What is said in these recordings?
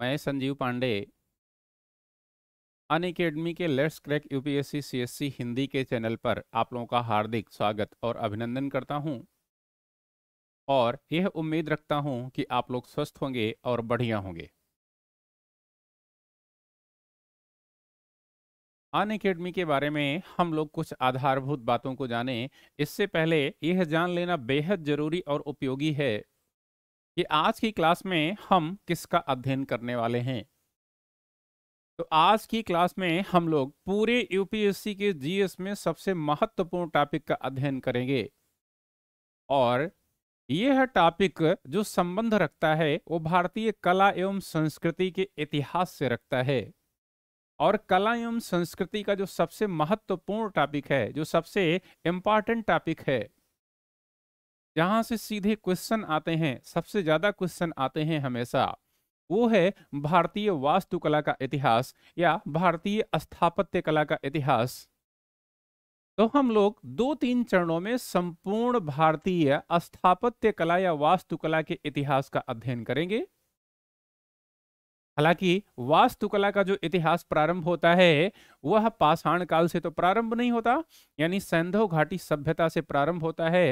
मैं Sanjeev Pandey Unacademy के let's crack UPSC CSC Hindi के चैनल पर आप लोगों का हार्दिक स्वागत और अभिनंदन करता हूं और यह उम्मीद रखता हूं कि आप लोग स्वस्थ होंगे और बढ़िया होंगे अन अकेडमी के बारे में हम लोग कुछ आधारभूत बातों को जानें इससे पहले यह जान लेना बेहद जरूरी और उपयोगी है कि आज की क्लास में हम किसका अध्ययन करने वाले हैं तो आज की क्लास में हम लोग पूरे यूपीएससी के जीएस में सबसे महत्वपूर्ण टॉपिक का अध्ययन करेंगे और यह टॉपिक जो संबंध रखता है वो भारतीय कला एवं संस्कृति के इतिहास से रखता है और कला एवं संस्कृति का जो सबसे महत्वपूर्ण टॉपिक है जो सबसे इम्पॉर्टेंट टॉपिक है जहां से सीधे क्वेश्चन आते हैं सबसे ज्यादा क्वेश्चन आते हैं हमेशा वो है भारतीय वास्तुकला का इतिहास या भारतीय स्थापत्य कला का इतिहास तो हम लोग दो तीन चरणों में संपूर्ण भारतीय स्थापत्य कला या वास्तुकला के इतिहास का अध्ययन करेंगे हालांकि वास्तुकला का जो इतिहास प्रारंभ होता है वह पाषाण काल से तो प्रारंभ नहीं होता यानी सैंधव घाटी सभ्यता से प्रारंभ होता है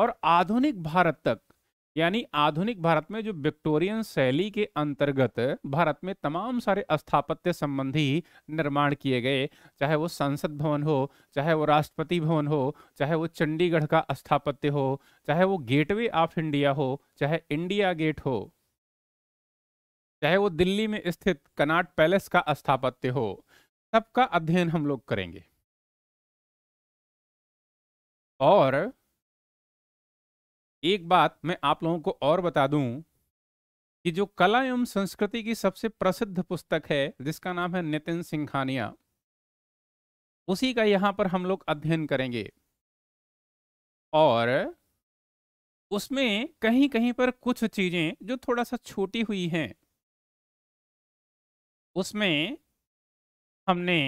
और आधुनिक भारत तक यानी आधुनिक भारत में जो विक्टोरियन शैली के अंतर्गत भारत में तमाम सारे स्थापत्य संबंधी निर्माण किए गए चाहे वो संसद भवन हो चाहे वो राष्ट्रपति भवन हो चाहे वो चंडीगढ़ का स्थापत्य हो चाहे वो गेटवे ऑफ इंडिया हो चाहे इंडिया गेट हो चाहे वो दिल्ली में स्थित कनाट पैलेस का स्थापत्य हो सबका अध्ययन हम लोग करेंगे और एक बात मैं आप लोगों को और बता दूं कि जो कला एवं संस्कृति की सबसे प्रसिद्ध पुस्तक है जिसका नाम है नितिन सिंघानिया उसी का यहाँ पर हम लोग अध्ययन करेंगे और उसमें कहीं कहीं पर कुछ चीज़ें जो थोड़ा सा छोटी हुई हैं उसमें हमने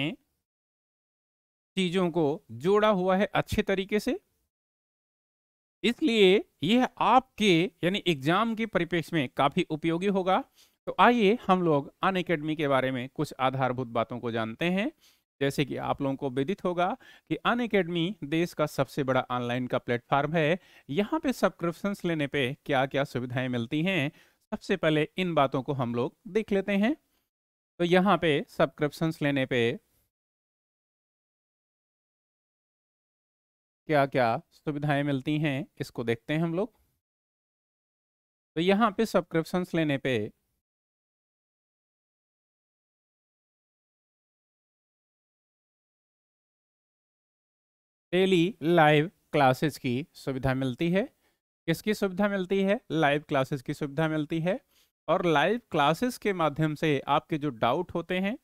चीज़ों को जोड़ा हुआ है अच्छे तरीके से इसलिए यह आपके यानी एग्जाम के परिपेक्ष में काफ़ी उपयोगी होगा तो आइए हम लोग अन अकेडमी के बारे में कुछ आधारभूत बातों को जानते हैं जैसे कि आप लोगों को विदित होगा कि अन अकेडमी देश का सबसे बड़ा ऑनलाइन का प्लेटफॉर्म है यहाँ पे सब्सक्रिप्शन लेने पे क्या क्या सुविधाएं मिलती हैं सबसे पहले इन बातों को हम लोग देख लेते हैं तो यहाँ पे सब्सक्रिप्शंस लेने पे क्या क्या सुविधाएं मिलती हैं इसको देखते हैं हम लोग तो यहाँ पे सब्सक्रिप्शंस लेने पे डेली लाइव क्लासेस की सुविधा मिलती है किसकी सुविधा मिलती है लाइव क्लासेस की सुविधा मिलती है और लाइव क्लासेस के माध्यम से आपके जो डाउट होते हैं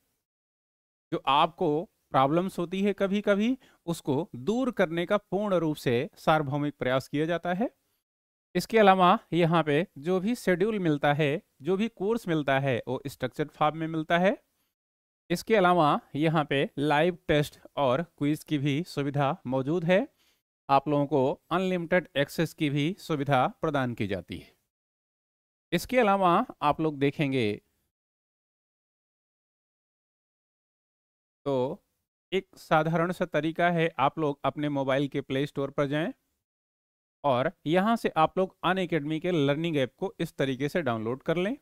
जो आपको प्रॉब्लम्स होती है कभी कभी उसको दूर करने का पूर्ण रूप से सार्वभौमिक प्रयास किया जाता है इसके अलावा यहाँ पे जो भी शेड्यूल मिलता है जो भी कोर्स मिलता है वो स्ट्रक्चर फॉर्म में मिलता है इसके अलावा यहाँ पे लाइव टेस्ट और क्विज की भी सुविधा मौजूद है आप लोगों को अनलिमिटेड एक्सेस की भी सुविधा प्रदान की जाती है इसके अलावा आप लोग देखेंगे तो एक साधारण सा तरीका है आप लोग अपने मोबाइल के प्ले स्टोर पर जाएं और यहाँ से आप लोग अन अकेडमी के लर्निंग ऐप को इस तरीके से डाउनलोड कर लें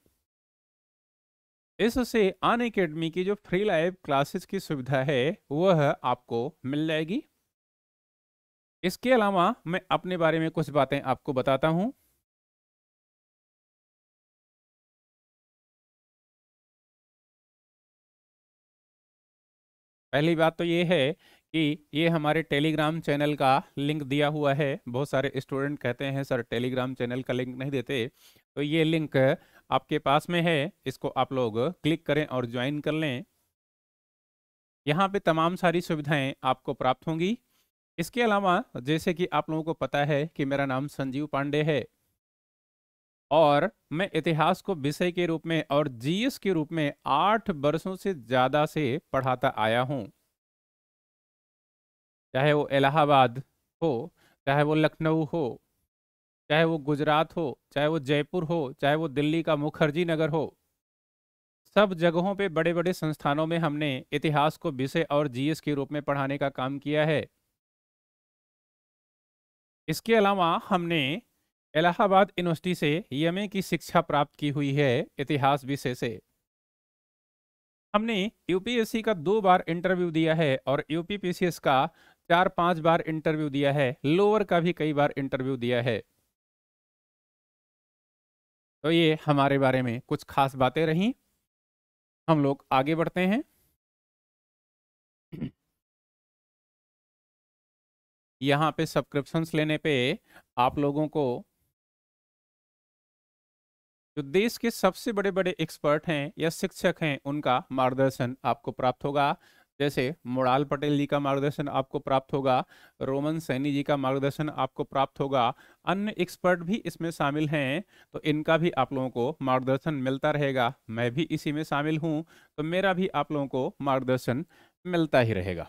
इससे अन अकेडमी की जो फ्री लाइव क्लासेस की सुविधा है वह आपको मिल जाएगी इसके अलावा मैं अपने बारे में कुछ बातें आपको बताता हूँ पहली बात तो ये है कि ये हमारे टेलीग्राम चैनल का लिंक दिया हुआ है बहुत सारे स्टूडेंट कहते हैं सर टेलीग्राम चैनल का लिंक नहीं देते तो ये लिंक आपके पास में है इसको आप लोग क्लिक करें और ज्वाइन कर लें यहाँ पे तमाम सारी सुविधाएं आपको प्राप्त होंगी इसके अलावा जैसे कि आप लोगों को पता है कि मेरा नाम संजीव पांडे है और मैं इतिहास को विषय के रूप में और जीएस के रूप में आठ वर्षों से ज़्यादा से पढ़ाता आया हूँ चाहे वो इलाहाबाद हो चाहे वो लखनऊ हो चाहे वो गुजरात हो चाहे वो जयपुर हो चाहे वो दिल्ली का मुखर्जी नगर हो सब जगहों पे बड़े बड़े संस्थानों में हमने इतिहास को विषय और जीएस के रूप में पढ़ाने का काम किया है इसके अलावा हमने इलाहाबाद यूनिवर्सिटी से एम e की शिक्षा प्राप्त की हुई है इतिहास विषय से हमने यूपीएससी का दो बार इंटरव्यू दिया है और यूपीपीसीएस का चार पांच बार इंटरव्यू दिया है लोअर का भी कई बार इंटरव्यू दिया है तो ये हमारे बारे में कुछ खास बातें रही हम लोग आगे बढ़ते हैं यहाँ पे सब्सक्रिप्शंस लेने पे आप लोगों को जो देश के सबसे बड़े बड़े एक्सपर्ट हैं या शिक्षक हैं उनका मार्गदर्शन आपको प्राप्त होगा जैसे मुड़ाल पटेल जी का मार्गदर्शन आपको प्राप्त होगा रोमन सैनी जी का मार्गदर्शन आपको प्राप्त होगा अन्य एक्सपर्ट भी इसमें शामिल हैं तो इनका भी आप लोगों को मार्गदर्शन मिलता रहेगा मैं भी इसी में शामिल हूँ तो मेरा भी आप लोगों को मार्गदर्शन मिलता ही रहेगा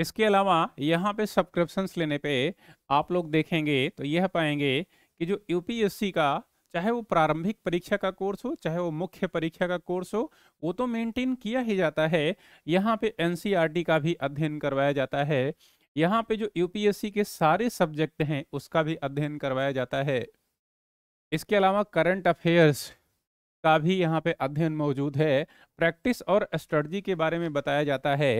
इसके अलावा यहाँ पे सब्सक्रिप्शंस लेने पे आप लोग देखेंगे तो यह पाएंगे कि जो यूपीएससी का चाहे वो प्रारंभिक परीक्षा का कोर्स हो चाहे वो मुख्य परीक्षा का कोर्स हो वो तो मेंटेन किया ही जाता है यहाँ पे एनसीईआरटी e का भी अध्ययन करवाया जाता है यहाँ पे जो यूपीएससी के सारे सब्जेक्ट हैं उसका भी अध्ययन करवाया जाता है इसके अलावा करंट अफेयर्स का भी यहाँ पे अध्ययन मौजूद है प्रैक्टिस और स्ट्रेटी के बारे में बताया जाता है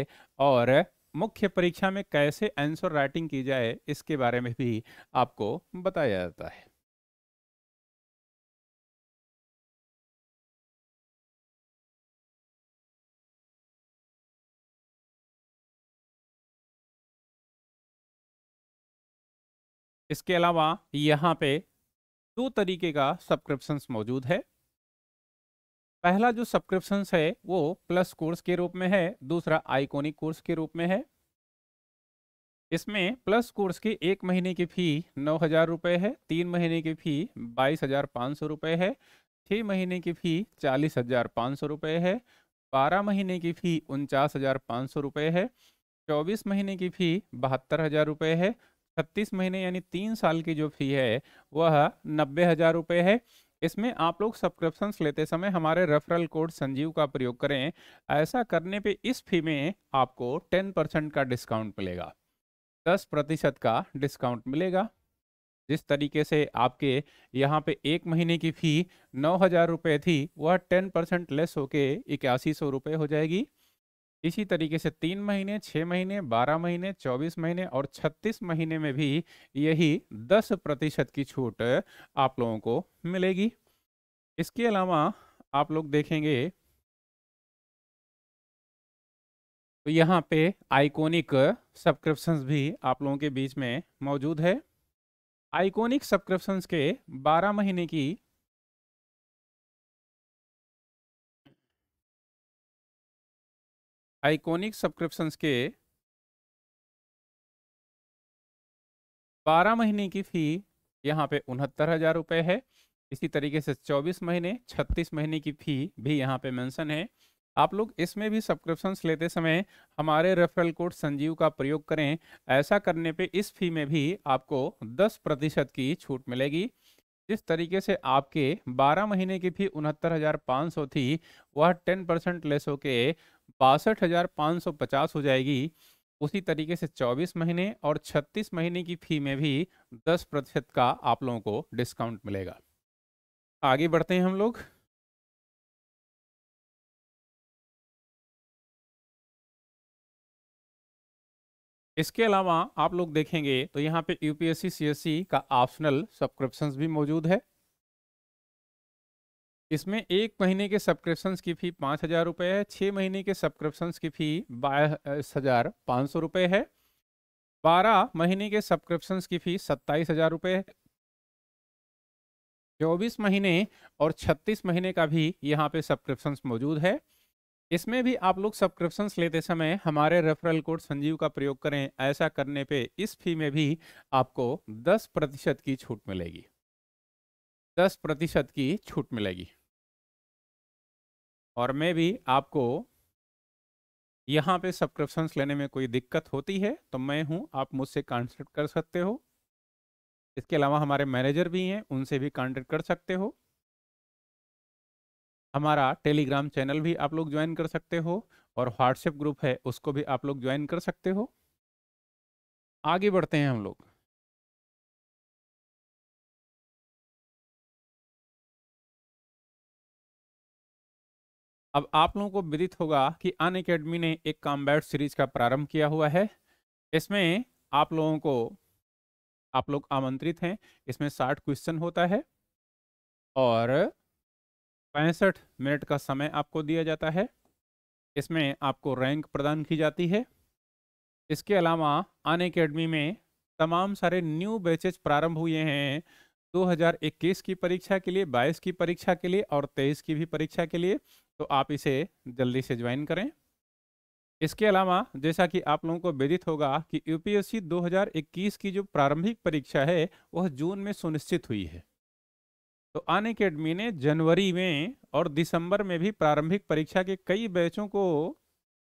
और मुख्य परीक्षा में कैसे आंसर राइटिंग की जाए इसके बारे में भी आपको बताया जाता है इसके अलावा यहाँ पे दो तरीके का सब्सक्रिप्शंस मौजूद है पहला जो सब्सक्रिप्शन है वो प्लस कोर्स के रूप में है दूसरा आइकोनिक कोर्स के रूप में है इसमें प्लस कोर्स की एक महीने की फ़ी नौ हज़ार रुपये है तीन महीने की फ़ी बाईस हज़ार पाँच सौ रुपये है छः महीने की फ़ी चालीस हज़ार पाँच सौ रुपये है बारह महीने की फ़ी उनचास हज़ार पाँच सौ रुपये है चौबीस महीने की फ़ी बहत्तर हज़ार रुपये है छत्तीस महीने यानी तीन साल की जो फ़ी है वह नब्बे हज़ार रुपये है इसमें आप लोग सब्सक्रिप्शन लेते समय हमारे रेफरल कोड संजीव का प्रयोग करें ऐसा करने पे इस फी में आपको टेन परसेंट का डिस्काउंट मिलेगा दस प्रतिशत का डिस्काउंट मिलेगा जिस तरीके से आपके यहाँ पे एक महीने की फ़ी नौ हज़ार रुपये थी वह टेन परसेंट लेस होके इक्यासी सौ रुपये हो जाएगी इसी तरीके से तीन महीने छः महीने बारह महीने चौबीस महीने और छत्तीस महीने में भी यही दस प्रतिशत की छूट आप लोगों को मिलेगी इसके अलावा आप लोग देखेंगे तो यहाँ पे आइकॉनिक सब्सक्रिप्शंस भी आप लोगों के बीच में मौजूद है आइकॉनिक सब्सक्रिप्शंस के बारह महीने की आइकॉनिक सब्सक्रिप्शंस के बारह महीने की फ़ी यहाँ पे उनहत्तर हज़ार रुपये है इसी तरीके से चौबीस महीने छत्तीस महीने की फ़ी भी यहाँ पे मेंशन है आप लोग इसमें भी सब्सक्रिप्शंस लेते समय हमारे रेफरल कोड संजीव का प्रयोग करें ऐसा करने पे इस फ़ी में भी आपको 10 प्रतिशत की छूट मिलेगी जिस तरीके से आपके 12 महीने की फी उनहत्तर थी वह 10 परसेंट लेस होके बासठ हज़ार पाँच सौ पचास हो जाएगी उसी तरीके से 24 महीने और 36 महीने की फ़ी में भी 10 प्रतिशत का आप लोगों को डिस्काउंट मिलेगा आगे बढ़ते हैं हम लोग इसके अलावा आप लोग देखेंगे तो यहाँ पे यूपीएससी सीएससी e का ऑप्शनल सब्सक्रिप्शंस भी मौजूद है इसमें एक महीने के सब्सक्रिप्शन की फ़ी पाँच हज़ार रुपये है छः महीने के सब्सक्रिप्शन की फ़ी बाईस हज़ार पाँच सौ रुपये है बारह महीने के सब्सक्रिप्शन की फ़ी सत्ताईस हज़ार रुपये है चौबीस महीने और छत्तीस महीने का भी यहाँ पे सब्सक्रिप्शन मौजूद है इसमें भी आप लोग सब्सक्रिप्शन लेते समय हमारे रेफरल कोड संजीव का प्रयोग करें ऐसा करने पे इस फी में भी आपको दस प्रतिशत की छूट मिलेगी दस प्रतिशत की छूट मिलेगी और मैं भी आपको यहाँ पे सब्सक्रिप्शंस लेने में कोई दिक्कत होती है तो मैं हूँ आप मुझसे कॉन्टेक्ट कर सकते हो इसके अलावा हमारे मैनेजर भी हैं उनसे भी कॉन्टेक्ट कर सकते हो हमारा टेलीग्राम चैनल भी आप लोग ज्वाइन कर सकते हो और व्हाट्सएप ग्रुप है उसको भी आप लोग ज्वाइन कर सकते हो आगे बढ़ते हैं हम लोग अब आप लोगों को विदित होगा कि अन अकेडमी ने एक कॉम्बैट सीरीज का प्रारंभ किया हुआ है इसमें आप लोगों को आप लोग आमंत्रित हैं इसमें साठ क्वेश्चन होता है और पैंसठ मिनट का समय आपको दिया जाता है इसमें आपको रैंक प्रदान की जाती है इसके अलावा अन अकेडमी में तमाम सारे न्यू बैचेज प्रारंभ हुए हैं 2021 की परीक्षा के लिए 22 की परीक्षा के लिए और 23 की भी परीक्षा के लिए तो आप इसे जल्दी से ज्वाइन करें इसके अलावा जैसा कि आप लोगों को विदित होगा कि यूपीएससी 2021 की जो प्रारंभिक परीक्षा है वह जून में सुनिश्चित हुई है तो अन अकेडमी ने जनवरी में और दिसंबर में भी प्रारंभिक परीक्षा के कई बैचों को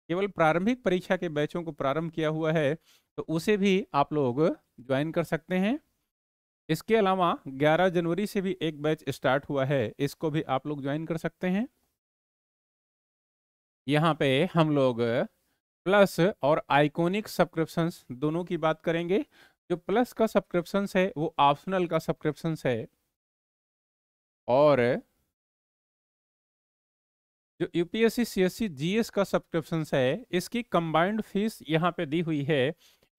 केवल प्रारंभिक परीक्षा के बैचों को प्रारंभ किया हुआ है तो उसे भी आप लोग ज्वाइन कर सकते हैं इसके अलावा 11 जनवरी से भी एक बैच स्टार्ट हुआ है इसको भी आप लोग ज्वाइन कर सकते हैं यहाँ पे हम लोग प्लस और आइकॉनिक सब्सक्रिप्शंस दोनों की बात करेंगे जो प्लस का सब्सक्रिप्शंस है वो ऑप्शनल का सब्सक्रिप्शंस है और जो यूपीएससी सीएससी जीएस का सब्सक्रिप्शंस है इसकी कंबाइंड फीस यहाँ पे दी हुई है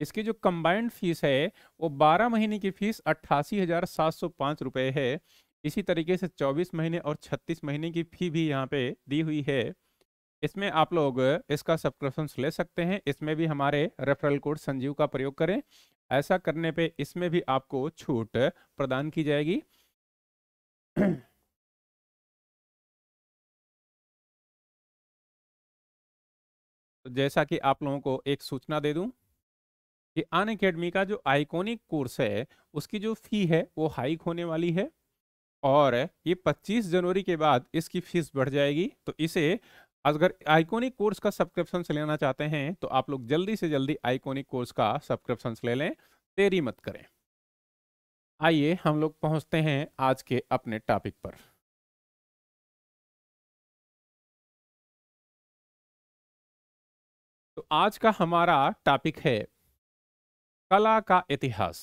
इसकी जो कंबाइंड फीस है वो बारह महीने की फीस अट्ठासी हजार सात सौ पांच रुपए है इसी तरीके से चौबीस महीने और छत्तीस महीने की फ़ी भी यहाँ पे दी हुई है इसमें आप लोग इसका सब्सक्रिप्शन ले सकते हैं इसमें भी हमारे रेफरल कोड संजीव का प्रयोग करें ऐसा करने पे इसमें भी आपको छूट प्रदान की जाएगी तो जैसा कि आप लोगों को एक सूचना दे दूं कि अन अकेडमी का जो आइकॉनिक कोर्स है उसकी जो फ़ी है वो हाइक होने वाली है और ये 25 जनवरी के बाद इसकी फीस बढ़ जाएगी तो इसे अगर आइकॉनिक कोर्स का सब्सक्रिप्शन लेना चाहते हैं तो आप लोग जल्दी से जल्दी आइकॉनिक कोर्स का सब्सक्रिप्शन ले लें देरी मत करें आइए हम लोग पहुंचते हैं आज के अपने टॉपिक पर तो आज का हमारा टॉपिक है कला का इतिहास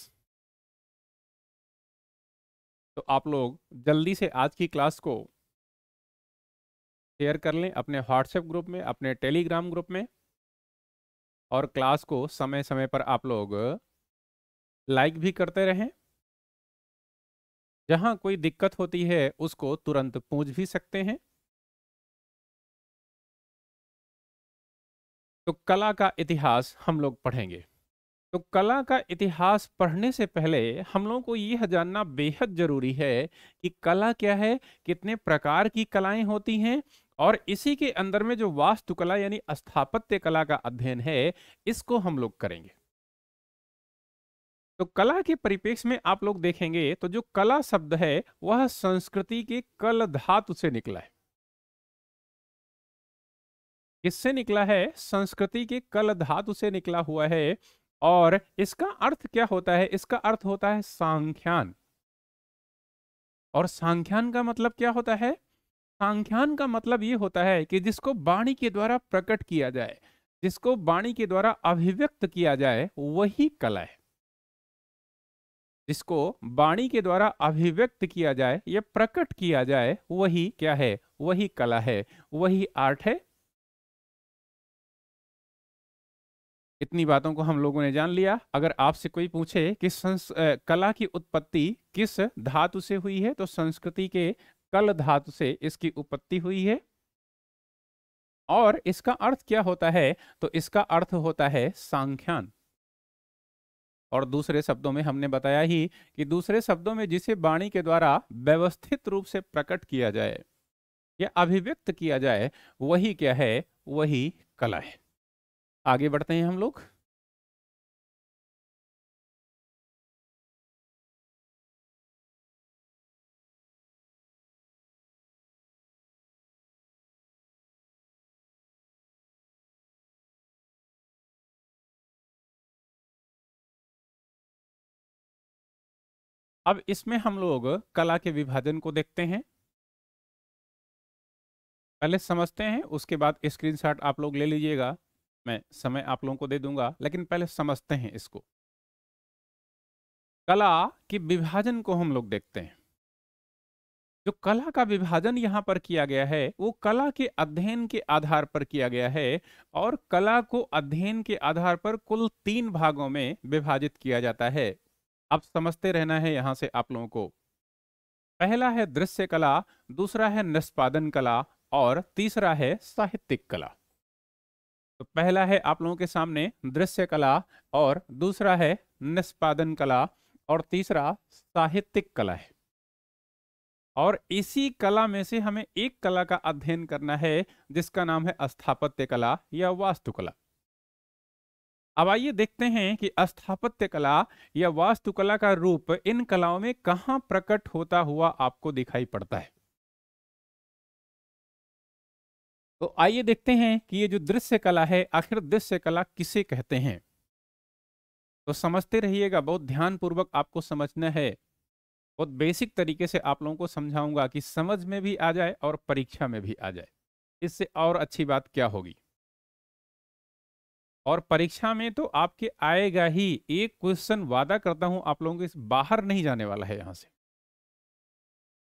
तो आप लोग जल्दी से आज की क्लास को शेयर कर लें अपने व्हाट्सएप ग्रुप में अपने टेलीग्राम ग्रुप में और क्लास को समय समय पर आप लोग लाइक भी करते रहें जहां कोई दिक्कत होती है उसको तुरंत पूछ भी सकते हैं तो कला का इतिहास हम लोग पढ़ेंगे तो कला का इतिहास पढ़ने से पहले हम लोगों को यह जानना बेहद जरूरी है कि कला क्या है कितने प्रकार की कलाएं होती हैं और इसी के अंदर में जो वास्तुकला यानी स्थापत्य कला का अध्ययन है इसको हम लोग करेंगे तो कला के परिपेक्ष में आप लोग देखेंगे तो जो कला शब्द है वह संस्कृति के कल धातु से निकला है किससे निकला है संस्कृति के कल धातु से निकला हुआ है और इसका अर्थ क्या होता है इसका अर्थ होता है सांख्यान और सांख्यान का मतलब क्या होता है सांख्यान का मतलब ये होता है कि जिसको वाणी के द्वारा प्रकट किया जाए जिसको वाणी के द्वारा अभिव्यक्त किया जाए वही कला है जिसको वाणी के द्वारा अभिव्यक्त किया जाए या प्रकट किया जाए वही क्या है वही कला है वही आर्ट है इतनी बातों को हम लोगों ने जान लिया अगर आपसे कोई पूछे कि संस आ, कला की उत्पत्ति किस धातु से हुई है तो संस्कृति के कल धातु से इसकी उत्पत्ति हुई है और इसका अर्थ क्या होता है तो इसका अर्थ होता है सांख्यान और दूसरे शब्दों में हमने बताया ही कि दूसरे शब्दों में जिसे वाणी के द्वारा व्यवस्थित रूप से प्रकट किया जाए या अभिव्यक्त किया जाए वही क्या है वही कला है आगे बढ़ते हैं हम लोग अब इसमें हम लोग कला के विभाजन को देखते हैं पहले समझते हैं उसके बाद स्क्रीनशॉट आप लोग ले लीजिएगा मैं समय आप लोगों को दे दूंगा लेकिन पहले समझते हैं इसको कला के विभाजन को हम लोग देखते हैं जो कला का विभाजन यहाँ पर किया गया है वो कला के अध्ययन के आधार पर किया गया है और कला को अध्ययन के आधार पर कुल तीन भागों में विभाजित किया जाता है अब समझते रहना है यहाँ से आप लोगों को पहला है दृश्य कला दूसरा है निष्पादन कला और तीसरा है साहित्यिक कला तो पहला है आप लोगों के सामने दृश्य कला और दूसरा है निष्पादन कला और तीसरा साहित्यिक कला है और इसी कला में से हमें एक कला का अध्ययन करना है जिसका नाम है स्थापत्य कला या वास्तुकला अब आइए देखते हैं कि स्थापत्य कला या वास्तुकला का रूप इन कलाओं में कहा प्रकट होता हुआ आपको दिखाई पड़ता है तो आइए देखते हैं कि ये जो दृश्य कला है आखिर दृश्य कला किसे कहते हैं तो समझते रहिएगा बहुत ध्यानपूर्वक आपको समझना है बहुत बेसिक तरीके से आप लोगों को समझाऊंगा कि समझ में भी आ जाए और परीक्षा में भी आ जाए इससे और अच्छी बात क्या होगी और परीक्षा में तो आपके आएगा ही एक क्वेश्चन वादा करता हूं आप लोगों के बाहर नहीं जाने वाला है यहां से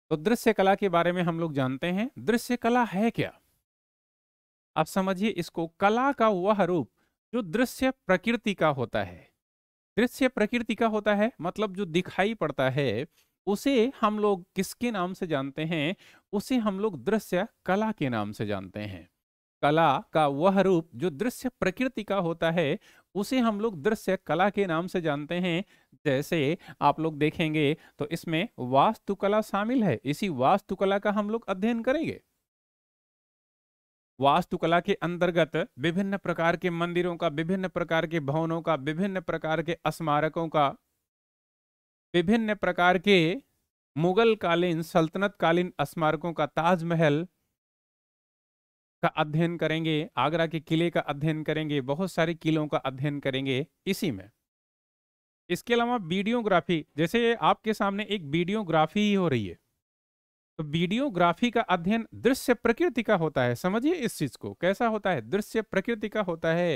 तो दृश्य कला के बारे में हम लोग जानते हैं दृश्य कला है क्या आप समझिए इसको कला का वह रूप जो दृश्य प्रकृति का होता है दृश्य प्रकृति का होता है मतलब जो दिखाई पड़ता है उसे हम लोग किसके नाम से जानते हैं उसे हम लोग दृश्य कला के नाम से जानते हैं कला का वह रूप जो दृश्य प्रकृति का होता है उसे हम लोग दृश्य कला के नाम से जानते हैं जैसे आप लोग देखेंगे तो इसमें वास्तुकला शामिल है इसी वास्तुकला का हम लोग अध्ययन करेंगे वास्तुकला के अंतर्गत विभिन्न प्रकार के मंदिरों का विभिन्न प्रकार के भवनों का विभिन्न प्रकार के स्मारकों का विभिन्न प्रकार के मुगल कालीन सल्तनत कालीन स्मारकों का ताजमहल का अध्ययन करेंगे आगरा के किले का अध्ययन करेंगे बहुत सारे किलों का अध्ययन करेंगे इसी में इसके अलावा वीडियोग्राफी जैसे आपके सामने एक वीडियोग्राफी ही हो रही है तो वीडियोग्राफी का अध्ययन दृश्य प्रकृति का होता है समझिए इस चीज को कैसा होता है दृश्य प्रकृति का होता है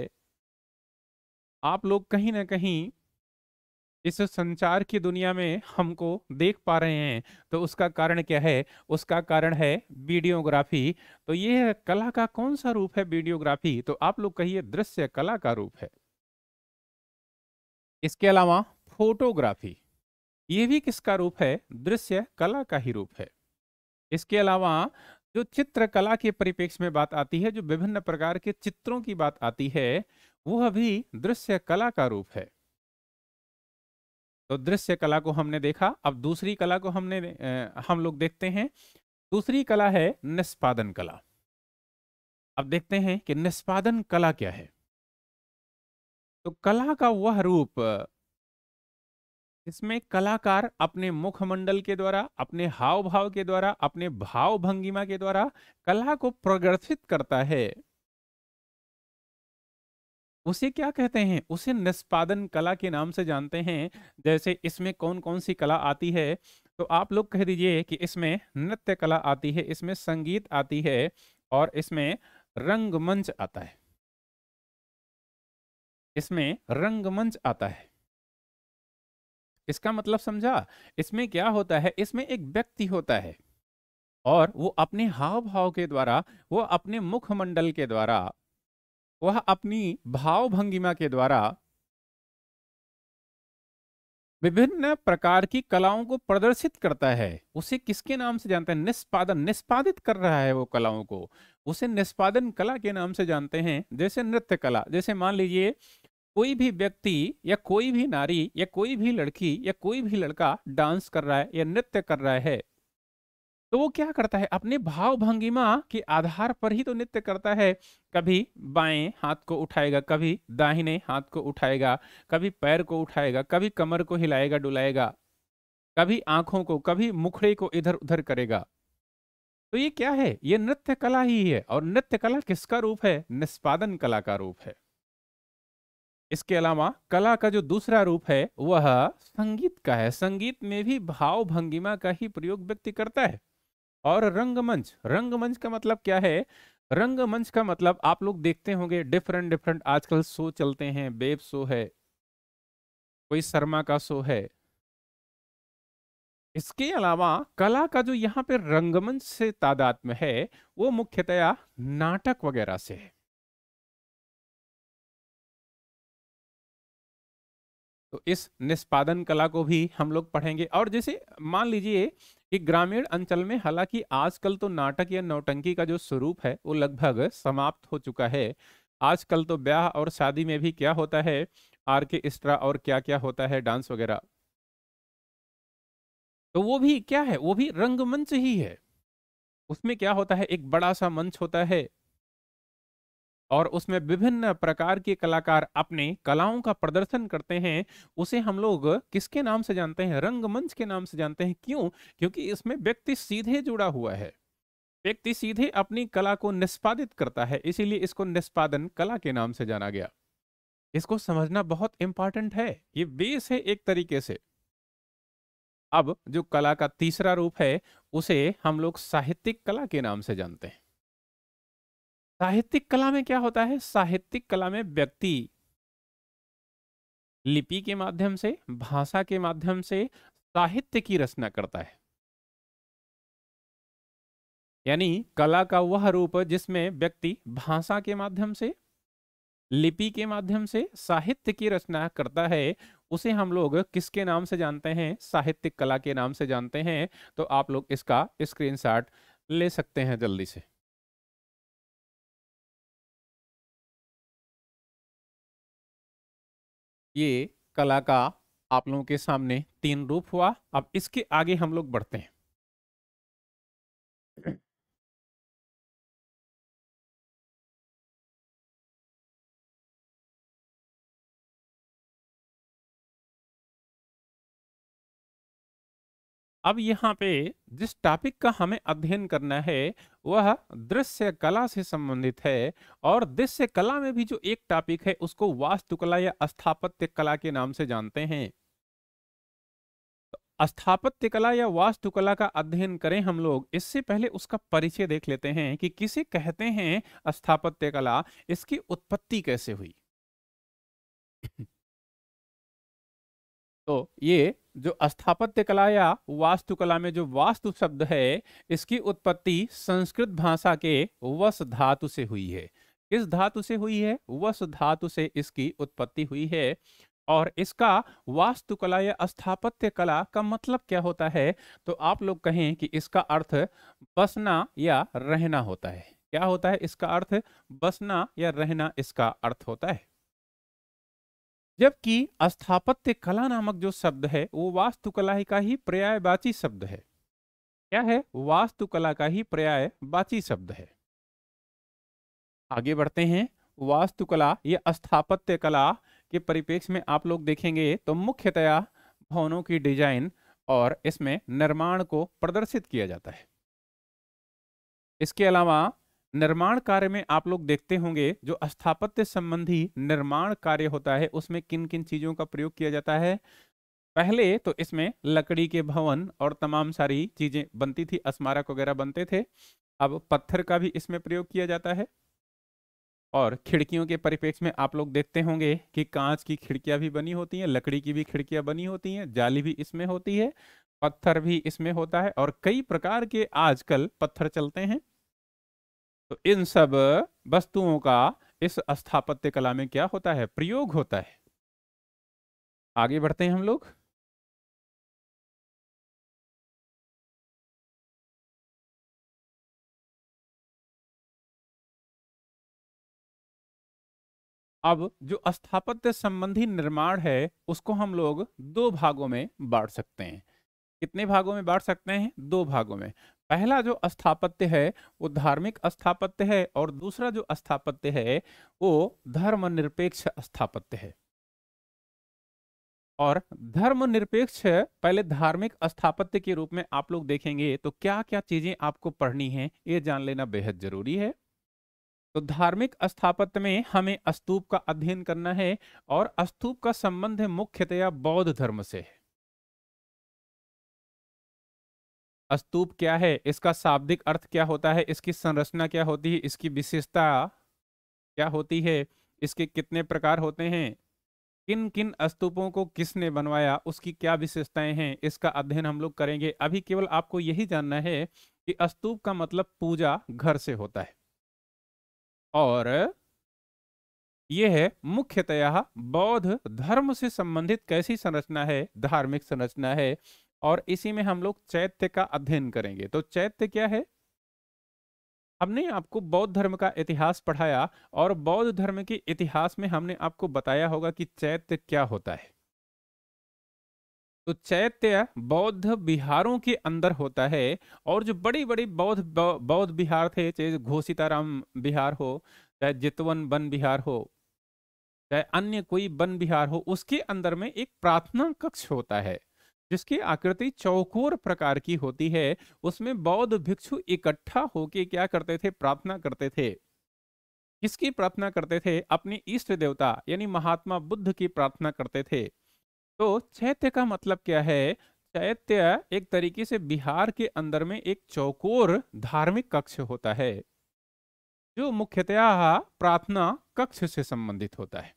आप लोग कहीं ना कहीं इस संचार की दुनिया में हमको देख पा रहे हैं तो उसका कारण क्या है उसका कारण है वीडियोग्राफी तो ये कला का कौन सा रूप है वीडियोग्राफी तो आप लोग कहिए दृश्य कला का रूप है इसके अलावा फोटोग्राफी ये भी किसका रूप है दृश्य कला का ही रूप है इसके अलावा जो चित्रकला के परिपेक्ष में बात आती है जो विभिन्न प्रकार के चित्रों की बात आती है वह भी दृश्य कला का रूप है तो दृश्य कला को हमने देखा अब दूसरी कला को हमने हम लोग देखते हैं दूसरी कला है निष्पादन कला अब देखते हैं कि निष्पादन कला क्या है तो कला का वह रूप इसमें कलाकार अपने मुखमंडल के द्वारा अपने हाव भाव के द्वारा अपने भाव भंगिमा के द्वारा कला को प्रदर्शित करता है उसे क्या कहते हैं उसे निष्पादन कला के नाम से जानते हैं जैसे इसमें कौन कौन सी कला आती है तो आप लोग कह दीजिए कि इसमें नृत्य कला आती है इसमें संगीत आती है और इसमें रंगमंच आता है इसमें रंगमंच आता है इसका मतलब समझा इसमें क्या होता है इसमें एक व्यक्ति होता है और वो अपने हाव भाव के द्वारा वो अपने मुखमंडल के द्वारा वह अपनी भाव भंगिमा के द्वारा विभिन्न प्रकार की कलाओं को प्रदर्शित करता है उसे किसके नाम से जानते हैं निष्पादन निष्पादित कर रहा है वो कलाओं को उसे निष्पादन कला के नाम से जानते हैं जैसे नृत्य कला जैसे मान लीजिए कोई भी व्यक्ति या कोई भी नारी या कोई भी लड़की या कोई भी लड़का डांस कर रहा है या नृत्य कर रहा है तो वो क्या करता है अपने भाव भंगिमा के आधार पर ही तो नृत्य करता है कभी बाएं हाथ को उठाएगा कभी दाहिने हाथ को उठाएगा कभी पैर को उठाएगा कभी कमर को हिलाएगा डुलाएगा कभी आंखों को कभी मुखड़े को इधर उधर करेगा तो ये क्या है ये नृत्य कला ही है और नृत्य कला किसका रूप है निष्पादन कला का रूप है इसके अलावा कला का जो दूसरा रूप है वह संगीत का है संगीत में भी भाव भंगिमा का ही प्रयोग व्यक्ति करता है और रंगमंच रंगमंच का मतलब क्या है रंगमंच का मतलब आप लोग देखते होंगे डिफरेंट डिफरेंट आजकल शो चलते हैं बेब शो है कोई शर्मा का शो है इसके अलावा कला का जो यहाँ पे रंगमंच से तादाद में है वो मुख्यतया नाटक वगैरह से है तो इस निष्पादन कला को भी हम लोग पढ़ेंगे और जैसे मान लीजिए कि ग्रामीण अंचल में हालांकि आजकल तो नाटक या नौटंकी का जो स्वरूप है वो लगभग समाप्त हो चुका है आजकल तो ब्याह और शादी में भी क्या होता है आर्केस्ट्रा और क्या क्या होता है डांस वगैरह तो वो भी क्या है वो भी रंगमंच ही है उसमें क्या होता है एक बड़ा सा मंच होता है और उसमें विभिन्न प्रकार के कलाकार अपने कलाओं का प्रदर्शन करते हैं उसे हम लोग किसके नाम से जानते हैं रंगमंच के नाम से जानते हैं क्यों क्योंकि इसमें व्यक्ति सीधे जुड़ा हुआ है व्यक्ति सीधे अपनी कला को निष्पादित करता है इसीलिए इसको निष्पादन कला के नाम से जाना गया इसको समझना बहुत इंपॉर्टेंट है ये बेस है एक तरीके से अब जो कला का तीसरा रूप है उसे हम लोग साहित्यिक कला के नाम से जानते हैं साहित्यिक कला में क्या होता है साहित्यिक कला में व्यक्ति लिपि के माध्यम से भाषा के माध्यम से साहित्य की रचना करता है यानी कला का वह रूप जिसमें व्यक्ति भाषा के माध्यम से लिपि के माध्यम से साहित्य की रचना करता है उसे हम लोग किसके नाम से जानते हैं साहित्यिक कला के नाम से जानते हैं तो आप लोग इसका स्क्रीनशॉट ले सकते हैं जल्दी से ये कला का आप लोगों के सामने तीन रूप हुआ अब इसके आगे हम लोग बढ़ते हैं अब यहाँ पे जिस टॉपिक का हमें अध्ययन करना है वह दृश्य कला से संबंधित है और दृश्य कला में भी जो एक टॉपिक है उसको वास्तुकला या स्थापत्य कला के नाम से जानते हैं स्थापत्य कला या वास्तुकला का अध्ययन करें हम लोग इससे पहले उसका परिचय देख लेते हैं कि किसे कहते हैं स्थापत्य कला इसकी उत्पत्ति कैसे हुई तो ये जो स्थापत्य कला या वास्तुकला में जो वास्तु शब्द है इसकी उत्पत्ति संस्कृत भाषा के वस धातु से हुई है किस धातु से हुई है वस धातु से इसकी उत्पत्ति हुई है और इसका वास्तुकला या स्थापत्य कला का मतलब क्या होता है तो आप लोग कहें कि इसका अर्थ बसना या रहना होता है क्या होता है इसका अर्थ बसना या रहना इसका अर्थ होता है जबकि स्थापत्य कला नामक जो शब्द है वो वास्तुकला का ही पर्यायवाची शब्द है क्या है वास्तुकला का ही पर्यायवाची शब्द है आगे बढ़ते हैं वास्तुकला या स्थापत्य कला के परिपेक्ष में आप लोग देखेंगे तो मुख्यतया भवनों की डिजाइन और इसमें निर्माण को प्रदर्शित किया जाता है इसके अलावा निर्माण कार्य में आप लोग देखते होंगे जो स्थापत्य संबंधी निर्माण कार्य होता है उसमें किन किन चीजों का प्रयोग किया जाता है पहले तो इसमें लकड़ी के भवन और तमाम सारी चीजें बनती थी स्मारक वगैरह बनते थे अब पत्थर का भी इसमें प्रयोग किया जाता है और खिड़कियों के परिपेक्ष में आप लोग देखते होंगे कि कांच की खिड़कियां भी बनी होती हैं लकड़ी की भी खिड़कियां बनी होती हैं जाली भी इसमें होती है पत्थर भी इसमें होता है और कई प्रकार के आजकल पत्थर चलते हैं तो इन सब वस्तुओं का इस स्थापत्य कला में क्या होता है प्रयोग होता है आगे बढ़ते हैं हम लोग अब जो स्थापत्य संबंधी निर्माण है उसको हम लोग दो भागों में बांट सकते हैं कितने भागों में बांट सकते हैं दो भागों में पहला जो स्थापत्य है वो धार्मिक स्थापत्य है और दूसरा जो स्थापत्य है वो धर्मनिरपेक्ष स्थापत्य है और धर्मनिरपेक्ष पहले धार्मिक स्थापत्य के रूप में आप लोग देखेंगे तो क्या क्या चीजें आपको पढ़नी है ये जान लेना बेहद जरूरी है तो धार्मिक स्थापत्य में हमें स्तूप का अध्ययन करना है और स्तूप का संबंध मुख्यतया बौद्ध धर्म से है स्तूप क्या है इसका शाब्दिक अर्थ क्या होता है इसकी संरचना क्या होती है इसकी विशेषता क्या होती है इसके कितने प्रकार होते हैं किन किन स्तूपों को किसने बनवाया उसकी क्या विशेषताएं हैं इसका अध्ययन हम लोग करेंगे अभी केवल आपको यही जानना है कि स्तूप का मतलब पूजा घर से होता है और यह है मुख्यतया बौद्ध धर्म से संबंधित कैसी संरचना है धार्मिक संरचना है और इसी में हम लोग चैत्य का अध्ययन करेंगे तो चैत्य क्या है हमने आपको बौद्ध धर्म का इतिहास पढ़ाया और बौद्ध धर्म के इतिहास में हमने आपको बताया होगा कि चैत्य क्या होता है तो चैत्य बौद्ध बिहारों के अंदर होता है और जो बड़ी बड़ी बौद्ध बौद्ध बिहार थे चाहे घोषिताराम बिहार हो चाहे जितवन वन बिहार हो चाहे अन्य कोई वन बिहार हो उसके अंदर में एक प्रार्थना कक्ष होता है जिसकी आकृति चौकोर प्रकार की होती है उसमें बौद्ध भिक्षु इकट्ठा होके क्या करते थे प्रार्थना करते थे किसकी प्रार्थना करते थे अपने इष्ट देवता यानी महात्मा बुद्ध की प्रार्थना करते थे तो चैत्य का मतलब क्या है चैत्य एक तरीके से बिहार के अंदर में एक चौकोर धार्मिक कक्ष होता है जो मुख्यतया प्रार्थना कक्ष से संबंधित होता है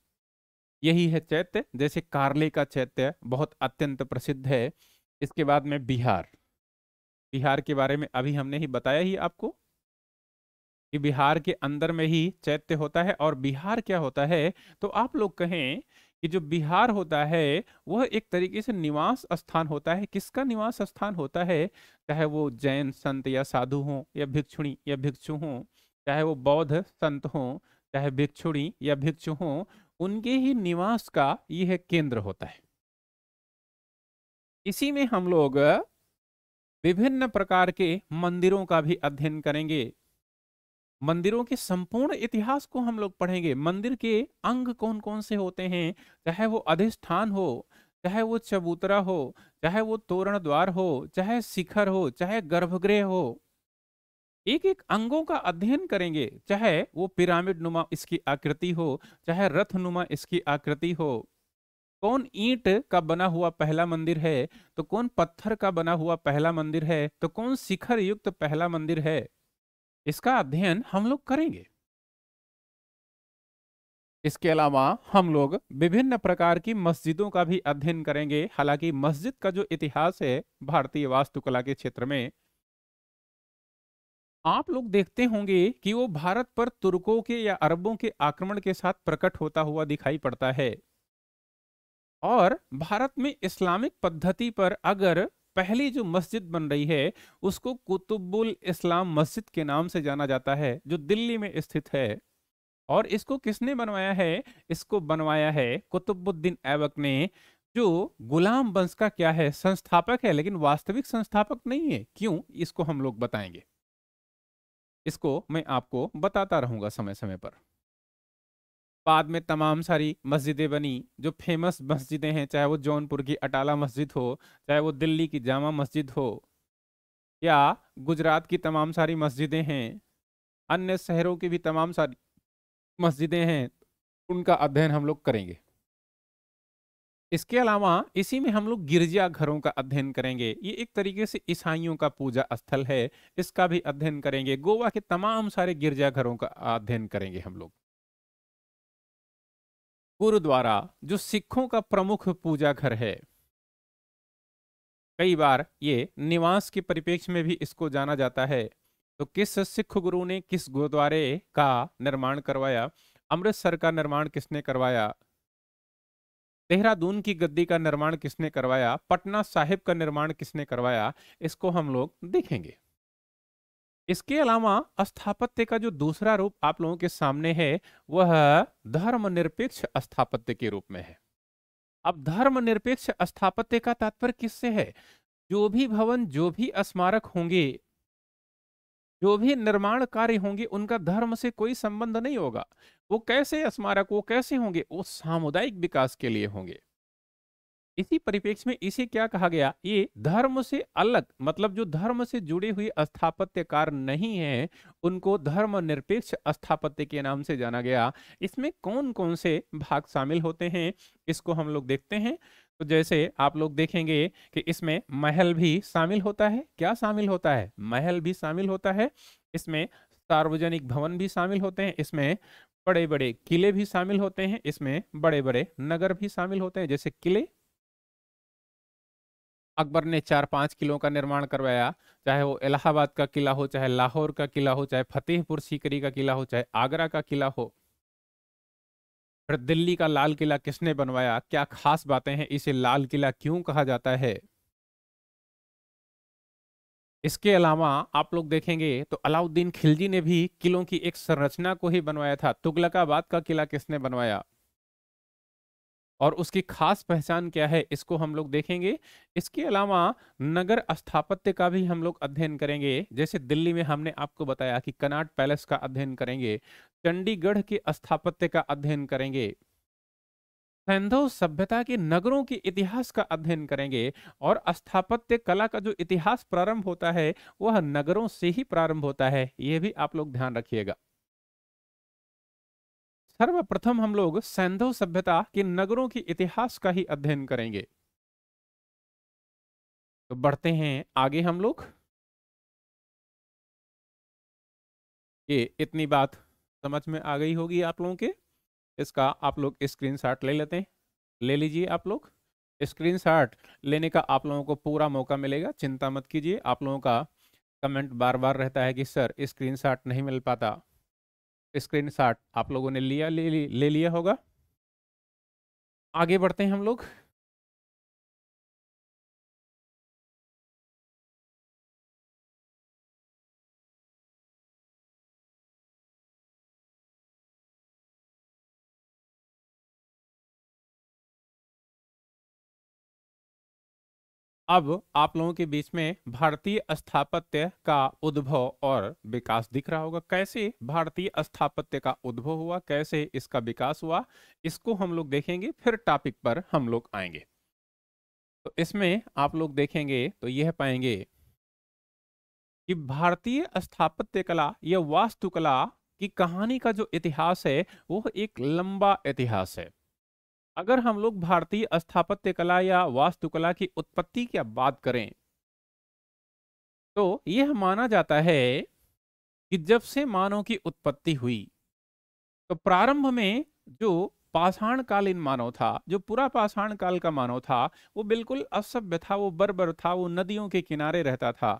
यही है चैत्य जैसे कारले का चैत्य बहुत अत्यंत प्रसिद्ध है इसके बाद में बिहार बिहार के बारे में अभी हमने ही बताया ही आपको कि बिहार के अंदर में ही चैत्य होता है और बिहार क्या होता है तो आप लोग कहें कि जो बिहार होता है वह एक तरीके से निवास स्थान होता है किसका निवास स्थान होता है चाहे वो जैन संत या साधु हों या भिक्षुणी या भिक्षु हों चाहे वो बौद्ध संत हों चाहे भिक्षुणी या भिक्षु हों उनके ही निवास का यह केंद्र होता है इसी में हम लोग विभिन्न प्रकार के मंदिरों का भी अध्ययन करेंगे मंदिरों के संपूर्ण इतिहास को हम लोग पढ़ेंगे मंदिर के अंग कौन कौन से होते हैं चाहे वो अधिष्ठान हो चाहे वो चबूतरा हो चाहे वो तोरण द्वार हो चाहे शिखर हो चाहे गर्भगृह हो एक एक अंगों का अध्ययन करेंगे चाहे वो पिरामिड नुमा इसकी आकृति हो चाहे रथ नुमा इसकी आकृति हो कौन ईंट का बना हुआ पहला मंदिर है तो कौन पत्थर का बना हुआ पहला मंदिर है तो कौन शिखर युक्त पहला मंदिर है इसका अध्ययन हम लोग करेंगे इसके अलावा हम लोग विभिन्न प्रकार की मस्जिदों का भी अध्ययन करेंगे हालांकि मस्जिद का जो इतिहास है भारतीय वास्तुकला के क्षेत्र में आप लोग देखते होंगे कि वो भारत पर तुर्कों के या अरबों के आक्रमण के साथ प्रकट होता हुआ दिखाई पड़ता है और भारत में इस्लामिक पद्धति पर अगर पहली जो मस्जिद बन रही है उसको कुतुबुल इस्लाम मस्जिद के नाम से जाना जाता है जो दिल्ली में स्थित है और इसको किसने बनवाया है इसको बनवाया है कुतुबुद्दीन ऐबक ने जो गुलाम वंश का क्या है संस्थापक है लेकिन वास्तविक संस्थापक नहीं है क्यों इसको हम लोग बताएंगे इसको मैं आपको बताता रहूँगा समय समय पर बाद में तमाम सारी मस्जिदें बनी जो फेमस मस्जिदें हैं चाहे वो जौनपुर की अटाला मस्जिद हो चाहे वो दिल्ली की जामा मस्जिद हो या गुजरात की तमाम सारी मस्जिदें हैं अन्य शहरों की भी तमाम सारी मस्जिदें हैं उनका अध्ययन हम लोग करेंगे इसके अलावा इसी में हम लोग गिरजा घरों का अध्ययन करेंगे ये एक तरीके से ईसाइयों का पूजा स्थल है इसका भी अध्ययन करेंगे गोवा के तमाम सारे गिरजा घरों का अध्ययन करेंगे हम लोग गुरुद्वारा जो सिखों का प्रमुख पूजा घर है कई बार ये निवास के परिप्रेक्ष्य में भी इसको जाना जाता है तो किस सिख गुरु ने किस गुरुद्वारे का निर्माण करवाया अमृतसर का निर्माण किसने करवाया देहरादून की गद्दी का निर्माण किसने करवाया पटना साहिब का निर्माण किसने करवाया इसको हम लोग देखेंगे इसके अलावा स्थापत्य का जो दूसरा रूप आप लोगों के सामने है वह धर्मनिरपेक्ष स्थापत्य के रूप में है अब धर्मनिरपेक्ष स्थापत्य का तात्पर्य किससे है जो भी भवन जो भी स्मारक होंगे जो भी निर्माण कार्य होंगे उनका धर्म से कोई संबंध नहीं होगा वो कैसे स्मारक वो कैसे होंगे वो सामुदायिक विकास के लिए होंगे इसी परिप्रेक्ष्य में इसे क्या कहा गया ये धर्म से अलग मतलब जो धर्म से जुड़े हुए स्थापत्यकार नहीं है उनको धर्म निरपेक्ष स्थापत्य के नाम से जाना गया इसमें कौन कौन से भाग शामिल होते हैं इसको हम लोग देखते हैं तो जैसे आप लोग देखेंगे कि इसमें महल भी शामिल होता है क्या शामिल होता है महल भी शामिल होता है इसमें सार्वजनिक भवन भी शामिल होते हैं इसमें बड़े बड़े किले भी शामिल होते हैं इसमें बड़े बड़े नगर भी शामिल होते हैं जैसे किले अकबर ने चार पांच किलों का निर्माण करवाया चाहे वो इलाहाबाद का किला हो चाहे लाहौर का किला हो चाहे फतेहपुर सीकरी का किला हो चाहे आगरा का किला हो फिर दिल्ली का लाल किला किसने बनवाया क्या खास बातें हैं इसे लाल किला क्यों कहा जाता है इसके अलावा आप लोग देखेंगे तो अलाउद्दीन खिलजी ने भी किलों की एक संरचना को ही बनवाया था तुगलकाबाद का किला किसने बनवाया और उसकी खास पहचान क्या है इसको हम लोग देखेंगे इसके अलावा नगर स्थापत्य का भी हम लोग अध्ययन करेंगे जैसे दिल्ली में हमने आपको बताया कि कनाट पैलेस का अध्ययन करेंगे चंडीगढ़ के स्थापत्य का अध्ययन करेंगे सभ्यता के नगरों के इतिहास का अध्ययन करेंगे और स्थापत्य कला का जो इतिहास प्रारंभ होता है वह नगरों से ही प्रारंभ होता है ये भी आप लोग ध्यान रखिएगा सर्वप्रथम हम लोग सैंधव सभ्यता के नगरों के इतिहास का ही अध्ययन करेंगे तो बढ़ते हैं आगे हम लोग ये इतनी बात समझ में आ गई होगी आप लोगों के इसका आप लोग स्क्रीनशॉट ले लेते हैं ले लीजिए आप लोग स्क्रीनशॉट लेने का आप लोगों को पूरा मौका मिलेगा चिंता मत कीजिए आप लोगों का कमेंट बार बार रहता है कि सर स्क्रीनशॉट नहीं मिल पाता स्क्रीनशॉट आप लोगों ने लिया ले, ले लिया होगा आगे बढ़ते हैं हम लोग अब आप लोगों के बीच में भारतीय स्थापत्य का उद्भव और विकास दिख रहा होगा कैसे भारतीय स्थापत्य का उद्भव हुआ कैसे इसका विकास हुआ इसको हम लोग देखेंगे फिर टॉपिक पर हम लोग आएंगे तो इसमें आप लोग देखेंगे तो यह पाएंगे कि भारतीय स्थापत्य कला या वास्तुकला की कहानी का जो इतिहास है वह एक लंबा इतिहास है अगर हम लोग भारतीय स्थापत्य कला या वास्तुकला की उत्पत्ति की बात करें तो यह माना जाता है कि जब से मानव की उत्पत्ति हुई तो प्रारंभ में जो पाषाण कालीन मानव था जो पूरा पाषाण काल का मानव था वो बिल्कुल असभ्य था वो बर्बर था वो नदियों के किनारे रहता था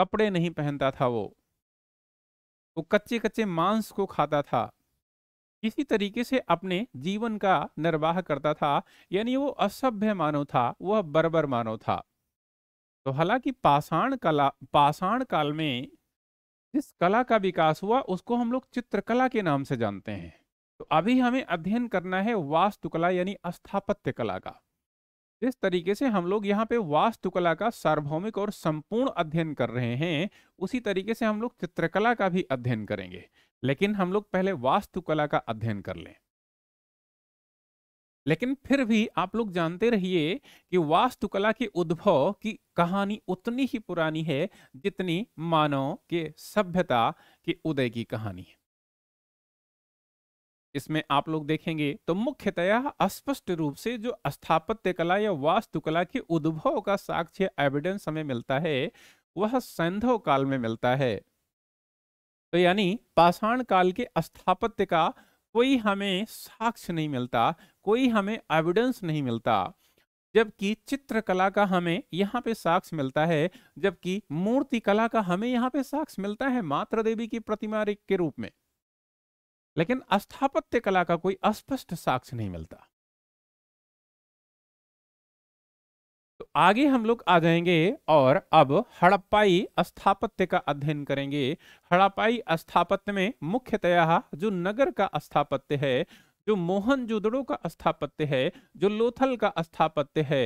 कपड़े नहीं पहनता था वो वो कच्चे कच्चे मांस को खाता था इसी तरीके से अपने जीवन का निर्वाह करता था यानी वो असभ्य मानव था वह बर्बर मानव था तो हालांकि पाषाण कला पाषाण काल में जिस कला का विकास हुआ उसको हम लोग चित्रकला के नाम से जानते हैं तो अभी हमें अध्ययन करना है वास्तुकला यानी स्थापत्य कला का जिस तरीके से हम लोग यहाँ पे वास्तुकला का सार्वभौमिक और संपूर्ण अध्ययन कर रहे हैं उसी तरीके से हम लोग चित्रकला का भी अध्ययन करेंगे लेकिन हम लोग पहले वास्तुकला का अध्ययन कर लें लेकिन फिर भी आप लोग जानते रहिए कि वास्तुकला के उद्भव की कहानी उतनी ही पुरानी है जितनी मानव के सभ्यता के उदय की कहानी है इसमें आप लोग देखेंगे तो मुख्यतया अस्पष्ट रूप से जो स्थापत्य कला या वास्तुकला के उद्भव का साक्ष्य एविडेंस हमें मिलता है वह सैंधव काल में मिलता है तो यानी पाषाण काल के स्थापत्य का कोई हमें साक्ष्य नहीं मिलता कोई हमें एविडेंस नहीं मिलता जबकि चित्रकला का हमें यहाँ पे साक्ष्य मिलता है जबकि मूर्ति कला का हमें यहाँ पे साक्ष्य मिलता है मात्र देवी की प्रतिमा के रूप में लेकिन स्थापत्य कला का कोई अस्पष्ट साक्ष्य नहीं मिलता आगे हम लोग आ जाएंगे और अब हड़प्पाई स्थापत्य का अध्ययन करेंगे हड़प्पाई स्थापत्य में मुख्यतया जो नगर का स्थापत्य है जो जोदड़ो का स्थापत्य है जो लोथल का स्थापत्य है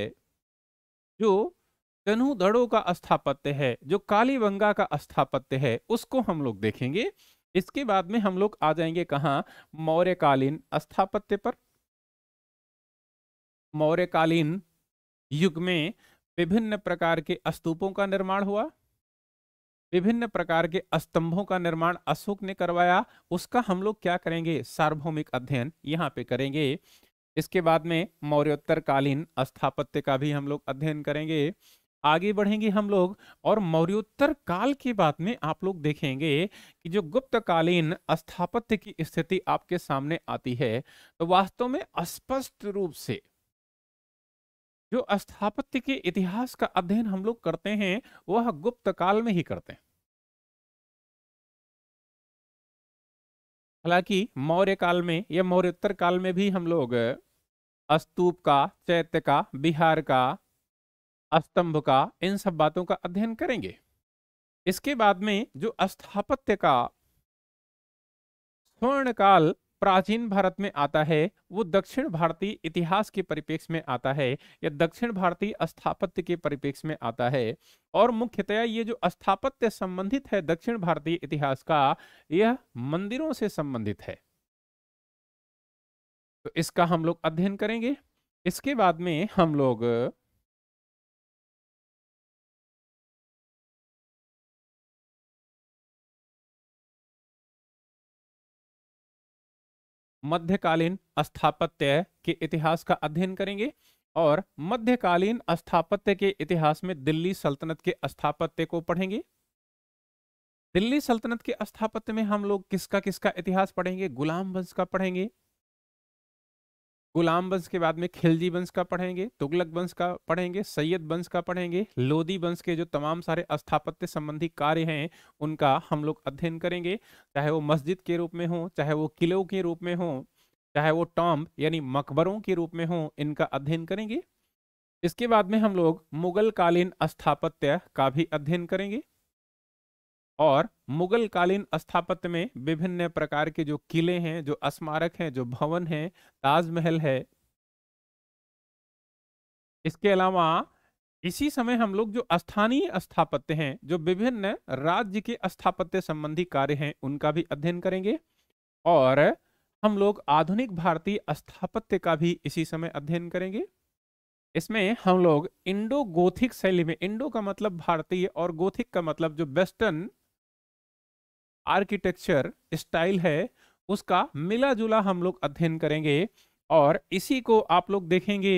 जो जनुदड़ो का स्थापत्य है जो कालीबंगा का स्थापत्य है उसको हम लोग देखेंगे इसके बाद में हम लोग आ जाएंगे कहाँ मौर्यकालीन स्थापत्य पर मौर्यकालीन युग में विभिन्न प्रकार के अस्तूपों का निर्माण हुआ विभिन्न प्रकार के स्तंभों का निर्माण अशोक ने करवाया उसका हम लोग क्या करेंगे सार्वभौमिक अध्ययन यहाँ पे करेंगे इसके बाद में मौर्योत्तरकालीन स्थापत्य का भी हम लोग अध्ययन करेंगे आगे बढ़ेंगे हम लोग और मौर्योत्तर काल के बाद में आप लोग देखेंगे कि जो गुप्तकालीन स्थापत्य की स्थिति आपके सामने आती है तो वास्तव में स्पष्ट रूप से जो स्थापत्य के इतिहास का अध्ययन हम लोग करते हैं वह गुप्त काल में ही करते हैं हालांकि मौर्य काल में या मौर्योत्तर काल में भी हम लोग अस्तूप का चैत्य का बिहार का स्तंभ का इन सब बातों का अध्ययन करेंगे इसके बाद में जो स्थापत्य का स्वर्ण काल प्राचीन भारत में आता है वो दक्षिण भारतीय इतिहास के परिपेक्ष में आता है या दक्षिण भारतीय स्थापत्य के परिपेक्ष में आता है और मुख्यतया ये जो स्थापत्य संबंधित है दक्षिण भारतीय इतिहास का यह मंदिरों से संबंधित है तो इसका हम लोग अध्ययन करेंगे इसके बाद में हम लोग मध्यकालीन स्थापत्य के इतिहास का अध्ययन करेंगे और मध्यकालीन स्थापत्य के इतिहास में दिल्ली सल्तनत के स्थापत्य को पढ़ेंगे दिल्ली सल्तनत के स्थापत्य में हम लोग किसका किसका इतिहास पढ़ेंगे गुलाम वंश का पढ़ेंगे गुलाम वंश के बाद में खिलजी वंश का पढ़ेंगे तुगलक वंश का पढ़ेंगे सैयद वंश का पढ़ेंगे लोधी वंश के जो तमाम सारे स्थापत्य संबंधी कार्य हैं उनका हम लोग अध्ययन करेंगे चाहे वो मस्जिद के रूप में हो चाहे वो किलों के रूप में हो चाहे वो टॉम्ब यानी मकबरों के रूप में हो इनका अध्ययन करेंगे इसके बाद में हम लोग मुगल कालीन स्थापत्य का भी अध्ययन करेंगे और मुगल कालीन स्थापत्य में विभिन्न प्रकार के जो किले हैं जो स्मारक हैं जो भवन हैं ताजमहल है इसके अलावा इसी समय हम लोग जो स्थानीय स्थापत्य हैं जो विभिन्न राज्य के स्थापत्य संबंधी कार्य हैं उनका भी अध्ययन करेंगे और हम लोग आधुनिक भारतीय स्थापत्य का भी इसी समय अध्ययन करेंगे इसमें हम लोग इंडो गोथिक शैली में इंडो का मतलब भारतीय और गोथिक का मतलब जो वेस्टर्न आर्किटेक्चर स्टाइल है उसका मिला जुला हम लोग अध्ययन करेंगे और इसी को आप लोग देखेंगे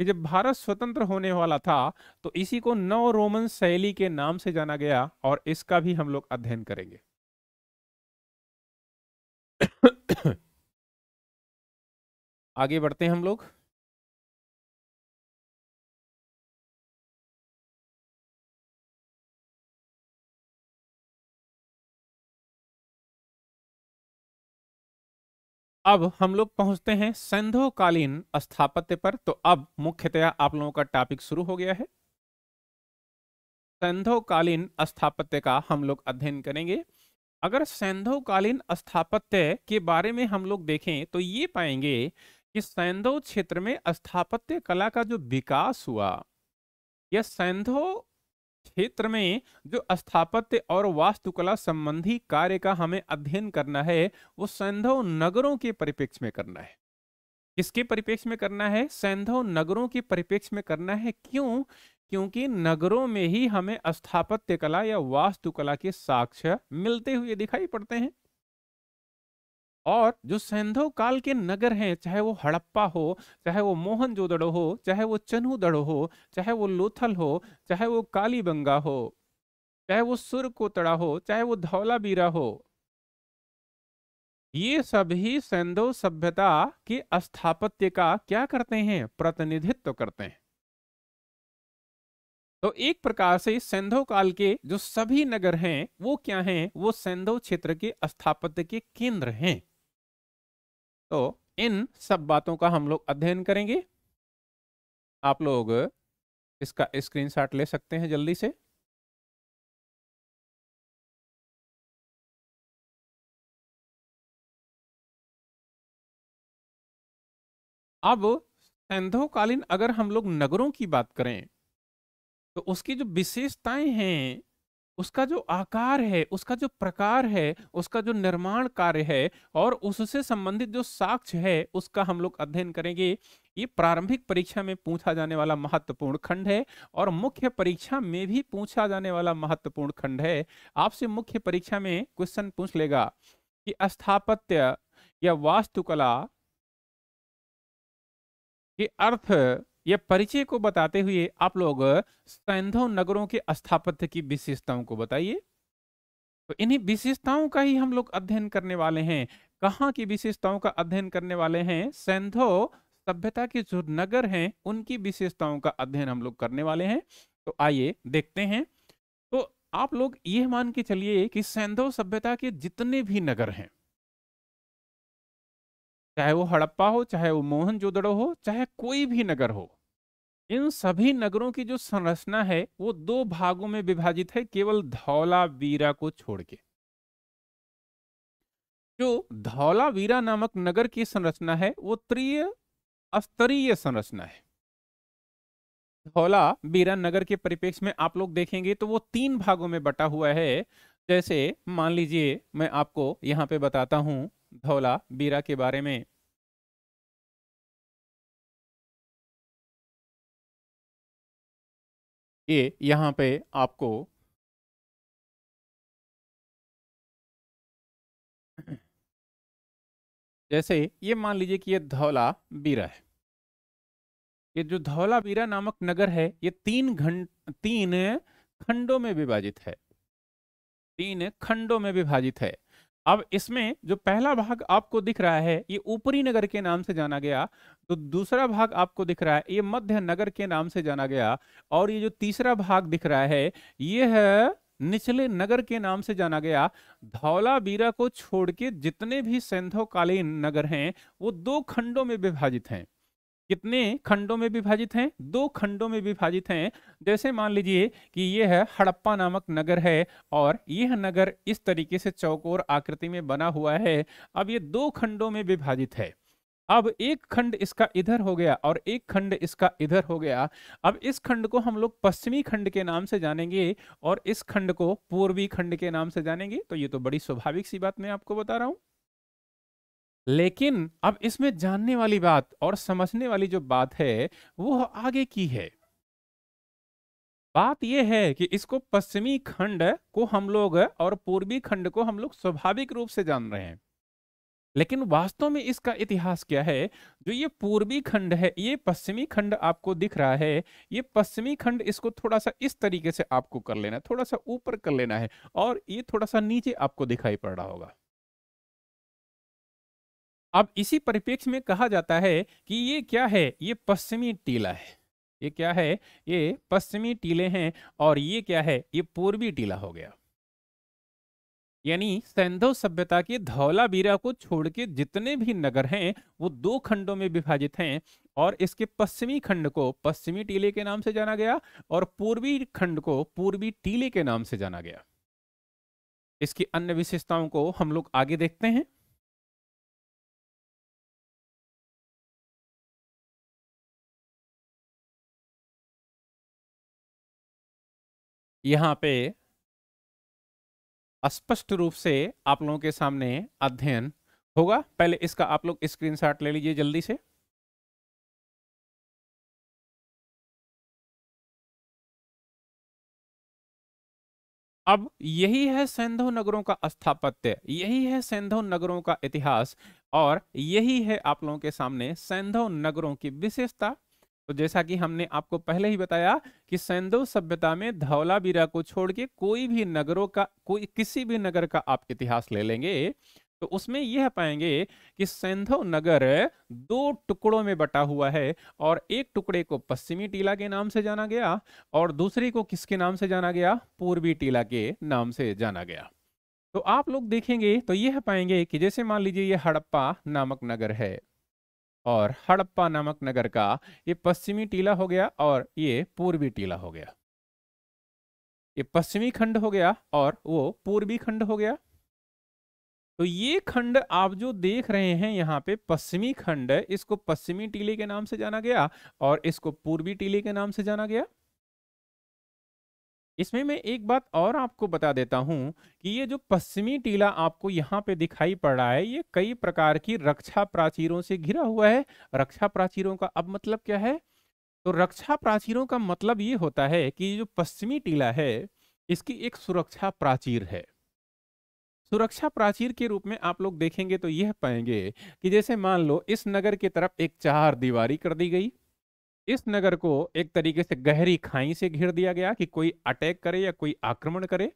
कि जब भारत स्वतंत्र होने वाला था तो इसी को नव रोमन शैली के नाम से जाना गया और इसका भी हम लोग अध्ययन करेंगे आगे बढ़ते हैं हम लोग अब हम लोग पहुंचते हैं संधोकालीन स्थापत्य पर तो अब मुख्यतया आप लोगों का टॉपिक शुरू हो गया है संधोकालीन स्थापत्य का हम लोग अध्ययन करेंगे अगर सैंधोकालीन स्थापत्य के बारे में हम लोग देखें तो ये पाएंगे कि सैंधो क्षेत्र में स्थापत्य कला का जो विकास हुआ यह सैंधो क्षेत्र में जो स्थापत्य और वास्तुकला संबंधी कार्य का हमें अध्ययन करना है वो सैंधव नगरों के परिप्रेक्ष्य में करना है किसके परिप्रेक्ष्य में करना है सैंधव नगरों के परिप्रेक्ष्य में करना है क्यों क्योंकि नगरों में ही हमें स्थापत्य कला या वास्तुकला के साक्ष्य मिलते हुए दिखाई पड़ते हैं और जो सैंधव काल के नगर हैं चाहे वो हड़प्पा हो चाहे वो मोहनजोदड़ो हो चाहे वो चनूदड़ो हो चाहे वो लोथल हो चाहे वो कालीबंगा हो चाहे वो सुर कोतड़ा हो चाहे वो धौलाबीरा हो ये सभी सैंधव सभ्यता के स्थापत्य का क्या करते हैं प्रतिनिधित्व करते हैं तो एक प्रकार से सैंधव काल के जो सभी नगर हैं वो क्या हैं वो सैंधव क्षेत्र के स्थापत्य के केंद्र हैं तो इन सब बातों का हम लोग अध्ययन करेंगे आप लोग इसका स्क्रीनशॉट ले सकते हैं जल्दी से अब सैंधोकालीन अगर हम लोग नगरों की बात करें तो उसकी जो विशेषताएं हैं उसका जो आकार है उसका जो प्रकार है उसका जो निर्माण कार्य है और उससे संबंधित जो साक्ष्य है उसका हम लोग अध्ययन करेंगे ये प्रारंभिक परीक्षा में पूछा जाने वाला महत्वपूर्ण खंड है और मुख्य परीक्षा में भी पूछा जाने वाला महत्वपूर्ण खंड है आपसे मुख्य परीक्षा में क्वेश्चन पूछ लेगा कि स्थापत्य या वास्तुकला के अर्थ यह परिचय को बताते हुए आप लोग सैंधो नगरों के स्थापत्य की विशेषताओं को बताइए तो इन्हीं विशेषताओं का ही हम लोग अध्ययन करने वाले हैं कहाँ की विशेषताओं का अध्ययन करने वाले हैं सैंधो सभ्यता के जो नगर हैं उनकी विशेषताओं का अध्ययन हम लोग करने वाले हैं तो आइए देखते हैं तो आप लोग ये मान के चलिए कि सैंधो सभ्यता के जितने भी नगर हैं चाहे वो हड़प्पा हो चाहे वो मोहनजोदड़ो हो चाहे कोई भी नगर हो इन सभी नगरों की जो संरचना है वो दो भागों में विभाजित है केवल धौला वीरा को छोड़ के जो धौला वीरा नामक नगर की संरचना है वो त्रिय स्तरीय संरचना है धौला वीरा नगर के परिपेक्ष में आप लोग देखेंगे तो वो तीन भागों में बटा हुआ है जैसे मान लीजिए मैं आपको यहाँ पे बताता हूँ धौला बीरा के बारे में ये यहाँ पे आपको जैसे ये मान लीजिए कि ये धौला बीरा है ये जो धौला बीरा नामक नगर है ये तीन घंट तीन खंडों में विभाजित है तीन खंडों में विभाजित है अब इसमें जो पहला भाग आपको दिख रहा है ये ऊपरी नगर के नाम से जाना गया तो दूसरा भाग आपको दिख रहा है ये मध्य नगर के नाम से जाना गया और ये जो तीसरा भाग दिख रहा है ये है निचले नगर के नाम से जाना गया धौलावीरा को छोड़ के जितने भी कालीन नगर हैं वो दो खंडों में विभाजित हैं कितने खंडों में विभाजित हैं दो खंडों में विभाजित हैं जैसे मान लीजिए कि यह है हड़प्पा नामक नगर है और यह नगर इस तरीके से चौकोर आकृति में बना हुआ है अब ये दो खंडों में विभाजित है अब एक खंड इसका इधर हो गया और एक खंड इसका इधर हो गया अब इस खंड को हम लोग पश्चिमी खंड के नाम से जानेंगे और इस खंड को पूर्वी खंड के नाम से जानेंगे तो ये तो बड़ी स्वाभाविक सी बात मैं आपको बता रहा हूँ लेकिन अब इसमें जानने वाली बात और समझने वाली जो बात है वो आगे की है बात यह है कि इसको पश्चिमी खंड को हम लोग और पूर्वी खंड को हम लोग स्वाभाविक रूप से जान रहे हैं लेकिन वास्तव में इसका इतिहास क्या है जो ये पूर्वी खंड है ये पश्चिमी खंड आपको दिख रहा है ये पश्चिमी खंड इसको थोड़ा सा इस तरीके से आपको कर लेना है थोड़ा सा ऊपर कर लेना है और ये थोड़ा सा नीचे आपको दिखाई पड़ रहा होगा अब इसी परिप्रेक्ष्य में कहा जाता है कि ये क्या है ये पश्चिमी टीला है ये क्या है ये पश्चिमी टीले हैं और ये क्या है ये पूर्वी टीला हो गया यानी सैंधव सभ्यता के धौलावीरा को छोड़ के जितने भी नगर हैं वो दो खंडों में विभाजित हैं और इसके पश्चिमी खंड को पश्चिमी टीले के नाम से जाना गया और पूर्वी खंड को पूर्वी टीले के नाम से जाना गया इसकी अन्य विशेषताओं को हम लोग आगे देखते हैं यहाँ पे स्पष्ट रूप से आप लोगों के सामने अध्ययन होगा पहले इसका आप लोग स्क्रीनशॉट ले लीजिए जल्दी से अब यही है सेंधो नगरों का स्थापत्य यही है सेंधो नगरों का इतिहास और यही है आप लोगों के सामने सेंधो नगरों की विशेषता तो जैसा कि हमने आपको पहले ही बताया कि सैंधव सभ्यता में धौलावीरा को छोड़ के कोई भी नगरों का कोई किसी भी नगर का आप इतिहास ले लेंगे तो उसमें यह पाएंगे कि सैंधव नगर दो टुकड़ों में बटा हुआ है और एक टुकड़े को पश्चिमी टीला के नाम से जाना गया और दूसरे को किसके नाम से जाना गया पूर्वी टीला के नाम से जाना गया तो आप लोग देखेंगे तो यह पाएंगे कि जैसे मान लीजिए यह हड़प्पा नामक नगर है और हड़प्पा नामक नगर का ये पश्चिमी टीला हो गया और ये पूर्वी टीला हो गया ये पश्चिमी खंड हो गया और वो पूर्वी खंड हो गया तो ये खंड आप जो देख रहे हैं यहाँ पे पश्चिमी खंड इसको पश्चिमी टीले के नाम से जाना गया और इसको पूर्वी टीले के नाम से जाना गया इसमें मैं एक बात और आपको बता देता हूँ कि ये जो पश्चिमी टीला आपको यहाँ पे दिखाई पड़ रहा है ये कई प्रकार की रक्षा प्राचीरों से घिरा हुआ है रक्षा प्राचीरों का अब मतलब क्या है तो रक्षा प्राचीरों का मतलब ये होता है कि जो पश्चिमी टीला है इसकी एक सुरक्षा प्राचीर है सुरक्षा प्राचीर के रूप में आप लोग देखेंगे तो यह पाएंगे कि जैसे मान लो इस नगर की तरफ एक चार दीवारी कर दी गई इस नगर को एक तरीके से गहरी खाई से घेर दिया गया कि कोई अटैक करे या कोई आक्रमण करे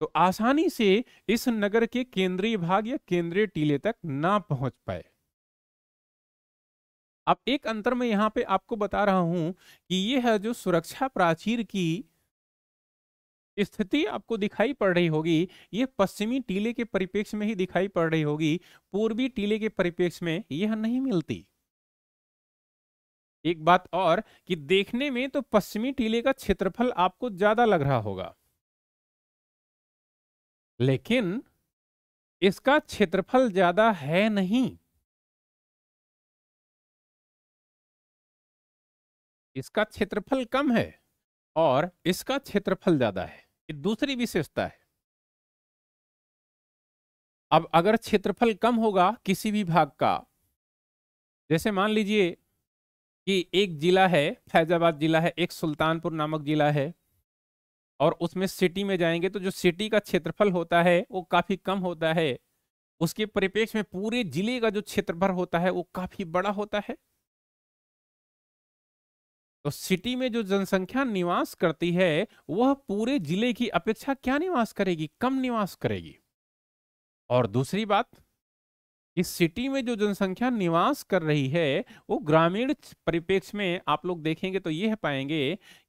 तो आसानी से इस नगर के केंद्रीय भाग या केंद्रीय टीले तक ना पहुंच पाए अब एक अंतर में यहां पे आपको बता रहा हूं कि यह है जो सुरक्षा प्राचीर की स्थिति आपको दिखाई पड़ रही होगी ये पश्चिमी टीले के परिपेक्ष में ही दिखाई पड़ रही होगी पूर्वी टीले के परिपेक्ष में यह नहीं मिलती एक बात और कि देखने में तो पश्चिमी टीले का क्षेत्रफल आपको ज्यादा लग रहा होगा लेकिन इसका क्षेत्रफल ज्यादा है नहीं इसका क्षेत्रफल कम है और इसका क्षेत्रफल ज्यादा है ये दूसरी विशेषता है अब अगर क्षेत्रफल कम होगा किसी भी भाग का जैसे मान लीजिए कि एक ज़िला है फैज़ाबाद ज़िला है एक सुल्तानपुर नामक ज़िला है और उसमें सिटी में जाएंगे तो जो सिटी का क्षेत्रफल होता है वो काफ़ी कम होता है उसके परिपेक्ष में पूरे जिले का जो क्षेत्रफल होता है वो काफ़ी बड़ा होता है तो सिटी में जो जनसंख्या निवास करती है वह पूरे जिले की अपेक्षा क्या निवास करेगी कम निवास करेगी और दूसरी बात इस सिटी में जो जनसंख्या निवास कर रही है वो ग्रामीण परिपेक्ष में आप लोग देखेंगे तो यह पाएंगे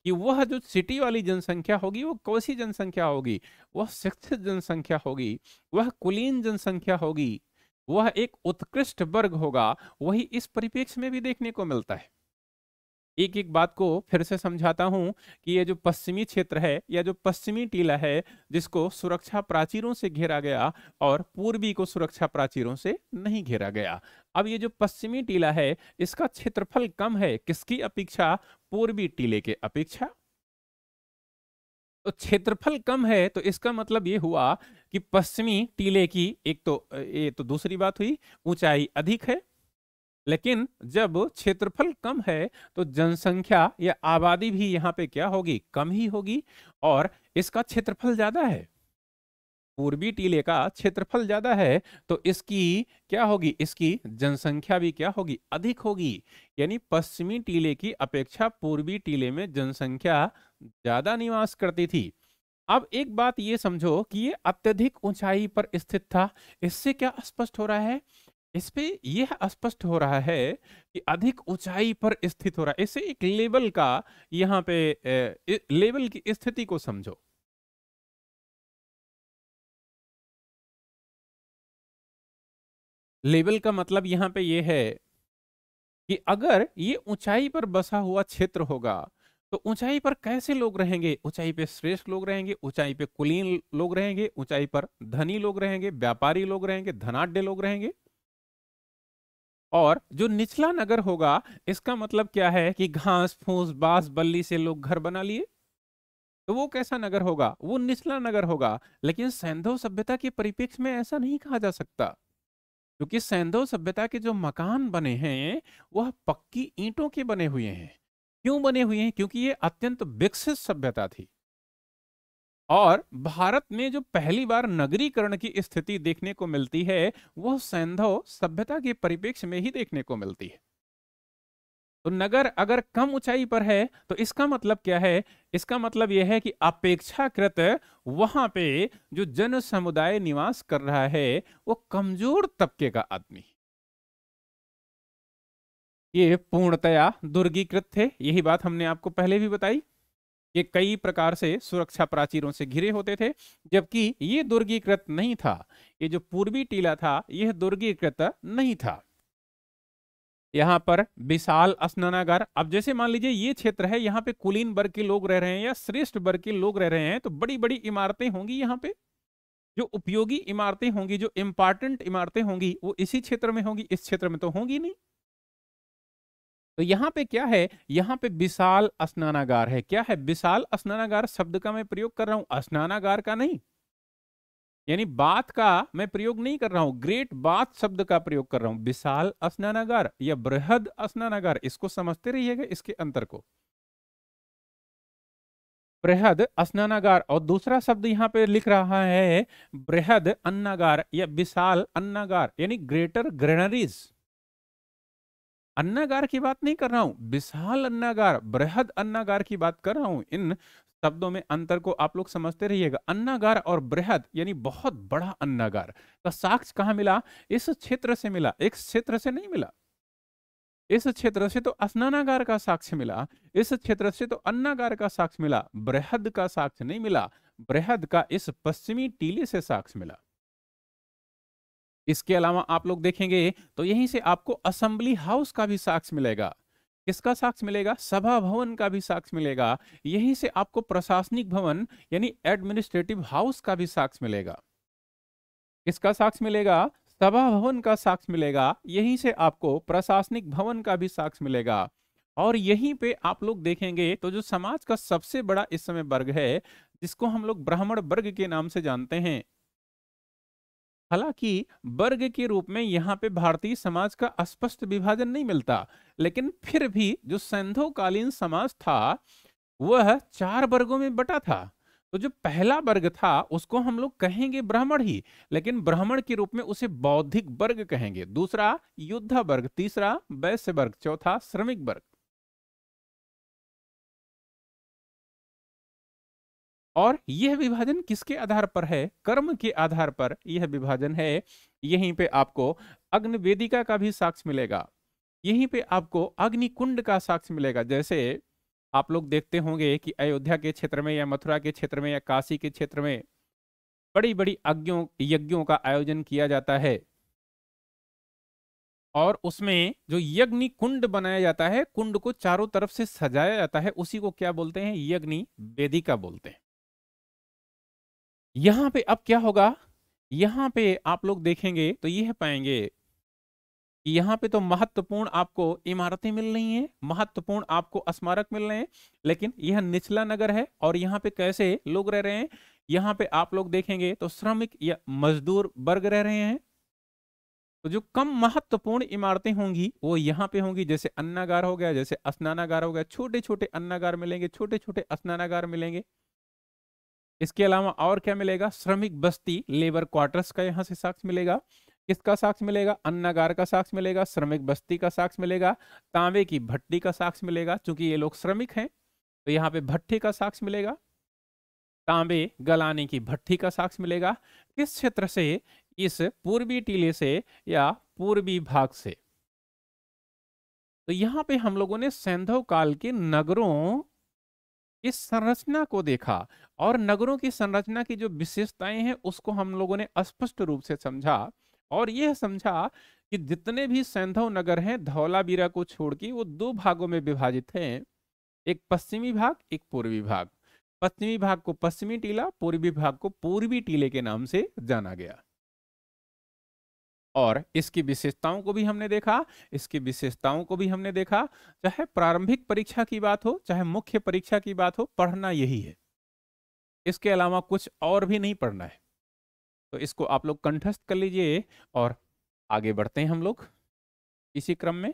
कि वह जो सिटी वाली जनसंख्या होगी वो कौशी जनसंख्या होगी वह शिक्षित जनसंख्या होगी वह कुलीन जनसंख्या होगी वह एक उत्कृष्ट वर्ग होगा वही इस परिपेक्ष में भी देखने को मिलता है एक एक बात को फिर से समझाता हूँ कि ये जो पश्चिमी क्षेत्र है या जो पश्चिमी टीला है जिसको सुरक्षा प्राचीरों से घेरा गया और पूर्वी को सुरक्षा प्राचीरों से नहीं घेरा गया अब ये जो पश्चिमी टीला है इसका क्षेत्रफल कम है किसकी अपेक्षा पूर्वी टीले के अपेक्षा तो क्षेत्रफल कम है तो इसका मतलब ये हुआ कि पश्चिमी टीले की एक तो ये तो दूसरी बात हुई ऊंचाई अधिक है लेकिन जब क्षेत्रफल कम है तो जनसंख्या या आबादी भी यहाँ पे क्या होगी कम ही होगी और इसका क्षेत्रफल ज्यादा है पूर्वी टीले का क्षेत्रफल ज्यादा है तो इसकी क्या होगी इसकी जनसंख्या भी क्या होगी अधिक होगी यानी पश्चिमी टीले की अपेक्षा पूर्वी टीले में जनसंख्या ज्यादा निवास करती थी अब एक बात ये समझो कि ये अत्यधिक ऊंचाई पर स्थित था इससे क्या स्पष्ट हो रहा है इस पे यह स्पष्ट हो रहा है कि अधिक ऊंचाई पर स्थित हो रहा है इसे एक लेवल का यहाँ पे लेवल की स्थिति को समझो लेवल का मतलब यहाँ पे यह है कि अगर ये ऊंचाई पर बसा हुआ क्षेत्र होगा तो ऊंचाई पर कैसे लोग रहेंगे ऊंचाई पे श्रेष्ठ लोग रहेंगे ऊंचाई पे कुलीन लोग रहेंगे ऊंचाई पर धनी लोग रहेंगे व्यापारी लोग रहेंगे धनाढ़ लोग रहेंगे और जो निचला नगर होगा इसका मतलब क्या है कि घास फूस बांस बल्ली से लोग घर बना लिए तो वो कैसा नगर होगा वो निचला नगर होगा लेकिन सैंधव सभ्यता के परिप्रेक्ष्य में ऐसा नहीं कहा जा सकता क्योंकि सैंधव सभ्यता के जो मकान बने हैं वह पक्की ईंटों के बने हुए हैं क्यों बने हुए हैं क्योंकि ये अत्यंत विकसित सभ्यता थी और भारत में जो पहली बार नगरीकरण की स्थिति देखने को मिलती है वह सैंधव सभ्यता के परिप्रेक्ष्य में ही देखने को मिलती है तो नगर अगर कम ऊंचाई पर है तो इसका मतलब क्या है इसका मतलब यह है कि अपेक्षाकृत वहां पे जो जन समुदाय निवास कर रहा है वो कमजोर तबके का आदमी ये पूर्णतया दुर्गीकृत थे यही बात हमने आपको पहले भी बताई ये कई प्रकार से सुरक्षा प्राचीरों से घिरे होते थे जबकि ये दुर्गीकृत नहीं था ये जो पूर्वी टीला था यह दुर्गीकृत नहीं था यहाँ पर विशाल स्नानागार अब जैसे मान लीजिए ये क्षेत्र है यहाँ पे कुलीन वर्ग के लोग रह रहे हैं या श्रेष्ठ वर्ग के लोग रह रहे हैं तो बड़ी बड़ी इमारतें होंगी यहाँ पे जो उपयोगी इमारतें होंगी जो इंपॉर्टेंट इमारतें होंगी वो इसी क्षेत्र में होंगी इस क्षेत्र में तो होंगी नहीं तो यहाँ पे क्या है यहाँ पे विशाल स्नानागार है क्या है विशाल स्नानागार शब्द का मैं प्रयोग कर रहा हूं स्नानागार का नहीं यानी बात का मैं प्रयोग नहीं कर रहा हूं ग्रेट बात शब्द का प्रयोग कर रहा हूं विशाल स्नानागार या बृहद स्नानागार इसको समझते रहिएगा इसके अंतर को बृहद स्नानागार और दूसरा शब्द यहाँ पे लिख रहा है बृहद अन्नागार या विशाल अन्नागार यानी ग्रेटर ग्रेनरीज अन्नागार की बात नहीं कर रहा हूं विशाल अन्नागार बृहद अन्नागार की बात कर रहा हूं इन शब्दों में अंतर को आप लोग समझते रहिएगा अन्नागार और बृहद यानी बहुत बड़ा अन्नागार का तो साक्ष कहा मिला इस क्षेत्र से मिला एक क्षेत्र से नहीं मिला इस क्षेत्र से तो स्नानागार का साक्ष्य मिला इस क्षेत्र से तो अन्नागार का साक्ष्य मिला बृहद का साक्ष्य नहीं मिला बृहद का इस पश्चिमी टीले से साक्ष्य मिला इसके अलावा आप लोग देखेंगे तो यहीं से आपको असेंबली हाउस का भी साक्ष मिलेगा किसका साक्ष मिलेगा सभा भवन का भी साक्ष मिलेगा यहीं से आपको प्रशासनिक भवन यानी एडमिनिस्ट्रेटिव हाउस का भी साक्ष मिलेगा किसका साक्ष मिलेगा सभा भवन का साक्ष मिलेगा यहीं से आपको प्रशासनिक भवन का भी साक्ष मिलेगा और यहीं पे आप लोग देखेंगे तो जो समाज का सबसे बड़ा इस समय वर्ग है जिसको हम लोग ब्राह्मण वर्ग के नाम से जानते हैं हालांकि वर्ग के रूप में यहाँ पे भारतीय समाज का स्पष्ट विभाजन नहीं मिलता लेकिन फिर भी जो सैंधोकालीन समाज था वह चार वर्गों में बटा था तो जो पहला वर्ग था उसको हम लोग कहेंगे ब्राह्मण ही लेकिन ब्राह्मण के रूप में उसे बौद्धिक वर्ग कहेंगे दूसरा युद्धा वर्ग तीसरा वैश्य वर्ग चौथा श्रमिक वर्ग और यह विभाजन किसके आधार पर है कर्म के आधार पर यह विभाजन है यहीं पे आपको अग्नि वेदिका का भी साक्ष मिलेगा यहीं पे आपको अग्नि कुंड का साक्ष मिलेगा जैसे आप लोग देखते होंगे कि अयोध्या के क्षेत्र में या मथुरा के क्षेत्र में या काशी के क्षेत्र में बड़ी बड़ी अज्ञों यज्ञों का आयोजन किया जाता है और उसमें जो यज्ञ कुंड बनाया जाता है कुंड को चारों तरफ से सजाया जाता है उसी को क्या बोलते हैं यज्ञ वेदिका बोलते हैं यहां पे अब क्या होगा यहां पे आप लोग देखेंगे तो यह पाएंगे कि यहाँ पे तो महत्वपूर्ण आपको इमारतें मिल रही हैं महत्वपूर्ण आपको स्मारक मिल रहे हैं लेकिन यह निचला नगर है और यहाँ पे कैसे लोग रह रहे हैं यहाँ पे आप लोग देखेंगे तो श्रमिक या मजदूर वर्ग रह रहे हैं तो जो कम महत्वपूर्ण इमारतें होंगी वो यहाँ पे होंगी जैसे अन्नागार हो गया जैसे स्नानागार हो गया छोटे छोटे अन्नागार मिलेंगे छोटे छोटे स्नानागार मिलेंगे इसके अलावा और क्या मिलेगा श्रमिक बस्ती लेबर क्वार्टर्स का यहाँ से साक्ष मिलेगा किसका साक्ष मिलेगा अन्नागार का साक्ष मिलेगा श्रमिक बस्ती का साक्ष मिलेगा तांबे की भट्टी का साक्ष मिलेगा क्योंकि ये लोग श्रमिक हैं तो यहाँ पे भट्टी का साक्ष मिलेगा तांबे गलाने की भट्टी का साक्ष मिलेगा किस क्षेत्र से इस पूर्वी टीले से या पूर्वी भाग से तो यहाँ पे हम लोगों ने सैंधव काल के नगरों इस संरचना को देखा और नगरों की संरचना की जो विशेषताएं हैं उसको हम लोगों ने स्पष्ट रूप से समझा और यह समझा कि जितने भी सैंधव नगर हैं धौलाबीरा को छोड़ के वो दो भागों में विभाजित हैं एक पश्चिमी भाग एक पूर्वी भाग पश्चिमी भाग को पश्चिमी टीला पूर्वी भाग को पूर्वी टीले के नाम से जाना गया और इसकी विशेषताओं को भी हमने देखा इसकी विशेषताओं को भी हमने देखा चाहे प्रारंभिक परीक्षा की बात हो चाहे मुख्य परीक्षा की बात हो पढ़ना यही है इसके अलावा कुछ और भी नहीं पढ़ना है तो इसको आप लोग कंठस्थ कर लीजिए और आगे बढ़ते हैं हम लोग इसी क्रम में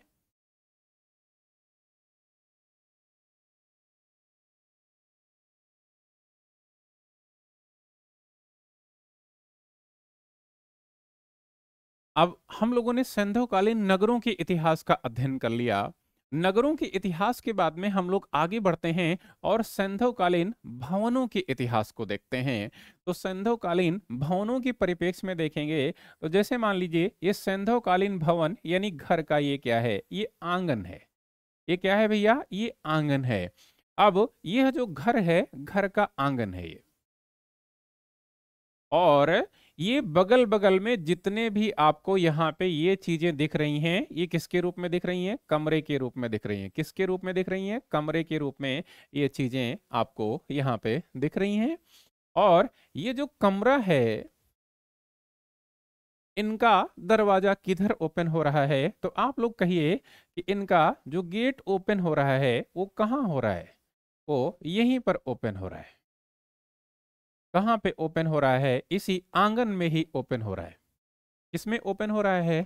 अब हम लोगों ने संधोकालीन नगरों के इतिहास का अध्ययन कर लिया नगरों के इतिहास के बाद में हम लोग आगे बढ़ते हैं और संधोकालीन भवनों के इतिहास को देखते हैं तो संधोकालीन भवनों के परिपेक्ष में देखेंगे तो जैसे मान लीजिए ये संधोकालीन भवन यानी घर का ये क्या है ये आंगन है ये क्या है भैया ये आंगन है अब यह जो घर है घर का आंगन है ये और ये बगल बगल में जितने भी आपको यहाँ पे ये चीजें दिख रही हैं ये किसके रूप में दिख रही हैं कमरे के रूप में दिख रही हैं किसके रूप में दिख रही हैं कमरे के रूप में ये चीजें आपको यहाँ पे दिख रही हैं और ये जो कमरा है इनका दरवाजा किधर ओपन हो रहा है तो आप लोग कहिए कि इनका जो गेट ओपन हो रहा है वो कहाँ हो रहा है वो यहीं पर ओपन हो रहा है कहाँ पे ओपन हो रहा है इसी आंगन में ही ओपन हो रहा है इसमें ओपन हो रहा है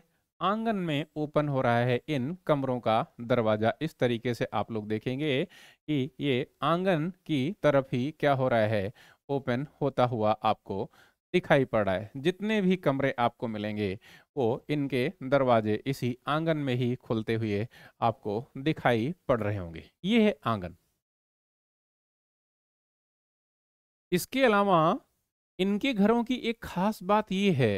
आंगन में ओपन हो रहा है इन कमरों का दरवाज़ा इस तरीके से आप लोग देखेंगे कि ये आंगन की तरफ ही क्या हो रहा है ओपन होता हुआ आपको दिखाई पड़ रहा है जितने भी कमरे आपको मिलेंगे वो इनके दरवाजे इसी आंगन में ही खुलते हुए आपको दिखाई पड़ रहे होंगे ये है आंगन इसके अलावा इनके घरों की एक खास बात ये है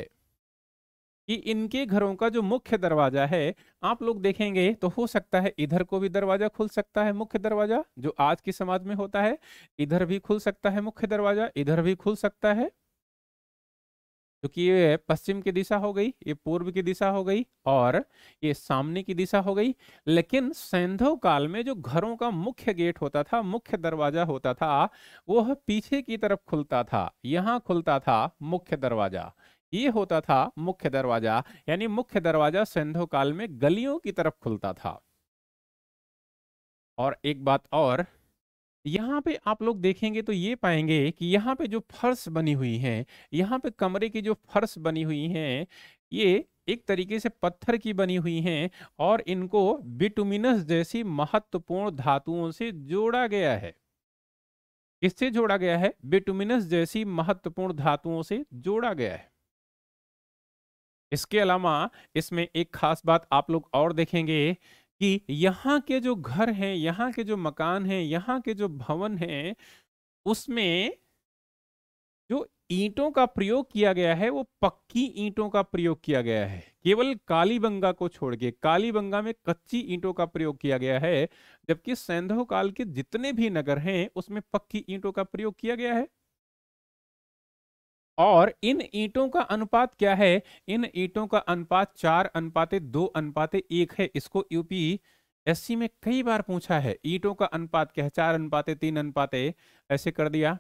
कि इनके घरों का जो मुख्य दरवाजा है आप लोग देखेंगे तो हो सकता है इधर को भी दरवाजा खुल सकता है मुख्य दरवाजा जो आज के समाज में होता है इधर भी खुल सकता है मुख्य दरवाजा इधर भी खुल सकता है जो कि ये पश्चिम की दिशा हो गई ये पूर्व की दिशा हो गई और ये सामने की दिशा हो गई लेकिन सैंधव काल में जो घरों का मुख्य गेट होता था मुख्य दरवाजा होता था वह पीछे की तरफ खुलता था यहाँ खुलता था मुख्य दरवाजा ये होता था मुख्य दरवाजा यानी मुख्य दरवाजा सैंधव काल में गलियों की तरफ खुलता था और एक बात और यहाँ पे आप लोग देखेंगे तो ये पाएंगे कि यहाँ पे जो फर्श बनी हुई है यहाँ पे कमरे की जो फर्श बनी हुई है ये एक तरीके से पत्थर की बनी हुई हैं और इनको बिटुमिनस जैसी महत्वपूर्ण धातुओं से जोड़ा गया है किससे जोड़ा गया है बिटुमिनस जैसी महत्वपूर्ण धातुओं से जोड़ा गया है इसके अलावा इसमें एक खास बात आप लोग और देखेंगे कि यहाँ के जो घर हैं यहाँ के जो मकान हैं यहाँ के जो भवन हैं उसमें जो ईंटों का प्रयोग किया गया है वो पक्की ईंटों का प्रयोग किया गया है केवल कालीबंगा को छोड़ के कालीबंगा में कच्ची ईंटों का प्रयोग किया गया है जबकि सैंधव काल के जितने भी नगर हैं उसमें पक्की ईंटों का प्रयोग किया गया है और इन ईंटों का अनुपात क्या है इन ईंटों का अनुपात चार अनुपात दो अनुपाते एक है इसको यूपी एससी में कई बार पूछा है ईंटों का अनुपात क्या है चार अनुपाते तीन अनुपात ऐसे कर दिया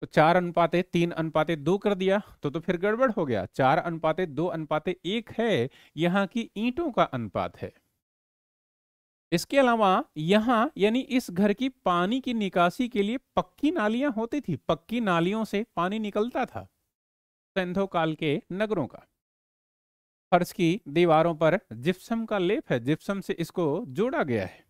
तो चार अनुपाते तीन अनुपात दो कर दिया तो तो फिर गड़बड़ हो गया चार अनुपाते दो अनुपाते एक है यहाँ की ईंटों का अनुपात है इसके अलावा यहाँ यानी इस घर की पानी की निकासी के लिए पक्की नालियां होती थी पक्की नालियों से पानी निकलता था सेंधो काल के नगरों का फर्श की दीवारों पर जिप्सम का लेप है जिप्सम से इसको जोड़ा गया है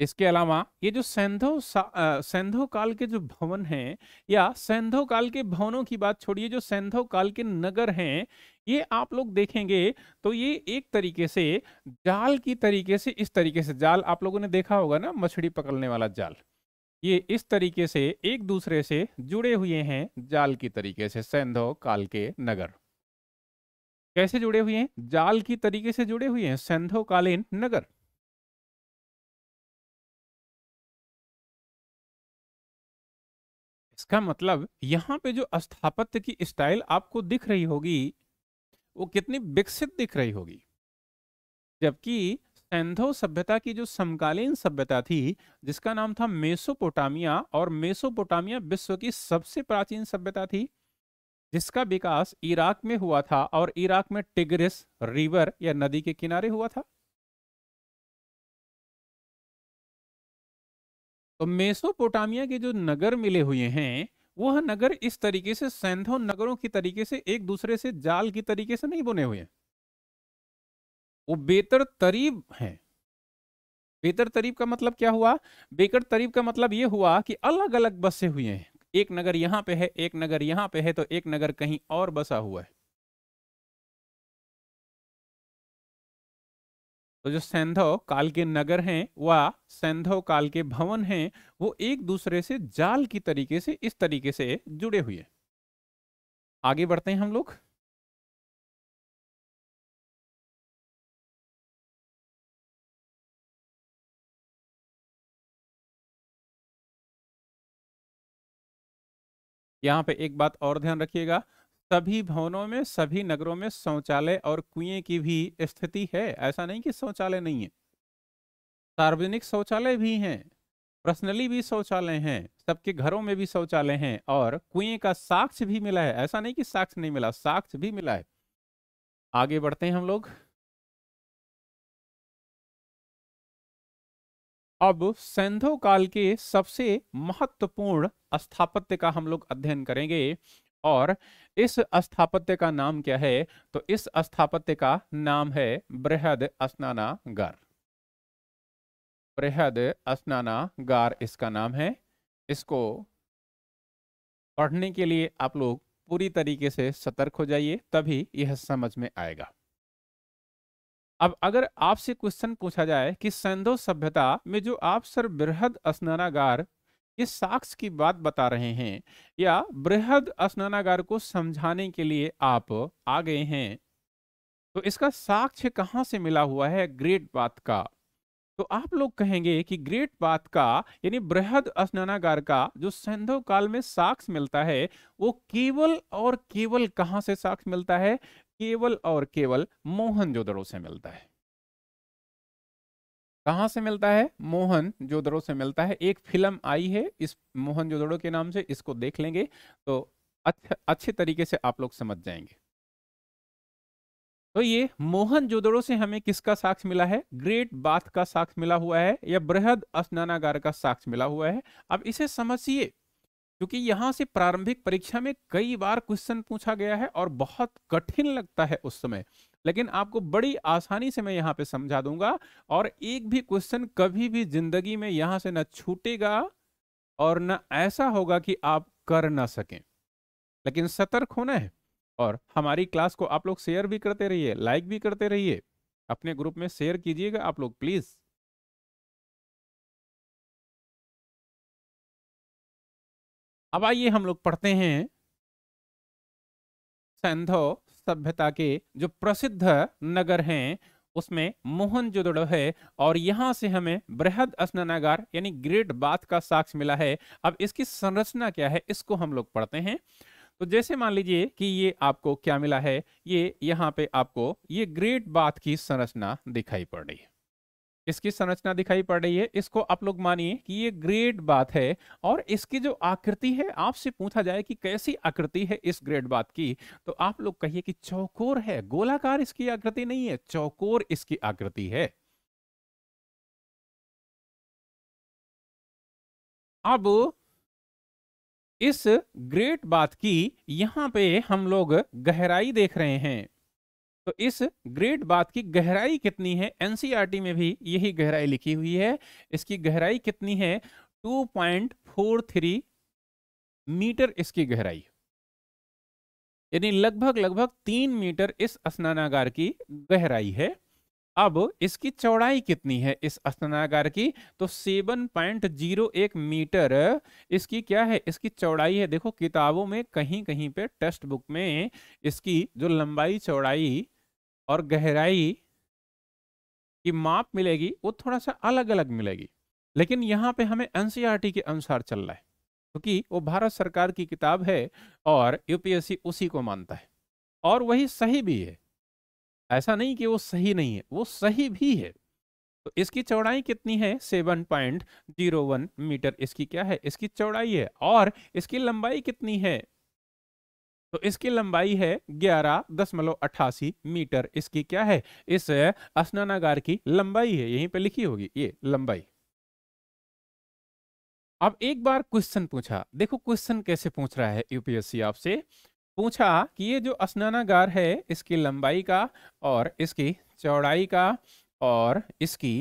इसके अलावा ये जो सैंधो सैंधो काल के जो भवन हैं या सैंधो काल के भवनों की बात छोड़िए जो सैंधो काल के नगर हैं ये आप लोग देखेंगे तो ये एक तरीके से जाल की तरीके से इस तरीके से जाल आप लोगों ने देखा होगा ना मछली पकड़ने वाला जाल ये इस तरीके से एक दूसरे से जुड़े हुए हैं जाल की तरीके से सैंधो काल के नगर कैसे जुड़े हुए हैं जाल की तरीके से जुड़े हुए हैं सैंधो कालीन नगर इसका मतलब यहाँ पे जो स्थापत्य की स्टाइल आपको दिख रही होगी वो कितनी विकसित दिख रही होगी जबकि सैंधव सभ्यता की जो समकालीन सभ्यता थी जिसका नाम था मेसोपोटामिया और मेसोपोटामिया विश्व की सबसे प्राचीन सभ्यता थी जिसका विकास इराक में हुआ था और इराक में टिग्रिस रिवर या नदी के किनारे हुआ था तो मेसोपोटामिया के जो नगर मिले हुए हैं वह नगर इस तरीके से सैंधो नगरों की तरीके से एक दूसरे से जाल की तरीके से नहीं बुने हुए वो बेतर तरीब हैं बेतर तरीब का मतलब क्या हुआ बेकर तरीब का मतलब ये हुआ कि अलग अलग बसे हुए हैं एक नगर यहाँ पे है एक नगर यहाँ पे है तो एक नगर कहीं और बसा हुआ है तो जो सैंधव काल के नगर हैं व सैंधव काल के भवन हैं वो एक दूसरे से जाल की तरीके से इस तरीके से जुड़े हुए आगे बढ़ते हैं हम लोग यहां पे एक बात और ध्यान रखिएगा सभी भवनों में सभी नगरों में शौचालय और कुएं की भी स्थिति है ऐसा नहीं कि शौचालय नहीं है सार्वजनिक शौचालय भी हैं पर्सनली भी शौचालय हैं सबके घरों में भी शौचालय हैं और कुएं का साक्ष भी मिला है ऐसा नहीं कि साक्ष नहीं मिला साक्ष भी मिला है आगे बढ़ते हैं हम लोग अब सैंधो काल के सबसे महत्वपूर्ण स्थापत्य का हम लोग अध्ययन करेंगे और इस स्थापत्य का नाम क्या है तो इस स्थापत्य का नाम है बृहद स्नानागार बृहद स्नानागार इसका नाम है इसको पढ़ने के लिए आप लोग पूरी तरीके से सतर्क हो जाइए तभी यह समझ में आएगा अब अगर आपसे क्वेश्चन पूछा जाए कि सैंधो सभ्यता में जो आप सर बृहद स्नानागार ये साक्ष की बात बता रहे हैं या बृहद स्नानागार को समझाने के लिए आप आ गए हैं तो इसका साक्ष्य कहाँ से मिला हुआ है ग्रेट बात का तो आप लोग कहेंगे कि ग्रेट बात का यानी बृहद स्नानागार का जो सैंधव काल में साक्ष मिलता है वो केवल और केवल कहाँ से साक्ष मिलता है केवल और केवल मोहनजोदड़ो से मिलता है कहाँ से मिलता है मोहन जोदड़ो से मिलता है एक फिल्म आई है इस मोहन जोदड़ो के नाम से इसको देख लेंगे तो अच्छा अच्छे तरीके से आप लोग समझ जाएंगे तो ये मोहन जोदड़ो से हमें किसका साक्ष मिला है ग्रेट बाथ का साक्ष मिला हुआ है या बृहद स्नानागार का साक्ष मिला हुआ है अब इसे समझिए क्योंकि यहाँ से प्रारंभिक परीक्षा में कई बार क्वेश्चन पूछा गया है और बहुत कठिन लगता है उस समय लेकिन आपको बड़ी आसानी से मैं यहाँ पे समझा दूंगा और एक भी क्वेश्चन कभी भी जिंदगी में यहाँ से ना छूटेगा और ना ऐसा होगा कि आप कर ना सकें लेकिन सतर्क होना है और हमारी क्लास को आप लोग शेयर भी करते रहिए लाइक भी करते रहिए अपने ग्रुप में शेयर कीजिएगा आप लोग प्लीज़ अब आइए हम लोग पढ़ते हैं संधो सभ्यता के जो प्रसिद्ध नगर हैं उसमें मोहन है और यहाँ से हमें बृहद स्नानागार यानी ग्रेट बाथ का साक्ष्य मिला है अब इसकी संरचना क्या है इसको हम लोग पढ़ते हैं तो जैसे मान लीजिए कि ये आपको क्या मिला है ये यहाँ पे आपको ये ग्रेट बाथ की संरचना दिखाई पड़ रही है इसकी संरचना दिखाई पड़ रही है इसको आप लोग मानिए कि ये ग्रेट बात है और इसकी जो आकृति है आपसे पूछा जाए कि कैसी आकृति है इस ग्रेट बात की तो आप लोग कहिए कि चौकोर है गोलाकार इसकी आकृति नहीं है चौकोर इसकी आकृति है अब इस ग्रेट बात की यहां पे हम लोग गहराई देख रहे हैं तो इस ग्रेट बात की गहराई कितनी है एनसीईआरटी e में भी यही गहराई लिखी हुई है इसकी गहराई कितनी है 2.43 मीटर इसकी गहराई यानी लगभग लगभग तीन मीटर इस स्नानागार की गहराई है अब इसकी चौड़ाई कितनी है इस स्नानागार की तो सेवन पॉइंट जीरो एक मीटर इसकी क्या है इसकी चौड़ाई है देखो किताबों में कहीं कहीं पे टेक्स्ट बुक में इसकी जो लंबाई चौड़ाई और गहराई की माप मिलेगी वो थोड़ा सा अलग अलग मिलेगी लेकिन यहाँ पे हमें एनसीईआरटी e के अनुसार चल रहा है क्योंकि वो भारत सरकार की किताब है और यूपीएससी उसी को मानता है और वही सही भी है ऐसा नहीं कि वो सही नहीं है वो सही भी है तो इसकी चौड़ाई कितनी है seven point zero one metre इसकी क्या है इसकी चौड़ाई है और इसकी लंबाई कितनी है तो इसकी लंबाई है ग्यारह दशमलव अठासी मीटर इसकी क्या है इस स्नानागार की लंबाई है यहीं पे लिखी होगी ये लंबाई अब एक बार क्वेश्चन पूछा देखो क्वेश्चन कैसे पूछ रहा है यूपीएससी आपसे पूछा कि ये जो स्नानागार है इसकी लंबाई का और इसकी चौड़ाई का और इसकी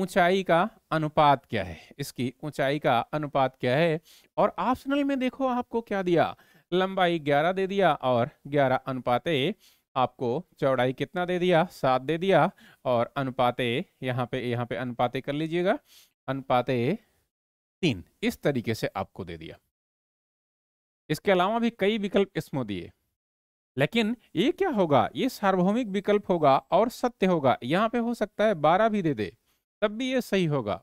ऊंचाई का अनुपात क्या है इसकी ऊंचाई का अनुपात क्या है और ऑप्शनल में देखो आपको क्या दिया लंबाई 11 दे दिया और 11 अनुपाते आपको चौड़ाई कितना दे दिया सात दे दिया और अनुपाते यहाँ पे यहाँ पे अनुपाते कर लीजिएगा अनुपाते तीन इस तरीके से आपको दे दिया इसके अलावा भी कई विकल्प इसमें दिए लेकिन ये क्या होगा ये सार्वभौमिक विकल्प होगा और सत्य होगा यहाँ पे हो सकता है बारह भी दे दे तब भी ये सही होगा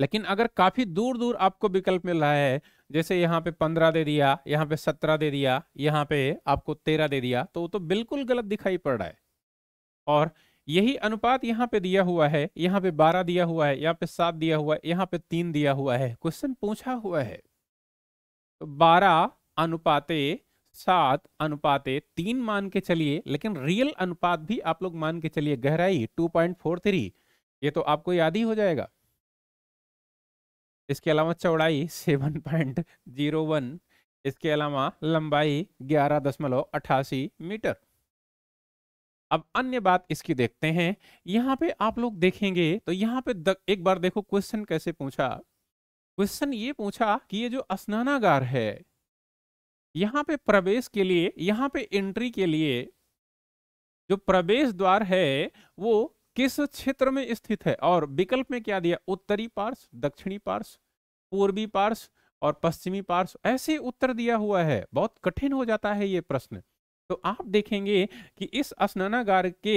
लेकिन अगर काफ़ी दूर दूर आपको विकल्प मिल रहा है जैसे यहाँ पे पंद्रह दे दिया यहाँ पे सत्रह दे दिया यहाँ पे आपको तेरह दे दिया तो वो तो बिल्कुल गलत दिखाई पड़ रहा है और यही अनुपात यहाँ पे दिया हुआ है यहाँ पे बारह दिया हुआ है यहाँ पे सात दिया हुआ है यहाँ पे तीन दिया हुआ है क्वेश्चन पूछा हुआ है तो बारह अनुपाते सात अनुपाते तीन मान के चलिए लेकिन रियल अनुपात भी आप लोग मान के चलिए गहराई टू पॉइंट फोर थ्री ये तो आपको याद ही हो जाएगा इसके अलावा चौड़ाई सेवन पॉइंट जीरो वन इसके अलावा लंबाई ग्यारह दशमलव अट्ठासी मीटर अब अन्य बात इसकी देखते हैं यहाँ पे आप लोग देखेंगे तो यहाँ पे द, एक बार देखो क्वेश्चन कैसे पूछा क्वेश्चन ये पूछा कि ये जो स्नानागार है यहाँ पे प्रवेश के लिए यहाँ पे एंट्री के लिए जो प्रवेश द्वार है वो किस क्षेत्र में स्थित है और विकल्प में क्या दिया उत्तरी पार्श दक्षिणी पार्श पूर्वी पार्श और पश्चिमी पार्श ऐसे उत्तर दिया हुआ है बहुत कठिन हो जाता है ये प्रश्न तो आप देखेंगे कि इस स्नानागार के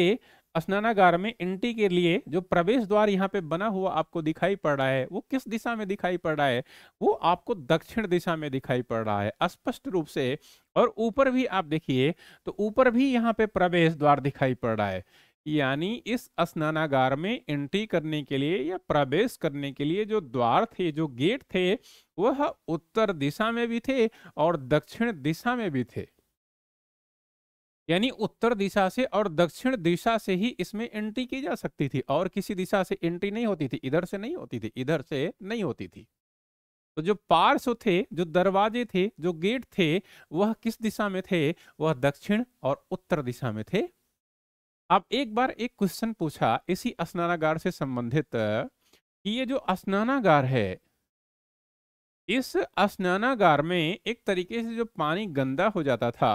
स्नानागार में एंट्री के लिए जो प्रवेश द्वार यहाँ पे बना हुआ आपको दिखाई पड़ रहा है वो किस दिशा में दिखाई पड़ रहा है वो आपको दक्षिण दिशा में दिखाई पड़ रहा है स्पष्ट रूप से और ऊपर भी आप देखिए तो ऊपर भी यहाँ पे प्रवेश द्वार दिखाई पड़ रहा है यानी इस स्नानागार में एंट्री करने के लिए या प्रवेश करने के लिए जो द्वार थे जो गेट थे वह उत्तर दिशा में भी थे और दक्षिण दिशा में भी थे यानी उत्तर दिशा से और दक्षिण दिशा से ही इसमें एंट्री की जा सकती थी और किसी दिशा से एंट्री नहीं होती थी इधर से नहीं होती थी इधर से नहीं होती थी तो जो पार्श्व थे जो दरवाजे थे जो गेट थे वह किस दिशा में थे वह दक्षिण और उत्तर दिशा में थे अब एक बार एक क्वेश्चन पूछा इसी स्नानागार से संबंधित कि ये जो स्नानागार है इस स्नानागार में एक तरीके से जो पानी गंदा हो जाता था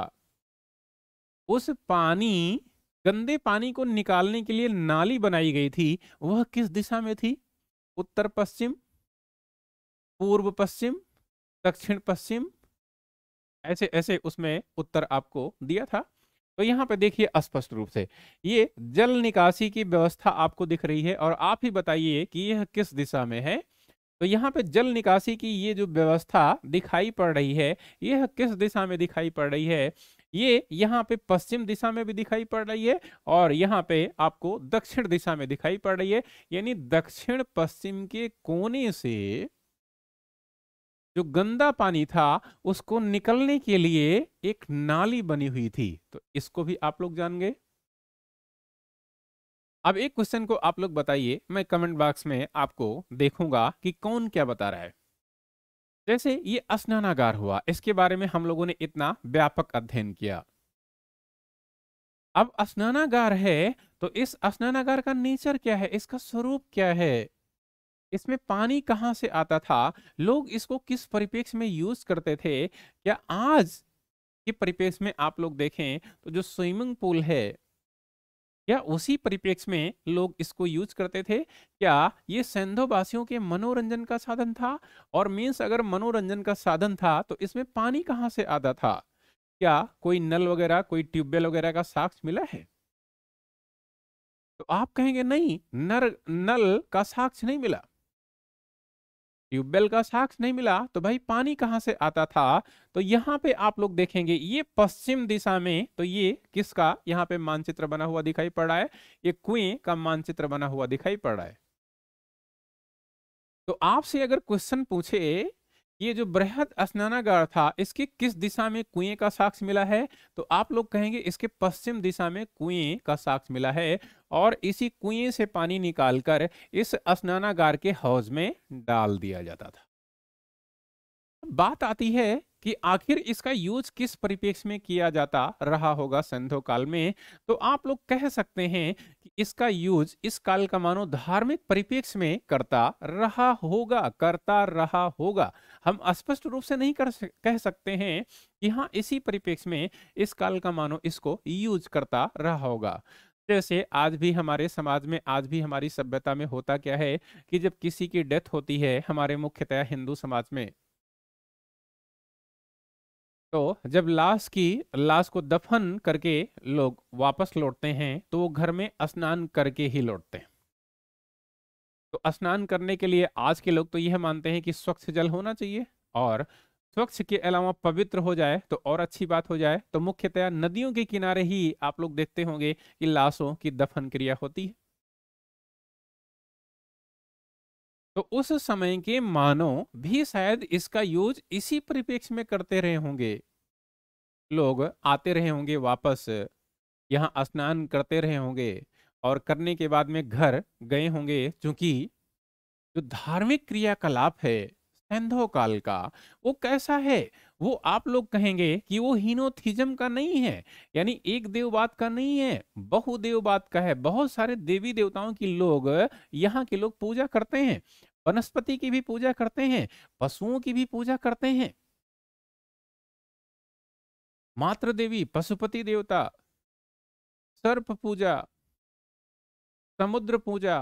उस पानी गंदे पानी को निकालने के लिए नाली बनाई गई थी वह किस दिशा में थी उत्तर पश्चिम पूर्व पश्चिम दक्षिण पश्चिम ऐसे ऐसे उसमें उत्तर आपको दिया था तो यहाँ पर देखिए स्पष्ट रूप से ये जल निकासी की व्यवस्था आपको दिख रही है और आप ही बताइए कि यह किस दिशा में है तो यहाँ पे जल निकासी की ये जो व्यवस्था दिखाई पड़ रही है यह किस दिशा में दिखाई पड़ रही है ये यहाँ पे पश्चिम दिशा में भी दिखाई पड़ रही है और यहाँ पे आपको दक्षिण दिशा में दिखाई पड़ रही है यानी दक्षिण पश्चिम के कोने से जो गंदा पानी था उसको निकलने के लिए एक नाली बनी हुई थी तो इसको भी आप लोग जान गए अब एक क्वेश्चन को आप लोग बताइए मैं कमेंट बॉक्स में आपको देखूंगा कि कौन क्या बता रहा है जैसे ये स्नानागार हुआ इसके बारे में हम लोगों ने इतना व्यापक अध्ययन किया अब स्नानागार है तो इस स्नानागार का नेचर क्या है इसका स्वरूप क्या है इसमें पानी कहाँ से आता था लोग इसको किस परिपेक्ष में यूज करते थे या आज के परिपेक्ष में आप लोग देखें तो जो स्विमिंग पूल है क्या उसी परिपेक्ष में लोग इसको यूज करते थे क्या ये वासियों के मनोरंजन का साधन था और मीन्स अगर मनोरंजन का साधन था तो इसमें पानी कहाँ से आता था क्या कोई नल वगैरह कोई ट्यूबवेल वगैरह का साक्ष्य मिला है तो आप कहेंगे नहीं नर नल का साक्ष्य नहीं मिला ट्यूबवेल का साक्ष नहीं मिला तो भाई पानी कहाँ से आता था तो यहाँ पे आप लोग देखेंगे ये पश्चिम दिशा में तो ये किसका यहाँ पे मानचित्र बना हुआ दिखाई पड़ रहा है ये कुएं का मानचित्र बना हुआ दिखाई पड़ रहा है तो आपसे अगर क्वेश्चन पूछे ये जो बृहद स्नानागार था इसके किस दिशा में कुएं का साक्ष्य मिला है तो आप लोग कहेंगे इसके पश्चिम दिशा में कुएं का साक्ष्य मिला है और इसी कुएं से पानी निकालकर इस स्नानागार के हौज में डाल दिया जाता था बात आती है कि आखिर इसका यूज किस परिपेक्ष में किया जाता रहा होगा संधो काल में तो आप लोग कह सकते हैं कि इसका यूज इस काल का मानो धार्मिक परिपेक्ष में करता रहा होगा करता रहा होगा हम स्पष्ट रूप से नहीं कर कह सकते हैं कि हाँ इसी परिपेक्ष में इस काल का मानो इसको यूज करता रहा होगा जैसे आज भी हमारे समाज में आज भी हमारी सभ्यता में होता क्या है कि जब किसी की डेथ होती है हमारे मुख्यतः हिंदू समाज में तो जब लाश की लाश को दफन करके लोग वापस लौटते हैं तो वो घर में स्नान करके ही लौटते हैं तो स्नान करने के लिए आज के लोग तो यह मानते हैं कि स्वच्छ जल होना चाहिए और स्वच्छ के अलावा पवित्र हो जाए तो और अच्छी बात हो जाए तो मुख्यतया नदियों के किनारे ही आप लोग देखते होंगे कि लाशों की दफन क्रिया होती है तो उस समय के मानव भी शायद इसका यूज इसी परिप्रेक्ष्य में करते रहे होंगे लोग आते रहे होंगे वापस यहाँ स्नान करते रहे होंगे और करने के बाद में घर गए होंगे क्योंकि जो धार्मिक क्रियाकलाप है एंधो काल का वो कैसा है वो आप लोग कहेंगे कि वो हीनोथिज्म का नहीं है यानी एक देववाद का नहीं है बहुदेववाद का है बहुत सारे देवी देवताओं की लोग यहाँ के लोग पूजा करते हैं वनस्पति की भी पूजा करते हैं पशुओं की भी पूजा करते हैं मात्र देवी पशुपति देवता सर्प पूजा समुद्र पूजा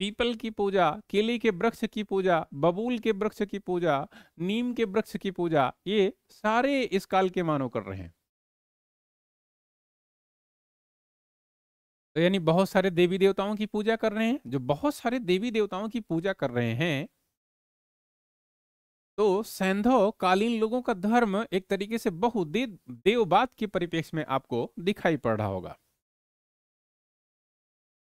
पीपल की पूजा केले के वृक्ष की पूजा बबूल के वृक्ष की पूजा नीम के वृक्ष की पूजा ये सारे इस काल के मानव कर रहे हैं तो यानी बहुत सारे देवी देवताओं की पूजा कर रहे हैं जो बहुत सारे देवी देवताओं की पूजा कर रहे हैं तो सैंधो कालीन लोगों का धर्म एक तरीके से बहुदेव देववाद के परिपेक्ष में आपको दिखाई पड़ रहा होगा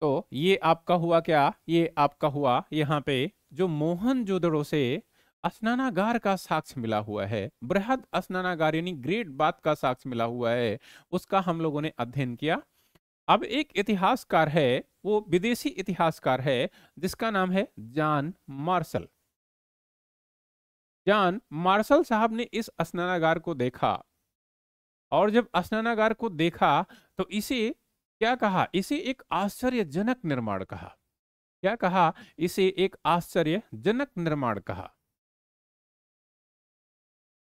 तो ये आपका हुआ क्या ये आपका हुआ यहाँ पे जो मोहन जोदड़ो से स्नानागार का साक्ष्य मिला हुआ है बृहद स्नानागार यानी ग्रेट बात का साक्ष्य मिला हुआ है उसका हम लोगों ने अध्ययन किया अब एक इतिहासकार है वो विदेशी इतिहासकार है जिसका नाम है जान मार्शल जान मार्शल साहब ने इस स्नानागार को देखा और जब स्नानागार को देखा तो इसे क्या कहा इसे एक आश्चर्यजनक निर्माण कहा क्या कहा इसे एक आश्चर्यजनक निर्माण कहा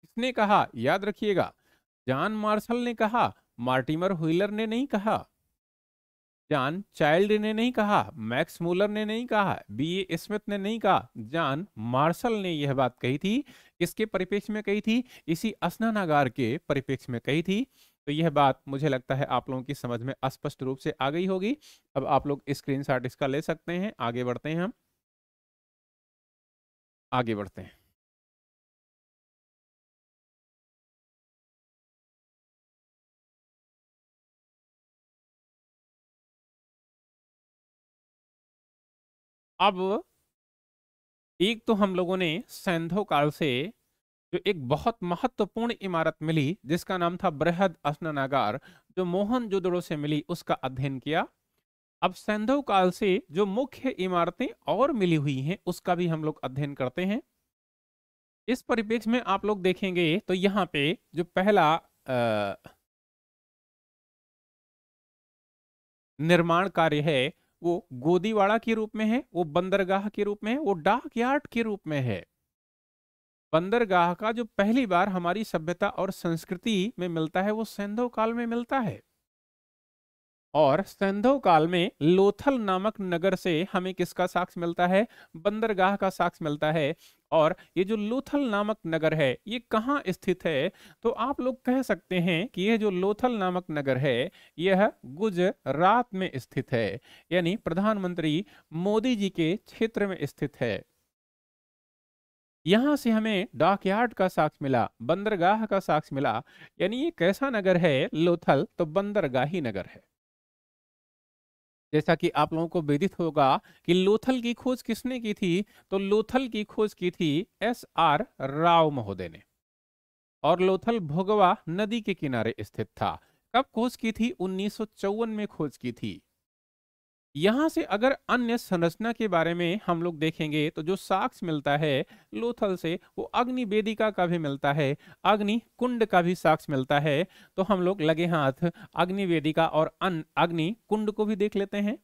किसने कहा याद रखिएगा जान मार्शल ने कहा मार्टिमर हुईलर ने नहीं कहा जॉन चाइल्ड ने नहीं कहा मैक्स मूलर ने नहीं कहा बी ए स्मिथ ने नहीं कहा जॉन मार्शल ने यह बात कही थी किसके परिपेक्ष में कही थी इसी स्नानागार के परिपेक्ष में कही थी तो यह बात मुझे लगता है आप लोगों की समझ में अस्पष्ट रूप से आ गई होगी अब आप लोग स्क्रीन इसका ले सकते हैं आगे बढ़ते हैं हम आगे बढ़ते हैं अब एक तो हम लोगों ने सैंधो काल से जो एक बहुत महत्वपूर्ण इमारत मिली जिसका नाम था बृहद अस्नानागार जो मोहन जोदड़ो से मिली उसका अध्ययन किया अब सैंधव काल से जो मुख्य इमारतें और मिली हुई हैं उसका भी हम लोग अध्ययन करते हैं इस परिप्रेक्ष्य में आप लोग देखेंगे तो यहाँ पे जो पहला निर्माण कार्य है वो गोदीवाड़ा के रूप में है वो बंदरगाह के रूप में है वो डाक यार्ड के रूप में है बंदरगाह का जो पहली बार हमारी सभ्यता और संस्कृति में मिलता है वो सैंधव काल में मिलता है और सैंधव काल में लोथल नामक नगर से हमें किसका साक्ष मिलता है बंदरगाह का साक्ष मिलता है और ये जो लोथल नामक नगर है ये कहाँ स्थित है तो आप लोग कह सकते हैं कि यह जो लोथल नामक नगर है यह गुजरात में स्थित है यानी प्रधानमंत्री मोदी जी के क्षेत्र में स्थित है यहाँ से हमें डॉकयार्ड का साक्ष मिला बंदरगाह का साक्ष मिला यानी ये कैसा नगर है लोथल तो बंदरगाही नगर है जैसा कि आप लोगों को विदित होगा कि लोथल की खोज किसने की थी तो लोथल की खोज की थी एस आर राव महोदय ने और लोथल भोगवा नदी के किनारे स्थित था कब खोज की थी उन्नीस में खोज की थी यहां से अगर अन्य संरचना के बारे में हम लोग देखेंगे तो जो साक्ष मिलता है लोथल से वो अग्नि वेदिका का भी मिलता है अग्नि कुंड का भी साक्ष मिलता है तो हम लोग लगे हाथ अग्नि वेदिका और अग्नि कुंड को भी देख लेते हैं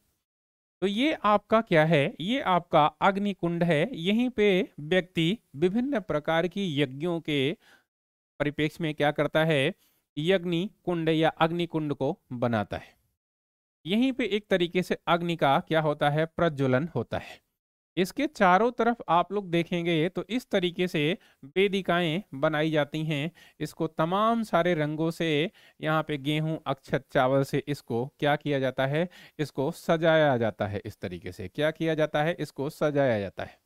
तो ये आपका क्या है ये आपका अग्नि कुंड है यहीं पे व्यक्ति विभिन्न प्रकार की यज्ञों के परिपेक्ष में क्या करता है यज्ञ कुंड या अग्नि कुंड को बनाता है यहीं पे एक तरीके से अग्नि का क्या होता है प्रज्वलन होता है इसके चारों तरफ आप लोग देखेंगे तो इस तरीके से वेदिकाएं बनाई जाती हैं इसको तमाम सारे रंगों से यहाँ पे गेहूं अक्षत चावल से इसको क्या किया जाता है इसको सजाया जाता है इस तरीके से क्या किया जाता है इसको सजाया जाता है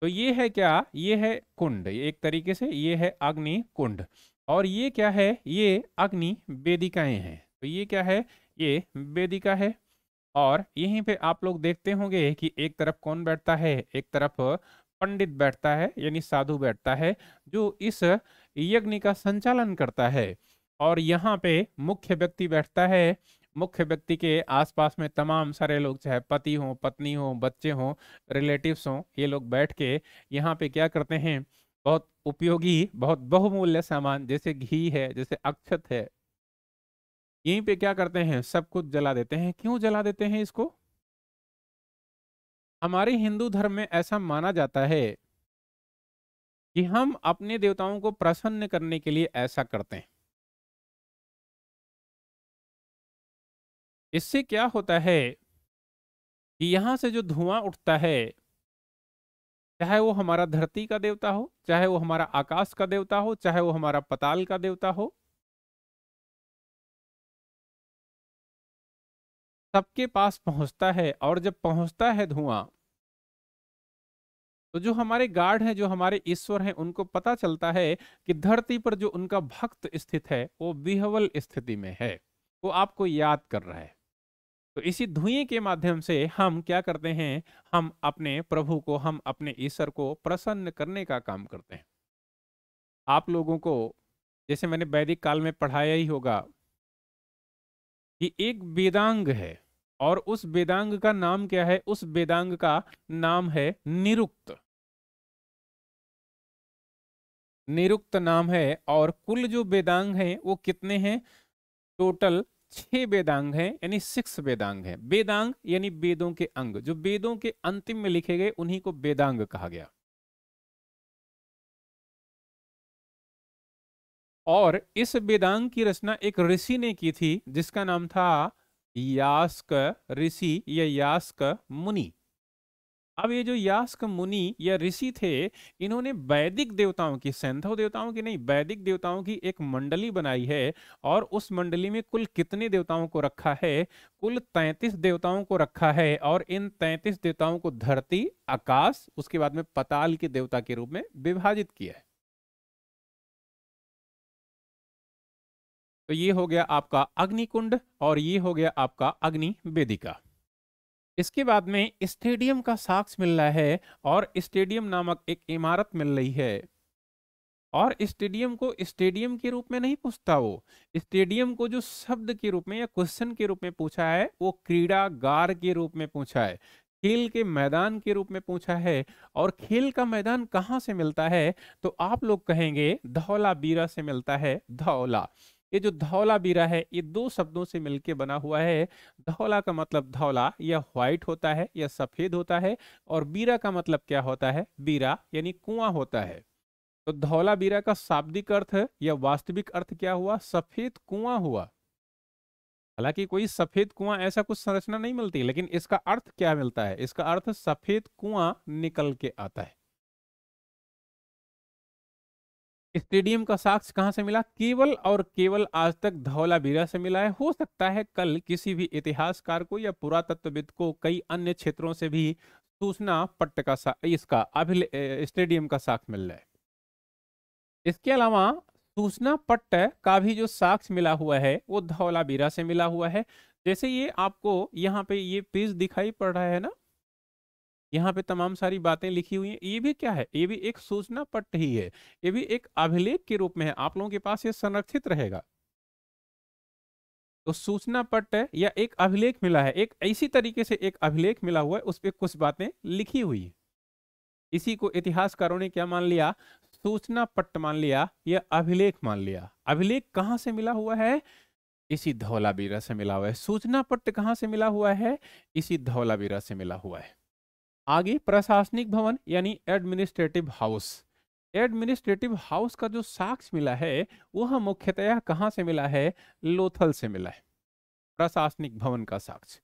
तो ये है क्या ये है कुंड एक तरीके से ये है अग्नि कुंड और ये क्या है ये अग्नि वेदिकाएं हैं तो ये क्या है ये वेदिका है और यहीं पे आप लोग देखते होंगे कि एक तरफ कौन बैठता है एक तरफ पंडित बैठता है यानी साधु बैठता है जो इस यज्ञ का संचालन करता है और यहाँ पे मुख्य व्यक्ति बैठता है मुख्य व्यक्ति के आसपास में तमाम सारे लोग चाहे पति हो पत्नी हो बच्चे हों रिलेटिव्स हों ये लोग बैठ के यहाँ पे क्या करते हैं बहुत उपयोगी बहुत बहुमूल्य सामान जैसे घी है जैसे अक्षत है यहीं पे क्या करते हैं सब कुछ जला देते हैं क्यों जला देते हैं इसको हमारे हिंदू धर्म में ऐसा माना जाता है कि हम अपने देवताओं को प्रसन्न करने के लिए ऐसा करते हैं इससे क्या होता है कि यहां से जो धुआं उठता है चाहे वो हमारा धरती का देवता हो चाहे वो हमारा आकाश का देवता हो चाहे वो हमारा पताल का देवता हो सबके पास पहुंचता है और जब पहुंचता है धुआं तो जो हमारे गार्ड हैं जो हमारे ईश्वर हैं उनको पता चलता है कि धरती पर जो उनका भक्त स्थित है वो विहवल स्थिति में है वो आपको याद कर रहा है तो इसी धुएं के माध्यम से हम क्या करते हैं हम अपने प्रभु को हम अपने ईश्वर को प्रसन्न करने का काम करते हैं आप लोगों को जैसे मैंने वैदिक काल में पढ़ाया ही होगा कि एक वेदांग है और उस वेदांग का नाम क्या है उस वेदांग का नाम है निरुक्त निरुक्त नाम है और कुल जो वेदांग हैं वो कितने हैं टोटल छह वेदांग हैं यानी सिक्स वेदांग हैं वेदांग यानी वेदों के अंग जो वेदों के अंतिम में लिखे गए उन्हीं को वेदांग कहा गया और इस वेदांग की रचना एक ऋषि ने की थी जिसका नाम था यास्क ऋषि या यास्क मुनि अब ये जो यास्क मुनि या ऋषि थे इन्होंने वैदिक देवताओं की सैंधव देवताओं की नहीं वैदिक देवताओं की एक मंडली बनाई है और उस मंडली में कुल कितने देवताओं को रखा है कुल तैतीस देवताओं को रखा है और इन तैंतीस देवताओं को धरती आकाश उसके बाद में पताल के देवता के रूप में विभाजित किया है तो ये हो गया आपका अग्निकुंड और ये हो गया आपका अग्नि वेदिका इसके बाद में स्टेडियम का साक्ष मिल रहा है और स्टेडियम नामक एक इमारत मिल रही है और स्टेडियम को स्टेडियम के रूप में नहीं पूछता वो स्टेडियम को जो शब्द के रूप में या क्वेश्चन के रूप में पूछा है वो क्रीड़ागार के रूप में पूछा है खेल के मैदान के रूप में पूछा है और खेल का मैदान कहाँ से मिलता है तो आप लोग कहेंगे धौला बीरा से मिलता है धौला ये जो धौला बीरा है ये दो शब्दों से मिलके बना हुआ है धौला का मतलब धौला या व्हाइट होता है या सफेद होता है और बीरा का मतलब क्या होता है बीरा यानी कुआं होता है तो धौला बीरा का शाब्दिक अर्थ या वास्तविक अर्थ क्या हुआ सफेद कुआं हुआ हालांकि कोई सफेद कुआं ऐसा कुछ संरचना नहीं मिलती लेकिन इसका अर्थ क्या मिलता है इसका अर्थ सफेद कुआं निकल के आता है स्टेडियम का साक्ष कहाँ से मिला केवल और केवल आज तक धौला बीरा से मिला है हो सकता है कल किसी भी इतिहासकार को या पुरातत्वविद को कई अन्य क्षेत्रों से भी सूचना पट्ट का इसका अभिले स्टेडियम का साक्ष मिल रहा है इसके अलावा सूचना पट्ट का भी जो साक्ष मिला हुआ है वो धौला बीरा से मिला हुआ है जैसे ये आपको यहाँ पे ये पेज दिखाई पड़ रहा है ना यहाँ पे तमाम सारी बातें लिखी हुई हैं ये भी क्या है ये भी एक सूचना पट्ट ही है ये भी एक अभिलेख के रूप में है आप लोगों के पास ये संरक्षित रहेगा तो सूचना पट्ट है या एक अभिलेख मिला है एक ऐसी तरीके से एक अभिलेख मिला हुआ है उस पर कुछ बातें लिखी हुई है इसी को इतिहासकारों ने क्या मान लिया सूचना पट्ट मान लिया या अभिलेख मान लिया अभिलेख कहाँ से मिला हुआ है इसी धौलावीरा से मिला हुआ है सूचना पट्ट कहाँ से मिला हुआ है इसी धौलावीरा से मिला हुआ है आगे प्रशासनिक भवन यानी एडमिनिस्ट्रेटिव हाउस एडमिनिस्ट्रेटिव हाउस का जो साक्ष मिला है वह मुख्यतः कहाँ से मिला है लोथल से मिला है प्रशासनिक भवन का साक्ष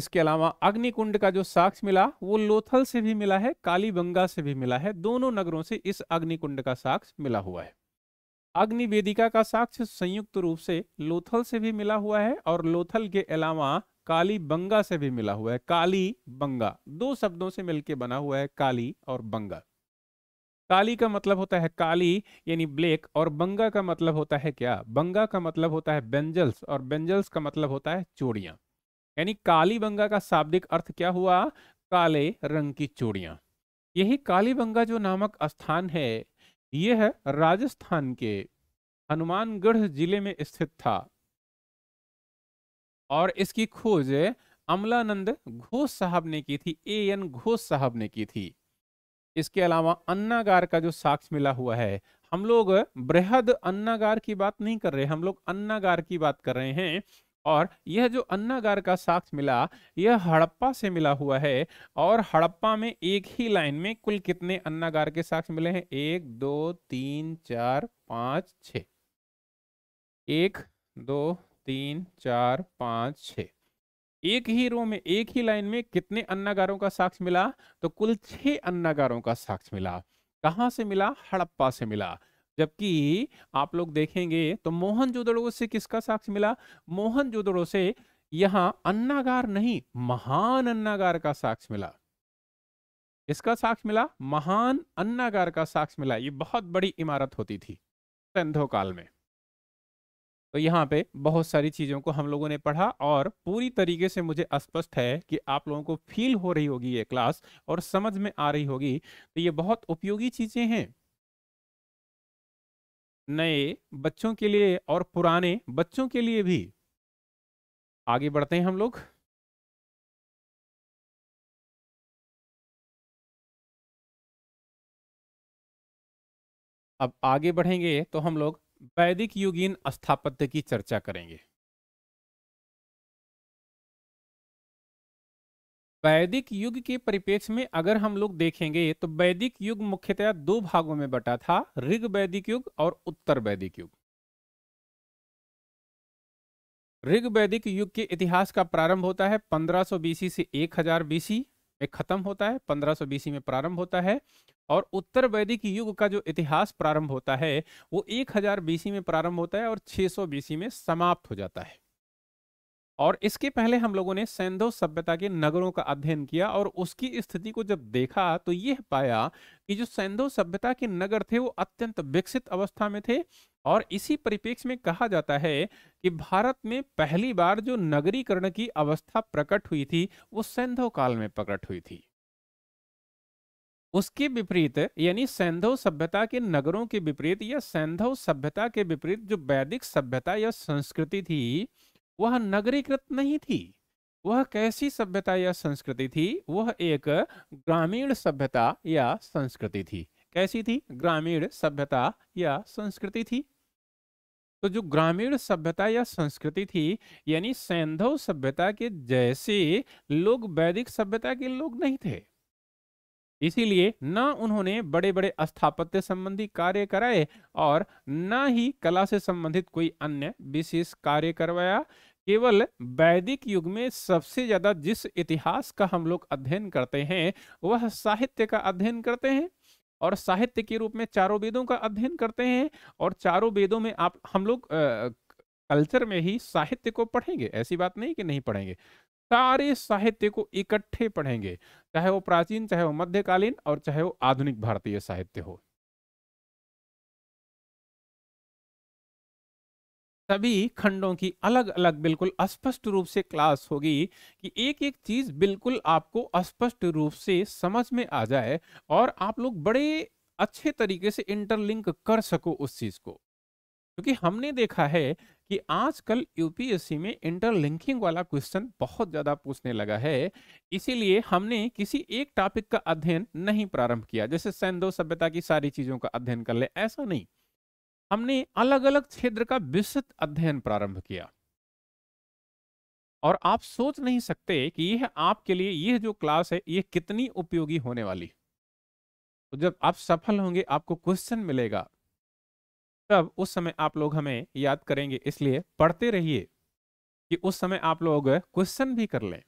इसके अलावा अग्निकुंड का जो साक्ष मिला वो लोथल से भी मिला है कालीबंगा से भी मिला है दोनों नगरों से इस अग्निकुंड का साक्ष मिला हुआ है अग्निवेदिका का साक्ष संयुक्त रूप से लोथल से भी मिला हुआ है और लोथल के अलावा काली बंगा से भी मिला हुआ है काली बंगा दो शब्दों से मिलकर बना हुआ है काली और बंगा काली का मतलब होता है काली यानी ब्लैक और बंगा का मतलब होता है क्या बंगा का मतलब होता है बेंजल्स और बेंजल्स का मतलब होता है चूड़ियां यानी काली बंगा का शाब्दिक अर्थ क्या हुआ काले रंग की चूड़ियां यही काली बंगा जो नामक स्थान है यह राजस्थान के हनुमानगढ़ जिले में स्थित था और इसकी खोज अमलानंद घोष साहब ने की थी ए एन घोष साहब ने की थी इसके अलावा अन्नागार का जो साक्ष मिला हुआ है हम लोग बृहद अन्नागार की बात नहीं कर रहे हम लोग अन्नागार की बात कर रहे हैं और यह जो अन्नागार का साक्ष मिला यह हड़प्पा से मिला हुआ है और हड़प्पा में एक ही लाइन में कुल कितने अन्नागार के साक्ष मिले हैं एक दो तीन चार पाँच छ एक दो तीन चार पांच छ एक ही रो में एक ही लाइन में कितने अन्नागारों का साक्ष मिला तो कुल छह अन्नागारों का साक्ष मिला कहा से मिला हड़प्पा से मिला जबकि आप लोग देखेंगे तो जोदड़ो से किसका साक्ष मिला जोदड़ो से यहां अन्नागार नहीं महान अन्नागार का साक्ष मिला इसका साक्ष मिला महान अन्नागार का साक्ष मिला ये बहुत बड़ी इमारत होती थी संधो काल में तो यहाँ पे बहुत सारी चीज़ों को हम लोगों ने पढ़ा और पूरी तरीके से मुझे स्पष्ट है कि आप लोगों को फील हो रही होगी ये क्लास और समझ में आ रही होगी तो ये बहुत उपयोगी चीज़ें हैं नए बच्चों के लिए और पुराने बच्चों के लिए भी आगे बढ़ते हैं हम लोग अब आगे बढ़ेंगे तो हम लोग वैदिक युगीन स्थापत्य की चर्चा करेंगे वैदिक युग के परिपेक्ष में अगर हम लोग देखेंगे तो वैदिक युग मुख्यतः दो भागों में बटा था ऋग वैदिक युग और उत्तर वैदिक युग ऋग वैदिक युग के इतिहास का प्रारंभ होता है 1500 बीसी से 1000 बीसी में खत्म होता है 1500 बीसी में प्रारंभ होता है और उत्तर वैदिक युग का जो इतिहास प्रारंभ होता है वो 1000 बीसी में प्रारंभ होता है और 600 बीसी में समाप्त हो जाता है और इसके पहले हम लोगों ने सैंधो सभ्यता के नगरों का अध्ययन किया और उसकी स्थिति को जब देखा तो यह पाया कि जो सेंधो सभ्यता के नगर थे वो अत्यंत विकसित अवस्था में थे और इसी परिप्रेक्ष्य में कहा जाता है कि भारत में पहली बार जो नगरीकरण की अवस्था प्रकट हुई थी वो सैंधव काल में प्रकट हुई थी उसके विपरीत यानी सैंधव सभ्यता के नगरों के विपरीत या सैंधव सभ्यता के विपरीत जो वैदिक सभ्यता या संस्कृति थी वह नगरीकृत नहीं थी वह कैसी सभ्यता या संस्कृति थी वह एक ग्रामीण सभ्यता या संस्कृति थी कैसी थी ग्रामीण सभ्यता या संस्कृति थी तो जो ग्रामीण सभ्यता या संस्कृति थी यानी सैंधव सभ्यता के जैसे लोग वैदिक सभ्यता के लोग नहीं थे इसीलिए ना उन्होंने बड़े बड़े स्थापत्य संबंधी कार्य कराए और न ही कला से संबंधित कोई अन्य विशेष कार्य करवाया केवल वैदिक युग में सबसे ज्यादा जिस इतिहास का हम लोग अध्ययन करते हैं वह साहित्य का अध्ययन करते हैं और साहित्य के रूप में चारों वेदों का अध्ययन करते हैं और चारों वेदों में आप हम लोग कल्चर में ही साहित्य को पढ़ेंगे ऐसी बात नहीं कि नहीं पढ़ेंगे सारे साहित्य को इकट्ठे पढ़ेंगे चाहे वो प्राचीन चाहे वो मध्यकालीन और चाहे वो आधुनिक भारतीय साहित्य हो सभी खंडों की अलग अलग बिल्कुल स्पष्ट रूप से क्लास होगी कि एक एक चीज बिल्कुल आपको अस्पष्ट रूप से समझ में आ जाए और आप लोग बड़े अच्छे तरीके से इंटरलिंक कर सको उस चीज को क्योंकि हमने देखा है कि आजकल यूपीएससी में इंटरलिंकिंग वाला क्वेश्चन बहुत ज्यादा पूछने लगा है इसीलिए हमने किसी एक टॉपिक का अध्ययन नहीं प्रारंभ किया जैसे सैंदो सभ्यता की सारी चीजों का अध्ययन कर ले ऐसा नहीं हमने अलग अलग क्षेत्र का विस्तृत अध्ययन प्रारंभ किया और आप सोच नहीं सकते कि यह आपके लिए यह जो क्लास है यह कितनी उपयोगी होने वाली तो जब आप सफल होंगे आपको क्वेश्चन मिलेगा तब उस समय आप लोग हमें याद करेंगे इसलिए पढ़ते रहिए कि उस समय आप लोग क्वेश्चन भी कर लें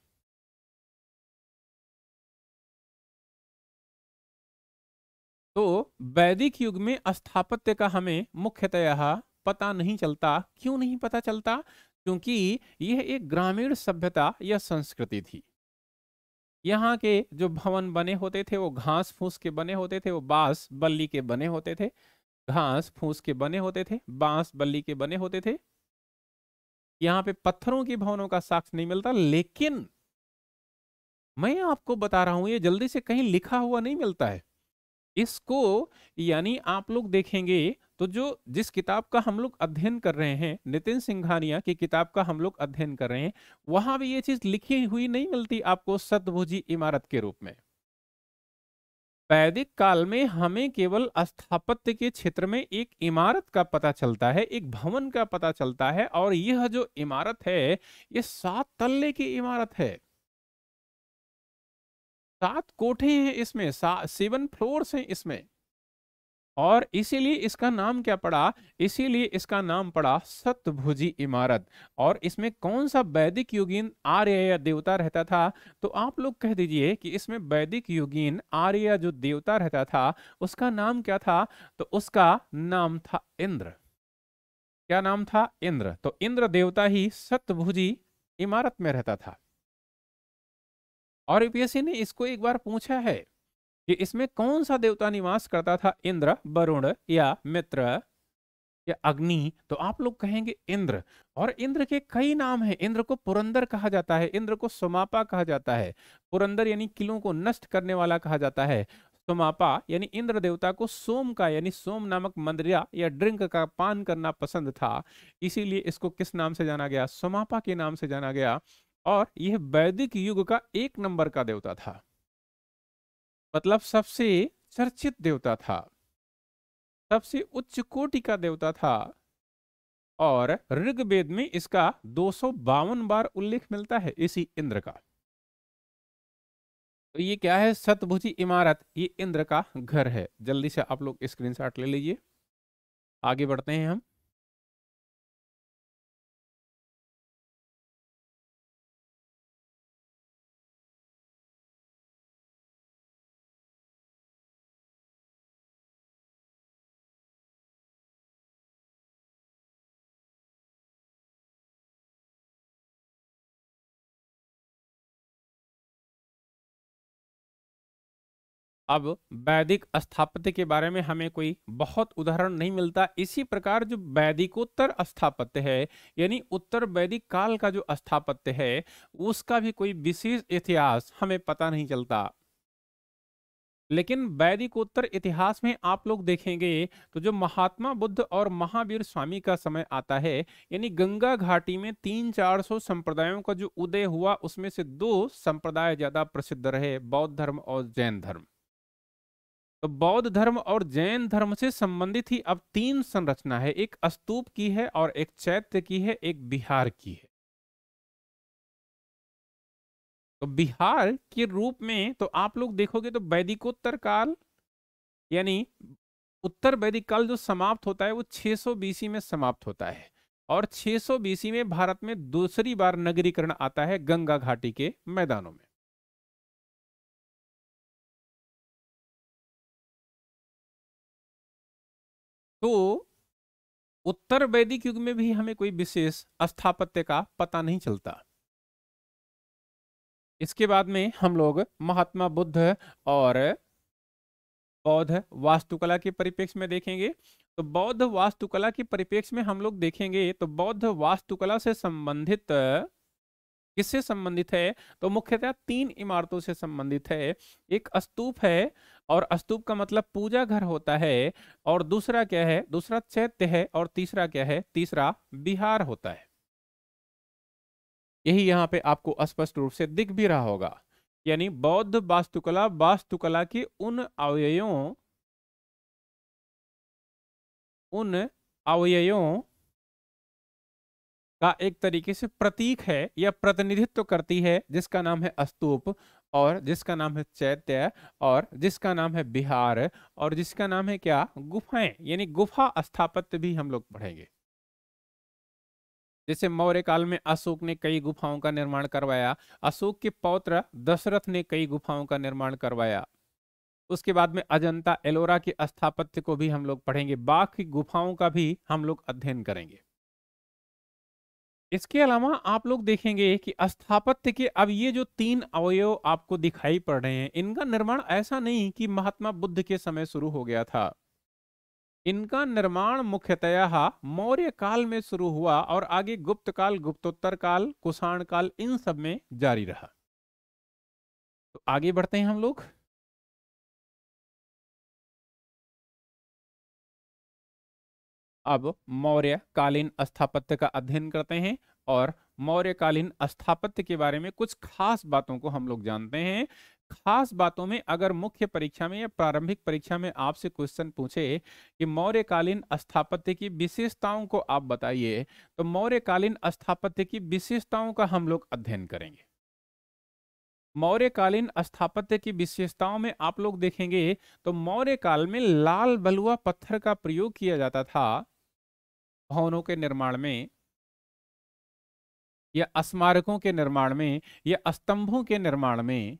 तो वैदिक युग में स्थापत्य का हमें मुख्यतः पता नहीं चलता क्यों नहीं पता चलता क्योंकि यह एक ग्रामीण सभ्यता या संस्कृति थी यहाँ के जो भवन बने होते थे वो घास फूस के बने होते थे वो बांस बल्ली के बने होते थे घास फूस के बने होते थे बांस बल्ली के बने होते थे यहाँ पे पत्थरों के भवनों का साक्ष नहीं मिलता लेकिन मैं आपको बता रहा हूं ये जल्दी से कहीं लिखा हुआ नहीं मिलता है इसको यानी आप लोग देखेंगे तो जो जिस किताब का हम लोग अध्ययन कर रहे हैं नितिन सिंघानिया की किताब का हम लोग अध्ययन कर रहे हैं वहां भी ये चीज लिखी हुई नहीं मिलती आपको सतभुजी इमारत के रूप में वैदिक काल में हमें केवल स्थापत्य के क्षेत्र में एक इमारत का पता चलता है एक भवन का पता चलता है और यह जो इमारत है ये सात तल्ले की इमारत है सात कोठे हैं इसमें सेवन फ्लोर्स हैं इसमें और इसीलिए इसका नाम क्या पड़ा इसीलिए इसका नाम पड़ा सतभुजी इमारत और इसमें कौन सा वैदिक युगीन आर्य या देवता रहता था तो आप लोग कह दीजिए कि इसमें वैदिक युगीन आर्य या जो देवता रहता था उसका नाम क्या था तो उसका नाम था इंद्र क्या नाम था इंद्र तो इंद्र देवता ही सतभुजी इमारत में रहता था और यूपीएससी ने इसको एक बार पूछा है कि इसमें कौन सा देवता निवास करता था इंद्र वरुण या मित्र या अग्नि तो आप लोग कहेंगे इंद्र और इंद्र के कई नाम हैं इंद्र को पुरंदर कहा जाता है इंद्र को समापा कहा जाता है पुरंदर यानी किलों को नष्ट करने वाला कहा जाता है सोमापा यानी इंद्र देवता को सोम का यानी सोम नामक मंदिरिया या ड्रिंक का पान करना पसंद था इसीलिए इसको किस नाम से जाना गया सोमापा के नाम से जाना गया और यह वैदिक युग का एक नंबर का देवता था मतलब सबसे चर्चित देवता था सबसे उच्च कोटि का देवता था और ऋग्वेद में इसका दो बार उल्लेख मिलता है इसी इंद्र का तो ये क्या है सतभुजी इमारत ये इंद्र का घर है जल्दी से आप लोग स्क्रीनशॉट ले लीजिए आगे बढ़ते हैं हम अब वैदिक स्थापत्य के बारे में हमें कोई बहुत उदाहरण नहीं मिलता इसी प्रकार जो वैदिकोत्तर स्थापत्य है यानी उत्तर वैदिक काल का जो स्थापत्य है उसका भी कोई विशेष इतिहास हमें पता नहीं चलता लेकिन वैदिकोत्तर इतिहास में आप लोग देखेंगे तो जो महात्मा बुद्ध और महावीर स्वामी का समय आता है यानी गंगा घाटी में तीन चार सौ संप्रदायों का जो उदय हुआ उसमें से दो संप्रदाय ज्यादा प्रसिद्ध रहे बौद्ध धर्म और जैन धर्म तो बौद्ध धर्म और जैन धर्म से संबंधित ही अब तीन संरचना है एक स्तूप की है और एक चैत्य की है एक बिहार की है तो बिहार के रूप में तो आप लोग देखोगे तो वैदिकोत्तर काल यानी उत्तर वैदिक काल जो समाप्त होता है वो 600 बीसी में समाप्त होता है और 600 बीसी में भारत में दूसरी बार नगरीकरण आता है गंगा घाटी के मैदानों में तो उत्तर वैदिक युग में भी हमें कोई विशेष स्थापत्य का पता नहीं चलता इसके बाद में हम लोग महात्मा बुद्ध और बौद्ध वास्तुकला के परिपेक्ष में देखेंगे तो बौद्ध वास्तुकला के परिपेक्ष में हम लोग देखेंगे तो बौद्ध वास्तुकला से संबंधित किससे संबंधित है तो मुख्यतः तीन इमारतों से संबंधित है एक स्तूप है और अस्तूप का मतलब पूजा घर होता है और दूसरा क्या है दूसरा चैत्य है और तीसरा क्या है तीसरा बिहार होता है यही यहाँ पे आपको स्पष्ट रूप से दिख भी रहा होगा यानी बौद्ध वास्तुकला वास्तुकला के उन अवयों उन अवयों का एक तरीके से प्रतीक है या प्रतिनिधित्व करती है जिसका नाम है अस्तूप और जिसका नाम है चैत्य और जिसका नाम है बिहार और जिसका नाम है क्या गुफाएं यानी गुफा स्थापत्य भी हम लोग पढ़ेंगे जैसे मौर्य काल में अशोक ने कई गुफाओं का निर्माण करवाया अशोक के पौत्र दशरथ ने कई गुफाओं का निर्माण करवाया उसके बाद में अजंता एलोरा के स्थापत्य को भी हम लोग पढ़ेंगे बाकी गुफाओं का भी हम लोग अध्ययन करेंगे इसके अलावा आप लोग देखेंगे कि स्थापत्य के अब ये जो तीन अवयव आपको दिखाई पड़ रहे हैं इनका निर्माण ऐसा नहीं कि महात्मा बुद्ध के समय शुरू हो गया था इनका निर्माण मुख्यतः मौर्य काल में शुरू हुआ और आगे गुप्त काल गुप्तोत्तर काल कुषाण काल इन सब में जारी रहा तो आगे बढ़ते हैं हम लोग अब मौर्य कालीन स्थापत्य का अध्ययन करते हैं और कालीन स्थापत्य के बारे में कुछ खास बातों को हम लोग जानते हैं खास बातों में अगर मुख्य परीक्षा में या प्रारंभिक परीक्षा में आपसे क्वेश्चन पूछे कि कालीन स्थापत्य की विशेषताओं को आप बताइए तो कालीन स्थापत्य की विशेषताओं का हम लोग अध्ययन करेंगे कालीन स्थापत्य की विशेषताओं में आप लोग देखेंगे तो मौर्य काल में लाल बलुआ पत्थर का प्रयोग किया जाता था भवनों के निर्माण में या स्मारकों के निर्माण में या स्तंभों के निर्माण में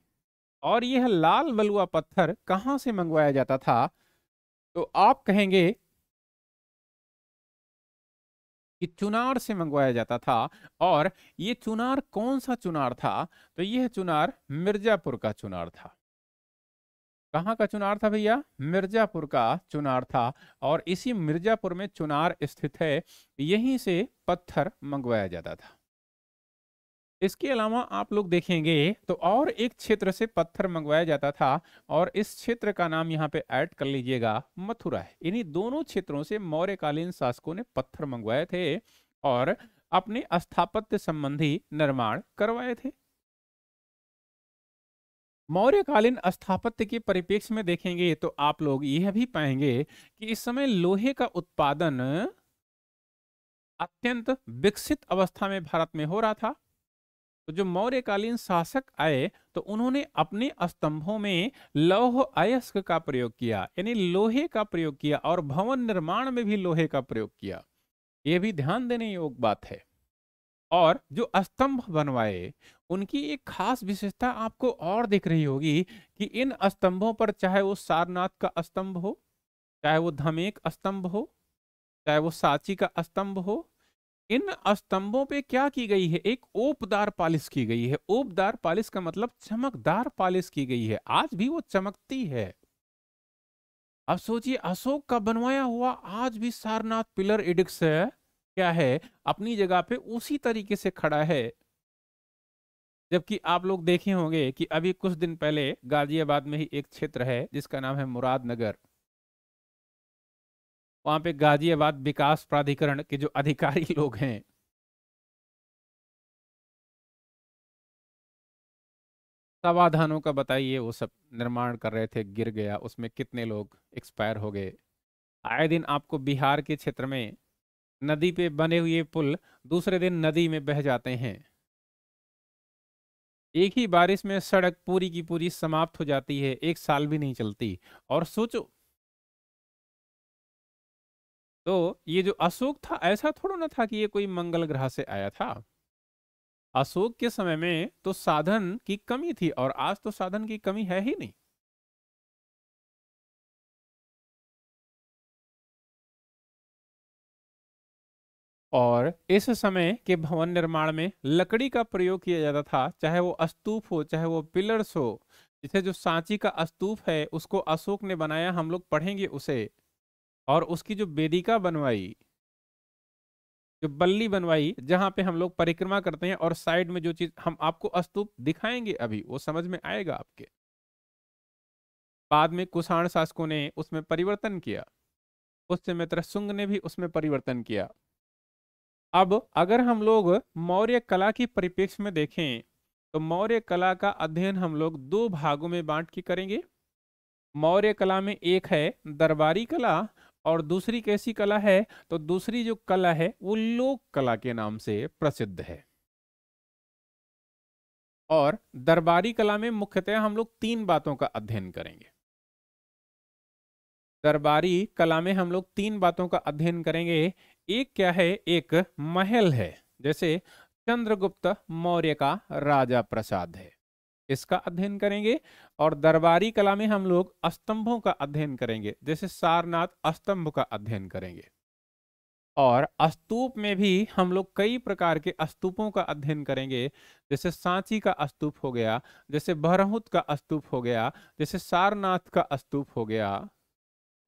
और यह लाल बलुआ पत्थर कहाँ से मंगवाया जाता था तो आप कहेंगे कि चुनार से मंगवाया जाता था और यह चुनार कौन सा चुनार था तो यह चुनार मिर्जापुर का चुनार था कहाँ का चुनार था भैया मिर्जापुर का चुनार था और इसी मिर्जापुर में चुनार स्थित है यहीं से पत्थर मंगवाया जाता था इसके अलावा आप लोग देखेंगे तो और एक क्षेत्र से पत्थर मंगवाया जाता था और इस क्षेत्र का नाम यहाँ पे ऐड कर लीजिएगा मथुरा है इन्हीं दोनों क्षेत्रों से मौर्यकालीन शासकों ने पत्थर मंगवाए थे और अपने स्थापत्य संबंधी निर्माण करवाए थे मौर्यकालीन स्थापत्य के परिप्रेक्ष्य में देखेंगे तो आप लोग यह भी पाएंगे कि इस समय लोहे का उत्पादन अत्यंत विकसित अवस्था में भारत में हो रहा था तो जो मौर्यकालीन शासक आए तो उन्होंने अपने स्तंभों में लौह अयस्क का प्रयोग किया यानी लोहे का प्रयोग किया और भवन निर्माण में भी लोहे का प्रयोग किया यह भी ध्यान देने योग्य बात है और जो स्तंभ बनवाए उनकी एक खास विशेषता आपको और दिख रही होगी कि इन स्तंभों पर चाहे वो सारनाथ का स्तंभ हो चाहे वो धमेक स्तंभ हो चाहे वो साची का स्तंभ हो इन स्तंभों पे क्या की गई है एक ओपदार पालिश की गई है ओपदार पालिश का मतलब चमकदार पालिश की गई है आज भी वो चमकती है अब सोचिए अशोक का बनवाया हुआ आज भी सारनाथ पिलर इडिक्स है क्या है अपनी जगह पे उसी तरीके से खड़ा है जबकि आप लोग देखे होंगे कि अभी कुछ दिन पहले गाजियाबाद में ही एक क्षेत्र है जिसका नाम है मुरादनगर वहां पे गाजियाबाद विकास प्राधिकरण के जो अधिकारी लोग हैं समाधानों का बताइए वो सब निर्माण कर रहे थे गिर गया उसमें कितने लोग एक्सपायर हो गए आए दिन आपको बिहार के क्षेत्र में नदी पे बने हुए पुल दूसरे दिन नदी में बह जाते हैं एक ही बारिश में सड़क पूरी की पूरी समाप्त हो जाती है एक साल भी नहीं चलती और सोचो तो ये जो अशोक था ऐसा थोड़ा ना था कि ये कोई मंगल ग्रह से आया था अशोक के समय में तो साधन की कमी थी और आज तो साधन की कमी है ही नहीं और इस समय के भवन निर्माण में लकड़ी का प्रयोग किया जाता था चाहे वो स्तूप हो चाहे वो पिलर्स हो जिसे जो सांची का स्तूप है उसको अशोक ने बनाया हम लोग पढ़ेंगे उसे और उसकी जो वेदिका बनवाई जो बल्ली बनवाई जहाँ पे हम लोग परिक्रमा करते हैं और साइड में जो चीज हम आपको स्तूप दिखाएंगे अभी वो समझ में आएगा आपके बाद में कुषाण शासकों ने उसमें परिवर्तन किया उस समय त्रसुंग ने भी उसमें परिवर्तन किया अब अगर हम लोग मौर्य कला की परिप्रेक्ष्य में देखें तो मौर्य कला का अध्ययन हम लोग दो भागों में बांट के करेंगे मौर्य कला में एक है दरबारी कला और दूसरी कैसी कला है तो दूसरी जो कला है वो लोक कला के नाम से प्रसिद्ध है और दरबारी कला में मुख्यतः हम लोग तीन बातों का अध्ययन करेंगे दरबारी कला में हम लोग तीन बातों का अध्ययन करेंगे एक क्या है एक महल है जैसे चंद्रगुप्त मौर्य का राजा प्रसाद है इसका अध्ययन करेंगे और दरबारी कला में हम लोग अस्तंभों का अध्ययन करेंगे जैसे सारनाथ अस्तंभ का अध्ययन करेंगे और अस्तूप में भी हम लोग कई प्रकार के अस्तूपों का अध्ययन करेंगे जैसे सांची का अस्तूप हो गया जैसे बहरहुत का अस्तूप हो गया जैसे सारनाथ का अस्तूप हो गया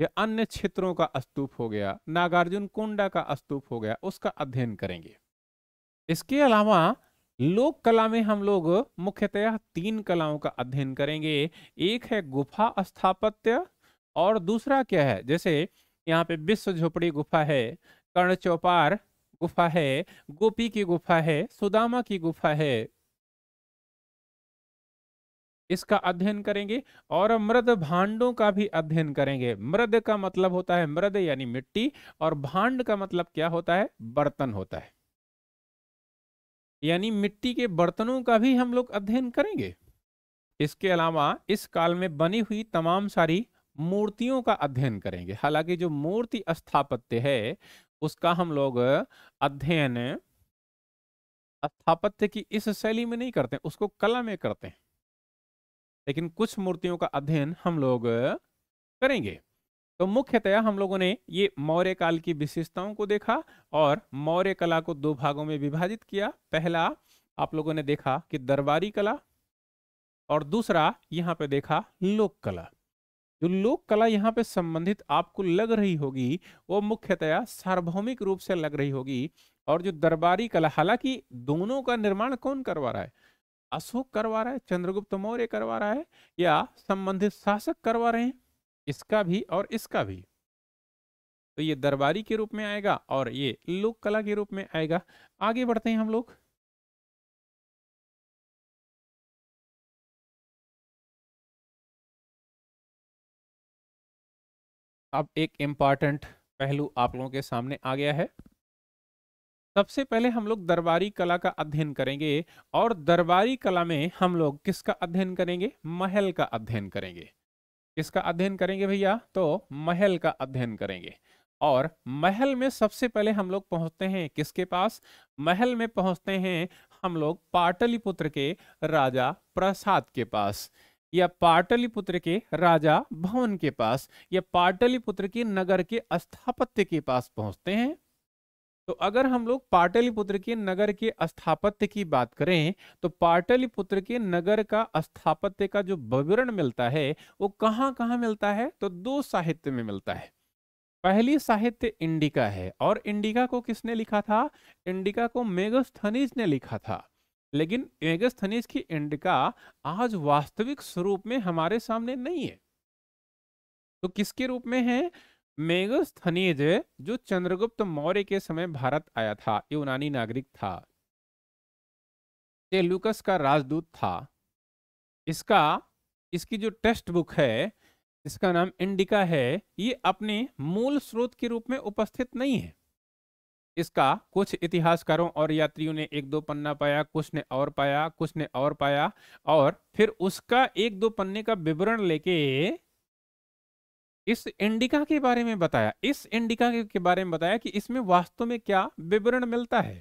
या अन्य क्षेत्रों का स्तूप हो गया नागार्जुन कोंडा का स्तूप हो गया उसका अध्ययन करेंगे इसके अलावा लोक कला में हम लोग मुख्यतः तीन कलाओं का अध्ययन करेंगे एक है गुफा स्थापत्य और दूसरा क्या है जैसे यहाँ पे विश्व झोपड़ी गुफा है कर्ण चौपार गुफा है गोपी की गुफा है सुदामा की गुफा है इसका अध्ययन करेंगे और मृद भांडों का भी अध्ययन करेंगे मृद का मतलब होता है मृद यानी मिट्टी और भांड का मतलब क्या होता है बर्तन होता है यानी मिट्टी के बर्तनों का भी हम लोग अध्ययन करेंगे इसके अलावा इस काल में बनी हुई तमाम सारी मूर्तियों का अध्ययन करेंगे हालांकि जो मूर्ति स्थापत्य है उसका हम लोग अध्ययन स्थापत्य की इस शैली में नहीं करते उसको कला में करते हैं लेकिन कुछ मूर्तियों का अध्ययन हम लोग करेंगे तो मुख्यतया हम लोगों ने ये मौर्य काल की विशेषताओं को देखा और मौर्य कला को दो भागों में विभाजित किया पहला आप लोगों ने देखा कि दरबारी कला और दूसरा यहाँ पे देखा लोक कला जो लोक कला यहाँ पे संबंधित आपको लग रही होगी वो मुख्यतया सार्वभौमिक रूप से लग रही होगी और जो दरबारी कला हालांकि दोनों का निर्माण कौन करवा रहा है अशोक करवा रहा है चंद्रगुप्त मौर्य करवा रहा है या संबंधित शासक करवा रहे हैं इसका भी और इसका भी तो ये दरबारी के रूप में आएगा और ये लोक कला के रूप में आएगा आगे बढ़ते हैं हम लोग अब एक इंपॉर्टेंट पहलू आप लोगों के सामने आ गया है सबसे पहले हम लोग दरबारी कला का अध्ययन करेंगे और दरबारी कला में हम लोग किसका अध्ययन करेंगे महल का अध्ययन करेंगे किसका अध्ययन करेंगे भैया तो महल का अध्ययन करेंगे और महल में सबसे पहले हम लोग पहुंचते हैं किसके पास महल में पहुंचते हैं हम लोग पाटलिपुत्र के राजा प्रसाद के पास या पाटलिपुत्र के राजा भवन के पास या पाटलिपुत्र के नगर के स्थापत्य के पास पहुंचते हैं तो अगर हम लोग पाटलिपुत्र के नगर के स्थापत्य की बात करें तो पाटलिपुत्र के नगर का स्थापत्य का जो विवरण मिलता है वो कहाँ कहाँ मिलता है तो दो साहित्य में मिलता है पहली साहित्य इंडिका है और इंडिका को किसने लिखा था इंडिका को मेगस्थनीज ने लिखा था लेकिन मेगस्थनीज की इंडिका आज वास्तविक स्वरूप में हमारे सामने नहीं है तो किसके रूप में है मेघस्थनीज जो चंद्रगुप्त मौर्य के समय भारत आया था यूनानी नागरिक था लुकस का राजदूत था इसका इसकी जो टेस्ट बुक है इसका नाम इंडिका है ये अपने मूल स्रोत के रूप में उपस्थित नहीं है इसका कुछ इतिहासकारों और यात्रियों ने एक दो पन्ना पाया कुछ ने और पाया कुछ ने और पाया और फिर उसका एक दो पन्ने का विवरण लेके इस इंडिका के बारे में बताया इस इंडिका के बारे में बताया कि इसमें वास्तव में क्या विवरण मिलता है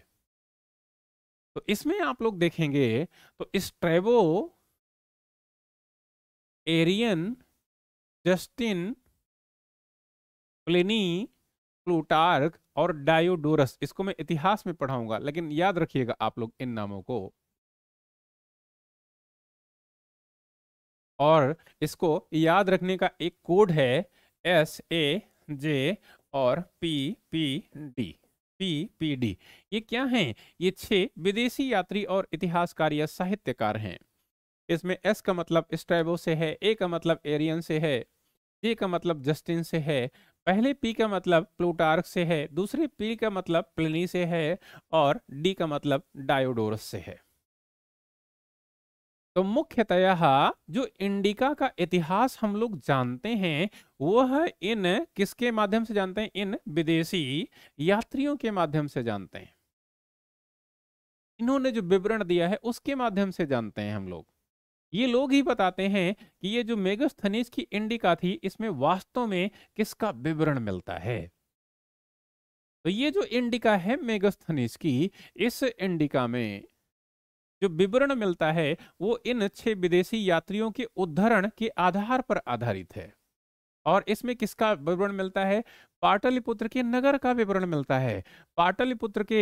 तो इसमें आप लोग देखेंगे तो Strabo Arrian Justin Pliny Plutarch और डायोडोरस इसको मैं इतिहास में पढ़ाऊंगा लेकिन याद रखिएगा आप लोग इन नामों को और इसको याद रखने का एक कोड है एस ए जे और P P D P P D ये क्या हैं ये छह विदेशी यात्री और इतिहासकार या साहित्यकार हैं इसमें एस का मतलब स्ट्रेबो से है ए का मतलब एरियन से है जे का मतलब जस्टिन से है पहले पी का मतलब प्लूटार्क से है दूसरे पी का मतलब प्लिनी से है और डी का मतलब डायोडोरस से है तो मुख्यतः जो इंडिका का इतिहास हम लोग जानते हैं वह है इन किसके माध्यम से जानते हैं इन विदेशी यात्रियों के माध्यम से जानते हैं इन्होंने जो विवरण दिया है उसके माध्यम से जानते हैं हम लोग ये लोग ही बताते हैं कि ये जो मेगस्थनीस की इंडिका थी इसमें वास्तव में किसका विवरण मिलता है तो ये जो इंडिका है मेगस्थनीस की इस इंडिका में जो विवरण मिलता है वो इन छह विदेशी यात्रियों के उद्धरण के आधार पर आधारित है और इसमें किसका विवरण मिलता है पाटलिपुत्र के नगर का विवरण मिलता है पाटलिपुत्र के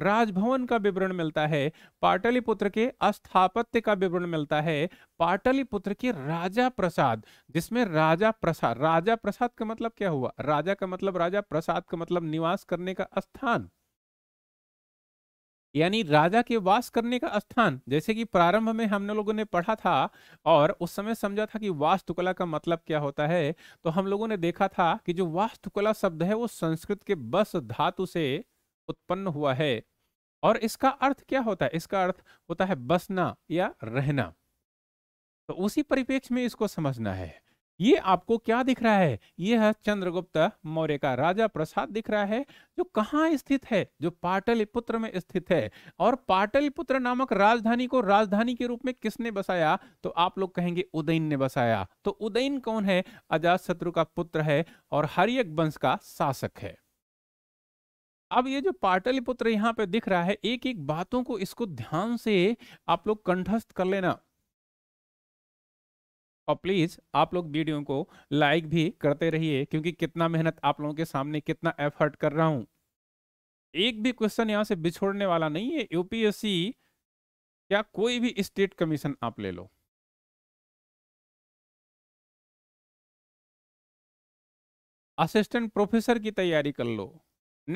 राजभवन का विवरण मिलता है पाटलिपुत्र के स्थापत्य का विवरण मिलता है पाटलिपुत्र के राजा प्रसाद जिसमें राजा प्रसाद राजा प्रसाद का मतलब क्या हुआ राजा का मतलब राजा प्रसाद का मतलब निवास करने का स्थान यानी राजा के वास करने का स्थान जैसे कि प्रारंभ में हम लोगों ने पढ़ा था और उस समय समझा था कि वास्तुकला का मतलब क्या होता है तो हम लोगों ने देखा था कि जो वास्तुकला शब्द है वो संस्कृत के बस धातु से उत्पन्न हुआ है और इसका अर्थ क्या होता है इसका अर्थ होता है बसना या रहना तो उसी परिपेक्ष में इसको समझना है ये आपको क्या दिख रहा है ये है चंद्रगुप्त मौर्य का राजा प्रसाद दिख रहा है जो कहाँ स्थित है जो पाटलिपुत्र में स्थित है और पाटलिपुत्र नामक राजधानी को राजधानी के रूप में किसने बसाया तो आप लोग कहेंगे उदयन ने बसाया तो उदयन कौन है अजात शत्रु का पुत्र है और हरियक वंश का शासक है अब ये जो पाटलिपुत्र यहाँ पे दिख रहा है एक एक बातों को इसको ध्यान से आप लोग कंठस्थ कर लेना और प्लीज़ आप लोग वीडियो को लाइक भी करते रहिए क्योंकि कितना मेहनत आप लोगों के सामने कितना एफर्ट कर रहा हूँ एक भी क्वेश्चन यहाँ से बिछोड़ने वाला नहीं है यूपीएससी या कोई भी स्टेट कमीशन आप ले लो असिस्टेंट प्रोफेसर की तैयारी कर लो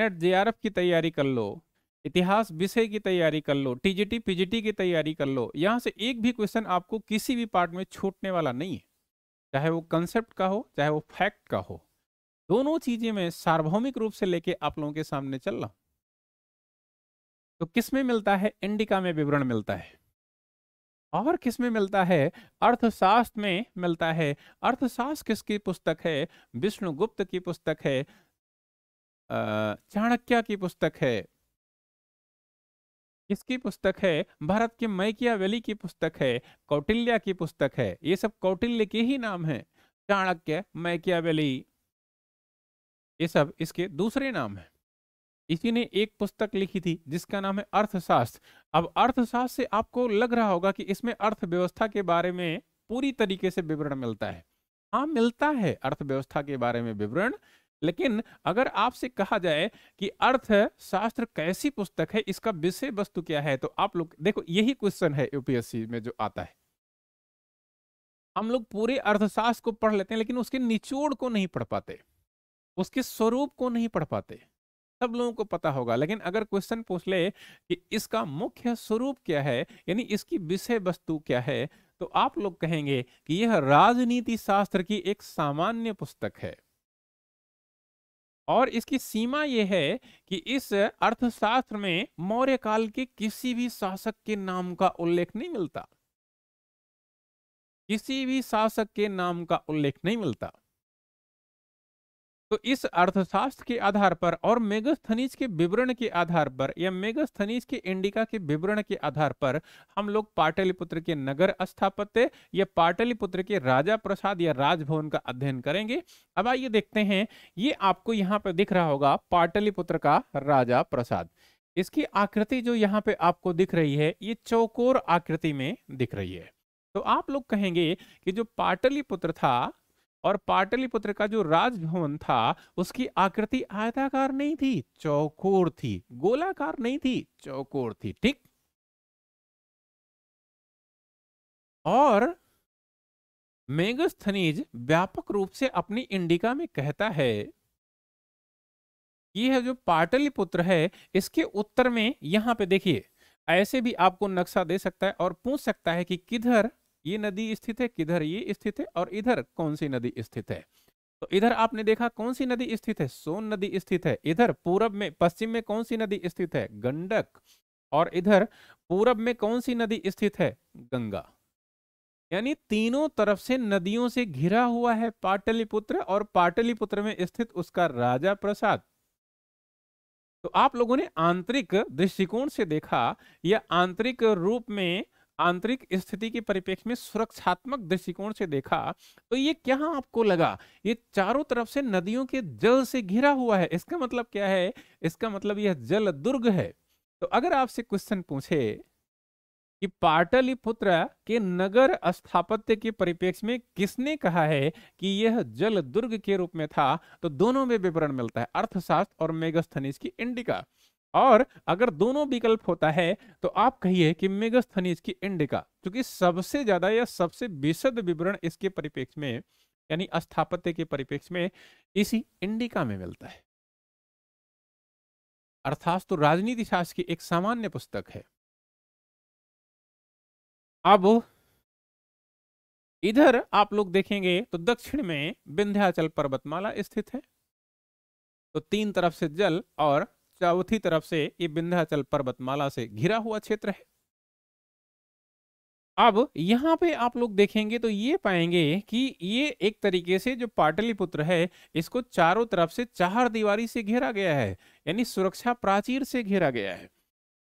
नेट जेआरएफ की तैयारी कर लो इतिहास विषय की तैयारी कर लो टीजीटी पीजीटी की तैयारी कर लो यहाँ से एक भी क्वेश्चन आपको किसी भी पार्ट में छूटने वाला नहीं है चाहे वो कंसेप्ट का हो चाहे वो फैक्ट का हो दोनों चीजें मैं सार्वभौमिक रूप से लेके आप लोगों के सामने चल रहा हूं तो किसमें मिलता है इंडिका में विवरण मिलता है और किसमें मिलता है अर्थशास्त्र में मिलता है अर्थशास्त्र किसकी पुस्तक है विष्णुगुप्त की पुस्तक है चाणक्य की पुस्तक है किसकी पुस्तक है भारत के मैकिया वैली की पुस्तक है कौटिल्या की पुस्तक है ये सब कौटिल्य के ही नाम है चाणक्य मैकिया वैली ये सब इसके दूसरे नाम है इसी ने एक पुस्तक लिखी थी जिसका नाम है अर्थशास्त्र अब अर्थशास्त्र से आपको लग रहा होगा कि इसमें अर्थव्यवस्था के बारे में पूरी तरीके से विवरण मिलता है हाँ मिलता है अर्थव्यवस्था के बारे में विवरण लेकिन अगर आपसे कहा जाए कि अर्थशास्त्र कैसी पुस्तक है इसका विषय वस्तु क्या है तो आप लोग देखो यही क्वेश्चन है यूपीएससी में जो आता है हम लोग पूरे अर्थशास्त्र को पढ़ लेते हैं लेकिन उसके निचोड़ को नहीं पढ़ पाते उसके स्वरूप को नहीं पढ़ पाते सब लोगों को पता होगा लेकिन अगर क्वेश्चन पूछ ले कि इसका मुख्य स्वरूप क्या है यानी इसकी विषय वस्तु क्या है तो आप लोग कहेंगे कि यह राजनीति शास्त्र की एक सामान्य पुस्तक है और इसकी सीमा यह है कि इस अर्थशास्त्र में मौर्य काल के किसी भी शासक के नाम का उल्लेख नहीं मिलता किसी भी शासक के नाम का उल्लेख नहीं मिलता तो इस अर्थशास्त्र के आधार पर और मेगस्थनीज के विवरण के आधार पर या मेगस्थनीज के इंडिका के विवरण के आधार पर हम लोग पाटलिपुत्र के नगर स्थापत्य या पाटलिपुत्र के राजा प्रसाद या राजभवन का अध्ययन करेंगे अब आइए देखते हैं ये आपको यहाँ पर दिख रहा होगा पाटलिपुत्र का राजा प्रसाद इसकी आकृति जो यहाँ पे आपको दिख रही है ये चौकोर आकृति में दिख रही है तो आप लोग कहेंगे कि जो पाटलिपुत्र था और पाटलिपुत्र का जो राजभवन था उसकी आकृति आयताकार नहीं थी चौकोर थी गोलाकार नहीं थी चौकोर थी ठीक और मेगस्थनीज व्यापक रूप से अपनी इंडिका में कहता है यह जो पाटलिपुत्र है इसके उत्तर में यहां पे देखिए ऐसे भी आपको नक्शा दे सकता है और पूछ सकता है कि किधर ये नदी स्थित है किधर ये स्थित है और इधर कौन सी नदी स्थित है तो इधर आपने देखा कौन सी नदी स्थित है सोन नदी स्थित है इधर पूरब में पश्चिम में कौन सी नदी स्थित है गंडक और इधर पूरब में कौन सी नदी स्थित है गंगा यानी तीनों तरफ से नदियों से घिरा हुआ है पाटलिपुत्र और पाटलिपुत्र में स्थित उसका राजा प्रसाद तो आप लोगों ने आंतरिक दृष्टिकोण से देखा या आंतरिक रूप में आंतरिक स्थिति के परिपेक्ष में सुरक्षात्मक दृष्टिकोण से देखा तो ये क्या आपको लगा ये चारों तरफ से नदियों के जल से घिरा हुआ है इसका मतलब क्या है इसका मतलब यह जल दुर्ग है तो अगर आपसे क्वेश्चन पूछे कि पाटलिपुत्र के नगर स्थापत्य के परिप्रेक्ष्य में किसने कहा है कि यह जल दुर्ग के रूप में था तो दोनों में विवरण मिलता है अर्थशास्त्र और मेगस्थनीस की इंडिका और अगर दोनों विकल्प होता है तो आप कहिए कि मेगस्थनीज की इंडिका क्योंकि सबसे ज्यादा या सबसे विशद विवरण इसके परिपेक्ष में यानी स्थापत्य के परिपेक्ष में इसी इंडिका में मिलता है अर्थात तो राजनीति शास्त्र की एक सामान्य पुस्तक है अब इधर आप लोग देखेंगे तो दक्षिण में विंध्याचल पर्वतमाला स्थित है तो तीन तरफ से जल और चौथी तरफ से ये विंध्याचल पर्वतमाला से घिरा हुआ क्षेत्र है अब यहाँ पे आप लोग देखेंगे तो ये पाएंगे कि ये एक तरीके से जो पाटलिपुत्र है इसको चारों तरफ से चार दीवारी से घेरा गया है यानी सुरक्षा प्राचीर से घेरा गया है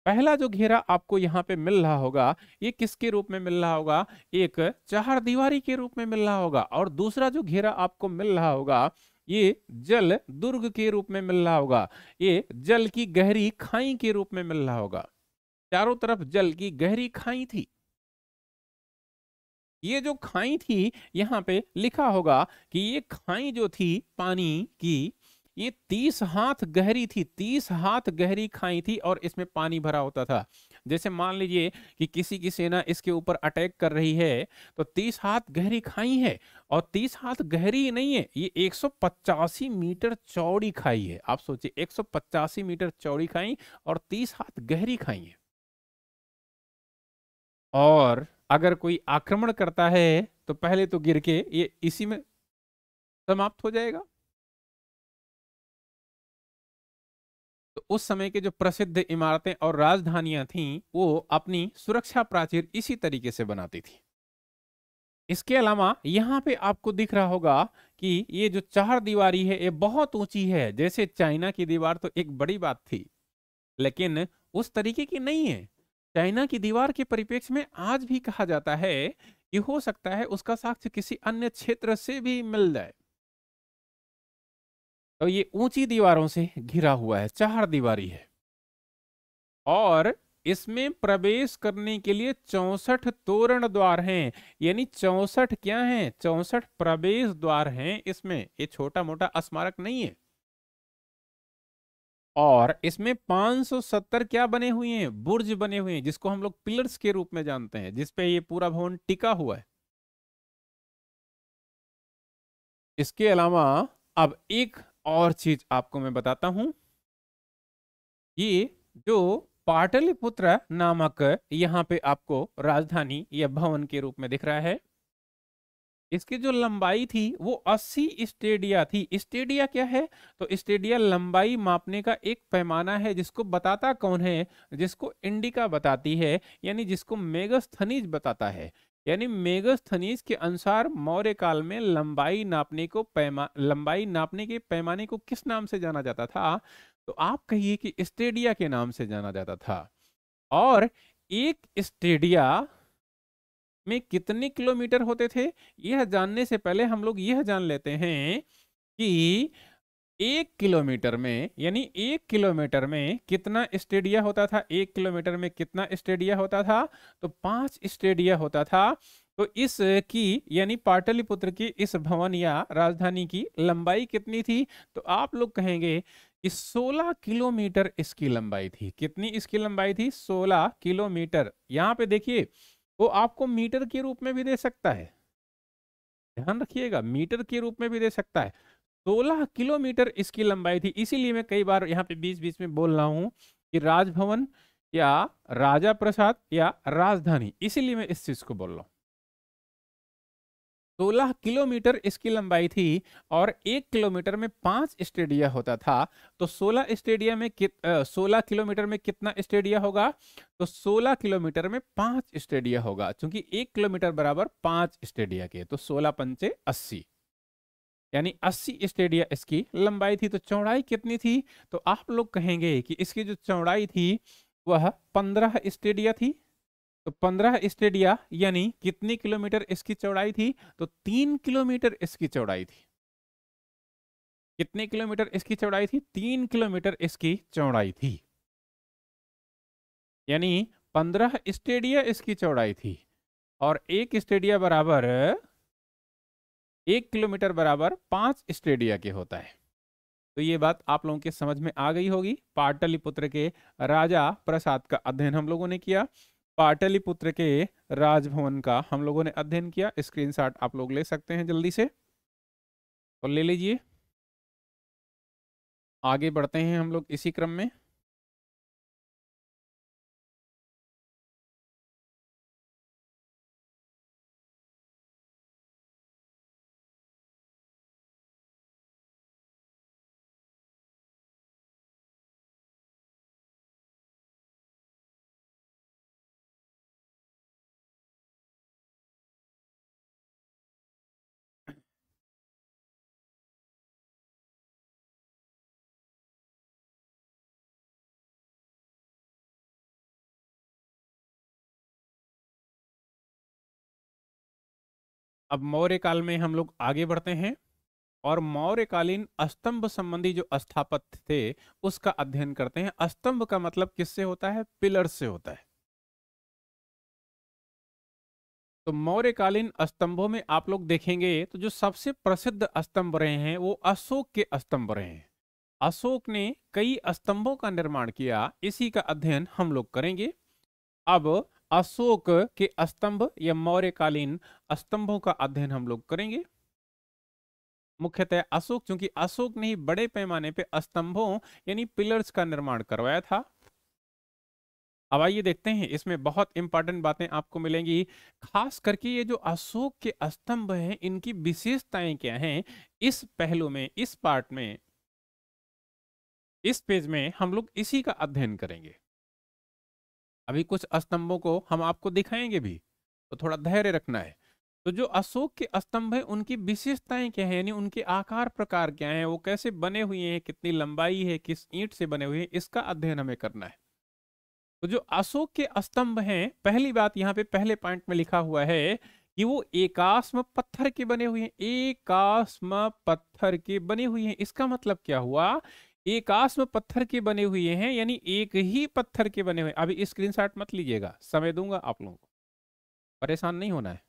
पहला जो घेरा आपको यहाँ पे मिल रहा होगा ये किसके रूप में मिल रहा होगा एक चार दीवारी के रूप में मिल रहा होगा और दूसरा जो घेरा आपको मिल रहा होगा ये जल दुर्ग के रूप में मिल रहा होगा ये जल की गहरी खाई के रूप में मिल रहा होगा चारों तरफ जल की गहरी खाई थी ये जो खाई थी यहाँ पे लिखा होगा कि ये खाई जो थी पानी की ये तीस हाथ गहरी थी तीस हाथ गहरी खाई थी और इसमें पानी भरा होता था जैसे मान लीजिए कि किसी की सेना इसके ऊपर अटैक कर रही है तो तीस हाथ गहरी खाई है और तीस हाथ गहरी नहीं है ये एक मीटर चौड़ी खाई है आप सोचिए एक मीटर चौड़ी खाई और तीस हाथ गहरी खाई है और अगर कोई आक्रमण करता है तो पहले तो गिर के ये इसी में समाप्त हो जाएगा उस समय के जो प्रसिद्ध इमारतें और राजधानियां थीं वो अपनी सुरक्षा प्राचीर इसी तरीके से बनाती थी इसके अलावा यहाँ पे आपको दिख रहा होगा कि ये जो चार दीवारी है ये बहुत ऊंची है जैसे चाइना की दीवार तो एक बड़ी बात थी लेकिन उस तरीके की नहीं है चाइना की दीवार के परिप्रेक्ष्य में आज भी कहा जाता है कि हो सकता है उसका साक्ष्य किसी अन्य क्षेत्र से भी मिल जाए तो ये ऊंची दीवारों से घिरा हुआ है चार दीवारी है और इसमें प्रवेश करने के लिए चौसठ तोरण द्वार हैं यानी चौसठ क्या हैं चौसठ प्रवेश द्वार हैं इसमें ये छोटा मोटा स्मारक नहीं है और इसमें 570 क्या बने हुए हैं बुर्ज बने हुए हैं जिसको हम लोग पिलर्स के रूप में जानते हैं जिसपे ये पूरा भवन टिका हुआ है इसके अलावा अब एक और चीज आपको मैं बताता हूं ये जो पाटलिपुत्र नामक यहाँ पे आपको राजधानी या भवन के रूप में दिख रहा है इसकी जो लंबाई थी वो 80 स्टेडिया थी स्टेडिया क्या है तो स्टेडिया लंबाई मापने का एक पैमाना है जिसको बताता कौन है जिसको इंडिका बताती है यानी जिसको मेगस्थनीज बताता है यानी मेगस्थनीज के अनुसार मौर्य काल में लंबाई नापने को पैमा लंबाई नापने के पैमाने को किस नाम से जाना जाता था तो आप कहिए कि स्टेडिया के नाम से जाना जाता था और एक स्टेडिया में कितने किलोमीटर होते थे यह जानने से पहले हम लोग यह जान लेते हैं कि एक किलोमीटर में यानी एक किलोमीटर में कितना स्टेडिया होता था एक किलोमीटर में कितना स्टेडिया होता था तो पांच स्टेडिया होता था तो इस की यानी पाटलिपुत्र की इस भवन या राजधानी की लंबाई कितनी थी तो आप लोग कहेंगे कि 16 किलोमीटर इसकी लंबाई थी कितनी इसकी लंबाई थी 16 किलोमीटर यहाँ पे देखिए वो आपको मीटर के रूप में भी दे सकता है ध्यान रखिएगा मीटर के रूप में भी दे सकता है सोलह किलोमीटर इसकी लंबाई थी इसीलिए मैं कई बार यहाँ पे बीच बीच में बोल रहा हूँ कि राजभवन या राजा प्रसाद या राजधानी इसीलिए मैं इस चीज को बोल रहा हूँ सोलह किलोमीटर इसकी लंबाई थी और एक किलोमीटर में पांच स्टेडिया होता था तो सोलह स्टेडिया में सोलह किलोमीटर में कितना स्टेडिया होगा तो सोलह किलोमीटर में पांच स्टेडिया होगा क्योंकि एक किलोमीटर बराबर पांच स्टेडिया के तो सोलह पंचे अस्सी यानी 80 स्टेडिया इसकी लंबाई थी तो चौड़ाई कितनी थी तो आप लोग कहेंगे कि इसकी जो चौड़ाई थी वह 15 स्टेडिया थी तो 15 स्टेडिया यानी कितनी किलोमीटर इसकी चौड़ाई थी तो तीन किलोमीटर इसकी चौड़ाई थी कितने किलोमीटर इसकी चौड़ाई थी तीन किलोमीटर इसकी चौड़ाई थी यानी पंद्रह स्टेडिया इसकी चौड़ाई थी और एक स्टेडिया बराबर एक किलोमीटर बराबर पांच स्टेडिया के होता है तो ये बात आप लोगों के समझ में आ गई होगी पाटलिपुत्र के राजा प्रसाद का अध्ययन हम लोगों ने किया पाटलिपुत्र के राजभवन का हम लोगों ने अध्ययन किया स्क्रीनशॉट आप लोग ले सकते हैं जल्दी से और ले लीजिए आगे बढ़ते हैं हम लोग इसी क्रम में अब मौर्य काल में हम लोग आगे बढ़ते हैं और मौर्यकालीन अस्तंभ संबंधी जो स्थापत्य थे उसका अध्ययन करते हैं अस्तंभ का मतलब किससे होता है पिलर से होता है तो मौर्यकालीन स्तंभों में आप लोग देखेंगे तो जो सबसे प्रसिद्ध स्तंभ रहे हैं वो अशोक के स्तंभ रहे हैं अशोक ने कई स्तंभों का निर्माण किया इसी का अध्ययन हम लोग करेंगे अब अशोक के स्तंभ या मौर्यकालीन स्तंभों का अध्ययन हम लोग करेंगे मुख्यतः अशोक क्योंकि अशोक ने ही बड़े पैमाने पे स्तंभों यानी पिलर्स का निर्माण करवाया था अब आइए देखते हैं इसमें बहुत इंपॉर्टेंट बातें आपको मिलेंगी खास करके ये जो अशोक के स्तंभ हैं इनकी विशेषताएं क्या हैं इस पहलू में इस पार्ट में इस पेज में हम लोग इसी का अध्ययन करेंगे अभी कुछ स्तंभों को हम आपको दिखाएंगे भी तो थोड़ा धैर्य रखना है तो जो अशोक के स्तंभ है उनकी विशेषताएं क्या है यानी उनके आकार प्रकार क्या हैं वो कैसे बने हुए हैं कितनी लंबाई है किस ईंट से बने हुए हैं इसका अध्ययन हमें करना है तो जो अशोक के स्तंभ हैं पहली बात यहाँ पे पहले पॉइंट में लिखा हुआ है कि वो एकास्म पत्थर के बने हुए हैं एकास्म पत्थर के बने हुए हैं इसका मतलब क्या हुआ एकाश्म पत्थर के बने हुए हैं यानी एक ही पत्थर के बने हुए अभी स्क्रीनशॉट मत लीजिएगा समय दूंगा आप लोगों को परेशान नहीं होना है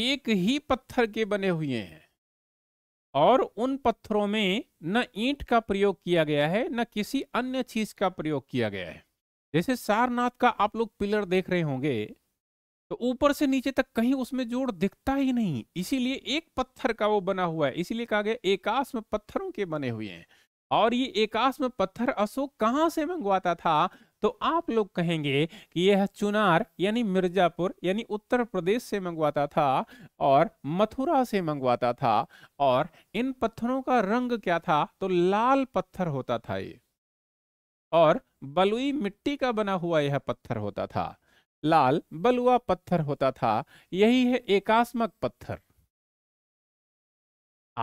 एक ही पत्थर के बने हुए हैं और उन पत्थरों में न ईंट का प्रयोग किया गया है न किसी अन्य चीज का प्रयोग किया गया है जैसे सारनाथ का आप लोग पिलर देख रहे होंगे तो ऊपर से नीचे तक कहीं उसमें जोड़ दिखता ही नहीं इसीलिए एक पत्थर का वो बना हुआ है इसीलिए कहा गया एकाश में पत्थरों के बने हुए हैं और ये एकाश में पत्थर अशोक कहाँ से मंगवाता था तो आप लोग कहेंगे कि यह चुनार यानी मिर्जापुर यानी उत्तर प्रदेश से मंगवाता था और मथुरा से मंगवाता था और इन पत्थरों का रंग क्या था तो लाल पत्थर होता था ये और बलुई मिट्टी का बना हुआ यह पत्थर होता था लाल बलुआ पत्थर होता था यही है एकास्मक पत्थर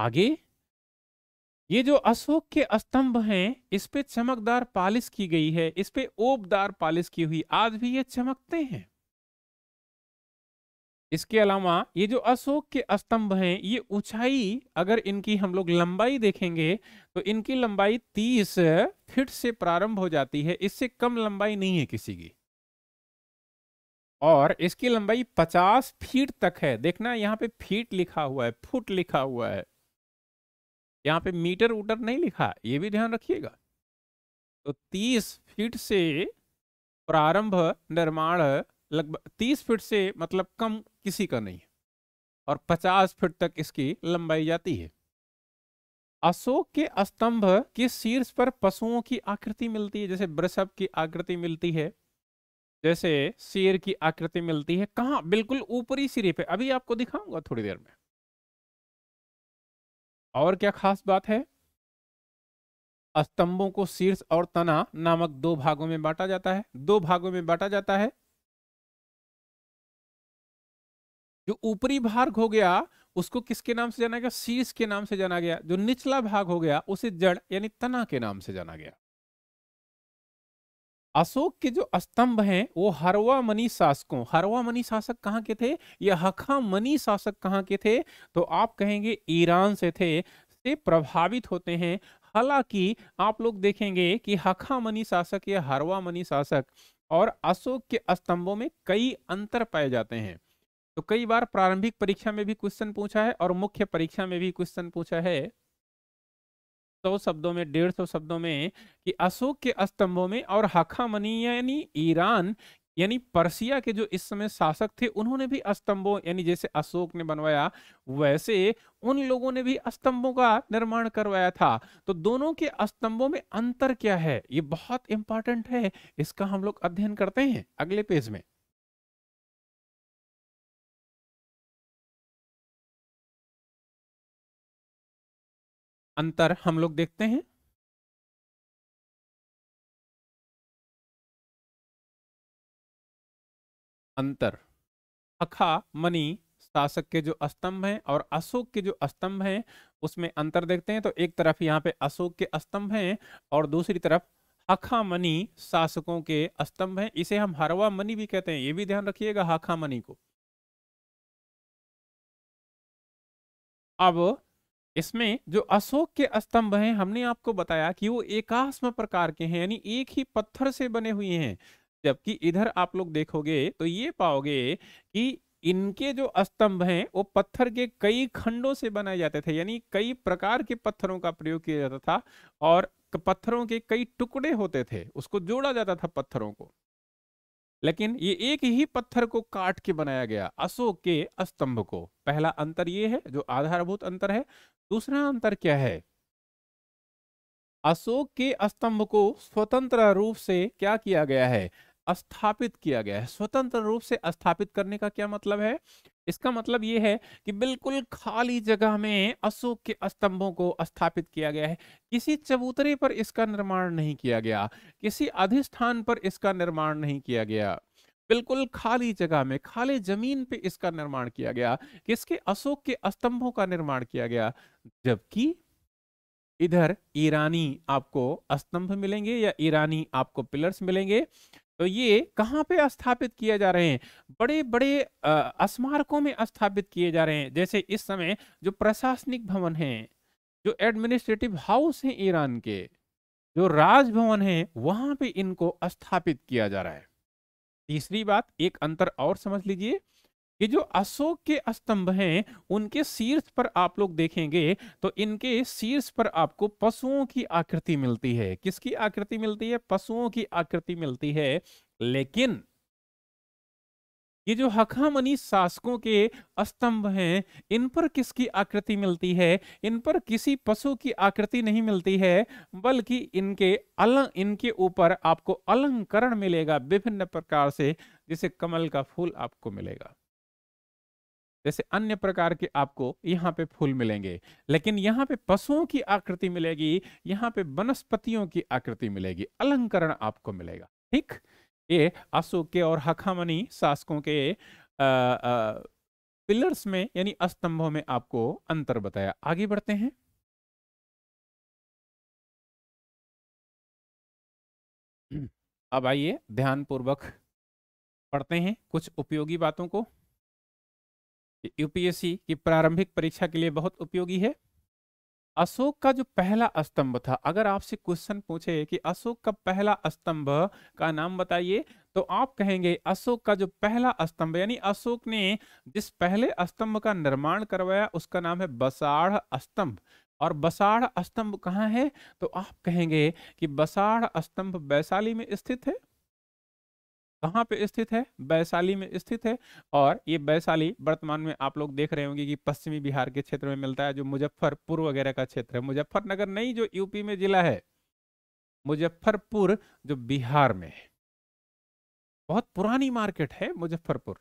आगे ये जो अशोक के स्तंभ हैं इस पे चमकदार पालिश की गई है इस पे ओबदार पालिश की हुई आज भी ये चमकते हैं इसके अलावा ये जो अशोक के स्तंभ हैं ये ऊंचाई अगर इनकी हम लोग लंबाई देखेंगे तो इनकी लंबाई 30 फीट से प्रारंभ हो जाती है इससे कम लंबाई नहीं है किसी की और इसकी लंबाई 50 फीट तक है देखना यहाँ पे फीट लिखा हुआ है फुट लिखा हुआ है यहाँ पे मीटर उटर नहीं लिखा ये भी ध्यान रखिएगा तो 30 फीट से प्रारंभ निर्माण लगभग 30 फीट से मतलब कम किसी का नहीं है और 50 फीट तक इसकी लंबाई जाती है अशोक के स्तंभ के शीर्ष पर पशुओं की आकृति मिलती है जैसे वृषभ की आकृति मिलती है जैसे शेर की आकृति मिलती है कहा बिल्कुल ऊपरी सिरे पे अभी आपको दिखाऊंगा थोड़ी देर में और क्या खास बात है स्तंभों को शीर्ष और तना नामक दो भागों में बांटा जाता है दो भागों में बांटा जाता है जो ऊपरी भाग हो गया उसको किसके नाम से जाना गया शीर्ष के नाम से जाना गया जो निचला भाग हो गया उसे जड़ यानी तना के नाम से जाना गया अशोक के जो स्तंभ हैं वो हरवा मनी शासकों हरवा मनी शासक कहाँ के थे या हखा मणि शासक कहाँ के थे तो आप कहेंगे ईरान से थे से प्रभावित होते हैं हालांकि आप लोग देखेंगे कि हखा मनी शासक या हरवा मनी शासक और अशोक के स्तंभों में कई अंतर पाए जाते हैं तो कई बार प्रारंभिक परीक्षा में भी क्वेश्चन पूछा है और मुख्य परीक्षा में भी क्वेश्चन पूछा है सौ शब्दों में डेढ़ सौ शब्दों में कि अशोक के स्तंभों में और हखामनी यानी ईरान यानी पर्सिया के जो इस समय शासक थे उन्होंने भी स्तंभों यानी जैसे अशोक ने बनवाया वैसे उन लोगों ने भी स्तंभों का निर्माण करवाया था तो दोनों के स्तंभों में अंतर क्या है ये बहुत इंपॉर्टेंट है इसका हम लोग अध्ययन करते हैं अगले पेज में अंतर हम लोग देखते हैं अंतर अखा मनी शासक के जो स्तंभ हैं और अशोक के जो स्तंभ हैं उसमें अंतर देखते हैं तो एक तरफ यहाँ पे अशोक के स्तंभ हैं और दूसरी तरफ मनी शासकों के स्तंभ हैं इसे हम हरवा मणि भी कहते हैं ये भी ध्यान रखिएगा हखामणि को अब इसमें जो अशोक के स्तंभ हैं हमने आपको बताया कि वो एकास्म प्रकार के हैं यानी एक ही पत्थर से बने हुए हैं जबकि इधर आप लोग देखोगे तो ये पाओगे कि इनके जो स्तंभ हैं वो पत्थर के कई खंडों से बनाए जाते थे यानी कई प्रकार के पत्थरों का प्रयोग किया जाता था और पत्थरों के कई टुकड़े होते थे उसको जोड़ा जाता था पत्थरों को लेकिन ये एक ही पत्थर को काट के बनाया गया अशोक के स्तंभ को पहला अंतर ये है जो आधारभूत अंतर है दूसरा अंतर क्या है अशोक के स्तंभ को स्वतंत्र रूप से क्या किया गया है स्थापित किया गया है स्वतंत्र रूप से स्थापित करने का क्या मतलब है इसका मतलब ये है कि बिल्कुल खाली जगह में अशोक के स्तंभों को स्थापित किया गया है किसी चबूतरे पर इसका निर्माण नहीं किया गया किसी अधिष्ठान पर इसका निर्माण नहीं किया गया बिल्कुल खाली जगह में खाली जमीन पे इसका निर्माण किया गया किसके अशोक के स्तंभों का निर्माण किया गया जबकि इधर ईरानी आपको स्तंभ मिलेंगे या ईरानी आपको पिलर्स मिलेंगे तो ये कहाँ पे स्थापित किए जा रहे हैं बड़े बड़े स्मारकों में स्थापित किए जा रहे हैं जैसे इस समय जो प्रशासनिक भवन है जो एडमिनिस्ट्रेटिव हाउस है ईरान के जो राजभवन है वहां पे इनको स्थापित किया जा रहा है तीसरी बात एक अंतर और समझ लीजिए ये जो अशोक के स्तंभ हैं उनके शीर्ष पर आप लोग देखेंगे तो इनके शीर्ष पर आपको पशुओं की आकृति मिलती है किसकी आकृति मिलती है पशुओं की आकृति मिलती है लेकिन ये जो हखामनी शासकों के स्तंभ हैं इन पर किसकी आकृति मिलती है इन पर किसी पशु की आकृति नहीं मिलती है बल्कि इनके अलंग इनके ऊपर आपको अलंकरण मिलेगा विभिन्न प्रकार से जिसे कमल का फूल आपको मिलेगा जैसे अन्य प्रकार के आपको यहाँ पे फूल मिलेंगे लेकिन यहाँ पे पशुओं की आकृति मिलेगी यहाँ पे वनस्पतियों की आकृति मिलेगी अलंकरण आपको मिलेगा ठीक ये अशोक के और हखामनी शासकों के आ, आ, पिलर्स में यानी स्तंभों में आपको अंतर बताया आगे बढ़ते हैं अब आइए ध्यानपूर्वक पढ़ते हैं कुछ उपयोगी बातों को यूपीएससी की प्रारंभिक परीक्षा के लिए बहुत उपयोगी है अशोक का जो पहला स्तंभ था अगर आपसे क्वेश्चन पूछे कि अशोक का पहला स्तंभ का नाम बताइए तो आप कहेंगे अशोक का जो पहला स्तंभ यानी अशोक ने जिस पहले स्तंभ का निर्माण करवाया उसका नाम है बसाढ़ स्तंभ और बसाढ़ स्तंभ कहाँ है तो आप कहेंगे कि बसाढ़ स्तंभ वैशाली में स्थित है कहाँ पे स्थित है वैशाली में स्थित है और ये वैशाली वर्तमान में आप लोग देख रहे होंगे कि पश्चिमी बिहार के क्षेत्र में मिलता है जो मुजफ्फरपुर वगैरह का क्षेत्र है मुजफ्फरनगर नहीं जो यूपी में जिला है मुजफ्फरपुर जो बिहार में है बहुत पुरानी मार्केट है मुजफ्फरपुर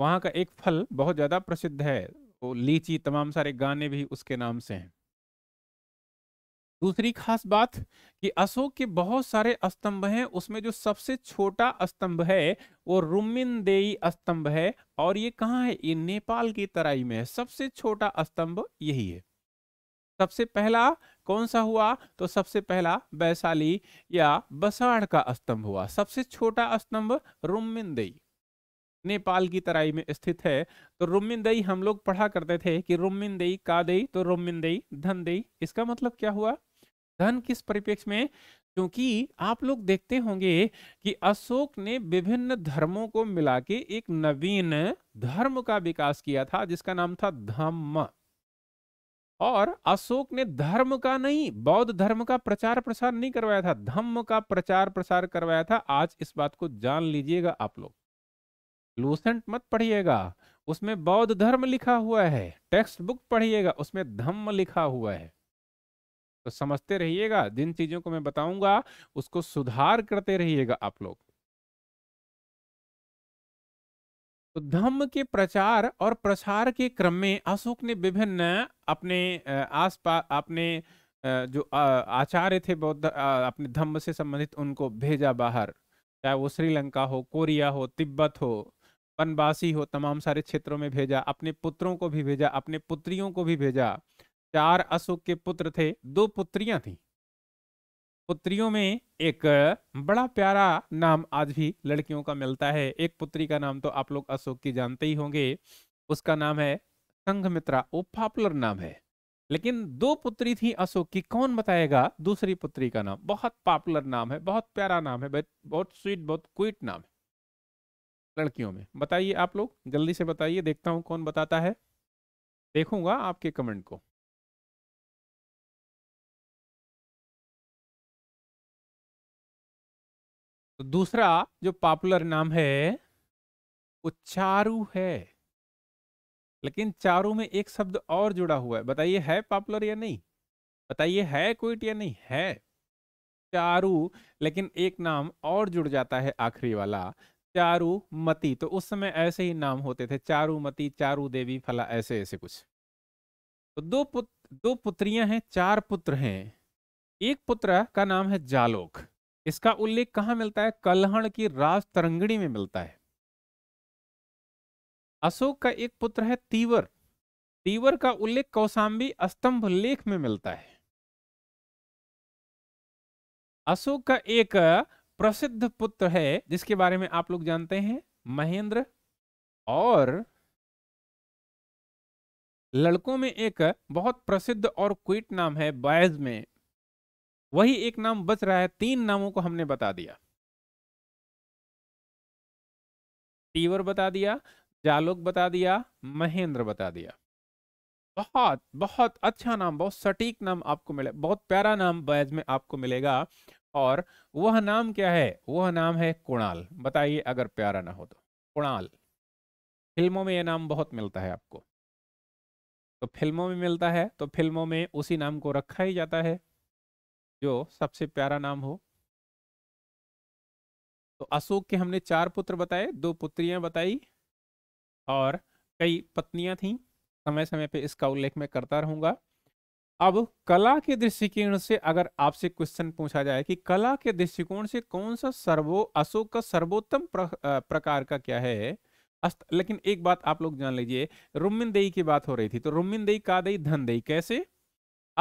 वहाँ का एक फल बहुत ज़्यादा प्रसिद्ध है वो लीची तमाम सारे गाने भी उसके नाम से हैं दूसरी खास बात कि अशोक के बहुत सारे स्तंभ हैं उसमें जो सबसे छोटा स्तंभ है वो रुमिनदेई स्तंभ है और ये कहाँ है ये नेपाल की तराई में है सबसे छोटा स्तंभ यही है सबसे पहला कौन सा हुआ तो सबसे पहला वैशाली या बसाड़ का स्तंभ हुआ सबसे छोटा स्तंभ रुमिनदेई नेपाल की तराई में स्थित है तो रुमिनदई हम लोग पढ़ा करते थे कि का कादई तो धन धनदई इसका मतलब क्या हुआ धन किस परिपेक्ष में क्योंकि आप लोग देखते होंगे कि अशोक ने विभिन्न धर्मों को मिला के एक नवीन धर्म का विकास किया था जिसका नाम था धम्म और अशोक ने धर्म का नहीं बौद्ध धर्म का प्रचार प्रसार नहीं करवाया था धम्म का प्रचार प्रसार करवाया था आज इस बात को जान लीजिएगा आप लोग लूसेंट मत पढ़िएगा उसमें बौद्ध धर्म लिखा हुआ है टेक्स्ट बुक पढ़िएगा उसमें धम्म लिखा हुआ है तो समझते रहिएगा जिन चीजों को मैं बताऊंगा उसको सुधार करते रहिएगा आप लोग तो धम्म के प्रचार और प्रसार के क्रम में अशोक ने विभिन्न अपने आसपास अपने जो आचार्य थे बौद्ध अपने धम्म से संबंधित उनको भेजा बाहर चाहे वो श्रीलंका हो कोरिया हो तिब्बत हो वनवासी हो तमाम सारे क्षेत्रों में भेजा अपने पुत्रों को भी भेजा अपने पुत्रियों को भी भेजा चार अशोक के पुत्र थे दो पुत्रियां थी पुत्रियों में एक बड़ा प्यारा नाम आज भी लड़कियों का मिलता है एक पुत्री का नाम तो आप लोग अशोक की जानते ही होंगे उसका नाम है संघमित्रा वो पॉपुलर नाम है लेकिन दो पुत्री थी अशोक की कौन बताएगा दूसरी पुत्री का नाम बहुत पॉपुलर नाम है बहुत प्यारा नाम है बहुत स्वीट बहुत क्विट नाम है लड़कियों में बताइए आप लोग जल्दी से बताइए देखता हूँ कौन बताता है देखूंगा आपके कमेंट को दूसरा जो पॉपुलर नाम है वो चारू है लेकिन चारू में एक शब्द और जुड़ा हुआ है बताइए है पॉपुलर या नहीं बताइए है क्विट या नहीं है चारू लेकिन एक नाम और जुड़ जाता है आखिरी वाला चारू मती तो उस समय ऐसे ही नाम होते थे चारू मती चारू देवी फला ऐसे ऐसे कुछ तो दो पुत्र दो पुत्रियां हैं चार पुत्र हैं एक पुत्र का नाम है जालोक इसका उल्लेख कहा मिलता है कलहण की राज तरंगिणी में मिलता है अशोक का एक पुत्र है तीवर तीवर का उल्लेख कौशाम्बी स्तंभ लेख में मिलता है अशोक का एक प्रसिद्ध पुत्र है जिसके बारे में आप लोग जानते हैं महेंद्र और लड़कों में एक बहुत प्रसिद्ध और क्विट नाम है बैज में वही एक नाम बच रहा है तीन नामों को हमने बता दिया तीवर बता दिया जालोक बता दिया महेंद्र बता दिया बहुत बहुत अच्छा नाम बहुत सटीक नाम आपको मिले बहुत प्यारा नाम बैज में आपको मिलेगा और वह नाम क्या है वह नाम है कुणाल बताइए अगर प्यारा ना हो तो कुणाल फिल्मों में यह नाम बहुत मिलता है आपको तो फिल्मों में मिलता है तो फिल्मों में उसी नाम को रखा ही जाता है जो सबसे प्यारा नाम हो तो अशोक के हमने चार पुत्र बताए दो पुत्रियां बताई और कई पत्नियां थीं समय समय पे इसका उल्लेख मैं करता रहूंगा अब कला के दृष्टिकोण से अगर आपसे क्वेश्चन पूछा जाए कि कला के दृष्टिकोण से कौन सा सर्वो अशोक का सर्वोत्तम प्र, प्रकार का क्या है लेकिन एक बात आप लोग जान लीजिए रुमिनदेई की बात हो रही थी तो रुमिनदेई धन धनदेई कैसे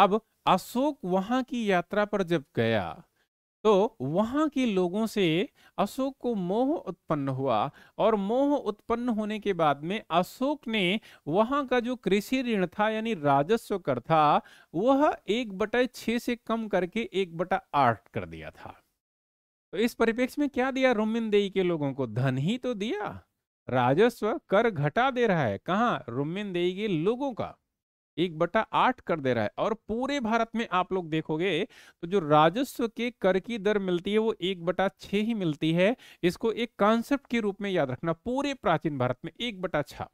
अब अशोक वहां की यात्रा पर जब गया तो वहां के लोगों से अशोक को मोह उत्पन्न हुआ और मोह उत्पन्न होने के बाद में अशोक ने वहां का जो कृषि ऋण था यानी राजस्व कर था वह एक बटा छह से कम करके एक बटा आठ कर दिया था तो इस परिप्रेक्ष्य में क्या दिया रोमिनदेई के लोगों को धन ही तो दिया राजस्व कर घटा दे रहा है कहा रोमिनदेई के लोगों का एक बटा आठ कर दे रहा है और पूरे भारत में आप लोग देखोगे तो जो राजस्व के कर की दर मिलती है वो एक बटा छ ही मिलती है इसको एक कॉन्सेप्ट के रूप में याद रखना पूरे प्राचीन भारत में एक बटा छा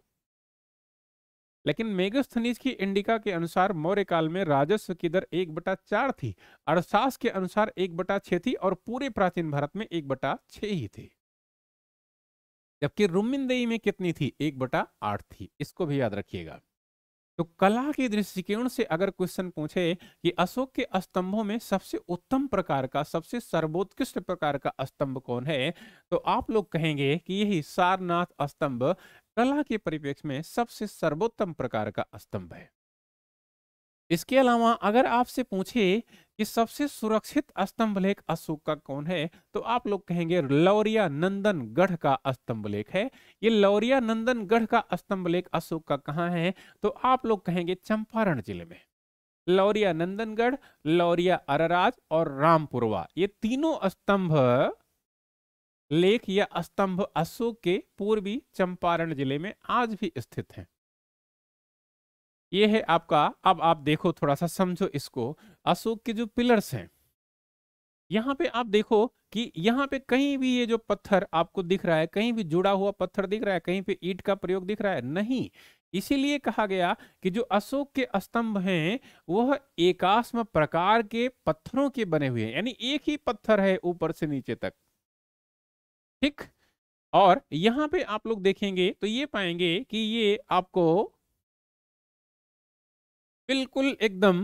लेकिन मेगस्थनीज की इंडिका के अनुसार मौर्य काल में राजस्व की दर एक बटा चार थी अर्थशास के अनुसार एक बटा छ थी और पूरे प्राचीन भारत में एक बटा छ ही थी जबकि रुमिनदेई में कितनी थी एक बटा आठ थी इसको भी याद रखिएगा तो कला के दृष्टिकोण से अगर क्वेश्चन पूछे कि अशोक के स्तंभों में सबसे उत्तम प्रकार का सबसे सर्वोत्कृष्ट प्रकार का स्तंभ कौन है तो आप लोग कहेंगे कि यही सारनाथ स्तंभ कला के परिप्रेक्ष्य में सबसे सर्वोत्तम प्रकार का स्तंभ है इसके अलावा अगर आपसे पूछे कि सबसे सुरक्षित स्तंभ लेख अशोक का कौन है तो आप लोग कहेंगे लौरिया नंदनगढ़ का स्तंभ लेख है ये लौरिया नंदनगढ़ का स्तंभ लेख अशोक का कहाँ है तो आप लोग कहेंगे चंपारण जिले में लौरिया नंदनगढ़ लौरिया अरराज और रामपुरवा ये तीनों स्तंभ लेख या स्तंभ अशोक के पूर्वी चंपारण जिले में आज भी स्थित हैं ये है आपका अब आप देखो थोड़ा सा समझो इसको अशोक के जो पिलर्स हैं यहाँ पे आप देखो कि यहाँ पे कहीं भी ये जो पत्थर आपको दिख रहा है कहीं भी जुड़ा हुआ पत्थर दिख रहा है कहीं पे ईट का प्रयोग दिख रहा है नहीं इसीलिए कहा गया कि जो अशोक के स्तंभ हैं वह एकास्म प्रकार के पत्थरों के बने हुए हैं यानी एक ही पत्थर है ऊपर से नीचे तक ठीक और यहाँ पे आप लोग देखेंगे तो ये पाएंगे कि ये आपको बिल्कुल एकदम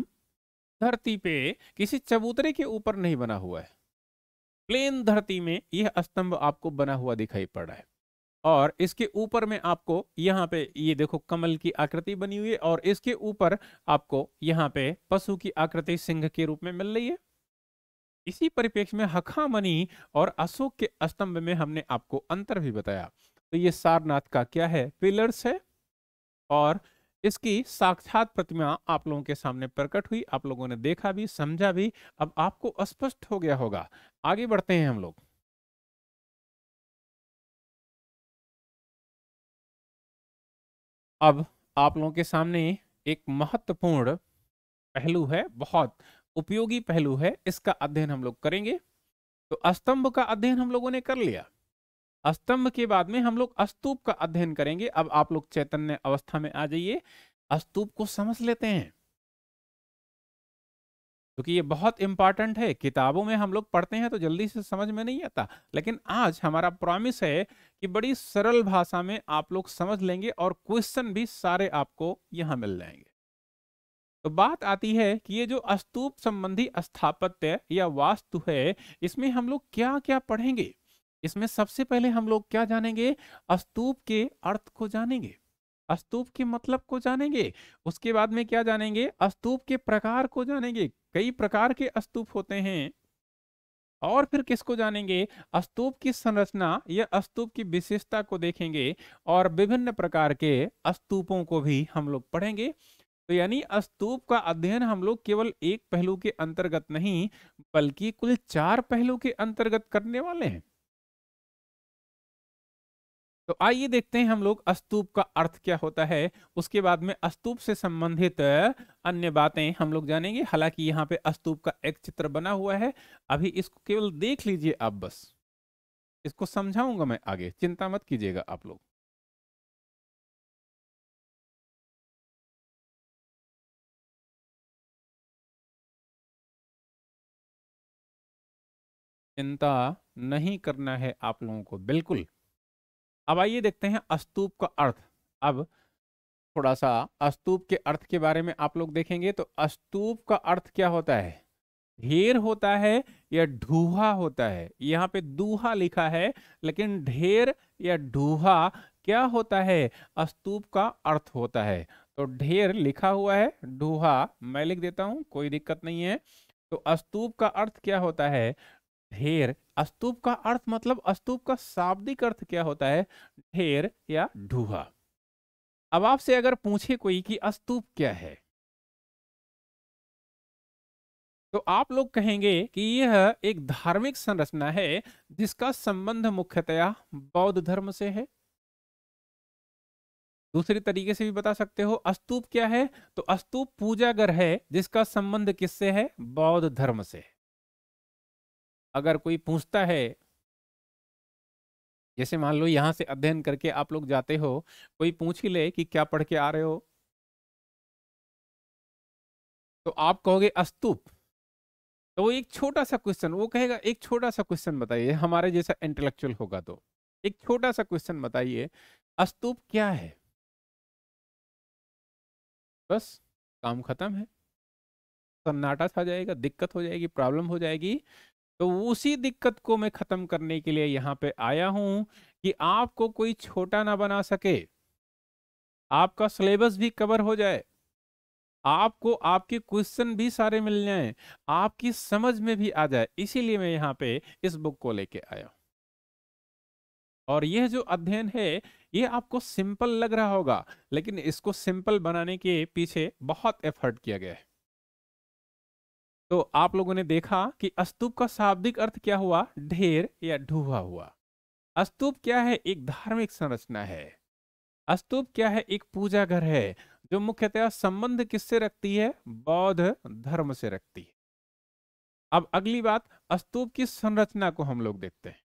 धरती पे किसी चबूतरे के ऊपर नहीं बना हुआ है प्लेन धरती में यह स्तंभ आपको बना हुआ दिखाई पड़ रहा है और इसके ऊपर में आपको यहाँ पे ये देखो कमल की आकृति बनी हुई है और इसके ऊपर आपको यहाँ पे पशु की आकृति सिंह के रूप में मिल रही है इसी परिप्रेक्ष्य में हखामणि और अशोक के स्तंभ में हमने आपको अंतर भी बताया तो ये सारनाथ का क्या है पिलर्स है और इसकी साक्षात प्रतिमा आप लोगों के सामने प्रकट हुई आप लोगों ने देखा भी समझा भी अब आपको स्पष्ट हो गया होगा आगे बढ़ते हैं हम लोग अब आप लोगों के सामने एक महत्वपूर्ण पहलू है बहुत उपयोगी पहलू है इसका अध्ययन हम लोग करेंगे तो स्तंभ का अध्ययन हम लोगों ने कर लिया अस्तंभ के बाद में हम लोग अस्तूप का अध्ययन करेंगे अब आप लोग चैतन्य अवस्था में आ जाइए अस्तूप को समझ लेते हैं क्योंकि तो ये बहुत इंपॉर्टेंट है किताबों में हम लोग पढ़ते हैं तो जल्दी से समझ में नहीं आता लेकिन आज हमारा प्रॉमिस है कि बड़ी सरल भाषा में आप लोग समझ लेंगे और क्वेश्चन भी सारे आपको यहाँ मिल जाएंगे तो बात आती है कि ये जो अस्तूप संबंधी स्थापत्य या वास्तु है इसमें हम लोग क्या क्या पढ़ेंगे इसमें सबसे पहले हम लोग क्या जानेंगे अस्तूप के अर्थ को जानेंगे अस्तूप के मतलब को जानेंगे उसके बाद में क्या जानेंगे अस्तूप के प्रकार को जानेंगे कई प्रकार के अस्तूप होते हैं और फिर किसको जानेंगे अस्तूप की संरचना या अस्तूप की विशेषता को देखेंगे और विभिन्न प्रकार के अस्तूपों को भी हम लोग पढ़ेंगे तो यानी अस्तूप का अध्ययन हम लोग केवल एक पहलू के अंतर्गत नहीं बल्कि कुल चार पहलू के अंतर्गत करने वाले हैं तो आइए देखते हैं हम लोग अस्तूप का अर्थ क्या होता है उसके बाद में अस्तूप से संबंधित अन्य बातें हम लोग जानेंगे हालांकि यहाँ पे अस्तूप का एक चित्र बना हुआ है अभी इसको केवल देख लीजिए आप बस इसको समझाऊंगा मैं आगे चिंता मत कीजिएगा आप लोग चिंता नहीं करना है आप लोगों को बिल्कुल अब आइए देखते हैं अस्तूप का अर्थ अब थोड़ा सा अस्तूप के अर्थ के बारे में आप लोग देखेंगे तो अस्तूप का अर्थ क्या होता है ढेर होता है या ढूहा होता है यहाँ पे दूहा लिखा है लेकिन ढेर या ढूहा क्या होता है अस्तूप का अर्थ होता है तो ढेर लिखा हुआ है ढूहा मैं लिख देता हूँ कोई दिक्कत नहीं है तो अस्तूप का अर्थ क्या होता है ढेर अस्तूप का अर्थ मतलब अस्तूप का शाब्दिक अर्थ क्या होता है ढेर या ढूहा अब आपसे अगर पूछे कोई कि अस्तूप क्या है तो आप लोग कहेंगे कि यह एक धार्मिक संरचना है जिसका संबंध मुख्यतया बौद्ध धर्म से है दूसरे तरीके से भी बता सकते हो अस्तूप क्या है तो अस्तूप पूजागर है जिसका संबंध किससे है बौद्ध धर्म से है अगर कोई पूछता है जैसे मान लो यहाँ से अध्ययन करके आप लोग जाते हो कोई पूछ ही ले कि क्या पढ़ के आ रहे हो तो आप कहोगे अस्तुप तो वो एक छोटा सा क्वेश्चन वो कहेगा एक छोटा सा क्वेश्चन बताइए हमारे जैसा इंटेलेक्चुअल होगा तो एक छोटा सा क्वेश्चन बताइए अस्तूप क्या है बस काम खत्म है सन्नाटा छा जाएगा दिक्कत हो जाएगी प्रॉब्लम हो जाएगी तो उसी दिक्कत को मैं ख़त्म करने के लिए यहाँ पे आया हूँ कि आपको कोई छोटा ना बना सके आपका सिलेबस भी कवर हो जाए आपको आपके क्वेश्चन भी सारे मिल जाए आपकी समझ में भी आ जाए इसीलिए मैं यहाँ पे इस बुक को लेके आया हूं और यह जो अध्ययन है ये आपको सिंपल लग रहा होगा लेकिन इसको सिंपल बनाने के पीछे बहुत एफर्ट किया गया है तो आप लोगों ने देखा कि अस्तूप का शाब्दिक अर्थ क्या हुआ ढेर या ढूहा हुआ अस्तूप क्या है एक धार्मिक संरचना है अस्तूप क्या है एक पूजा घर है जो मुख्यतः संबंध किससे रखती है बौद्ध धर्म से रखती है अब अगली बात अस्तूप की संरचना को हम लोग देखते हैं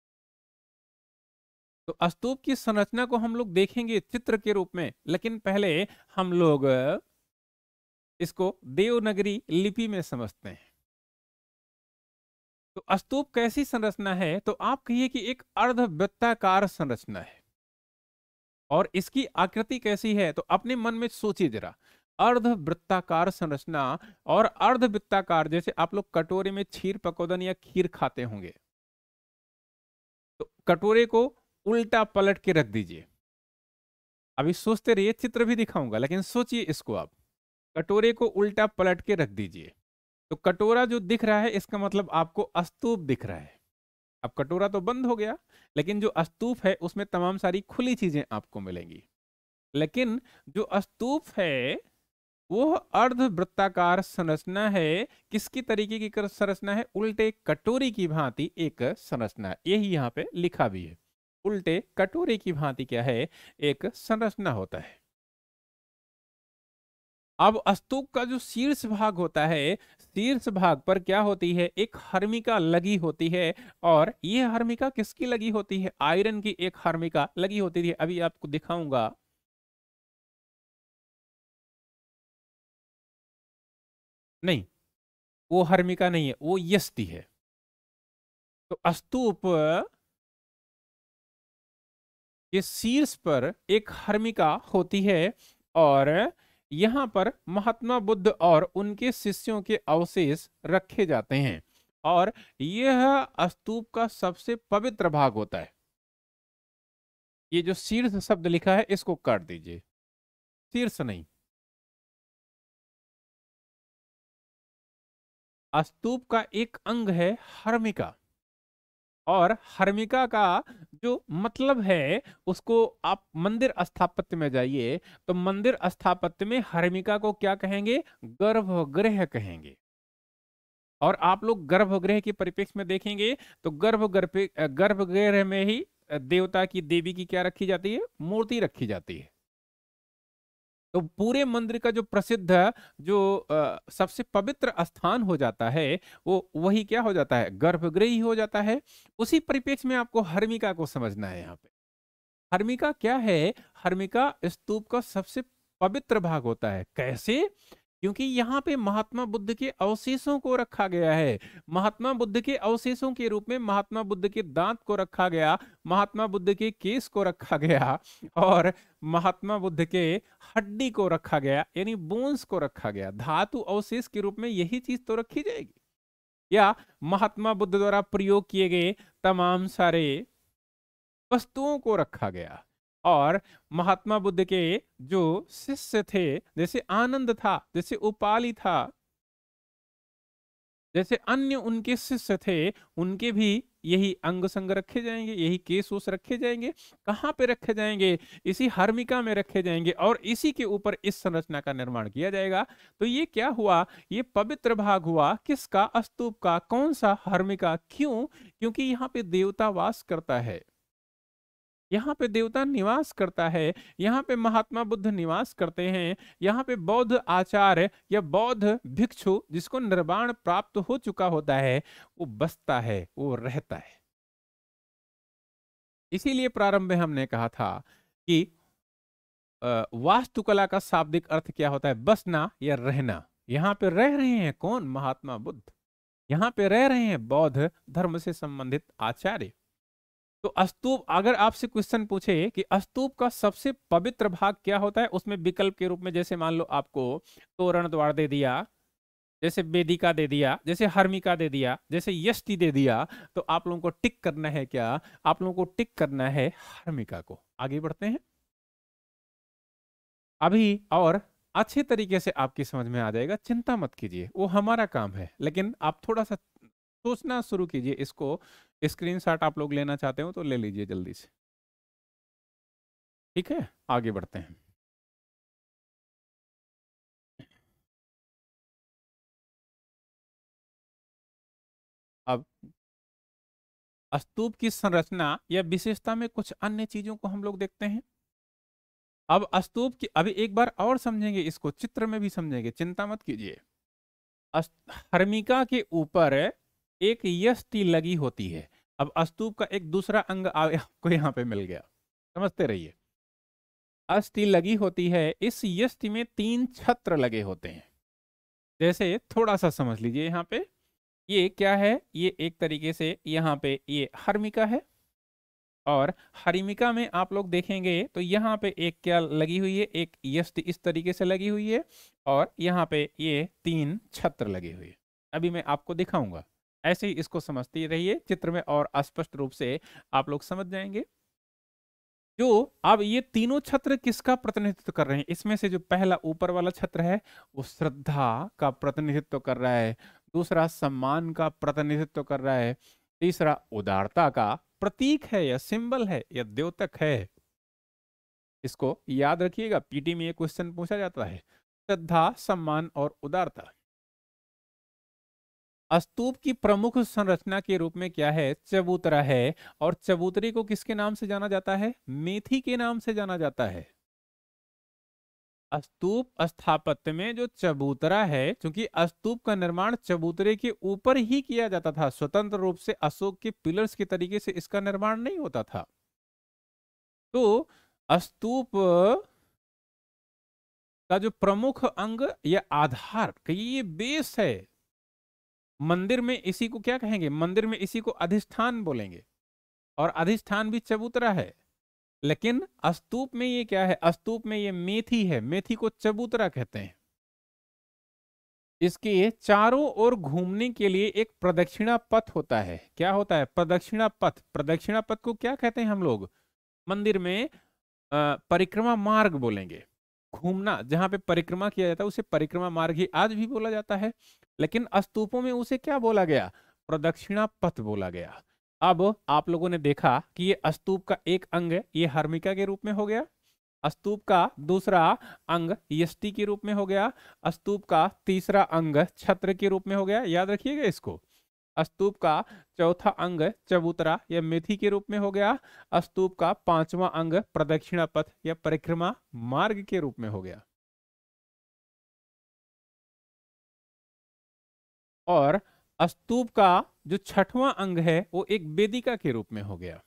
तो अस्तूप की संरचना को हम लोग देखेंगे चित्र के रूप में लेकिन पहले हम लोग इसको देवनगरी लिपि में समझते हैं तो स्तूप कैसी संरचना है तो आप कहिए कि एक अर्ध वृत्ताकार संरचना है और इसकी आकृति कैसी है तो अपने मन में सोचिए जरा अर्ध वृत्ताकार संरचना और अर्ध वृत्ताकार जैसे आप लोग कटोरे में खीर पकौदन या खीर खाते होंगे तो कटोरे को उल्टा पलट के रख दीजिए अभी सोचते रहिए चित्र भी दिखाऊंगा लेकिन सोचिए इसको आप कटोरे को उल्टा पलट के रख दीजिए तो कटोरा जो दिख रहा है इसका मतलब आपको अस्तूप दिख रहा है अब कटोरा तो बंद हो गया लेकिन जो अस्तूप है उसमें तमाम सारी खुली चीजें आपको मिलेंगी लेकिन जो अस्तूप है वो अर्ध वृत्ताकार संरचना है किसकी तरीके की संरचना है उल्टे कटोरी की भांति एक संरचना है यही यहाँ पे लिखा भी है उल्टे कटोरे की भांति क्या है एक संरचना होता है अब स्तूप का जो शीर्ष भाग होता है शीर्ष भाग पर क्या होती है एक हर्मिका लगी होती है और यह हर्मिका किसकी लगी होती है आयरन की एक हर्मिका लगी होती थी अभी आपको दिखाऊंगा नहीं वो हर्मिका नहीं है वो यस्ति है तो स्तूप के शीर्ष पर एक हर्मिका होती है और यहाँ पर महात्मा बुद्ध और उनके शिष्यों के अवशेष रखे जाते हैं और यह स्तूप का सबसे पवित्र भाग होता है ये जो शीर्ष शब्द लिखा है इसको काट दीजिए शीर्ष नहीं स्तूप का एक अंग है हर्मिका और हर्मिका का जो मतलब है उसको आप मंदिर स्थापत्य में जाइए तो मंदिर स्थापत्य में हर्मिका को क्या कहेंगे गर्भगृह कहेंगे और आप लोग गर्भगृह के परिप्रेक्ष्य में देखेंगे तो गर्भगर्भ गर्भगृह में ही देवता की देवी की क्या रखी जाती है मूर्ति रखी जाती है तो पूरे मंदिर का जो प्रसिद्ध जो आ, सबसे पवित्र स्थान हो जाता है वो वही क्या हो जाता है गर्भगृह ही हो जाता है उसी परिपेक्ष में आपको हर्मिका को समझना है यहाँ पे हर्मिका क्या है हर्मिका स्तूप का सबसे पवित्र भाग होता है कैसे क्योंकि यहाँ पे महात्मा बुद्ध के अवशेषों को रखा गया है महात्मा बुद्ध के अवशेषों के रूप में महात्मा बुद्ध के दांत को रखा गया महात्मा बुद्ध के केस को रखा गया और महात्मा बुद्ध के हड्डी को रखा गया यानी बोन्स को रखा गया धातु अवशेष के रूप में यही चीज तो रखी जाएगी या महात्मा बुद्ध द्वारा प्रयोग किए गए तमाम सारे वस्तुओं को रखा गया और महात्मा बुद्ध के जो शिष्य थे जैसे आनंद था जैसे उपाली था जैसे अन्य उनके शिष्य थे उनके भी यही अंग संग रखे जाएंगे यही केस उस रखे जाएंगे कहाँ पे रखे जाएंगे इसी हर्मिका में रखे जाएंगे और इसी के ऊपर इस संरचना का निर्माण किया जाएगा तो ये क्या हुआ ये पवित्र भाग हुआ किसका स्तूप का कौन सा हर्मिका क्यों क्योंकि यहाँ पे देवता वास करता है यहाँ पे देवता निवास करता है यहाँ पे महात्मा बुद्ध निवास करते हैं यहाँ पे बौद्ध आचार्य या बौद्ध भिक्षु जिसको निर्वाण प्राप्त हो चुका होता है वो बसता है वो रहता है इसीलिए प्रारंभ में हमने कहा था कि वास्तुकला का शाब्दिक अर्थ क्या होता है बसना या रहना यहाँ पे रह रहे हैं कौन महात्मा बुद्ध यहाँ पे रह रहे हैं बौद्ध धर्म से संबंधित आचार्य तो अस्तूप अगर आपसे क्वेश्चन पूछे कि अस्तूप का सबसे पवित्र भाग क्या होता है उसमें विकल्प के रूप में जैसे मान लो आपको तोरण द्वार दे दिया जैसे वेदिका दे दिया जैसे हर्मिका दे दिया जैसे यष्टि दे दिया तो आप लोगों को टिक करना है क्या आप लोगों को टिक करना है हर्मिका को आगे बढ़ते हैं अभी और अच्छे तरीके से आपकी समझ में आ जाएगा चिंता मत कीजिए वो हमारा काम है लेकिन आप थोड़ा सा सोचना शुरू कीजिए इसको स्क्रीनशॉट आप लोग लेना चाहते हो तो ले लीजिए जल्दी से ठीक है आगे बढ़ते हैं अब स्तूप की संरचना या विशेषता में कुछ अन्य चीजों को हम लोग देखते हैं अब स्तूप की अभी एक बार और समझेंगे इसको चित्र में भी समझेंगे चिंता मत कीजिए हर्मिका के ऊपर एक यस्ती लगी होती है अब अस्तूप का एक दूसरा अंग आपको यहाँ पे मिल गया समझते रहिए अस्थि लगी होती है इस यस्ति में तीन छत्र लगे होते हैं जैसे थोड़ा सा समझ लीजिए यहाँ पे ये क्या है ये एक तरीके से यहाँ पे ये हर्मिका है और हरिमिका में आप लोग देखेंगे तो यहाँ पे एक क्या लगी हुई है एक यस्ति इस तरीके से लगी हुई है और यहाँ पे ये तीन छत्र लगे हुए अभी मैं आपको दिखाऊंगा ऐसे ही इसको समझते रहिए चित्र में और स्पष्ट रूप से आप लोग समझ जाएंगे जो अब ये तीनों छत्र किसका प्रतिनिधित्व कर रहे हैं इसमें से जो पहला ऊपर वाला छत्र है वो श्रद्धा का प्रतिनिधित्व कर रहा है दूसरा सम्मान का प्रतिनिधित्व कर रहा है तीसरा उदारता का प्रतीक है या सिंबल है या द्योतक है इसको याद रखिएगा पीटी में ये क्वेश्चन पूछा जाता है श्रद्धा सम्मान और उदारता अस्तूप की प्रमुख संरचना के रूप में क्या है चबूतरा है और चबूतरे को किसके नाम से जाना जाता है मेथी के नाम से जाना जाता है अस्तूप स्थापत्य में जो चबूतरा है क्योंकि अस्तूप का निर्माण चबूतरे के ऊपर ही किया जाता था स्वतंत्र रूप से अशोक के पिलर्स के तरीके से इसका निर्माण नहीं होता था तो अस्तूप का जो प्रमुख अंग या आधार ये बेस है मंदिर में इसी को क्या कहेंगे मंदिर में इसी को अधिष्ठान बोलेंगे और अधिष्ठान भी चबूतरा है लेकिन अस्तूप में ये क्या है अस्तूप में ये मेथी है मेथी को चबूतरा कहते हैं इसके चारों ओर घूमने के लिए एक प्रदक्षिणा पथ होता है क्या होता है प्रदक्षिणा पथ प्रदक्षिणा पथ को क्या कहते हैं हम लोग मंदिर में परिक्रमा मार्ग बोलेंगे घूमना जहाँ पे परिक्रमा किया जाता है उसे परिक्रमा मार्ग ही आज भी बोला जाता है लेकिन अस्तूपों में उसे क्या बोला गया प्रदक्षिणा पथ बोला गया अब आप लोगों ने देखा कि ये अस्तूप का एक अंग ये हर्मिका के रूप में हो गया अस्तूप का दूसरा अंग यष्टि के रूप में हो गया अस्तूप का तीसरा अंग छत्र के रूप में हो गया याद रखिएगा इसको स्तूप का चौथा अंग चबूतरा या मेथी के रूप में हो गया स्तूप का पांचवा अंग प्रदक्षिणा पथ या परिक्रमा मार्ग के रूप में हो गया और स्तूप का जो छठवां अंग है वो एक वेदिका के रूप में हो गया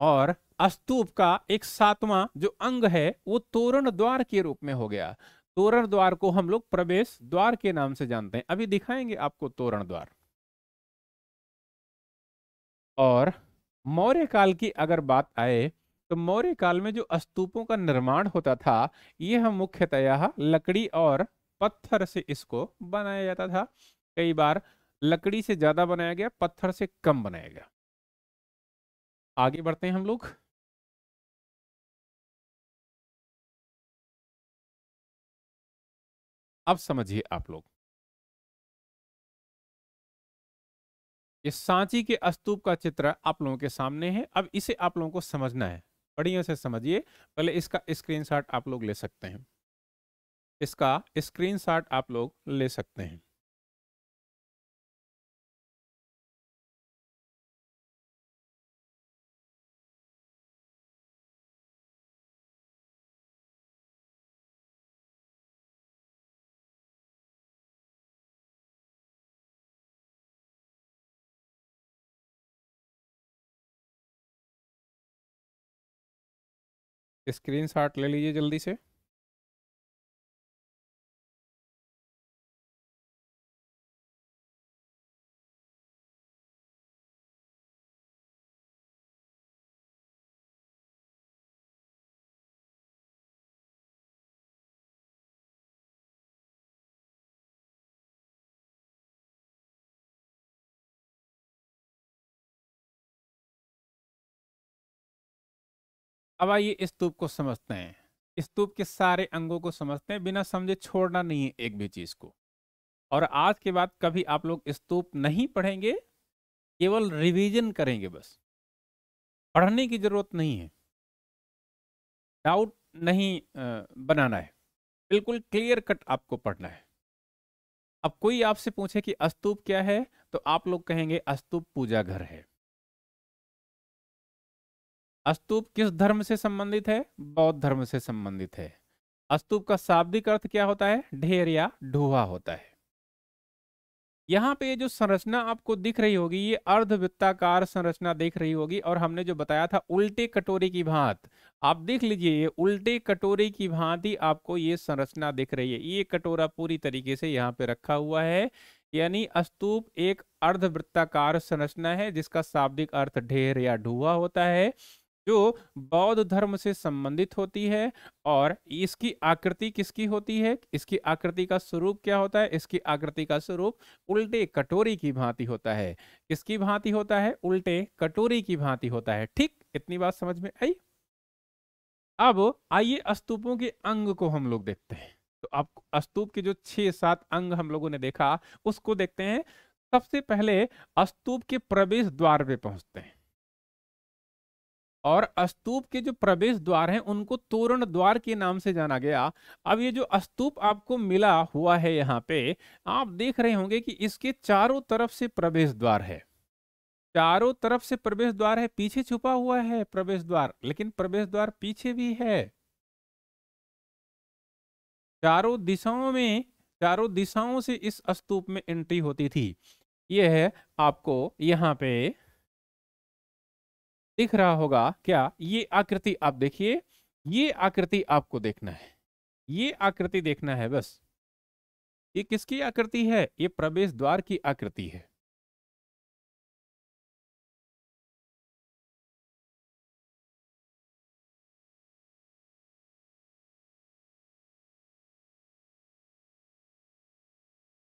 और स्तूप का एक सातवां जो अंग है वो तोरण द्वार के रूप में हो गया तोरण द्वार को हम लोग प्रवेश द्वार के नाम से जानते हैं अभी दिखाएंगे आपको तोरण द्वार और मौर्य काल की अगर बात आए तो मौर्य काल में जो स्तूपों का निर्माण होता था यह मुख्यतया लकड़ी और पत्थर से इसको बनाया जाता था कई बार लकड़ी से ज्यादा बनाया गया पत्थर से कम बनाया गया आगे बढ़ते हैं हम लोग अब समझिए आप लोग ये सांची के स्तूप का चित्र आप लोगों के सामने है अब इसे आप लोगों को समझना है बढ़िया से समझिए पहले इसका स्क्रीनशॉट आप लोग ले सकते हैं इसका स्क्रीनशॉट आप लोग ले सकते हैं स्क्रीनशॉट ले लीजिए जल्दी से अब आइए स्तूप को समझते हैं स्तूप के सारे अंगों को समझते हैं बिना समझे छोड़ना नहीं है एक भी चीज़ को और आज के बाद कभी आप लोग स्तूप नहीं पढ़ेंगे केवल रिवीजन करेंगे बस पढ़ने की ज़रूरत नहीं है डाउट नहीं बनाना है बिल्कुल क्लियर कट आपको पढ़ना है अब कोई आपसे पूछे कि अस्तूप क्या है तो आप लोग कहेंगे अस्तूप पूजा घर है अस्तूप किस धर्म से संबंधित है बौद्ध धर्म से संबंधित है अस्तूप का शाब्दिक अर्थ क्या होता है ढेर या ढूहा होता है यहाँ पे जो संरचना आपको दिख रही होगी ये अर्धवृत्ताकार संरचना दिख रही होगी और हमने जो बताया था उल्टे कटोरे की भांत आप देख लीजिए ये उल्टे कटोरे की भांति आपको ये संरचना दिख रही है ये कटोरा पूरी तरीके से यहाँ पे रखा हुआ है यानी अस्तूप एक अर्धवृत्ताकार संरचना है जिसका शाब्दिक अर्थ ढेर या ढुआ होता है जो बौद्ध धर्म से संबंधित होती है और इसकी आकृति किसकी होती है इसकी आकृति का स्वरूप क्या होता है इसकी आकृति का स्वरूप उल्टे कटोरी की भांति होता है किसकी भांति होता है उल्टे कटोरी की भांति होता है ठीक इतनी बात समझ में आई अब आइए अस्तूपों के अंग को हम लोग देखते हैं तो आप अस्तूप के जो छह सात अंग हम लोगों ने देखा उसको देखते हैं सबसे पहले अस्तूप के प्रवेश द्वार पे पहुंचते हैं और अस्तूप के जो प्रवेश द्वार हैं उनको तोरण द्वार के नाम से जाना गया अब ये जो अस्तूप आपको मिला हुआ है यहाँ पे आप देख रहे होंगे कि इसके चारों तरफ से प्रवेश द्वार है चारों तरफ से प्रवेश द्वार है पीछे छुपा हुआ है प्रवेश द्वार लेकिन प्रवेश द्वार पीछे भी है चारों दिशाओं में चारों दिशाओं से इस स्तूप में एंट्री होती थी यह है आपको यहाँ पे दिख रहा होगा क्या ये आकृति आप देखिए ये आकृति आपको देखना है ये आकृति देखना है बस ये किसकी आकृति है ये प्रवेश द्वार की आकृति है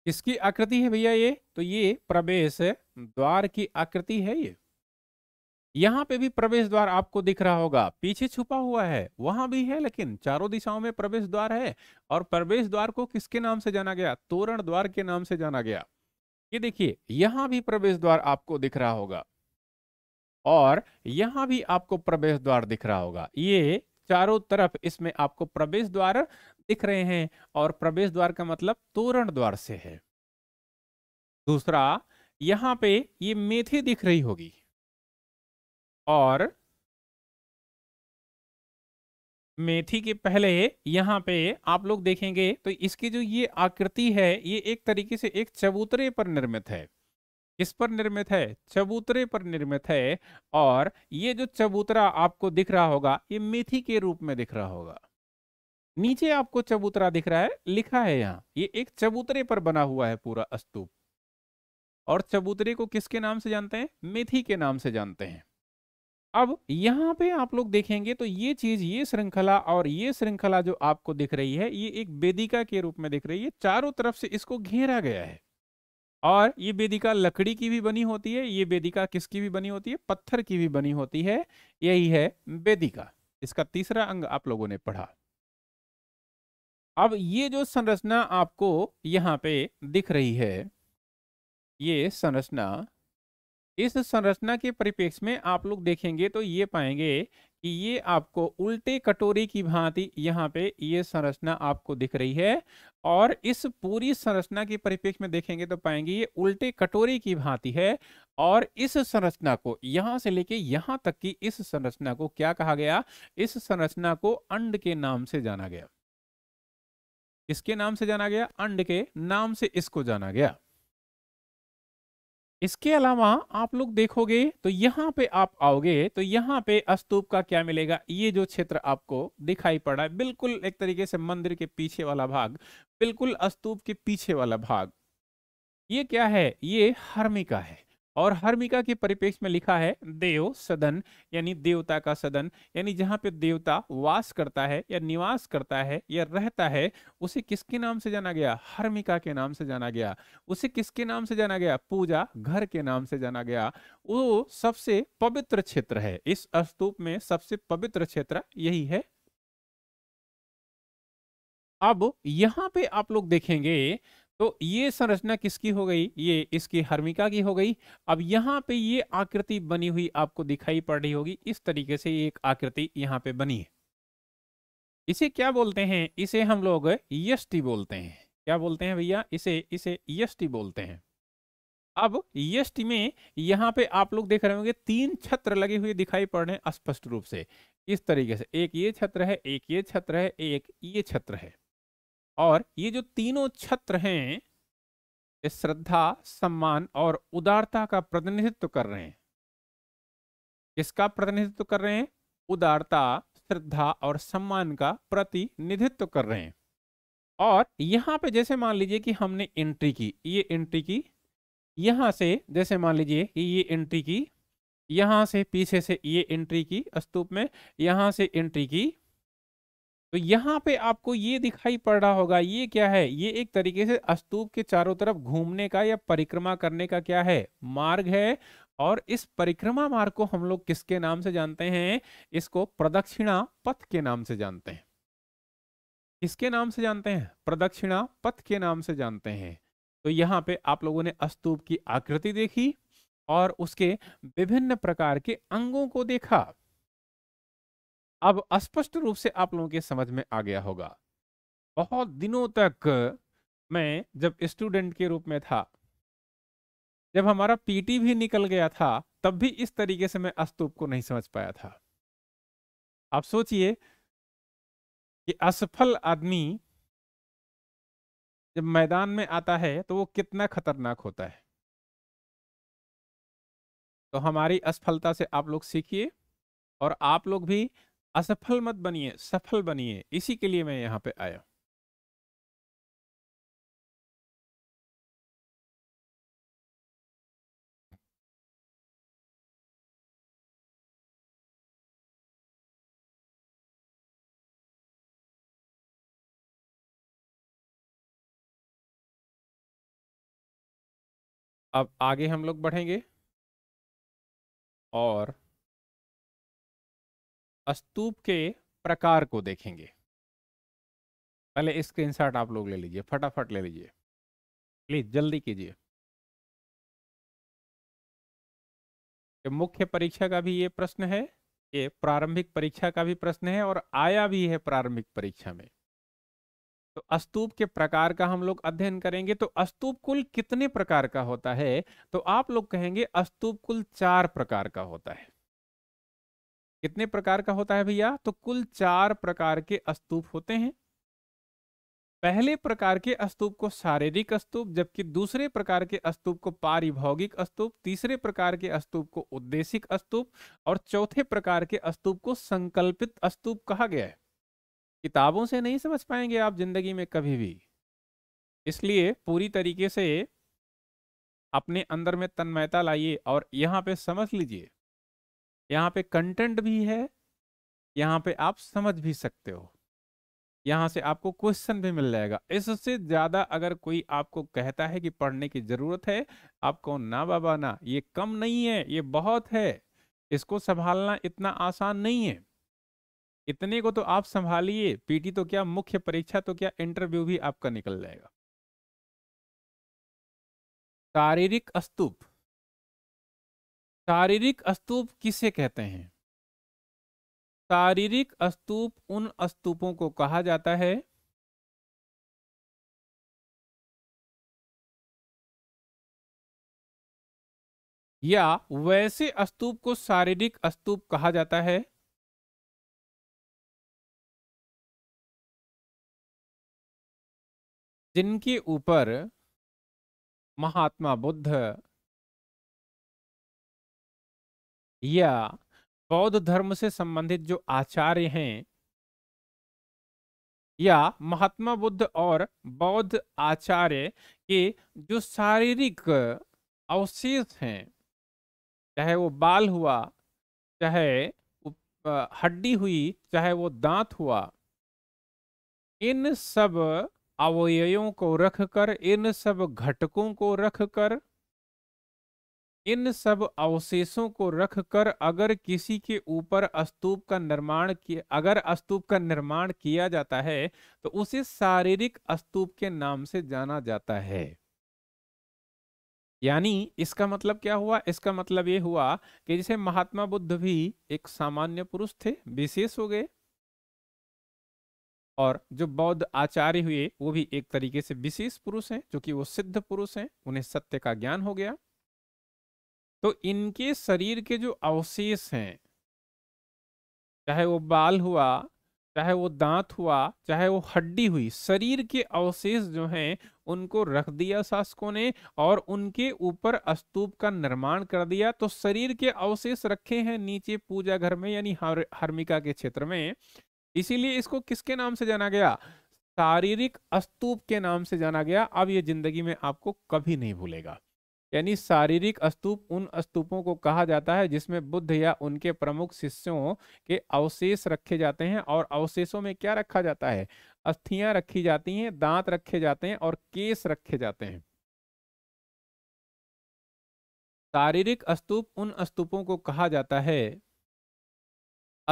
किसकी आकृति है भैया ये तो ये प्रवेश द्वार की आकृति है ये यहाँ पे भी प्रवेश द्वार आपको दिख रहा होगा पीछे छुपा हुआ है वहां भी है लेकिन चारों दिशाओं में प्रवेश द्वार है और प्रवेश द्वार को किसके नाम से जाना गया तोरण द्वार के नाम से जाना गया ये देखिए यहां भी प्रवेश द्वार आपको दिख रहा होगा और यहां भी आपको प्रवेश द्वार दिख रहा होगा ये चारों तरफ इसमें आपको प्रवेश द्वार दिख रहे हैं और प्रवेश द्वार का मतलब तोरण द्वार से है दूसरा यहाँ पे ये मेथी दिख रही होगी और मेथी के पहले यहाँ पे आप लोग देखेंगे तो इसकी जो ये आकृति है ये एक तरीके से एक चबूतरे पर निर्मित है किस पर निर्मित है चबूतरे पर निर्मित है और ये जो चबूतरा आपको दिख रहा होगा ये मेथी के रूप में दिख रहा होगा नीचे आपको चबूतरा दिख रहा है लिखा है यहाँ ये एक चबूतरे पर बना हुआ है पूरा स्तूप और चबूतरे को किसके नाम से जानते हैं मेथी के नाम से जानते हैं अब यहाँ पे आप लोग देखेंगे तो ये चीज ये श्रृंखला और ये श्रृंखला जो आपको दिख रही है ये एक वेदिका के रूप में दिख रही है चारों तरफ से इसको घेरा गया है और ये वेदिका लकड़ी की भी बनी होती है ये वेदिका किसकी भी बनी होती है पत्थर की भी बनी होती है यही है वेदिका इसका तीसरा अंग आप लोगों ने पढ़ा अब ये जो संरचना आपको यहाँ पे दिख रही है ये संरचना इस संरचना के परिपेक्ष में आप लोग देखेंगे तो ये पाएंगे कि ये आपको उल्टे कटोरी की भांति यहाँ पे ये संरचना आपको दिख रही है और इस पूरी संरचना के परिपेक्ष में देखेंगे तो पाएंगे ये उल्टे कटोरी की भांति है और इस संरचना को यहाँ से लेके यहाँ तक की इस संरचना को क्या कहा गया इस संरचना को अंड के नाम से जाना गया इसके नाम से जाना गया अंड के नाम से इसको जाना गया इसके अलावा आप लोग देखोगे तो यहाँ पे आप आओगे तो यहाँ पे स्तूप का क्या मिलेगा ये जो क्षेत्र आपको दिखाई पड़ा है बिल्कुल एक तरीके से मंदिर के पीछे वाला भाग बिल्कुल स्तूप के पीछे वाला भाग ये क्या है ये हर्मिका है और हर्मिका के परिपेक्ष में लिखा है देव सदन यानी देवता का सदन यानी जहाँ पे देवता वास करता है या निवास करता है या रहता है उसे किसके नाम से जाना गया हर्मिका के नाम से जाना गया उसे किसके नाम से जाना गया पूजा घर के नाम से जाना गया वो सबसे पवित्र क्षेत्र है इस स्तूप में सबसे पवित्र क्षेत्र यही है अब यहाँ पे आप लोग देखेंगे तो ये संरचना किसकी हो गई ये इसकी हर्मिका की हो गई अब यहाँ पे ये आकृति बनी हुई आपको दिखाई पड़ रही होगी इस तरीके से एक आकृति यहाँ पे बनी है इसे क्या बोलते हैं इसे हम लोग यष्टि बोलते हैं क्या बोलते हैं भैया इसे इसे यष्टी बोलते हैं अब यष्टि में यहाँ पे आप लोग देख रहे होंगे तीन छत्र लगे हुए दिखाई पड़ रहे हैं स्पष्ट रूप से इस तरीके से एक ये छत्र है एक ये छत्र है एक ये छत्र है और ये जो तीनों छत्र हैं ये श्रद्धा सम्मान और उदारता का प्रतिनिधित्व कर रहे हैं किसका प्रतिनिधित्व कर रहे हैं उदारता श्रद्धा और सम्मान का प्रतिनिधित्व कर रहे हैं और यहाँ पे जैसे मान लीजिए कि हमने एंट्री की ये एंट्री की यहाँ से जैसे मान लीजिए कि ये एंट्री की यहाँ से पीछे से ये एंट्री की स्तूप में यहाँ से एंट्री की तो यहाँ पे आपको ये दिखाई पड़ रहा होगा ये क्या है ये एक तरीके से स्तूप के चारों तरफ घूमने का या परिक्रमा करने का क्या है मार्ग है और इस परिक्रमा मार्ग को हम लोग किसके नाम से जानते हैं इसको प्रदक्षिणा पथ के नाम से जानते हैं किसके नाम से जानते हैं प्रदक्षिणा पथ के नाम से जानते हैं तो यहाँ पे आप लोगों ने स्तूप की आकृति देखी और उसके विभिन्न प्रकार के अंगों को देखा अब स्पष्ट रूप से आप लोगों के समझ में आ गया होगा बहुत दिनों तक मैं जब स्टूडेंट के रूप में था जब हमारा पीटी भी निकल गया था तब भी इस तरीके से मैं अस्तूप को नहीं समझ पाया था आप सोचिए कि असफल आदमी जब मैदान में आता है तो वो कितना खतरनाक होता है तो हमारी असफलता से आप लोग सीखिए और आप लोग भी असफल मत बनिए सफल बनिए इसी के लिए मैं यहां पे आया अब आगे हम लोग बढ़ेंगे और स्तूप के प्रकार को देखेंगे पहले स्क्रीनशॉट आप लोग ले लीजिए फटाफट ले लीजिए प्लीज जल्दी कीजिए मुख्य परीक्षा का भी ये प्रश्न है ये प्रारंभिक परीक्षा का भी प्रश्न है और आया भी है प्रारंभिक परीक्षा में तो अस्तूप के प्रकार का हम लोग अध्ययन करेंगे तो अस्तूप कुल कितने प्रकार का होता है तो आप लोग कहेंगे अस्तूप कुल चार प्रकार का होता है कितने प्रकार का होता है भैया तो कुल चार प्रकार के स्तूप होते हैं पहले प्रकार के स्तूप को शारीरिक स्तूप जबकि दूसरे प्रकार के स्तूप को पारिभौगिक स्तूप तीसरे प्रकार के स्तूप को उद्देशिक स्तूप और चौथे प्रकार के स्तूप को संकल्पित स्तूप कहा गया है किताबों से नहीं समझ पाएंगे आप जिंदगी में कभी भी इसलिए पूरी तरीके से अपने अंदर में तन्मयता लाइए और यहाँ पे समझ लीजिए यहाँ पे कंटेंट भी है यहाँ पे आप समझ भी सकते हो यहाँ से आपको क्वेश्चन भी मिल जाएगा इससे ज़्यादा अगर कोई आपको कहता है कि पढ़ने की ज़रूरत है आपको ना बाबा ना ये कम नहीं है ये बहुत है इसको संभालना इतना आसान नहीं है इतने को तो आप संभालिए पीटी तो क्या मुख्य परीक्षा तो क्या इंटरव्यू भी आपका निकल जाएगा शारीरिक स्तूप शारीरिक स्तूप किसे कहते हैं शारीरिक स्तूप उन स्तूपों को कहा जाता है या वैसे स्तूप को शारीरिक स्तूप कहा जाता है जिनके ऊपर महात्मा बुद्ध या बौद्ध धर्म से संबंधित जो आचार्य हैं या महात्मा बुद्ध और बौद्ध आचार्य के जो शारीरिक अवशेष हैं चाहे वो बाल हुआ चाहे हड्डी हुई चाहे वो दांत हुआ इन सब अवयवों को रखकर इन सब घटकों को रखकर इन सब अवशेषों को रखकर अगर किसी के ऊपर स्तूप का निर्माण किया अगर स्तूप का निर्माण किया जाता है तो उसे शारीरिक स्तूप के नाम से जाना जाता है यानी इसका मतलब क्या हुआ इसका मतलब ये हुआ कि जैसे महात्मा बुद्ध भी एक सामान्य पुरुष थे विशेष हो गए और जो बौद्ध आचार्य हुए वो भी एक तरीके से विशेष पुरुष हैं जो कि वो सिद्ध पुरुष हैं उन्हें सत्य का ज्ञान हो गया तो इनके शरीर के जो अवशेष हैं चाहे वो बाल हुआ चाहे वो दांत हुआ चाहे वो हड्डी हुई शरीर के अवशेष जो हैं उनको रख दिया शासकों ने और उनके ऊपर स्तूप का निर्माण कर दिया तो शरीर के अवशेष रखे हैं नीचे पूजा घर में यानी हर, हर्मिका के क्षेत्र में इसीलिए इसको किसके नाम से जाना गया शारीरिक स्तूप के नाम से जाना गया अब ये जिंदगी में आपको कभी नहीं भूलेगा यानी शारीरिक स्तूप उन स्तूपों को कहा जाता है जिसमें बुद्ध या उनके प्रमुख शिष्यों के अवशेष रखे जाते हैं और अवशेषों में क्या रखा जाता है अस्थियां रखी जाती हैं दांत रखे जाते हैं और केस रखे जाते हैं शारीरिक स्तूप उन स्तूपों को कहा जाता है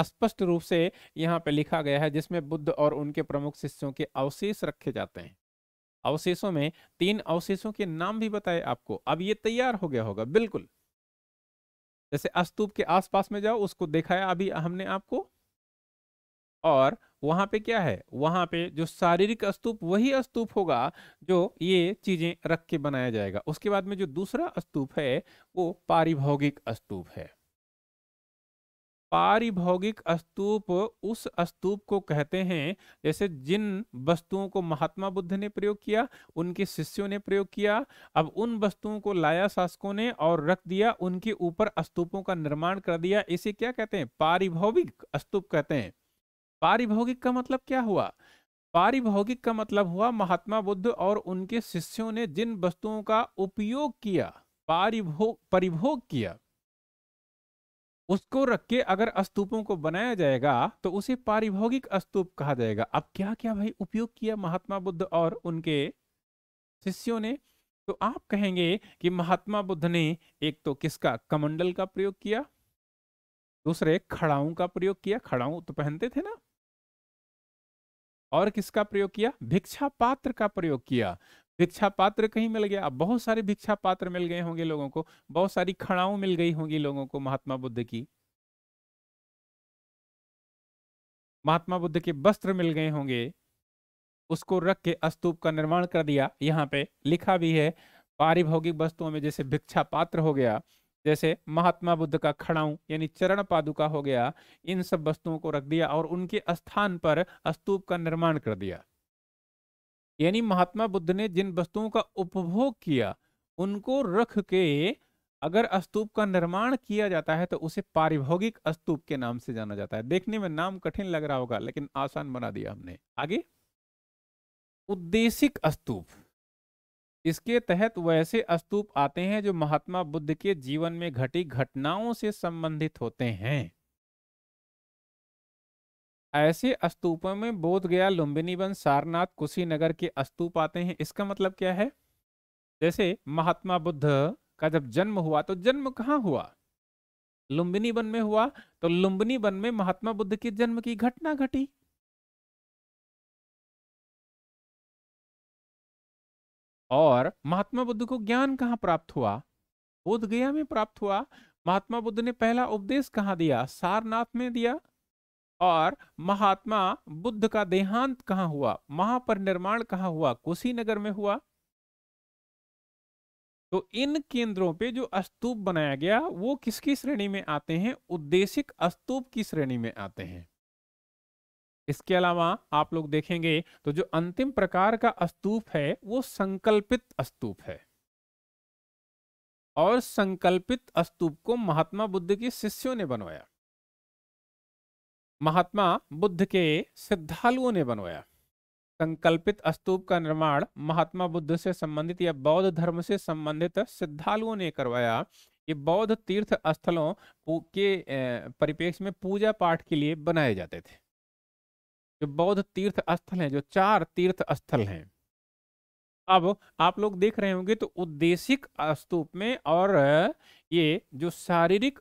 स्पष्ट रूप से यहाँ पे लिखा गया है जिसमें बुद्ध और उनके प्रमुख शिष्यों के अवशेष रखे जाते हैं अवशेषों में तीन अवशेषों के नाम भी बताए आपको अब ये तैयार हो गया होगा बिल्कुल जैसे अस्तूप के आसपास में जाओ उसको दिखाया अभी हमने आपको और वहां पे क्या है वहां पे जो शारीरिक स्तूप वही स्तूप होगा जो ये चीजें रख के बनाया जाएगा उसके बाद में जो दूसरा स्तूप है वो पारिभोगिक स्तूप है पारिभौगिक स्तूप उस स्तूप को कहते हैं जैसे जिन वस्तुओं को महात्मा बुद्ध ने प्रयोग किया उनके शिष्यों ने प्रयोग किया अब उन वस्तुओं को लाया शासकों ने और रख दिया उनके ऊपर स्तूपों का निर्माण कर दिया इसे क्या कहते हैं पारिभौगिक स्तूप कहते हैं पारिभौगिक का मतलब क्या हुआ पारिभौगिक का मतलब हुआ महात्मा बुद्ध और उनके शिष्यों ने जिन वस्तुओं का उपयोग किया पारिभोग परिभोग किया उसको रख के अगर अस्तूपों को बनाया जाएगा तो उसे पारिभोगिक अस्तूप कहा जाएगा अब क्या क्या भाई उपयोग किया महात्मा बुद्ध और उनके शिष्यों ने तो आप कहेंगे कि महात्मा बुद्ध ने एक तो किसका कमंडल का प्रयोग किया दूसरे खड़ाऊ का प्रयोग किया खड़ाऊ तो पहनते थे ना और किसका प्रयोग किया भिक्षा पात्र का प्रयोग किया भिक्षा पात्र कहीं मिल गया अब बहुत सारे भिक्षा पात्र मिल गए होंगे लोगों को बहुत सारी खड़ाओं मिल गई होंगी लोगों को महात्मा बुद्ध की महात्मा बुद्ध के वस्त्र मिल गए होंगे उसको रख के अस्तूप का निर्माण कर दिया यहाँ पे लिखा भी है पारिभोगिक वस्तुओं में जैसे भिक्षा पात्र हो गया जैसे महात्मा बुद्ध का खड़ाऊ यानी चरण पादुका हो गया इन सब वस्तुओं को रख दिया और उनके स्थान पर स्तूप का निर्माण कर दिया यानी महात्मा बुद्ध ने जिन वस्तुओं का उपभोग किया उनको रख के अगर स्तूप का निर्माण किया जाता है तो उसे पारिभोगिक स्तूप के नाम से जाना जाता है देखने में नाम कठिन लग रहा होगा लेकिन आसान बना दिया हमने आगे उद्देशिक अस्तूप इसके तहत वैसे अस्तूप आते हैं जो महात्मा बुद्ध के जीवन में घटी घटनाओं से संबंधित होते हैं ऐसे स्तूपों में बोध गया लुम्बिनी वन सारनाथ कुशीनगर के स्तूप आते हैं इसका मतलब क्या है जैसे महात्मा बुद्ध का जब जन्म हुआ तो जन्म कहाँ हुआ लुम्बिनी वन में हुआ तो लुम्बिनी वन में महात्मा बुद्ध के जन्म की घटना घटी और महात्मा बुद्ध को ज्ञान कहाँ प्राप्त हुआ बोध गया में प्राप्त हुआ महात्मा बुद्ध ने पहला उपदेश कहाँ दिया सारनाथ में दिया और महात्मा बुद्ध का देहांत कहा हुआ महापरिनिर्माण कहां हुआ कुशीनगर में हुआ तो इन केंद्रों पे जो स्तूप बनाया गया वो किसकी श्रेणी में आते हैं उद्देशिक स्तूप की श्रेणी में आते हैं इसके अलावा आप लोग देखेंगे तो जो अंतिम प्रकार का स्तूप है वो संकल्पित स्तूप है और संकल्पित स्तूप को महात्मा बुद्ध के शिष्यों ने बनवाया महात्मा बुद्ध के सिद्धालुओं ने बनवाया संकल्पित स्तूप का निर्माण महात्मा बुद्ध से संबंधित या बौद्ध धर्म से संबंधित सिद्धालुओं ने करवाया ये बौद्ध तीर्थ स्थलों के परिपेक्ष में पूजा पाठ के लिए बनाए जाते थे जो बौद्ध तीर्थ स्थल हैं जो चार तीर्थ स्थल हैं अब आप लोग देख रहे होंगे तो उद्देशिक स्तूप में और ये जो शारीरिक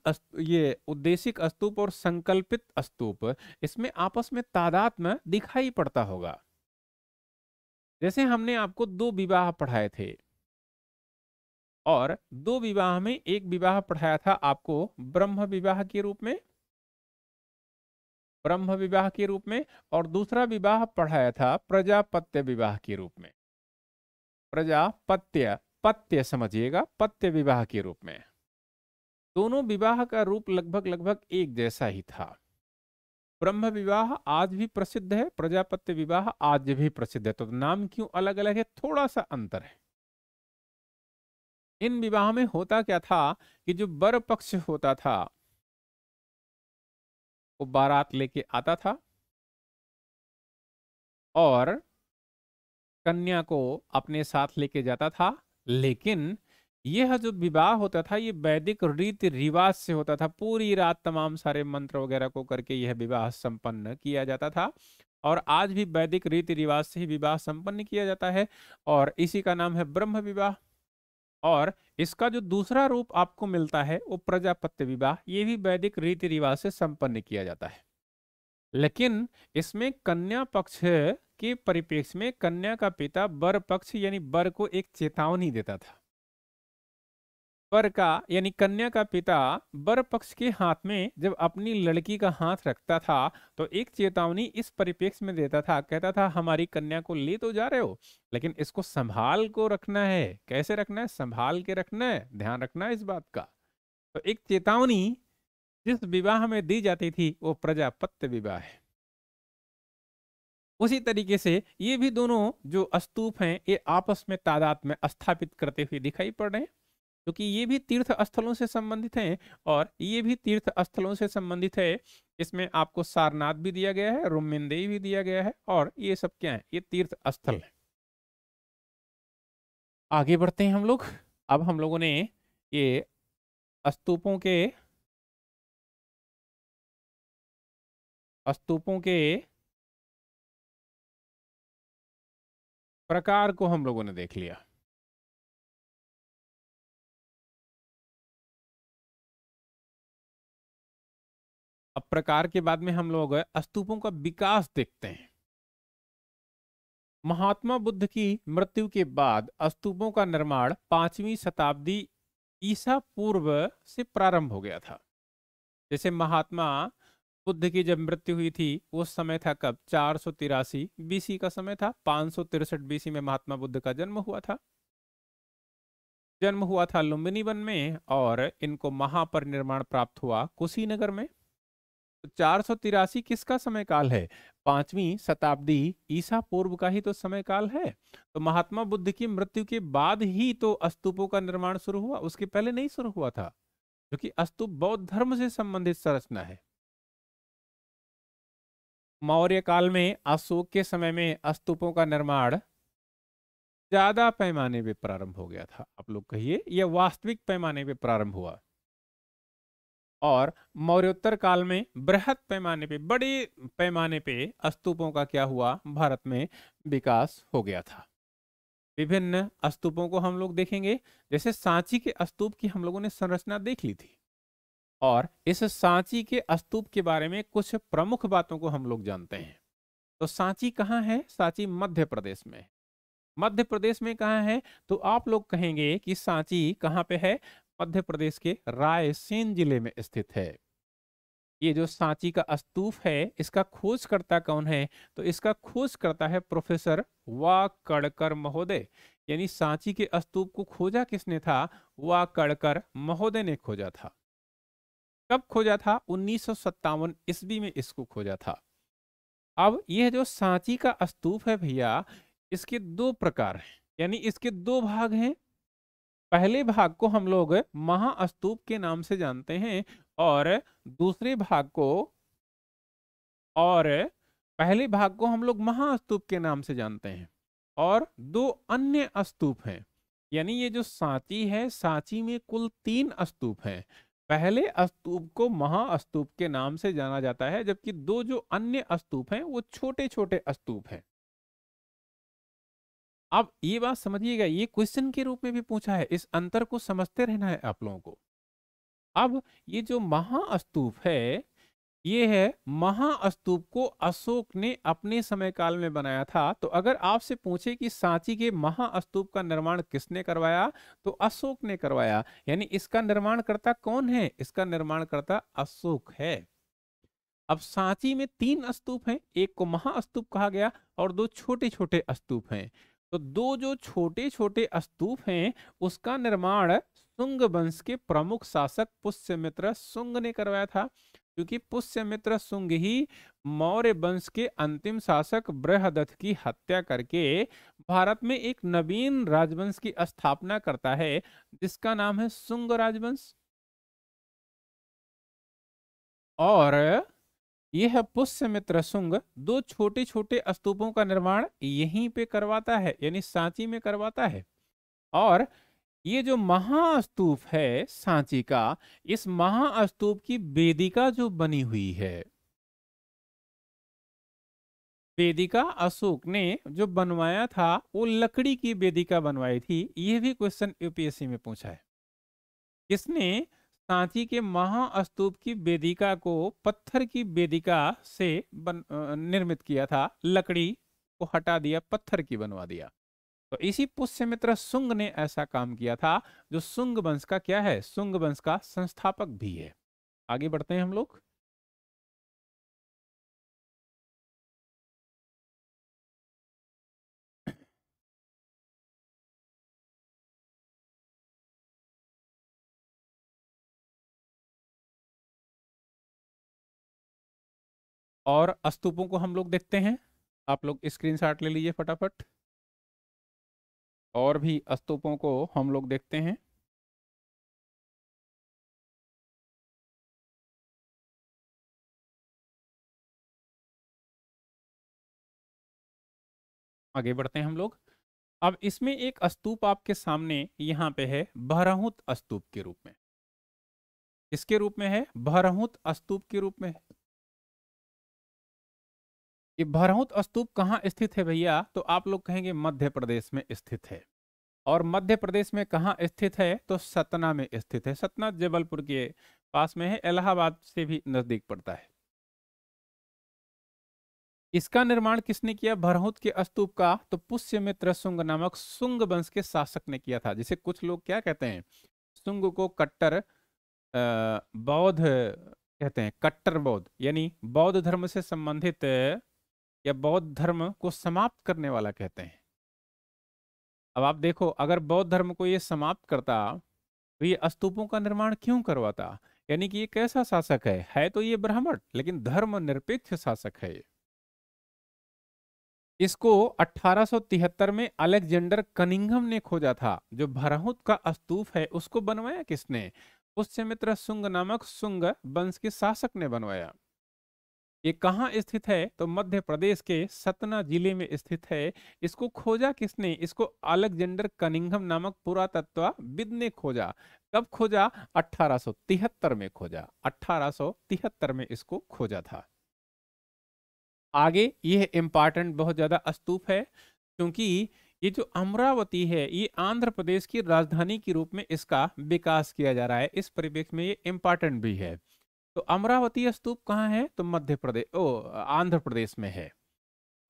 ये उद्देशिक स्तूप और संकल्पित स्तूप इसमें आपस में तादात्म्य दिखाई पड़ता होगा जैसे हमने आपको दो विवाह पढ़ाए थे और दो विवाह में एक विवाह पढ़ाया था आपको ब्रह्म विवाह के रूप में ब्रह्म विवाह के रूप में और दूसरा विवाह पढ़ाया था प्रजापत्य विवाह के रूप में प्रजापत्य पत्य समझिएगा पत्य विवाह के रूप में दोनों विवाह का रूप लगभग लगभग एक जैसा ही था ब्रह्म विवाह आज भी प्रसिद्ध है प्रजापत्य विवाह आज भी प्रसिद्ध है तो नाम क्यों अलग अलग है थोड़ा सा अंतर है इन विवाह में होता क्या था कि जो बर पक्ष होता था वो बारात लेके आता था और कन्या को अपने साथ लेके जाता था लेकिन यह जो विवाह होता था ये वैदिक रीति रिवाज से होता था पूरी रात तमाम सारे मंत्र वगैरह को करके यह विवाह संपन्न किया जाता था और आज भी वैदिक रीति रिवाज से ही विवाह संपन्न किया जाता है और इसी का नाम है ब्रह्म विवाह और इसका जो दूसरा रूप आपको मिलता है वो प्रजापत्य विवाह ये भी वैदिक रीति रिवाज से संपन्न किया जाता है लेकिन इसमें कन्या पक्ष के परिप्रेक्ष्य में कन्या का पिता बर पक्ष यानी बर को एक चेतावनी देता था वर का यानी कन्या का पिता वर पक्ष के हाथ में जब अपनी लड़की का हाथ रखता था तो एक चेतावनी इस परिपेक्ष में देता था कहता था हमारी कन्या को ले तो जा रहे हो लेकिन इसको संभाल को रखना है कैसे रखना है संभाल के रखना है ध्यान रखना है इस बात का तो एक चेतावनी जिस विवाह में दी जाती थी वो प्रजापत्य विवाह है उसी तरीके से ये भी दोनों जो अस्तूप हैं ये आपस में तादाद में स्थापित करते हुए दिखाई पड़ रहे हैं क्योंकि ये भी तीर्थ स्थलों से संबंधित हैं और ये भी तीर्थ स्थलों से संबंधित है इसमें आपको सारनाथ भी दिया गया है रुमिंदेई भी दिया गया है और ये सब क्या है ये तीर्थ स्थल है आगे बढ़ते हैं हम लोग अब हम लोगों ने ये स्तूपों के स्तूपों के प्रकार को हम लोगों ने देख लिया अब प्रकार के बाद में हम लोग स्तूपों का विकास देखते हैं महात्मा बुद्ध की मृत्यु के बाद स्तूपों का निर्माण पांचवी शताब्दी ईसा पूर्व से प्रारंभ हो गया था जैसे महात्मा बुद्ध की जब मृत्यु हुई थी वो समय था कब चार सौ तिरासी बीसी का समय था पांच सौ तिरसठ बीसी में महात्मा बुद्ध का जन्म हुआ था जन्म हुआ था लुम्बिनी वन में और इनको महापरिनिर्माण प्राप्त हुआ कुशीनगर में तो चार सौ तिरासी किसका समय काल है पांचवी शताब्दी ईसा पूर्व का ही तो समय काल है तो महात्मा बुद्ध की मृत्यु के बाद ही तो अस्तूपों का निर्माण शुरू हुआ उसके पहले नहीं शुरू हुआ था क्योंकि अस्तूप बौद्ध धर्म से संबंधित संरचना है मौर्य काल में अशोक के समय में अस्तूपों का निर्माण ज्यादा पैमाने पर प्रारंभ हो गया था आप लोग कहिए यह वास्तविक पैमाने पर प्रारंभ हुआ और मौर्योत्तर काल में बृहद पैमाने पे बड़े पैमाने पे अस्तूपों का क्या हुआ भारत में विकास हो गया था विभिन्न अस्तूपों को हम लोग देखेंगे जैसे सांची के अस्तूप की हम लोगों ने संरचना देख ली थी और इस सांची के अस्तूप के बारे में कुछ प्रमुख बातों को हम लोग जानते हैं तो सांची कहाँ है सांची मध्य प्रदेश में मध्य प्रदेश में कहाँ है तो आप लोग कहेंगे कि सांची कहाँ पे है मध्य प्रदेश के रायसेन जिले में स्थित है ये जो सांची का स्तूप है इसका खोजकर्ता कौन है तो इसका खोजकर्ता है प्रोफेसर वा कड़कर महोदय यानी सांची के स्तूप को खोजा किसने था वा कड़कर महोदय ने खोजा था कब खोजा था उन्नीस सौ ईस्वी में इसको खोजा था अब यह जो सांची का स्तूप है भैया इसके दो प्रकार हैं यानी इसके दो भाग हैं पहले भाग को हम लोग महास्तूप के नाम से जानते हैं और दूसरे भाग को और पहले भाग को हम लोग महास्तूप के नाम से जानते हैं और दो अन्य स्तूप हैं यानी ये जो सांची है सांची में कुल तीन स्तूप हैं पहले स्तूप को महास्तूप के नाम से जाना जाता है जबकि दो जो अन्य स्तूप हैं वो छोटे छोटे स्तूप हैं अब ये बात समझिएगा ये क्वेश्चन के रूप में भी पूछा है इस अंतर को समझते रहना है आप लोगों को अब ये जो महास्तूप है ये है महास्तूप को अशोक ने अपने समय काल में बनाया था तो अगर आपसे पूछे कि सांची के महास्तूप का निर्माण किसने करवाया तो अशोक ने करवाया यानी इसका निर्माणकर्ता कौन है इसका निर्माणकर्ता अशोक है अब सांची में तीन स्तूप हैं एक को महास्तूप कहा गया और दो छोटे छोटे स्तूप हैं तो दो जो छोटे छोटे स्तूप हैं उसका निर्माण सुंग वंश के प्रमुख शासक पुष्यमित्र सुंग ने करवाया था क्योंकि पुष्यमित्र सुंग ही मौर्य वंश के अंतिम शासक बृहदत्त की हत्या करके भारत में एक नवीन राजवंश की स्थापना करता है जिसका नाम है सुंग राजवंश और ये है पुष्यमित्र शुंग दो छोटे छोटे स्तूपों का निर्माण यहीं पे करवाता है यानी सांची में करवाता है और ये जो महास्तूप है सांची का इस महास्तूप की वेदिका जो बनी हुई है वेदिका अशोक ने जो बनवाया था वो लकड़ी की वेदिका बनवाई थी ये भी क्वेश्चन यूपीएससी में पूछा है इसने सांची के महास्तूप की वेदिका को पत्थर की वेदिका से बन, निर्मित किया था लकड़ी को हटा दिया पत्थर की बनवा दिया तो इसी पुष्यमित्र सुंग ने ऐसा काम किया था जो सुंग वंश का क्या है सुंग वंश का संस्थापक भी है आगे बढ़ते हैं हम लोग और अस्तूपों को हम लोग देखते हैं आप लोग स्क्रीनशॉट ले लीजिए फटाफट और भी अस्तूपों को हम लोग देखते हैं आगे बढ़ते हैं हम लोग अब इसमें एक स्तूप आपके सामने यहां पे है बहराहुत स्तूप के रूप में इसके रूप में है बहराहुत स्तूप के रूप में ये भरहुत स्तूप कहाँ स्थित है भैया तो आप लोग कहेंगे मध्य प्रदेश में स्थित है और मध्य प्रदेश में कहाँ स्थित है तो सतना में स्थित है सतना जबलपुर के पास में है इलाहाबाद से भी नजदीक पड़ता है इसका निर्माण किसने किया भरहूत के स्तूप का तो पुष्य मित्र सुंग नामक सुंग वंश के शासक ने किया था जिसे कुछ लोग क्या कहते हैं सुंग को कट्टर बौद्ध कहते हैं कट्टर बौद्ध यानी बौद्ध धर्म से संबंधित या बौद्ध धर्म को समाप्त करने वाला कहते हैं अब आप देखो अगर बौद्ध धर्म को ये समाप्त करता तो ये अस्तूपों का निर्माण क्यों करवाता यानी कि ये कैसा शासक है है तो ये ब्राह्मण लेकिन धर्म निरपेक्ष शासक है इसको 1873 में अलेक्जेंडर कनिंगम ने खोजा था जो भरहुत का अस्तूप है उसको बनवाया किसने उससे मित्र सुंग नामक सुंग वंश के शासक ने बनवाया ये कहाँ स्थित है तो मध्य प्रदेश के सतना जिले में स्थित है इसको खोजा किसने इसको अलेक्जेंडर कनिंगम नामक पुरातत्वविद ने खोजा कब खोजा 1873 में खोजा 1873 में इसको खोजा था आगे यह इंपॉर्टेंट बहुत ज्यादा स्तूप है क्योंकि ये जो अमरावती है ये आंध्र प्रदेश की राजधानी के रूप में इसका विकास किया जा रहा है इस परिप्रेक्ष्य में ये इम्पॉर्टेंट भी है तो अमरावती स्तूप कहाँ है तो मध्य प्रदेश ओ आंध्र प्रदेश में है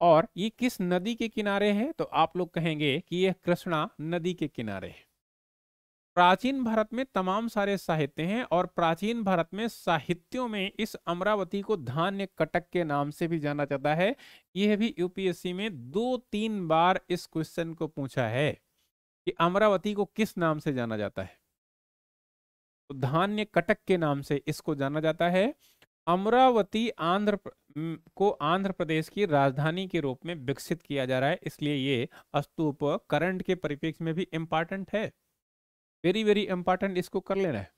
और ये किस नदी के किनारे है तो आप लोग कहेंगे कि यह कृष्णा नदी के किनारे है प्राचीन भारत में तमाम सारे साहित्य हैं और प्राचीन भारत में साहित्यों में इस अमरावती को धान्य कटक के नाम से भी जाना जाता है यह भी यूपीएससी में दो तीन बार इस क्वेश्चन को पूछा है कि अमरावती को किस नाम से जाना जाता है तो धान्य कटक के नाम से इसको जाना जाता है अमरावती आंध्र को आंध्र प्रदेश की राजधानी के रूप में विकसित किया जा रहा है इसलिए ये स्तूप करंट के परिप्रेक्ष्य में भी इंपॉर्टेंट है वेरी वेरी इंपॉर्टेंट इसको कर लेना है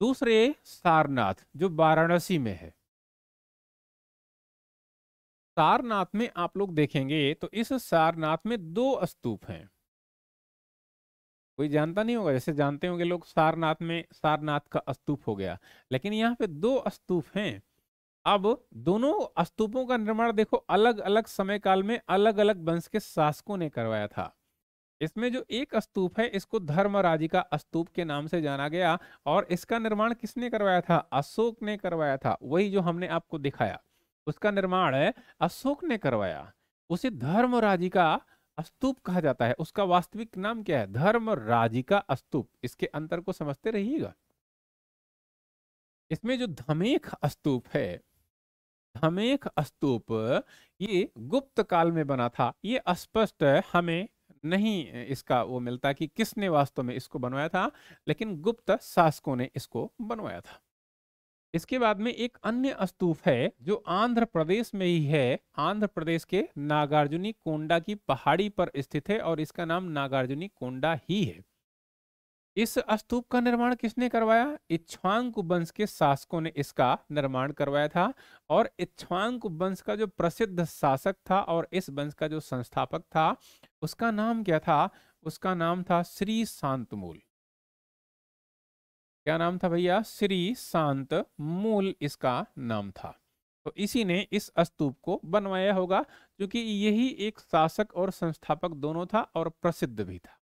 दूसरे सारनाथ जो वाराणसी में है सारनाथ में आप लोग देखेंगे तो इस सारनाथ में दो स्तूप हैं कोई जानता नहीं होगा जैसे जानते होंगे लोग सारनाथ में सारनाथ का स्तूप हो गया लेकिन यहाँ पे दो स्तूप हैं अब दोनों स्तूपों का निर्माण देखो अलग अलग समय काल में अलग अलग वंश के शासकों ने करवाया था इसमें जो एक स्तूप है इसको धर्मराजिका स्तूप के नाम से जाना गया और इसका निर्माण किसने करवाया था अशोक ने करवाया था वही जो हमने आपको दिखाया उसका निर्माण अशोक ने करवाया उसे धर्मराजिका स्तूप कहा जाता है उसका वास्तविक नाम क्या है धर्म राजिका स्तूप इसके अंतर को समझते रहिएगा इसमें जो धमेख स्तूप है धमेख स्तूप ये गुप्त काल में बना था ये स्पष्ट हमें नहीं इसका वो मिलता कि किसने वास्तव में इसको बनवाया था लेकिन गुप्त शासकों ने इसको बनवाया था इसके बाद में एक अन्य स्तूप है जो आंध्र प्रदेश में ही है आंध्र प्रदेश के नागार्जुनी कोंडा की पहाड़ी पर स्थित है और इसका नाम नागार्जुनी कोंडा ही है इस स्तूप का निर्माण किसने करवाया इच्छांक वंश के शासकों ने इसका निर्माण करवाया था और इच्छवांग वंश का जो प्रसिद्ध शासक था और इस वंश का जो संस्थापक था उसका नाम क्या था उसका नाम था श्री शांतमूल क्या नाम था भैया श्री शांत मूल इसका नाम था तो इसी ने इस स्तूप को बनवाया होगा क्योंकि यही एक शासक और संस्थापक दोनों था और प्रसिद्ध भी था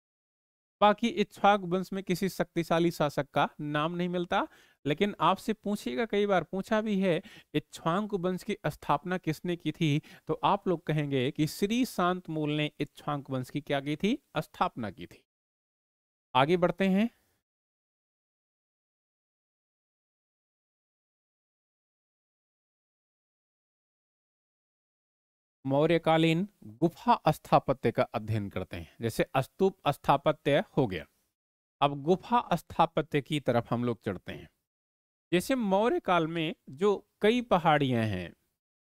बाकी इच्छाक वंश में किसी शक्तिशाली शासक का नाम नहीं मिलता लेकिन आपसे पूछिएगा कई बार पूछा भी है इच्छाक वंश की स्थापना किसने की थी तो आप लोग कहेंगे कि श्री शांत मूल ने इच्छाक वंश की क्या की थी स्थापना की थी आगे बढ़ते हैं मौर्यकालीन गुफा स्थापत्य का अध्ययन करते हैं जैसे अस्तूप स्थापत्य हो गया अब गुफा स्थापत्य की तरफ हम लोग चढ़ते हैं जैसे मौर्य काल में जो कई पहाड़ियाँ हैं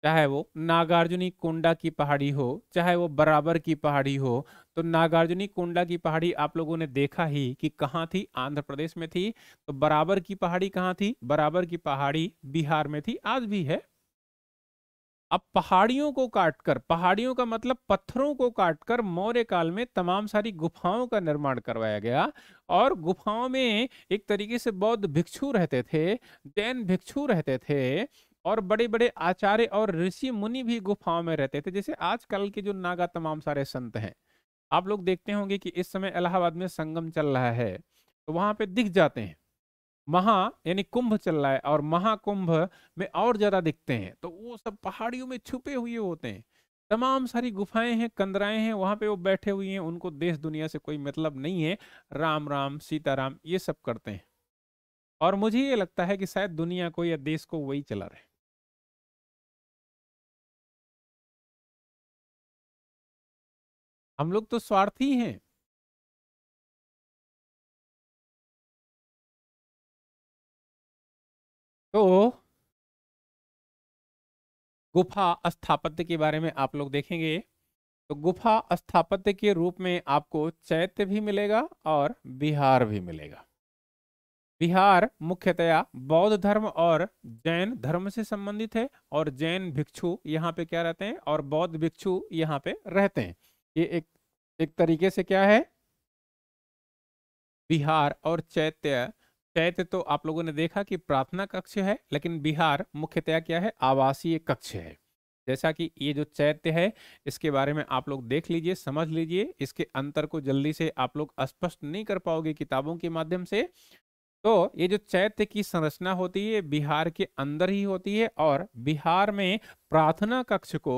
चाहे वो नागार्जुनी कोंडा की पहाड़ी हो चाहे वो बराबर की पहाड़ी हो तो नागार्जुनी कोंडा की पहाड़ी आप लोगों ने देखा ही कि कहाँ थी आंध्र प्रदेश में थी तो बराबर की पहाड़ी कहाँ थी बराबर की पहाड़ी बिहार में थी आज भी है अब पहाड़ियों को काटकर पहाड़ियों का मतलब पत्थरों को काटकर मौर्य काल में तमाम सारी गुफाओं का निर्माण करवाया गया और गुफाओं में एक तरीके से बौद्ध भिक्षु रहते थे जैन भिक्षु रहते थे और बड़े बड़े आचार्य और ऋषि मुनि भी गुफाओं में रहते थे जैसे आजकल के जो नागा तमाम सारे संत हैं आप लोग देखते होंगे कि इस समय इलाहाबाद में संगम चल रहा है तो वहां पे दिख जाते हैं महा यानी कुंभ चल रहा है और महाकुंभ में और ज्यादा दिखते हैं तो वो सब पहाड़ियों में छुपे हुए होते हैं तमाम सारी गुफाएं हैं कंदराएं हैं वहां पे वो बैठे हुए हैं उनको देश दुनिया से कोई मतलब नहीं है राम राम सीताराम ये सब करते हैं और मुझे ये लगता है कि शायद दुनिया को या देश को वही चला रहे हम लोग तो स्वार्थी हैं तो गुफा स्थापत्य के बारे में आप लोग देखेंगे तो गुफा स्थापत्य के रूप में आपको चैत्य भी मिलेगा और बिहार भी मिलेगा बिहार मुख्यतया बौद्ध धर्म और जैन धर्म से संबंधित है और जैन भिक्षु यहाँ पे क्या रहते हैं और बौद्ध भिक्षु यहाँ पे रहते हैं ये एक एक तरीके से क्या है बिहार और चैत्य चैत्य तो आप लोगों ने देखा कि प्रार्थना कक्ष है लेकिन बिहार मुख्यतया क्या है आवासीय कक्ष है जैसा कि ये जो चैत्य है इसके बारे में आप लोग देख लीजिए समझ लीजिए इसके अंतर को जल्दी से आप लोग स्पष्ट नहीं कर पाओगे किताबों के माध्यम से तो ये जो चैत्य की संरचना होती है बिहार के अंदर ही होती है और बिहार में प्रार्थना कक्ष को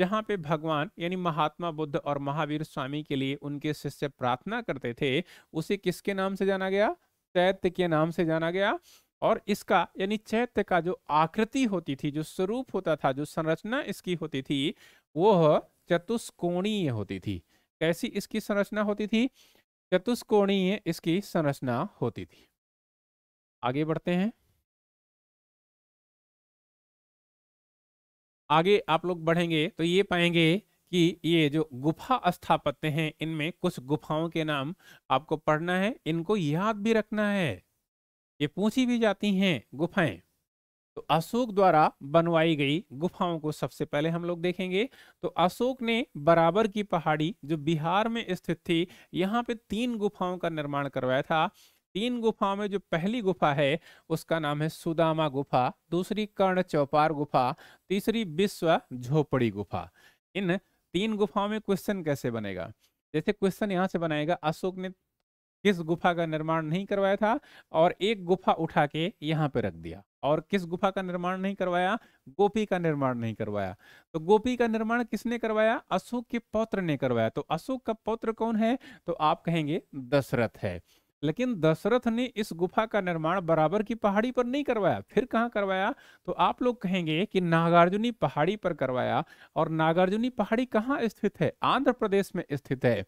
जहाँ पे भगवान यानी महात्मा बुद्ध और महावीर स्वामी के लिए उनके शिष्य प्रार्थना करते थे उसे किसके नाम से जाना गया चैत्य के नाम से जाना गया और इसका यानी चैत्य का जो आकृति होती थी जो स्वरूप होता था जो संरचना इसकी होती थी वो चतुष्कोणीय होती थी कैसी इसकी संरचना होती थी चतुष्कोणीय इसकी संरचना होती थी आगे बढ़ते हैं आगे आप लोग बढ़ेंगे तो ये पाएंगे कि ये जो गुफा स्थापत्य हैं इनमें कुछ गुफाओं के नाम आपको पढ़ना है इनको याद भी रखना है ये पूछी भी जाती हैं गुफाएं तो अशोक द्वारा बनवाई गई गुफाओं को सबसे पहले हम लोग देखेंगे तो अशोक ने बराबर की पहाड़ी जो बिहार में स्थित थी यहाँ पे तीन गुफाओं का निर्माण करवाया था तीन गुफाओं में जो पहली गुफा है उसका नाम है सुदामा गुफा दूसरी कर्ण चौपार गुफा तीसरी विश्व झोपड़ी गुफा इन तीन गुफाओं में क्वेश्चन कैसे बनेगा जैसे क्वेश्चन यहाँ से बनाएगा अशोक ने किस गुफा का निर्माण नहीं करवाया था और एक गुफा उठा के यहाँ पे रख दिया और किस गुफा का निर्माण नहीं करवाया गोपी का निर्माण नहीं करवाया तो गोपी का निर्माण किसने करवाया अशोक के पौत्र ने करवाया तो अशोक का पौत्र कौन है तो आप कहेंगे दशरथ है लेकिन दशरथ ने इस गुफा का निर्माण बराबर की पहाड़ी पर नहीं करवाया फिर कहाँ करवाया तो आप लोग कहेंगे कि नागार्जुनी पहाड़ी पर करवाया और नागार्जुनी पहाड़ी कहाँ स्थित है आंध्र प्रदेश में स्थित है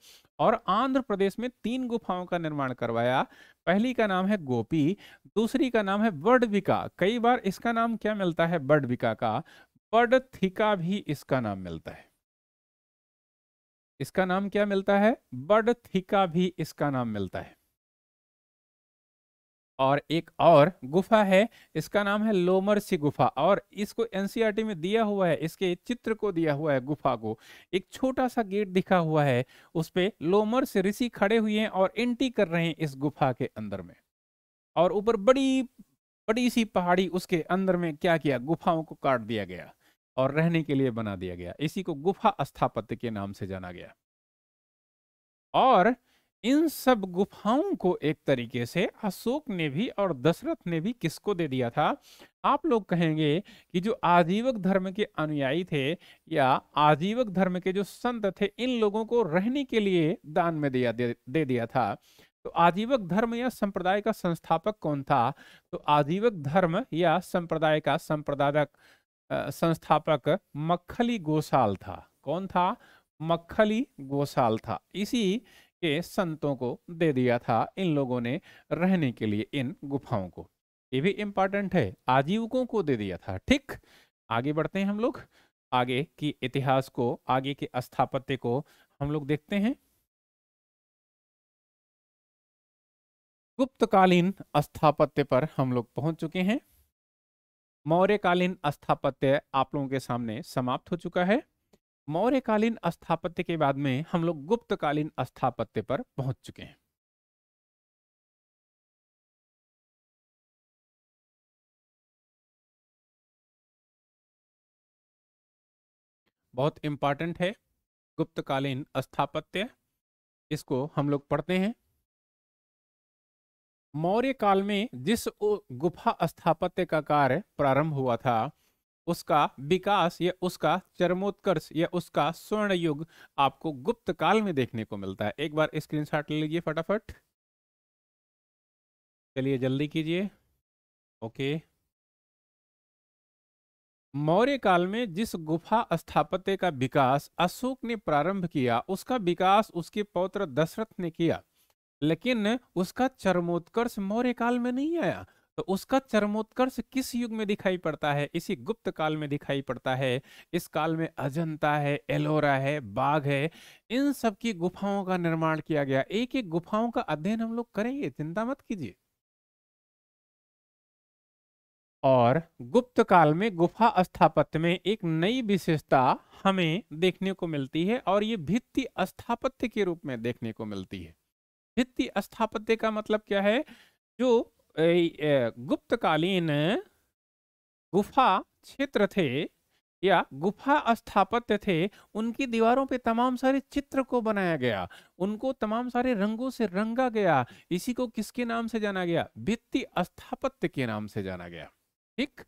और आंध्र प्रदेश में तीन गुफाओं का निर्माण करवाया पहली का नाम है गोपी दूसरी का नाम है बडविका कई बार इसका नाम क्या मिलता है बडविका का बड थिका भी इसका नाम मिलता है इसका नाम क्या मिलता है बड थिका भी इसका नाम मिलता है और एक और गुफा है इसका नाम है लोमरसी गुफा और इसको एनसीईआरटी में दिया हुआ है इसके चित्र को दिया हुआ है गुफा को एक छोटा सा गेट दिखा हुआ है उस पर लोमर से ऋषि खड़े हुए हैं और एंट्री कर रहे हैं इस गुफा के अंदर में और ऊपर बड़ी बड़ी सी पहाड़ी उसके अंदर में क्या किया गुफाओं को काट दिया गया और रहने के लिए बना दिया गया इसी को गुफा स्थापत्य के नाम से जाना गया और इन सब गुफाओं को एक तरीके से अशोक ने भी और दशरथ ने भी किसको दे दिया था आप लोग कहेंगे कि जो आजीवक धर्म के अनुयायी थे या आजीवक धर्म के जो संत थे इन लोगों को रहने के लिए दान में दिया दे, दे दिया था तो आजीवक धर्म या संप्रदाय का संस्थापक कौन था तो आजीवक धर्म या संप्रदाय का संप्रदायक संस्थापक मक्खली गोसाल था कौन था मक्खली गोसाल था इसी के संतों को दे दिया था इन लोगों ने रहने के लिए इन गुफाओं को ये भी इंपॉर्टेंट है आजीवकों को दे दिया था ठीक आगे बढ़ते हैं हम लोग आगे की इतिहास को आगे के स्थापत्य को हम लोग देखते हैं गुप्तकालीन स्थापत्य पर हम लोग पहुंच चुके हैं मौर्यकालीन स्थापत्य आप लोगों के सामने समाप्त हो चुका है मौर्यकालीन स्थापत्य के बाद में हम लोग गुप्तकालीन स्थापत्य पर पहुंच चुके हैं बहुत इंपॉर्टेंट है गुप्तकालीन स्थापत्य इसको हम लोग पढ़ते हैं मौर्य काल में जिस गुफा स्थापत्य का कार्य प्रारंभ हुआ था उसका विकास या उसका चरमोत्कर्ष या उसका स्वर्ण युग आपको गुप्त काल में देखने को मिलता है एक बार शॉट ले लीजिए फटाफट चलिए जल्दी कीजिए ओके मौर्य काल में जिस गुफा स्थापत्य का विकास अशोक ने प्रारंभ किया उसका विकास उसके पौत्र दशरथ ने किया लेकिन उसका चरमोत्कर्ष मौर्य काल में नहीं आया तो उसका चरमोत्कर्ष किस युग में दिखाई पड़ता है इसी गुप्त काल में दिखाई पड़ता है इस काल में अजंता है एलोरा है बाघ है इन सब की गुफाओं का निर्माण किया गया एक एक गुफाओं का अध्ययन हम लोग करेंगे चिंता मत कीजिए और गुप्त काल में गुफा स्थापत्य में एक नई विशेषता हमें देखने को मिलती है और ये भित्ति स्थापत्य के रूप में देखने को मिलती है भित्ति स्थापत्य का मतलब क्या है जो गुप्तकालीन गुफा क्षेत्र थे या गुफा स्थापत्य थे उनकी दीवारों पे तमाम सारे चित्र को बनाया गया उनको तमाम सारे रंगों से रंगा गया इसी को किसके नाम से जाना गया वित्तीय स्थापत्य के नाम से जाना गया ठीक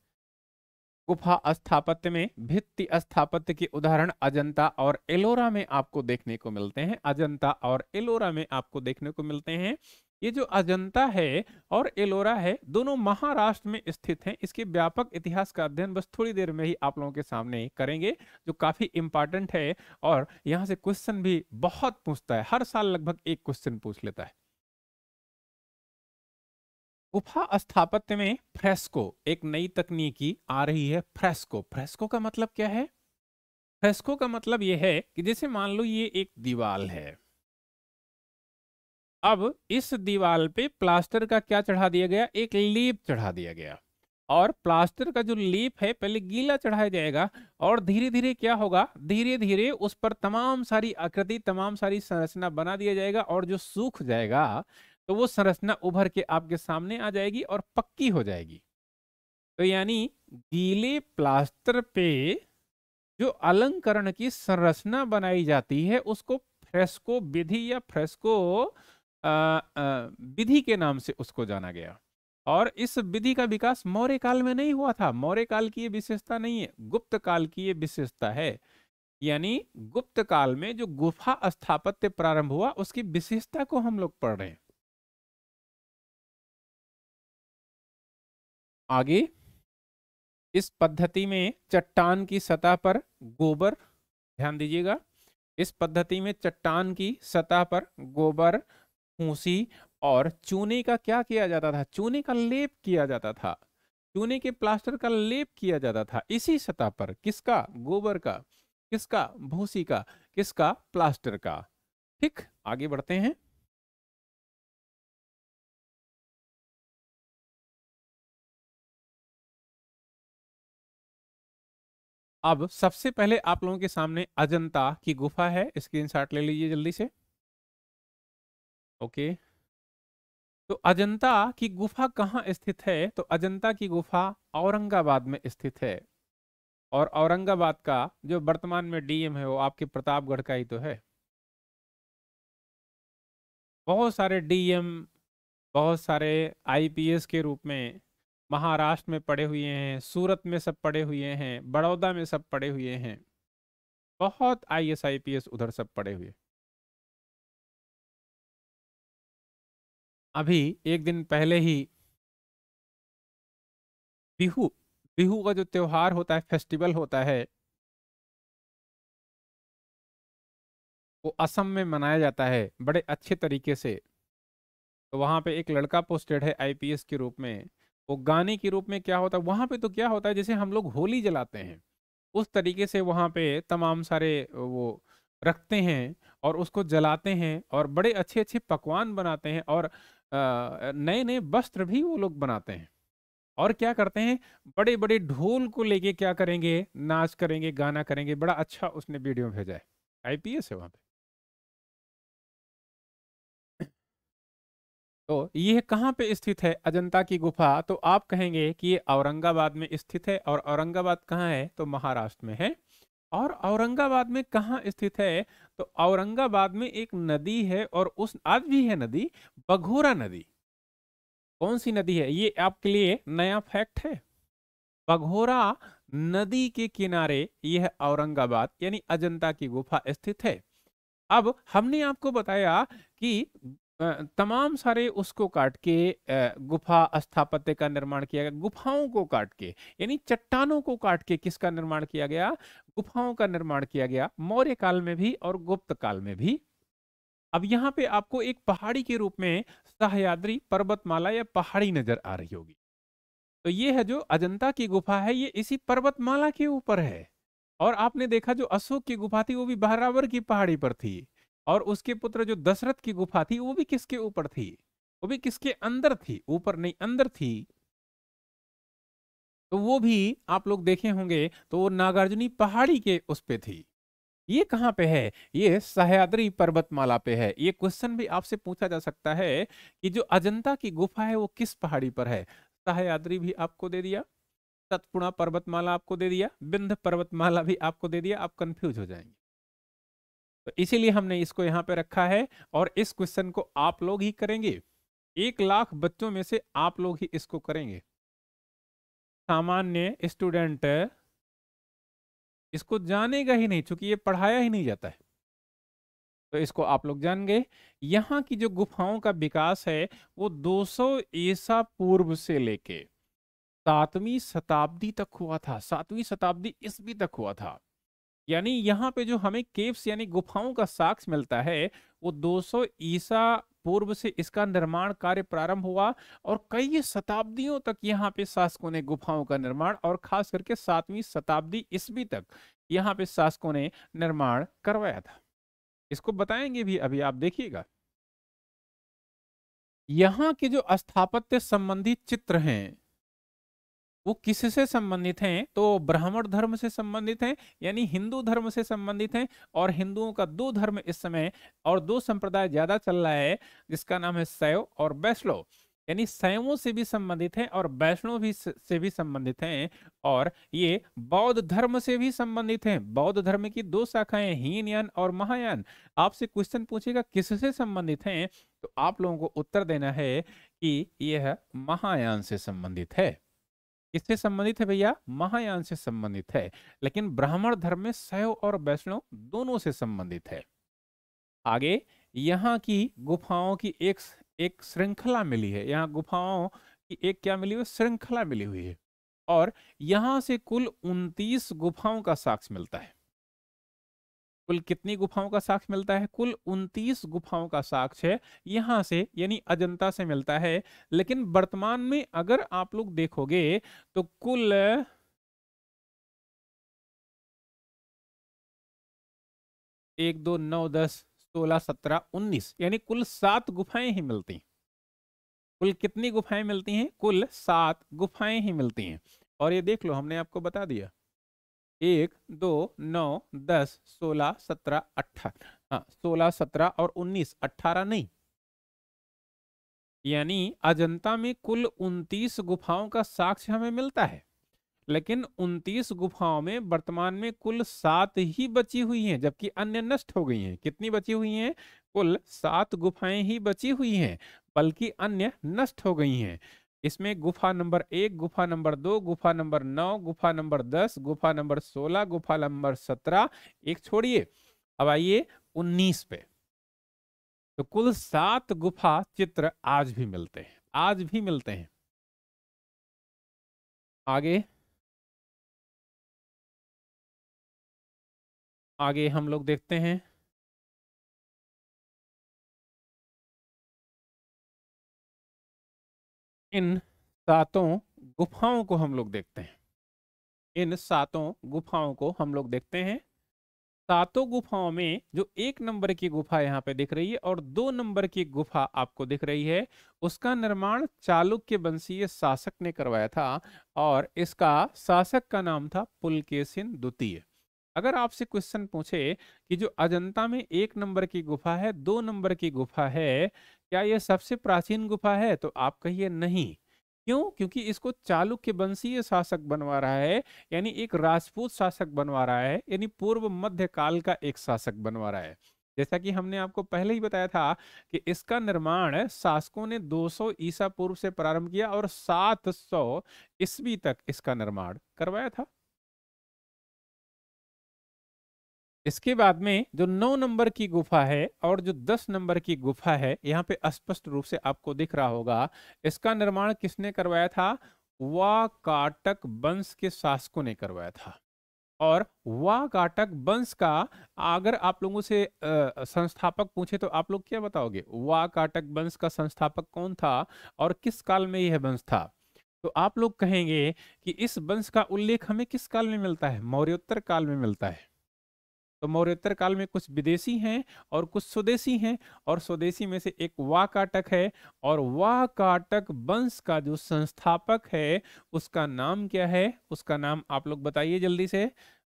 गुफा स्थापत्य में भित्ति स्थापत्य के उदाहरण अजंता और एलोरा में आपको देखने को मिलते हैं अजंता और एलोरा में आपको देखने को मिलते हैं ये जो अजंता है और एलोरा है दोनों महाराष्ट्र में स्थित हैं इसके व्यापक इतिहास का अध्ययन बस थोड़ी देर में ही आप लोगों के सामने करेंगे जो काफ़ी इंपॉर्टेंट है और यहाँ से क्वेश्चन भी बहुत पूछता है हर साल लगभग एक क्वेश्चन पूछ लेता है गुफा स्थापत्य में फ्रेस्को एक नई तकनीकी आ रही है फ्रेस्को फ्रेस्को का मतलब क्या है फ्रेस्को का मतलब यह है कि जैसे मान लो ये एक दीवाल है अब इस दीवार पे प्लास्टर का क्या चढ़ा दिया गया एक लीप चढ़ा दिया गया और प्लास्टर का जो लीप है पहले गीला चढ़ाया जाएगा और धीरे धीरे क्या होगा धीरे धीरे उस पर तमाम सारी आकृति तमाम सारी संरचना बना दिया जाएगा और जो सूख जाएगा तो वो संरचना उभर के आपके सामने आ जाएगी और पक्की हो जाएगी तो यानी गीले प्लास्टर पे जो अलंकरण की संरचना बनाई जाती है उसको फ्रेस्को विधि या फ्रेस्को विधि के नाम से उसको जाना गया और इस विधि का विकास मौर्य काल में नहीं हुआ था मौर्य काल की ये विशेषता नहीं है गुप्त काल की ये विशेषता है यानी गुप्त काल में जो गुफा स्थापत्य प्रारंभ हुआ उसकी विशेषता को हम लोग पढ़ रहे हैं आगे इस पद्धति में चट्टान की सतह पर गोबर ध्यान दीजिएगा इस पद्धति में चट्टान की सतह पर गोबर फूसी और चूने का क्या किया जाता था चूने का लेप किया जाता था चूने के प्लास्टर का लेप किया जाता था इसी सतह पर किसका गोबर का किसका भूसी का किसका प्लास्टर का ठीक आगे बढ़ते हैं अब सबसे पहले आप लोगों के सामने अजंता की गुफा है स्क्रीनशॉट ले लीजिए जल्दी से ओके तो अजंता की गुफा कहाँ स्थित है तो अजंता की गुफा औरंगाबाद में स्थित है और औरंगाबाद का जो वर्तमान में डीएम है वो आपके प्रतापगढ़ का ही तो है बहुत सारे डीएम बहुत सारे आईपीएस के रूप में महाराष्ट्र में पड़े हुए हैं सूरत में सब पड़े हुए हैं बड़ौदा में सब पड़े हुए हैं बहुत I S I P S उधर सब पड़े हुए हैं अभी एक दिन पहले ही बिहू बिहू का जो त्यौहार होता है फेस्टिवल होता है वो असम में मनाया जाता है बड़े अच्छे तरीके से तो वहाँ पे एक लड़का पोस्टेड है आईपीएस के रूप में वो गाने के रूप में क्या होता है वहाँ पे तो क्या होता है जैसे हम लोग होली जलाते हैं उस तरीके से वहाँ पे तमाम सारे वो रखते हैं और उसको जलाते हैं और बड़े अच्छे अच्छे पकवान बनाते हैं और नए नए वस्त्र भी वो लोग बनाते हैं और क्या करते हैं बड़े बड़े ढोल को लेके क्या करेंगे नाच करेंगे गाना करेंगे बड़ा अच्छा उसने वीडियो भेजा है आईपीएस है वहाँ पे तो यह कहाँ पे स्थित है अजंता की गुफा तो आप कहेंगे कि ये औरंगाबाद में स्थित है और औरंगाबाद कहाँ है तो महाराष्ट्र में है और औरंगाबाद में कहाँ स्थित है तो औरंगाबाद में एक नदी है और उस आज भी है नदी बघोरा नदी कौन सी नदी है ये आपके लिए नया फैक्ट है बघोरा नदी के किनारे यह औरंगाबाद यानी अजंता की गुफा स्थित है अब हमने आपको बताया कि तमाम सारे उसको काट के गुफा स्थापत्य का निर्माण किया गया गुफाओं को काट के यानी चट्टानों को काट के किसका निर्माण किया गया गुफाओं का निर्माण किया गया मौर्य काल में भी और गुप्त काल में भी अब यहाँ पे आपको एक पहाड़ी के रूप में सहयाद्री पर्वतमाला या पहाड़ी नजर आ रही होगी तो ये है जो अजंता की गुफा है ये इसी पर्वतमाला के ऊपर है और आपने देखा जो अशोक की गुफा थी वो भी बहरावर की पहाड़ी पर थी और उसके पुत्र जो दशरथ की गुफा थी वो भी किसके ऊपर थी वो भी किसके अंदर थी ऊपर नहीं अंदर थी तो वो भी आप लोग देखे होंगे तो वो नागार्जुनी पहाड़ी के उस पे थी ये कहाँ पे है ये सहयाद्री पर्वतमाला पे है ये क्वेश्चन भी आपसे पूछा जा सकता है कि जो अजंता की गुफा है वो किस पहाड़ी पर है सहयाद्री भी आपको दे दिया सतपुणा पर्वतमाला आपको दे दिया बिंध पर्वतमाला भी आपको दे दिया आप कंफ्यूज हो जाएंगे तो इसीलिए हमने इसको यहाँ पे रखा है और इस क्वेश्चन को आप लोग ही करेंगे एक लाख बच्चों में से आप लोग ही इसको करेंगे सामान्य स्टूडेंट इसको जानेगा ही नहीं चूंकि ये पढ़ाया ही नहीं जाता है तो इसको आप लोग जान गए यहाँ की जो गुफाओं का विकास है वो 200 ईसा पूर्व से लेके सातवीं शताब्दी तक हुआ था सातवीं शताब्दी ईस्वी तक हुआ था यानी यहाँ पे जो हमें केव्स यानी गुफाओं का साक्ष मिलता है वो 200 ईसा पूर्व से इसका निर्माण कार्य प्रारंभ हुआ और कई शताब्दियों तक यहाँ पे शासकों ने गुफाओं का निर्माण और खास करके सातवीं शताब्दी ईस्वी तक यहाँ पे शासकों ने निर्माण करवाया था इसको बताएंगे भी अभी आप देखिएगा यहाँ के जो स्थापत्य संबंधी चित्र हैं वो किससे संबंधित हैं तो ब्राह्मण धर्म से संबंधित हैं यानी हिंदू धर्म से संबंधित हैं और हिंदुओं का दो धर्म इस समय और दो संप्रदाय ज्यादा चल रहा है जिसका नाम है शैव और वैष्णव यानी शैवों से भी संबंधित हैं और वैष्णव भी से भी संबंधित हैं और ये बौद्ध धर्म से भी संबंधित हैं बौद्ध धर्म की दो शाखाएं हीनयान और महायान आपसे क्वेश्चन पूछेगा किससे संबंधित हैं तो आप लोगों को उत्तर देना है कि यह महायान से संबंधित है किससे संबंधित है भैया महायान से संबंधित है लेकिन ब्राह्मण धर्म में शैव और वैष्णव दोनों से संबंधित है आगे यहाँ की गुफाओं की एक एक श्रृंखला मिली है यहाँ गुफाओं की एक क्या मिली हुई श्रृंखला मिली हुई है और यहाँ से कुल उनतीस गुफाओं का साक्ष्य मिलता है कुल कितनी गुफाओं का साक्ष मिलता है कुल उनतीस गुफाओं का साक्ष है यहाँ से यानी अजंता से मिलता है लेकिन वर्तमान में अगर आप लोग देखोगे तो कुल एक दो नौ दस सोलह सत्रह उन्नीस यानी कुल सात गुफाएं ही मिलती हैं कुल कितनी गुफाएं मिलती हैं कुल सात गुफाएं ही मिलती हैं और ये देख लो हमने आपको बता दिया एक दो नौ दस सोलह सत्रह अट्ठारह हाँ सोलह सत्रह और उन्नीस अट्ठारह नहीं यानी अजंता में कुल उनतीस गुफाओं का साक्ष्य हमें मिलता है लेकिन उनतीस गुफाओं में वर्तमान में कुल सात ही बची हुई हैं जबकि अन्य नष्ट हो गई हैं कितनी बची हुई हैं कुल सात गुफाएं ही बची हुई हैं बल्कि अन्य नष्ट हो गई हैं इसमें गुफा नंबर एक गुफा नंबर दो गुफा नंबर नौ गुफा नंबर दस गुफा नंबर सोलह गुफा नंबर सत्रह एक छोड़िए अब आइए उन्नीस पे तो कुल सात गुफा चित्र आज भी मिलते हैं आज भी मिलते हैं आगे आगे हम लोग देखते हैं इन सातों गुफाओं को हम लोग देखते हैं इन सातों गुफाओं को हम लोग देखते हैं सातों गुफाओं में जो एक नंबर की गुफा यहाँ पे दिख रही है और दो नंबर की गुफा आपको दिख रही है उसका निर्माण चालुक्य वंशीय शासक ने करवाया था और इसका शासक का नाम था पुलकेसिन द्वितीय अगर आपसे क्वेश्चन पूछे कि जो अजंता में एक नंबर की गुफा है दो नंबर की गुफा है क्या यह सबसे प्राचीन गुफा है तो आप कहिए नहीं क्यों क्योंकि इसको चालुक्य वंशीय शासक बनवा रहा है यानी एक राजपूत शासक बनवा रहा है यानी पूर्व मध्य काल का एक शासक बनवा रहा है जैसा कि हमने आपको पहले ही बताया था कि इसका निर्माण शासकों ने 200 ईसा पूर्व से प्रारंभ किया और 700 ईस्वी तक इसका निर्माण करवाया था इसके बाद में जो नौ नंबर की गुफा है और जो दस नंबर की गुफा है यहाँ पे स्पष्ट रूप से आपको दिख रहा होगा इसका निर्माण किसने करवाया था काटक वंश के शासकों ने करवाया था और काटक वंश का अगर आप लोगों से आ, संस्थापक पूछे तो आप लोग क्या बताओगे काटक वंश का संस्थापक कौन था और किस काल में यह वंश था तो आप लोग कहेंगे कि इस वंश का उल्लेख हमें किस काल में मिलता है मौर्योत्तर काल में मिलता है तो मौर्योत्तर काल में कुछ विदेशी हैं और कुछ स्वदेशी हैं और स्वदेशी में से एक वाकाटक है और वाकाटक वंश का जो संस्थापक है उसका नाम क्या है उसका नाम आप लोग बताइए जल्दी से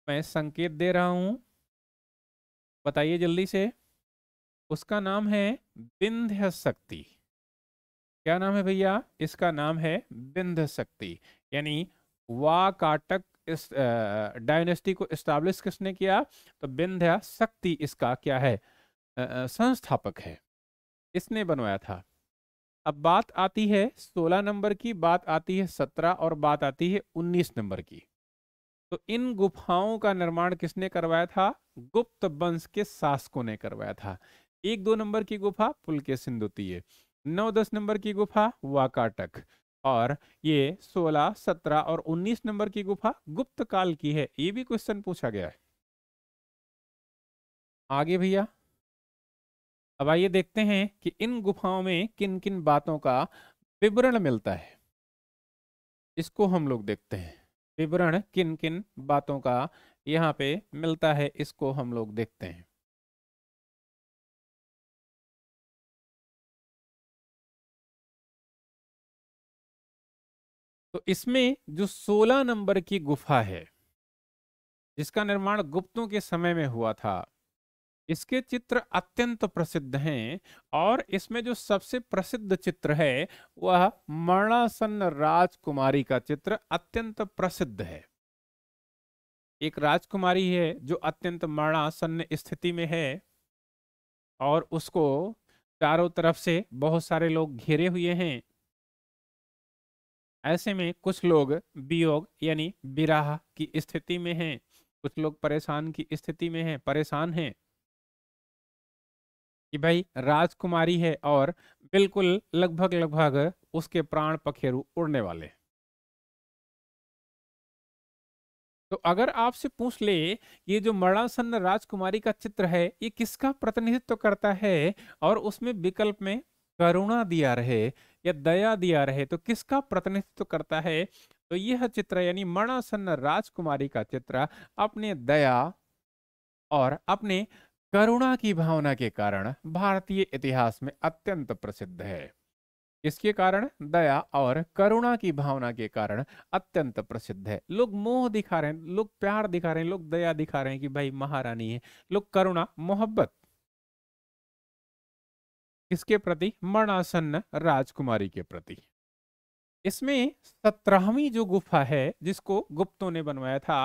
मैं संकेत दे रहा हूं बताइए जल्दी से उसका नाम है विंध्य शक्ति क्या नाम है भैया इसका नाम है विंध्य शक्ति यानी वाकाटक इस डायनेस्टी को इस्टाब्लिश किसने किया तो विंध्या शक्ति इसका क्या है संस्थापक है इसने बनवाया था अब बात आती है 16 नंबर की बात आती है 17 और बात आती है 19 नंबर की तो इन गुफाओं का निर्माण किसने करवाया था गुप्त वंश के शासकों ने करवाया था एक दो नंबर की गुफा पुल पुलकेशिन द्वितीय नौ दस नंबर की गुफा वाकाटक और ये 16, 17 और 19 नंबर की गुफा गुप्त काल की है ये भी क्वेश्चन पूछा गया है आगे भैया अब आइए देखते हैं कि इन गुफाओं में किन किन बातों का विवरण मिलता है इसको हम लोग देखते हैं विवरण किन किन बातों का यहाँ पे मिलता है इसको हम लोग देखते हैं तो इसमें जो 16 नंबर की गुफा है जिसका निर्माण गुप्तों के समय में हुआ था इसके चित्र अत्यंत प्रसिद्ध हैं और इसमें जो सबसे प्रसिद्ध चित्र है वह मरणासन राजकुमारी का चित्र अत्यंत प्रसिद्ध है एक राजकुमारी है जो अत्यंत मरणासन स्थिति में है और उसको चारों तरफ से बहुत सारे लोग घेरे हुए हैं ऐसे में कुछ लोग वियोग यानी विराह की स्थिति में हैं कुछ लोग परेशान की स्थिति में हैं परेशान हैं कि भाई राजकुमारी है और बिल्कुल लगभग लगभग उसके प्राण पखेरु उड़ने वाले हैं तो अगर आपसे पूछ ले ये जो मरणासन्न राजकुमारी का चित्र है ये किसका प्रतिनिधित्व करता है और उसमें विकल्प में करुणा दिया रहे या दया दिया रहे तो किसका प्रतिनिधित्व करता है तो यह चित्र यानी मणासन राजकुमारी का चित्र अपने दया और अपने करुणा की भावना के कारण भारतीय इतिहास में अत्यंत प्रसिद्ध है इसके कारण दया और करुणा की भावना के कारण अत्यंत प्रसिद्ध है लोग मोह दिखा रहे हैं लोग प्यार दिखा रहे हैं लोग दया दिखा रहे हैं कि भाई महारानी है लोग करुणा मोहब्बत किसके प्रति मणासन राजकुमारी के प्रति इसमें सत्रहवीं जो गुफा है जिसको गुप्तों ने बनवाया था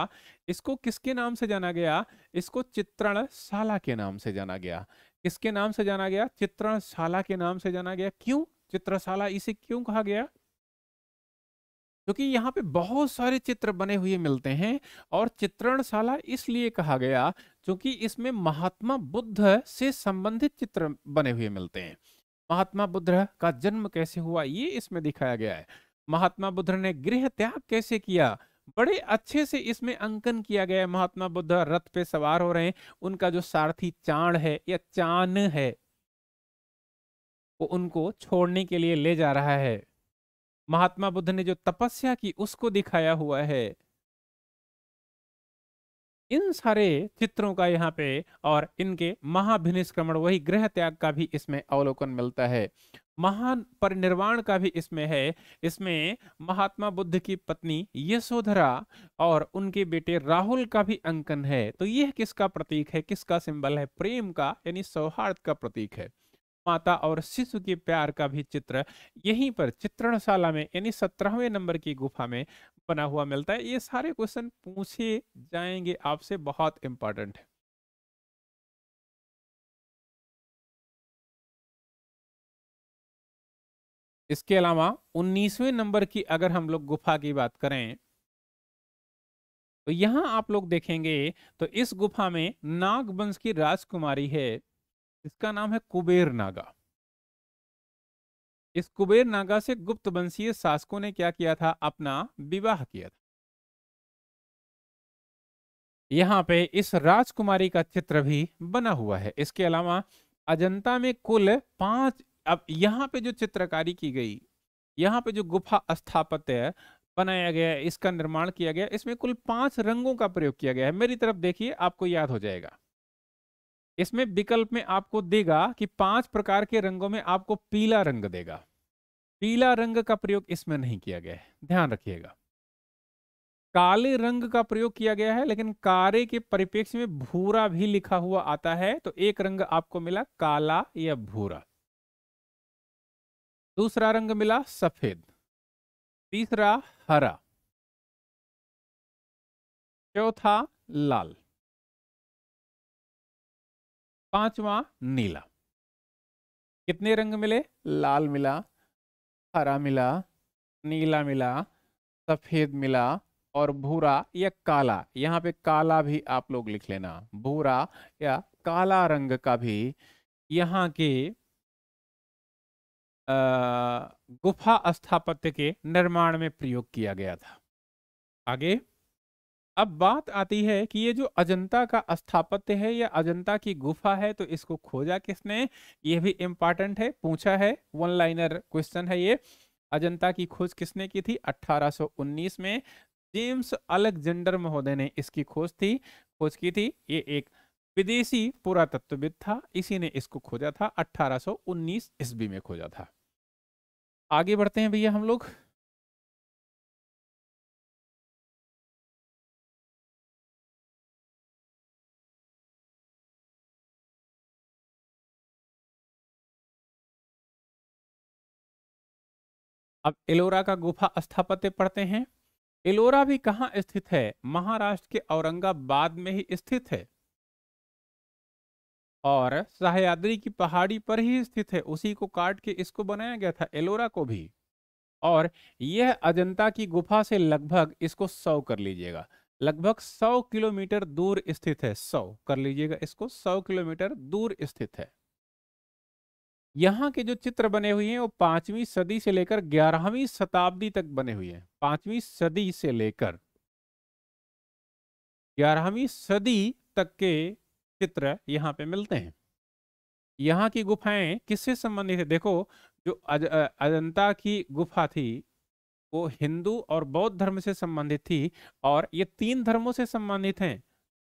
इसको किसके नाम से जाना गया इसको चित्रणशाला के नाम से जाना गया किसके नाम से जाना गया चित्रणशाला के नाम से जाना गया क्यों चित्रशाला इसे क्यों कहा गया क्योंकि तो यहाँ पे बहुत सारे चित्र बने हुए मिलते हैं और चित्रणशाला इसलिए कहा गया क्योंकि इसमें महात्मा बुद्ध से संबंधित चित्र बने हुए मिलते हैं महात्मा बुद्ध का जन्म कैसे हुआ ये इसमें दिखाया गया है महात्मा बुद्ध ने गृह त्याग कैसे किया बड़े अच्छे से इसमें अंकन किया गया है महात्मा बुद्ध रथ पे सवार हो रहे हैं उनका जो सारथी चाण है या चान है वो उनको छोड़ने के लिए ले जा रहा है महात्मा बुद्ध ने जो तपस्या की उसको दिखाया हुआ है इन सारे चित्रों का यहाँ पे और इनके महाभिनिष्क्रमण वही ग्रह त्याग का भी इसमें अवलोकन मिलता है महान परिनिर्वाण का भी इसमें है इसमें महात्मा बुद्ध की पत्नी यशोधरा और उनके बेटे राहुल का भी अंकन है तो यह किसका प्रतीक है किसका सिंबल है प्रेम का यानी सौहार्द का प्रतीक है माता और शिशु के प्यार का भी चित्र यहीं पर चित्रणशाला में यानी सत्रहवें नंबर की गुफा में बना हुआ मिलता है ये सारे क्वेश्चन पूछे जाएंगे आपसे बहुत इंपॉर्टेंट है इसके अलावा 19वें नंबर की अगर हम लोग गुफा की बात करें तो यहां आप लोग देखेंगे तो इस गुफा में नागवंश की राजकुमारी है इसका नाम है कुबेर नागा इस कुबेर नागा से गुप्त वंशीय शासकों ने क्या किया था अपना विवाह किया था यहाँ पे इस राजकुमारी का चित्र भी बना हुआ है इसके अलावा अजंता में कुल पांच अब यहाँ पे जो चित्रकारी की गई यहाँ पे जो गुफा स्थापत्य बनाया गया है इसका निर्माण किया गया इसमें कुल पांच रंगों का प्रयोग किया गया है मेरी तरफ देखिए आपको याद हो जाएगा इसमें विकल्प में आपको देगा कि पांच प्रकार के रंगों में आपको पीला रंग देगा पीला रंग का प्रयोग इसमें नहीं किया गया है ध्यान रखिएगा काले रंग का प्रयोग किया गया है लेकिन कारे के परिप्रेक्ष्य में भूरा भी लिखा हुआ आता है तो एक रंग आपको मिला काला या भूरा दूसरा रंग मिला सफेद तीसरा हरा चौथा लाल पांचवा नीला कितने रंग मिले लाल मिला हरा मिला नीला मिला सफेद मिला और भूरा या काला यहाँ पे काला भी आप लोग लिख लेना भूरा या काला रंग का भी यहाँ के गुफा स्थापत्य के निर्माण में प्रयोग किया गया था आगे अब बात आती है कि ये जो अजंता का स्थापत्य है या अजंता की गुफा है तो इसको खोजा किसने ये भी इम्पॉर्टेंट है पूछा है वन लाइनर क्वेश्चन है ये अजंता की खोज किसने की थी 1819 में जेम्स अलेक्जेंडर महोदय ने इसकी खोज थी खोज की थी ये एक विदेशी पुरातत्वविद था इसी ने इसको खोजा था 1819 ईस्वी में खोजा था आगे बढ़ते हैं भैया हम लोग अब एलोरा का गुफा स्थापत्य पढ़ते हैं एलोरा भी कहाँ स्थित है महाराष्ट्र के औरंगाबाद में ही स्थित है और सहयाद्री की पहाड़ी पर ही स्थित है उसी को काट के इसको बनाया गया था एलोरा को भी और यह अजंता की गुफा से लगभग इसको सौ कर लीजिएगा लगभग सौ किलोमीटर दूर स्थित है सौ कर लीजिएगा इसको सौ किलोमीटर दूर स्थित है यहाँ के जो चित्र बने हुए हैं वो पांचवी सदी से लेकर ग्यारहवीं शताब्दी तक बने हुए हैं पांचवी सदी से लेकर ग्यारहवीं सदी तक के चित्र यहाँ पे मिलते हैं यहाँ की गुफाएं किससे संबंधित है देखो जो अज, अजंता की गुफा थी वो हिंदू और बौद्ध धर्म से संबंधित थी और ये तीन धर्मों से संबंधित हैं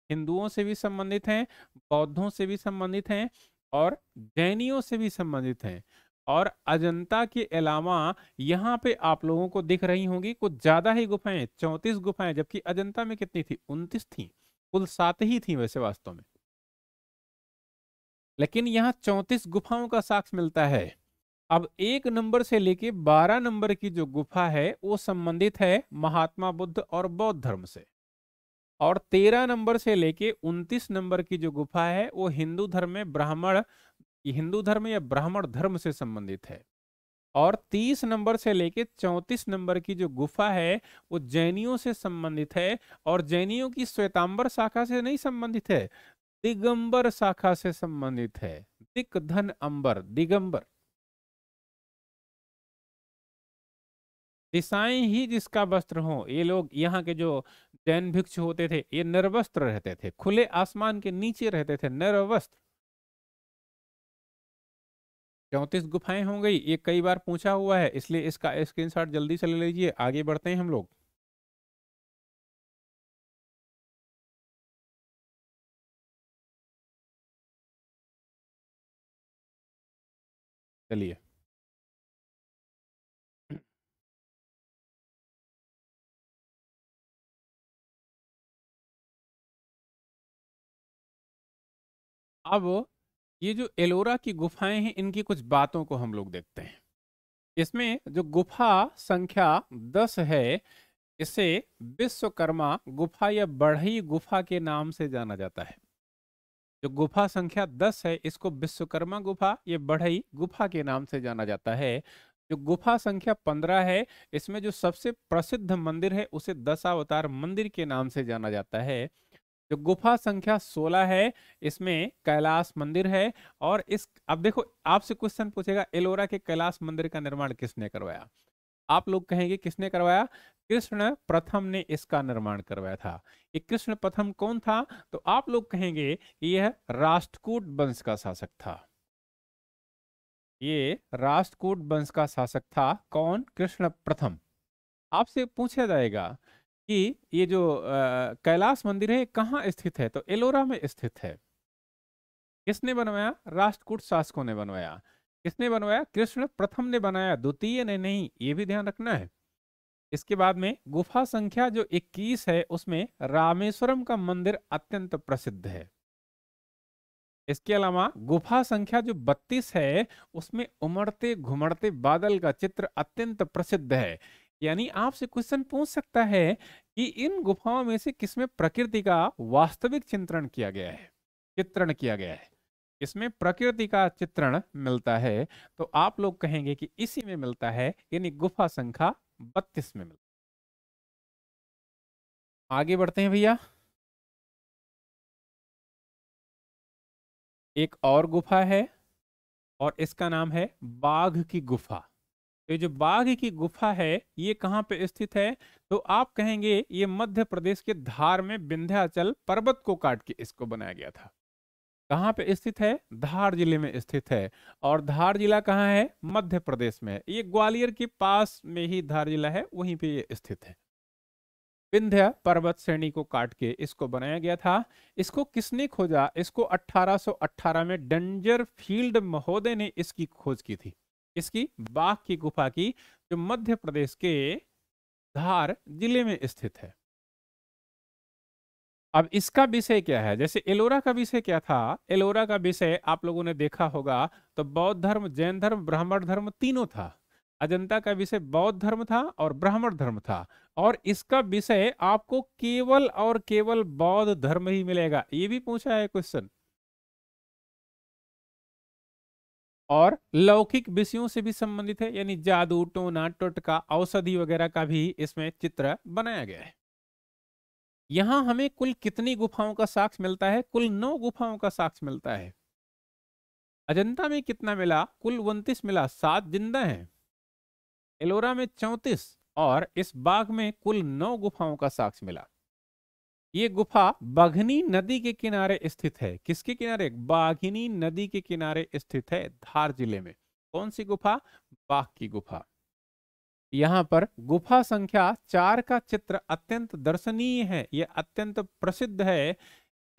हिंदुओं से भी संबंधित हैं बौद्धों से भी संबंधित हैं और जैनियों से भी संबंधित हैं और अजंता के अलावा यहाँ पे आप लोगों को दिख रही होंगी कुछ ज्यादा ही गुफाएं चौंतीस गुफाएं जबकि अजंता में कितनी थी उनतीस थी कुल सात ही थी वैसे वास्तव में लेकिन यहाँ चौंतीस गुफाओं का साक्ष मिलता है अब एक नंबर से लेके बारह नंबर की जो गुफा है वो संबंधित है महात्मा बुद्ध और बौद्ध धर्म से और तेरह नंबर से लेके उनतीस नंबर की जो गुफा है वो हिंदू धर्म में ब्राह्मण हिंदू धर्म या ब्राह्मण धर्म से संबंधित है और 30 नंबर से लेके 34 नंबर की जो गुफा है वो जैनियों से संबंधित है और जैनियों की श्वेतांबर शाखा से नहीं संबंधित है दिगंबर शाखा से संबंधित है दिक धन अंबर दिगंबर दिशाएं ही जिसका वस्त्र हो ये लोग यहाँ के जो जैन भिक्षु होते थे ये निर्वस्त्र रहते थे खुले आसमान के नीचे रहते थे निर्वस्त्र चौंतीस गुफाएं हो गई ये कई बार पूछा हुआ है इसलिए इसका स्क्रीनशॉट जल्दी से ले लीजिए आगे बढ़ते हैं हम लोग चलिए अब ये जो एलोरा की गुफाएं हैं इनकी कुछ बातों को हम लोग देखते हैं इसमें जो गुफा संख्या दस है इसे विश्वकर्मा गुफा या बढ़ई गुफा के नाम से जाना जाता है जो गुफा संख्या दस है इसको विश्वकर्मा गुफा या बढ़ई गुफा के नाम से जाना जाता है जो गुफा संख्या पंद्रह है इसमें जो सबसे प्रसिद्ध मंदिर है उसे दशावतार मंदिर के नाम से जाना जाता है जो गुफा संख्या 16 है इसमें कैलाश मंदिर है और इस अब देखो आपसे क्वेश्चन पूछेगा एलोरा के कैलाश मंदिर का निर्माण किसने करवाया आप लोग कहेंगे किसने करवाया कृष्ण प्रथम ने इसका निर्माण करवाया था ये कृष्ण प्रथम कौन था तो आप लोग कहेंगे कि यह राष्ट्रकूट वंश का शासक था ये राष्ट्रकूट वंश का शासक था कौन कृष्ण प्रथम आपसे पूछा जाएगा कि ये जो कैलाश मंदिर है कहाँ स्थित है तो एलोरा में स्थित है किसने बनवाया राष्ट्रकूट शासकों ने बनवाया किसने बनवाया कृष्ण प्रथम ने बनाया द्वितीय ने नहीं ये भी ध्यान रखना है इसके बाद में गुफा संख्या जो 21 है उसमें रामेश्वरम का मंदिर अत्यंत प्रसिद्ध है इसके अलावा गुफा संख्या जो 32 है उसमें उमड़ते घुमड़ते बादल का चित्र अत्यंत प्रसिद्ध है यानी आपसे क्वेश्चन पूछ सकता है कि इन गुफाओं में से किसमें प्रकृति का वास्तविक चित्रण किया गया है चित्रण किया गया है इसमें प्रकृति का चित्रण मिलता है तो आप लोग कहेंगे कि इसी में मिलता है यानी गुफा संख्या बत्तीस में मिलता है आगे बढ़ते हैं भैया एक और गुफा है और इसका नाम है बाघ की गुफा ये जो बाघ की गुफा है ये कहाँ पे स्थित है तो आप कहेंगे ये मध्य प्रदेश के धार में विंध्याचल पर्वत को काट के इसको बनाया गया था कहाँ पे स्थित है धार जिले में स्थित है और धार जिला कहाँ है मध्य प्रदेश में ये ग्वालियर के पास में ही धार जिला है वहीं पे ये स्थित है विंध्य पर्वत श्रेणी को काट के इसको बनाया गया था इसको किसने खोजा इसको 1818 में डेंजर फील्ड महोदय ने इसकी खोज की थी किसकी बाघ की गुफा की जो मध्य प्रदेश के धार जिले में स्थित है अब इसका विषय क्या है जैसे एलोरा का विषय क्या था एलोरा का विषय आप लोगों ने देखा होगा तो बौद्ध धर्म जैन धर्म ब्राह्मण धर्म तीनों था अजंता का विषय बौद्ध धर्म था और ब्राह्मण धर्म था और इसका विषय आपको केवल और केवल बौद्ध धर्म ही मिलेगा ये भी पूछा है क्वेश्चन और लौकिक विषयों से भी संबंधित है यानी जादू टोना टोटका औषधि वगैरह का भी इसमें चित्र बनाया गया है यहां हमें कुल कितनी गुफाओं का साक्ष्य मिलता है कुल नौ गुफाओं का साक्ष्य मिलता है अजंता में कितना मिला कुल उन्तीस मिला सात जिंदा हैं एलोरा में चौतीस और इस बाग में कुल नौ गुफाओं का साक्ष्य मिला ये गुफा बाघनी नदी के किनारे स्थित है किसके किनारे बाघिनी नदी के किनारे स्थित है धार जिले में कौन सी गुफा बाघ की गुफा यहाँ पर गुफा संख्या चार का चित्र अत्यंत दर्शनीय है यह अत्यंत प्रसिद्ध है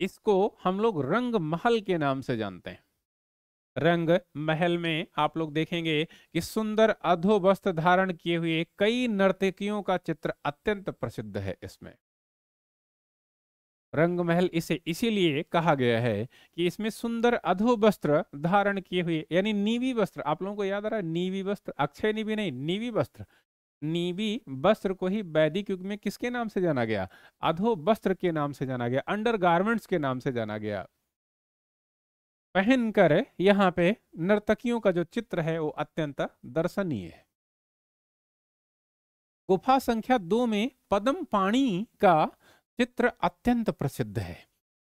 इसको हम लोग रंग महल के नाम से जानते हैं रंग महल में आप लोग देखेंगे कि सुंदर अधो वस्त्र धारण किए हुए कई नर्तकियों का चित्र अत्यंत प्रसिद्ध है इसमें रंगमहल इसे इसीलिए कहा गया है कि इसमें सुंदर अधो वस्त्र धारण किए हुए यानी नीवी वस्त्र आप लोगों को याद आ रहा है नीवी वस्त्र अक्षय नीवी नहीं नीवी वस्त्र नीवी वस्त्र को ही वैदिक युग में किसके नाम से जाना गया अधो वस्त्र के नाम से जाना गया अंडर गार्मेंट्स के नाम से जाना गया पहनकर यहाँ पे नर्तकियों का जो चित्र है वो अत्यंत दर्शनीय है गुफा संख्या दो में पदम पाणी का चित्र अत्यंत प्रसिद्ध है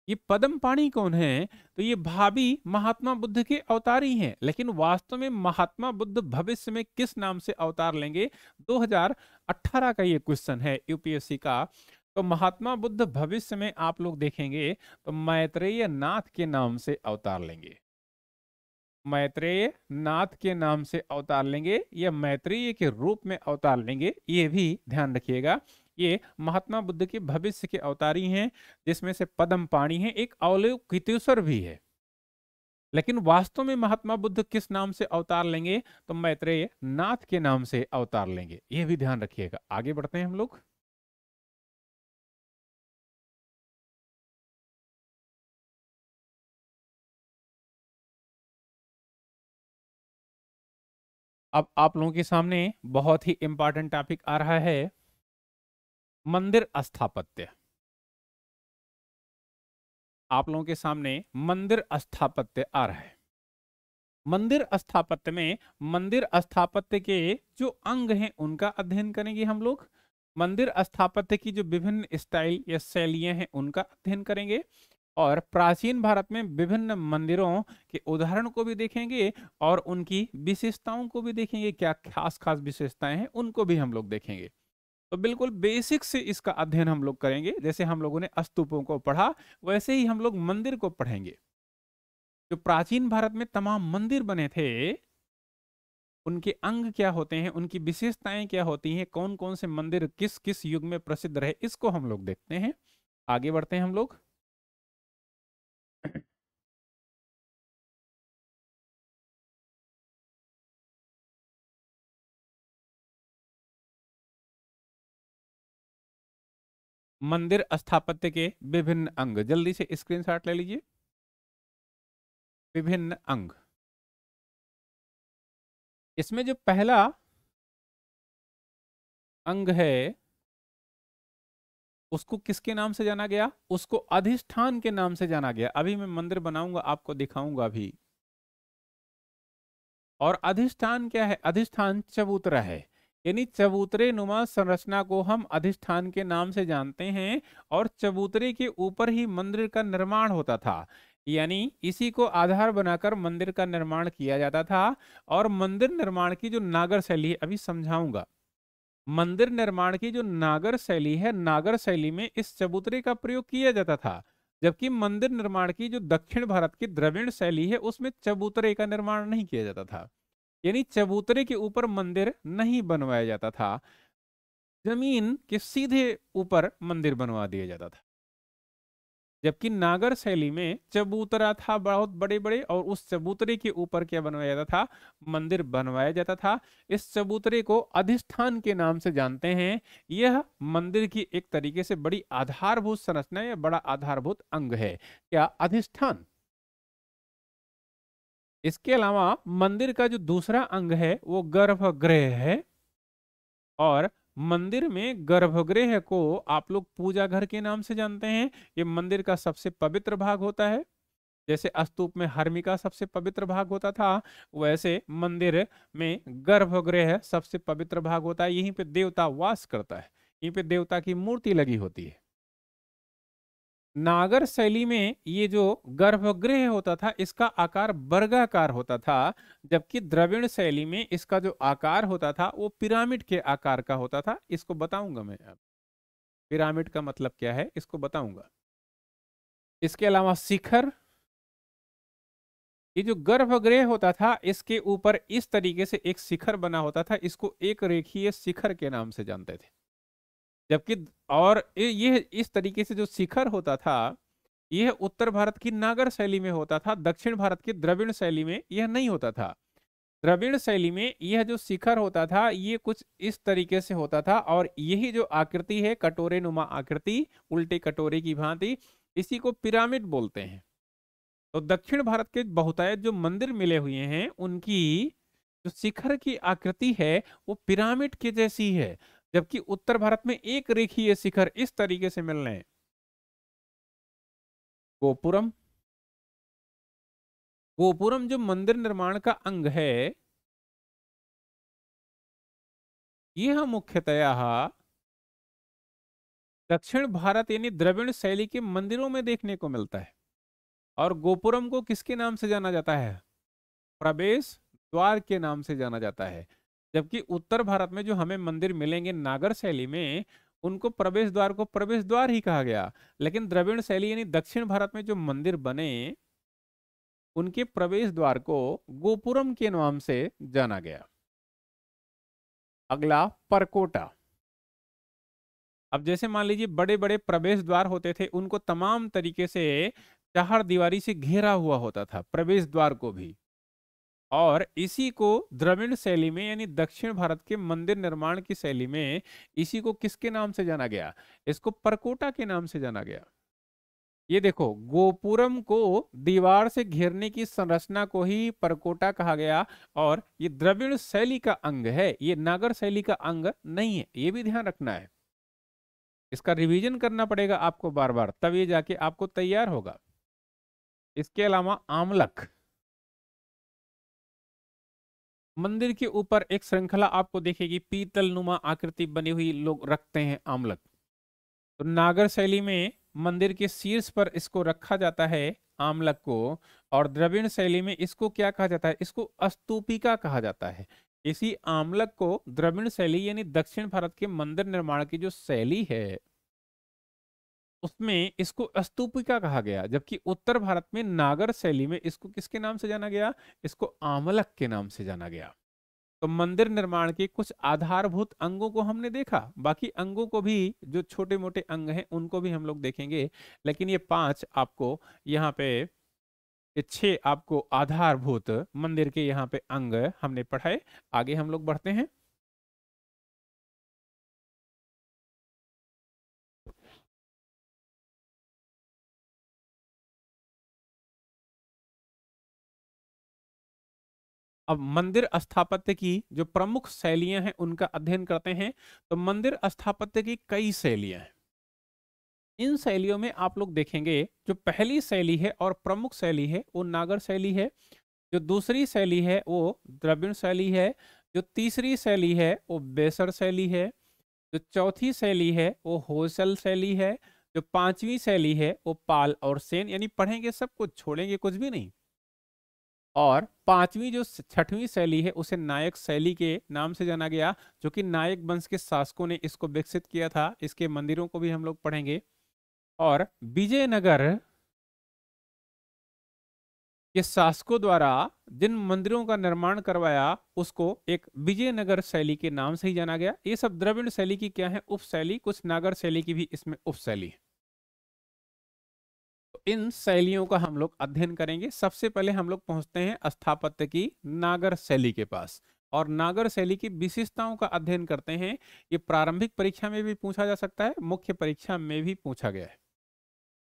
ये पदम पाणी कौन है तो ये भाभी महात्मा बुद्ध के अवतार ही है लेकिन वास्तव में महात्मा बुद्ध भविष्य में किस नाम से अवतार लेंगे 2018 का ये क्वेश्चन है यूपीएससी का तो महात्मा बुद्ध भविष्य में आप लोग देखेंगे तो मैत्रेय नाथ के नाम से अवतार लेंगे मैत्रेय नाथ के नाम से अवतार लेंगे या मैत्रेय के रूप में अवतार लेंगे ये भी ध्यान रखिएगा ये महात्मा बुद्ध के भविष्य के अवतारी हैं जिसमें से पदम पाणी है एक अवलोकितेश्वर भी है लेकिन वास्तव में महात्मा बुद्ध किस नाम से अवतार लेंगे तो मैत्रेय नाथ के नाम से अवतार लेंगे ये भी ध्यान रखिएगा आगे बढ़ते हैं हम लोग अब आप लोगों के सामने बहुत ही इंपॉर्टेंट टॉपिक आ रहा है मंदिर स्थापत्य आप लोगों के सामने मंदिर स्थापत्य आ रहा है मंदिर स्थापत्य में मंदिर स्थापत्य के जो अंग हैं उनका अध्ययन करेंगे हम लोग मंदिर स्थापत्य की जो विभिन्न स्टाइल या शैलियां हैं उनका अध्ययन करेंगे और प्राचीन भारत में विभिन्न मंदिरों के उदाहरण को भी देखेंगे और उनकी विशेषताओं को भी देखेंगे क्या खास खास विशेषताएं हैं उनको भी हम लोग देखेंगे तो बिल्कुल बेसिक से इसका अध्ययन हम लोग करेंगे जैसे हम लोगों ने अस्तूपों को पढ़ा वैसे ही हम लोग मंदिर को पढ़ेंगे जो प्राचीन भारत में तमाम मंदिर बने थे उनके अंग क्या होते हैं उनकी विशेषताएं क्या होती हैं कौन कौन से मंदिर किस किस युग में प्रसिद्ध रहे इसको हम लोग देखते हैं आगे बढ़ते हैं हम लोग मंदिर स्थापत्य के विभिन्न अंग जल्दी से स्क्रीनशॉट ले लीजिए विभिन्न अंग इसमें जो पहला अंग है उसको किसके नाम से जाना गया उसको अधिष्ठान के नाम से जाना गया अभी मैं मंदिर बनाऊंगा आपको दिखाऊंगा अभी और अधिष्ठान क्या है अधिष्ठान चबूतरा है यानी चबूतरे नुमा संरचना को हम अधिष्ठान के नाम से जानते हैं और चबूतरे के ऊपर ही मंदिर का निर्माण होता था यानी इसी को आधार बनाकर मंदिर का निर्माण किया जाता था और मंदिर निर्माण की जो नागर शैली है अभी समझाऊंगा मंदिर निर्माण की जो नागर शैली है नागर शैली में इस चबूतरे का प्रयोग किया जाता था जबकि मंदिर निर्माण की जो दक्षिण भारत की द्रविण शैली है उसमें चबूतरे का निर्माण नहीं किया जाता था यानी चबूतरे के ऊपर मंदिर नहीं बनवाया जाता था जमीन के सीधे ऊपर मंदिर बनवा दिया जाता था जबकि नागर शैली में चबूतरा था बहुत बड़े बड़े और उस चबूतरे के ऊपर क्या बनवाया जाता था मंदिर बनवाया जाता था इस चबूतरे को अधिष्ठान के नाम से जानते हैं यह मंदिर की एक तरीके से बड़ी आधारभूत संरचना या बड़ा आधारभूत अंग है क्या अधिष्ठान इसके अलावा मंदिर का जो दूसरा अंग है वो गर्भगृह है और मंदिर में गर्भगृह को आप लोग पूजा घर के नाम से जानते हैं ये मंदिर का सबसे पवित्र भाग होता है जैसे अस्तूप में हर्मिका सबसे पवित्र भाग होता था वैसे मंदिर में गर्भगृह सबसे पवित्र भाग होता है यहीं पे देवता वास करता है यहीं पे देवता की मूर्ति लगी होती है नागर शैली में ये जो गर्भगृह होता था इसका आकार वर्गाकार होता था जबकि द्रविण शैली में इसका जो आकार होता था वो पिरामिड के आकार का होता था इसको बताऊंगा मैं अब पिरामिड का मतलब क्या है इसको बताऊंगा इसके अलावा शिखर ये जो गर्भगृह होता था इसके ऊपर इस तरीके से एक शिखर बना होता था इसको एक रेखीय शिखर के नाम से जानते थे जबकि और ये इस तरीके से जो शिखर होता था यह उत्तर भारत की नागर शैली में होता था दक्षिण भारत की द्रविण शैली में यह नहीं होता था द्रविण शैली में यह जो शिखर होता था ये कुछ इस तरीके से होता था और यही जो आकृति है कटोरे नुमा आकृति उल्टे कटोरे की भांति इसी को पिरामिड बोलते हैं तो दक्षिण भारत के बहुतायत जो मंदिर मिले हुए हैं उनकी जो शिखर की आकृति है वो पिरामिड के जैसी है जबकि उत्तर भारत में एक रेखीय शिखर इस तरीके से मिल रहे हैं गोपुरम गोपुरम जो मंदिर निर्माण का अंग है यह मुख्यतया दक्षिण भारत यानी द्रविण शैली के मंदिरों में देखने को मिलता है और गोपुरम को किसके नाम से जाना जाता है प्रवेश द्वार के नाम से जाना जाता है जबकि उत्तर भारत में जो हमें मंदिर मिलेंगे नागर शैली में उनको प्रवेश द्वार को प्रवेश द्वार ही कहा गया लेकिन द्रविड़ शैली यानी दक्षिण भारत में जो मंदिर बने उनके प्रवेश द्वार को गोपुरम के नाम से जाना गया अगला परकोटा अब जैसे मान लीजिए बड़े बड़े प्रवेश द्वार होते थे उनको तमाम तरीके से चार दीवारी से घेरा हुआ होता था प्रवेश द्वार को भी और इसी को द्रविण शैली में यानी दक्षिण भारत के मंदिर निर्माण की शैली में इसी को किसके नाम से जाना गया इसको परकोटा के नाम से जाना गया ये देखो गोपुरम को दीवार से घेरने की संरचना को ही परकोटा कहा गया और ये द्रविण शैली का अंग है ये नागर शैली का अंग नहीं है ये भी ध्यान रखना है इसका रिवीजन करना पड़ेगा आपको बार बार तब ये जाके आपको तैयार होगा इसके अलावा आमलक मंदिर के ऊपर एक श्रृंखला आपको देखेगी पीतल नुमा आकृति बनी हुई लोग रखते हैं आमलक तो नागर शैली में मंदिर के शीर्ष पर इसको रखा जाता है आमलक को और द्रविण शैली में इसको क्या कहा जाता है इसको अस्तूपिका कहा जाता है इसी आमलक को द्रविण शैली यानी दक्षिण भारत के मंदिर निर्माण की जो शैली है उसमें इसको अस्तूपिका कहा गया जबकि उत्तर भारत में नागर शैली में इसको किसके नाम से जाना गया इसको आमलक के नाम से जाना गया तो मंदिर निर्माण के कुछ आधारभूत अंगों को हमने देखा बाकी अंगों को भी जो छोटे मोटे अंग हैं उनको भी हम लोग देखेंगे लेकिन ये पांच आपको यहाँ पे छह आपको आधारभूत मंदिर के यहाँ पे अंग हमने पढ़ाए आगे हम लोग बढ़ते हैं अब मंदिर स्थापत्य की जो प्रमुख शैलियां हैं उनका अध्ययन करते हैं तो मंदिर स्थापत्य की कई शैलियां हैं इन शैलियों में आप लोग देखेंगे जो पहली शैली है और प्रमुख शैली है वो नागर शैली है जो दूसरी शैली है वो द्रविण शैली है जो तीसरी शैली है वो बेसर शैली है जो चौथी शैली है वो होसल शैली है जो पांचवी शैली है वो पाल और सेन यानी पढ़ेंगे सब कुछ छोड़ेंगे कुछ भी नहीं और पांचवी जो छठवीं शैली है उसे नायक शैली के नाम से जाना गया जो कि नायक वंश के शासकों ने इसको विकसित किया था इसके मंदिरों को भी हम लोग पढ़ेंगे और विजयनगर के शासकों द्वारा जिन मंदिरों का निर्माण करवाया उसको एक विजयनगर शैली के नाम से ही जाना गया ये सब द्रविड़ शैली की क्या है शैली कुछ नागर शैली की भी इसमें उप है इन शैलियों का हम लोग अध्ययन करेंगे सबसे पहले हम लोग पहुंचते हैं स्थापत्य की नागर शैली के पास और नागर शैली की विशेषताओं का अध्ययन करते हैं ये प्रारंभिक परीक्षा में भी पूछा जा सकता है मुख्य परीक्षा में भी पूछा गया है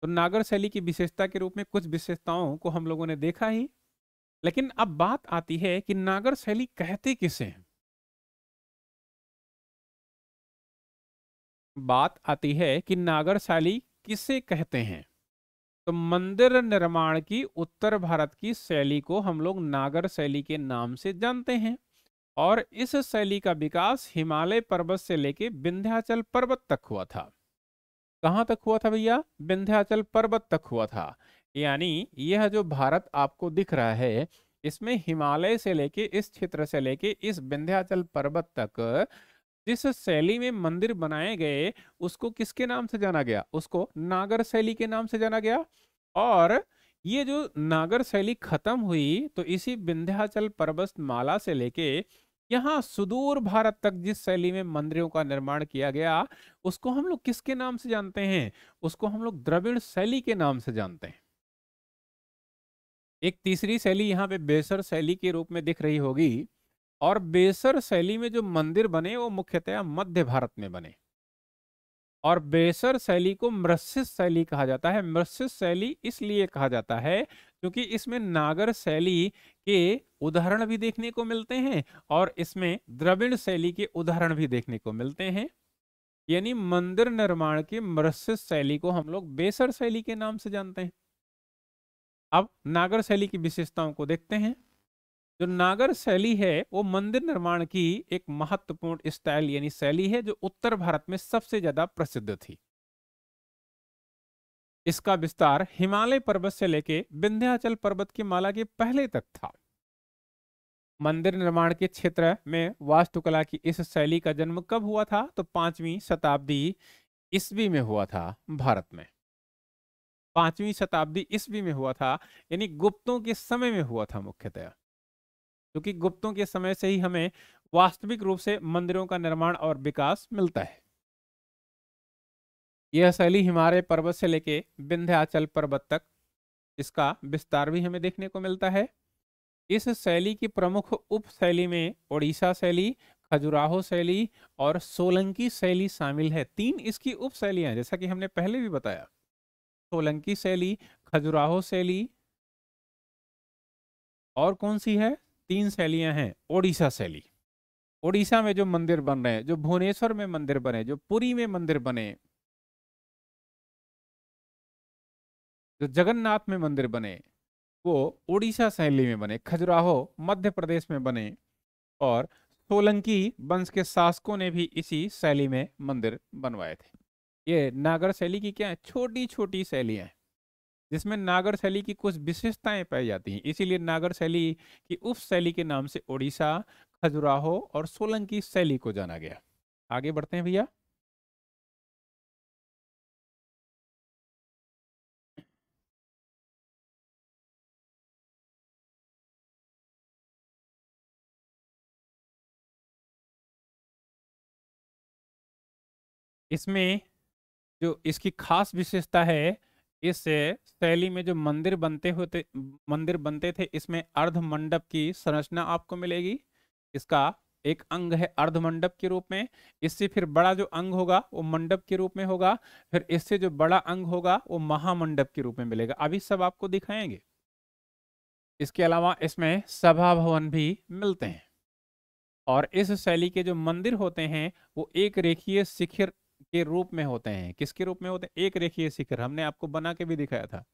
तो नागर शैली की विशेषता के रूप में कुछ विशेषताओं को हम लोगों ने देखा ही लेकिन अब बात आती है कि नागर शैली कहते किसे हैं बात आती है कि नागर शैली किसे कहते हैं तो मंदिर निर्माण की उत्तर भारत की शैली को हम लोग नागर शैली के नाम से जानते हैं और इस शैली का विकास हिमालय पर्वत से लेके विंध्याचल पर्वत तक हुआ था कहाँ तक हुआ था भैया विंध्याचल पर्वत तक हुआ था यानी यह जो भारत आपको दिख रहा है इसमें हिमालय से लेके इस क्षेत्र से लेके इस विंध्याचल पर्वत तक जिस शैली में मंदिर बनाए गए उसको किसके नाम से जाना गया उसको नागर शैली के नाम से जाना गया और ये जो नागर शैली खत्म हुई तो इसी विंध्याचल पर्वत माला से लेके यहाँ सुदूर भारत तक जिस शैली में मंदिरों का निर्माण किया गया उसको हम लोग किसके नाम से जानते हैं उसको हम लोग द्रविड़ शैली के नाम से जानते हैं एक तीसरी शैली यहाँ पे बेसर शैली के रूप में दिख रही होगी और बेसर शैली में जो मंदिर बने वो मुख्यतया मध्य भारत में बने और बेसर शैली को मृस्सिस शैली कहा जाता है मृस्सिस शैली इसलिए कहा जाता है क्योंकि इसमें नागर शैली के उदाहरण भी देखने को मिलते हैं और इसमें द्रविण शैली के उदाहरण भी देखने को मिलते हैं यानी मंदिर निर्माण की मृस्सिस शैली को हम लोग बेसर शैली के नाम से जानते हैं अब नागर शैली की विशेषताओं को देखते हैं जो नागर शैली है वो मंदिर निर्माण की एक महत्वपूर्ण स्टाइल यानी शैली है जो उत्तर भारत में सबसे ज्यादा प्रसिद्ध थी इसका विस्तार हिमालय पर्वत से लेके विंध्याचल पर्वत की माला के पहले तक था मंदिर निर्माण के क्षेत्र में वास्तुकला की इस शैली का जन्म कब हुआ था तो पांचवी शताब्दी ईस्वी में हुआ था भारत में पांचवी शताब्दी ईस्वी में हुआ था यानी गुप्तों के समय में हुआ था मुख्यतः क्योंकि गुप्तों के समय से ही हमें वास्तविक रूप से मंदिरों का निर्माण और विकास मिलता है यह शैली हिमालय पर्वत से लेके विंध्याचल पर्वत तक इसका विस्तार भी हमें देखने को मिलता है इस शैली की प्रमुख उप शैली में ओडिशा शैली खजुराहो शैली और सोलंकी शैली शामिल है तीन इसकी उप शैलियां जैसा कि हमने पहले भी बताया सोलंकी शैली खजुराहो शैली और कौन सी है तीन शैलियां हैं ओडिशा शैली ओडिशा में जो मंदिर बन रहे हैं जो भुवनेश्वर में मंदिर बने जो पुरी में मंदिर बने जो जगन्नाथ में मंदिर बने वो ओडिशा शैली में बने खजुराहो मध्य प्रदेश में बने और सोलंकी वंश के शासकों ने भी इसी शैली में मंदिर बनवाए थे ये नागर शैली की क्या है छोटी छोटी शैलियां हैं जिसमें नागर शैली की कुछ विशेषताएं पाई जाती हैं इसीलिए नागर शैली की उप शैली के नाम से ओडिशा खजुराहो और सोलंकी शैली को जाना गया आगे बढ़ते हैं भैया इसमें जो इसकी खास विशेषता है इस शैली में जो मंदिर बनते होते मंदिर बनते थे इसमें अर्ध मंडप की संरचना आपको मिलेगी इसका एक अंग है अर्ध मंडप के रूप में इससे फिर बड़ा जो अंग होगा वो मंडप के रूप में होगा फिर इससे जो बड़ा अंग होगा वो महामंडप के रूप में मिलेगा अभी सब आपको दिखाएंगे इसके अलावा इसमें सभा भवन भी मिलते हैं और इस शैली के जो मंदिर होते हैं वो एक रेखीय शिखर के रूप में होते हैं किसके रूप में होते हैं एक रेखीय शिखर हमने आपको बना के भी दिखाया था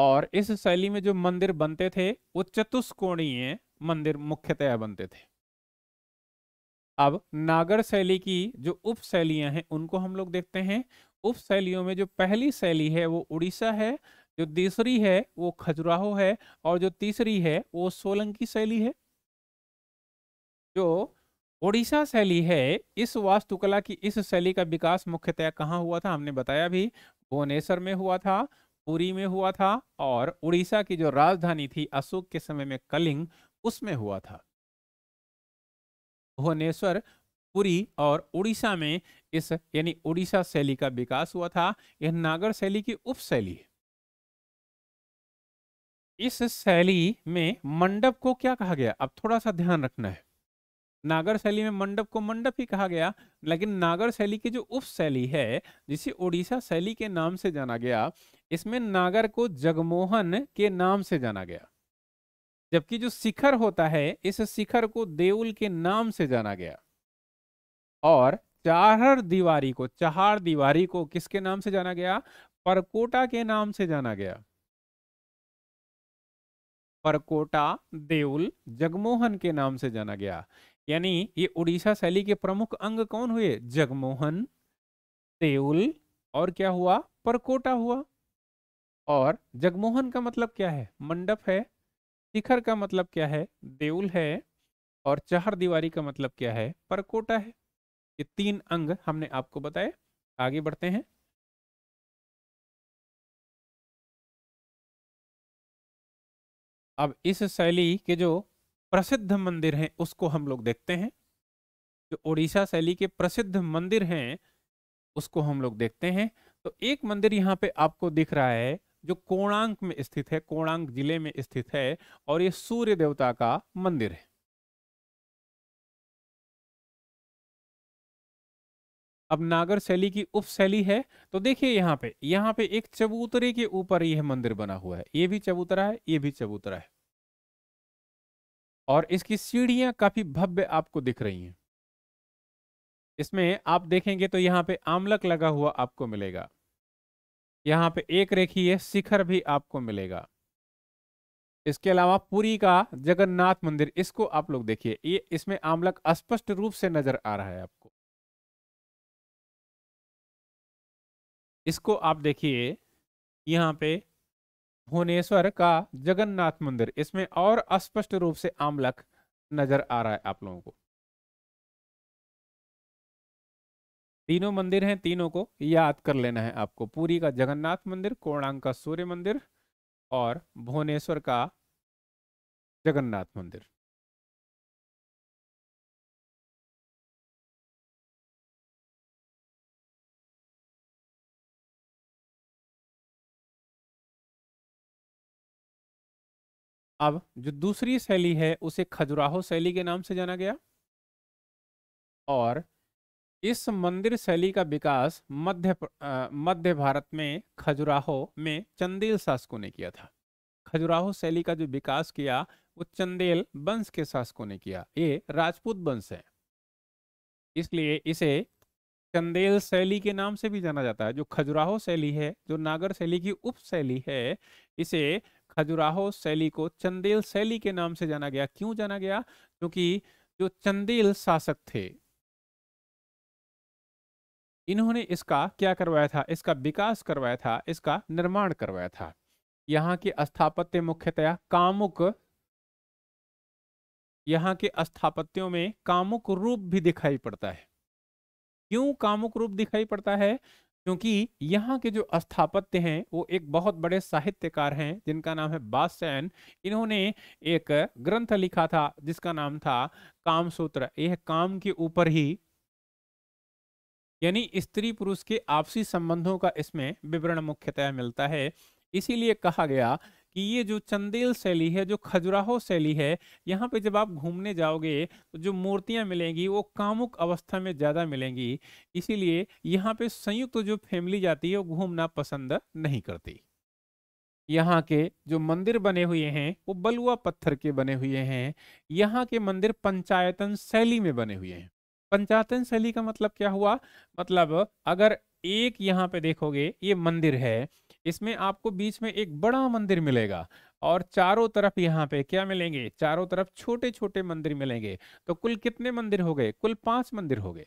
और इस शैली में जो मंदिर बनते थे वो चतुष्कोणीय मंदिर मुख्यतया बनते थे अब नागर शैली की जो उप शैलियां हैं उनको हम लोग देखते हैं उप शैलियों में जो पहली शैली है वो उड़ीसा है जो तीसरी है वो खजुराहो है और जो तीसरी है वो सोलंकी शैली है जो ओडिशा शैली है इस वास्तुकला की इस शैली का विकास मुख्यतः कहाँ हुआ था हमने बताया भी भुवनेश्वर में हुआ था पुरी में हुआ था और उड़ीसा की जो राजधानी थी अशोक के समय में कलिंग उसमें हुआ था भुवनेश्वर पुरी और उड़ीसा में इस यानी उड़ीसा शैली का विकास हुआ था यह नागर शैली की उप शैली है इस शैली में मंडप को क्या कहा गया अब थोड़ा सा ध्यान रखना है नागर शैली में मंडप को मंडप ही कहा गया लेकिन नागर शैली की जो उप शैली है जिसे ओडिशा शैली के नाम से जाना गया इसमें नागर को जगमोहन के नाम से जाना गया जबकि जो शिखर होता है इस शिखर को देउल के नाम से जाना गया और चाहर दीवारी को चाहर दीवारी को किसके नाम से जाना गया परकोटा के नाम से जाना गया परकोटा देउल जगमोहन के नाम से जाना गया यानी ये उड़ीसा शैली के प्रमुख अंग कौन हुए जगमोहन तेउल और क्या हुआ परकोटा हुआ और जगमोहन का मतलब क्या है मंडप है शिखर का मतलब क्या है देउल है और चहर दीवारी का मतलब क्या है परकोटा है ये तीन अंग हमने आपको बताए आगे बढ़ते हैं अब इस शैली के जो प्रसिद्ध मंदिर हैं उसको हम लोग देखते हैं जो ओडिशा शैली के प्रसिद्ध मंदिर हैं उसको हम लोग देखते हैं तो एक मंदिर यहाँ पे आपको दिख रहा है जो कोणांक में स्थित है कोणांक जिले में स्थित है और ये सूर्य देवता का मंदिर है अब नागर शैली की उप शैली है तो देखिए यहाँ पे यहाँ पे एक चबूतरे के ऊपर यह मंदिर बना हुआ है ये भी चबूतरा है ये भी चबूतरा है और इसकी सीढ़ियां काफी भव्य आपको दिख रही हैं इसमें आप देखेंगे तो यहाँ पे आमलक लगा हुआ आपको मिलेगा यहाँ पे एक रेखीय शिखर भी आपको मिलेगा इसके अलावा पुरी का जगन्नाथ मंदिर इसको आप लोग देखिए ये इसमें आमलक स्पष्ट रूप से नजर आ रहा है आपको इसको आप देखिए यहाँ पे भुवनेश्वर का जगन्नाथ मंदिर इसमें और अस्पष्ट रूप से आमलक नजर आ रहा है आप लोगों को तीनों मंदिर हैं तीनों को याद कर लेना है आपको पूरी का जगन्नाथ मंदिर कोणांग का सूर्य मंदिर और भुवनेश्वर का जगन्नाथ मंदिर अब जो दूसरी शैली है उसे खजुराहो शैली के नाम से जाना गया और इस मंदिर शैली का विकास मध्य मध्य भारत में खजुराहो में चंदेल शासकों ने किया था खजुराहो शैली का जो विकास किया वो चंदेल वंश के शासकों ने किया ये राजपूत वंश है इसलिए इसे चंदेल शैली के नाम से भी जाना जाता है जो खजुराहो शैली है जो नागर शैली की उप शैली है इसे खजुराहो शैली को चंदेल शैली के नाम से जाना गया क्यों जाना गया क्योंकि जो चंदेल शासक थे इन्होंने इसका क्या करवाया था इसका विकास करवाया था इसका निर्माण करवाया था यहाँ के स्थापत्य मुख्यतया कामुक यहाँ के स्थापत्यों में कामुक रूप भी दिखाई पड़ता है क्यों कामुक रूप दिखाई पड़ता है क्योंकि यहाँ के जो स्थापत्य हैं वो एक बहुत बड़े साहित्यकार हैं जिनका नाम है बासैन इन्होंने एक ग्रंथ लिखा था जिसका नाम था कामसूत्र यह काम के ऊपर ही यानी स्त्री पुरुष के आपसी संबंधों का इसमें विवरण मुख्यतः मिलता है इसीलिए कहा गया कि ये जो चंदेल शैली है जो खजुराहो शैली है यहाँ पे जब आप घूमने जाओगे तो जो मूर्तियाँ मिलेंगी वो कामुक अवस्था में ज़्यादा मिलेंगी इसीलिए यहाँ पे संयुक्त तो जो फैमिली जाती है वो घूमना पसंद नहीं करती यहाँ के जो मंदिर बने हुए हैं वो बलुआ पत्थर के बने हुए हैं यहाँ के मंदिर पंचायतन शैली में बने हुए हैं पंचायतन शैली का मतलब क्या हुआ मतलब अगर एक यहाँ पे देखोगे ये मंदिर है इसमें आपको बीच में एक बड़ा मंदिर मिलेगा और चारों तरफ यहाँ पे क्या मिलेंगे चारों तरफ छोटे छोटे मंदिर मिलेंगे तो कुल कितने मंदिर हो गए कुल पांच मंदिर हो गए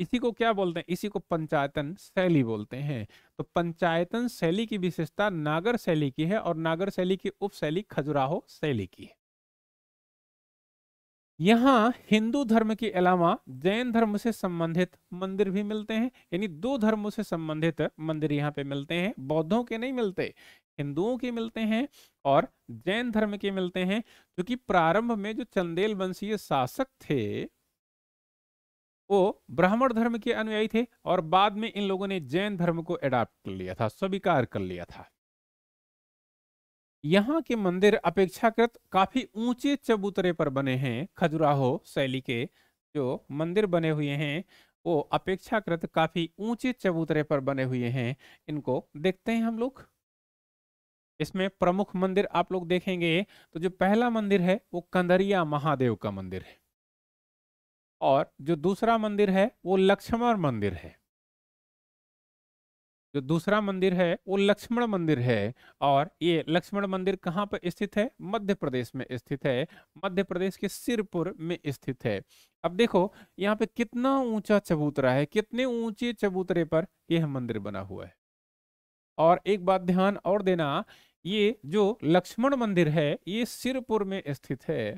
इसी को क्या बोलते हैं इसी को पंचायतन शैली बोलते हैं तो पंचायतन शैली की विशेषता नागर शैली की है और नागर शैली की उप शैली खजुराहो शैली की है यहाँ हिंदू धर्म के अलावा जैन धर्म से संबंधित मंदिर भी मिलते हैं यानी दो धर्मों से संबंधित मंदिर यहाँ पे मिलते हैं बौद्धों के नहीं मिलते हिंदुओं के मिलते हैं और जैन धर्म के मिलते हैं जो कि प्रारंभ में जो चंदेल वंशीय शासक थे वो ब्राह्मण धर्म के अनुयायी थे और बाद में इन लोगों ने जैन धर्म को एडाप्ट कर लिया था स्वीकार कर लिया था यहाँ के मंदिर अपेक्षाकृत काफी ऊंचे चबूतरे पर बने हैं खजुराहो शैली के जो मंदिर बने हुए हैं वो अपेक्षाकृत काफी ऊंचे चबूतरे पर बने हुए हैं इनको देखते हैं हम लोग इसमें प्रमुख मंदिर आप लोग देखेंगे तो जो पहला मंदिर है वो कंदरिया महादेव का मंदिर है और जो दूसरा मंदिर है वो लक्ष्मण मंदिर है जो दूसरा मंदिर है वो लक्ष्मण मंदिर है और ये लक्ष्मण मंदिर कहाँ पर स्थित है मध्य प्रदेश में स्थित है मध्य प्रदेश के सिरपुर में स्थित है अब देखो यहाँ पे कितना ऊंचा चबूतरा है कितने ऊंचे चबूतरे पर यह मंदिर बना हुआ है और एक बात ध्यान और देना ये जो लक्ष्मण मंदिर है ये सिरपुर में स्थित है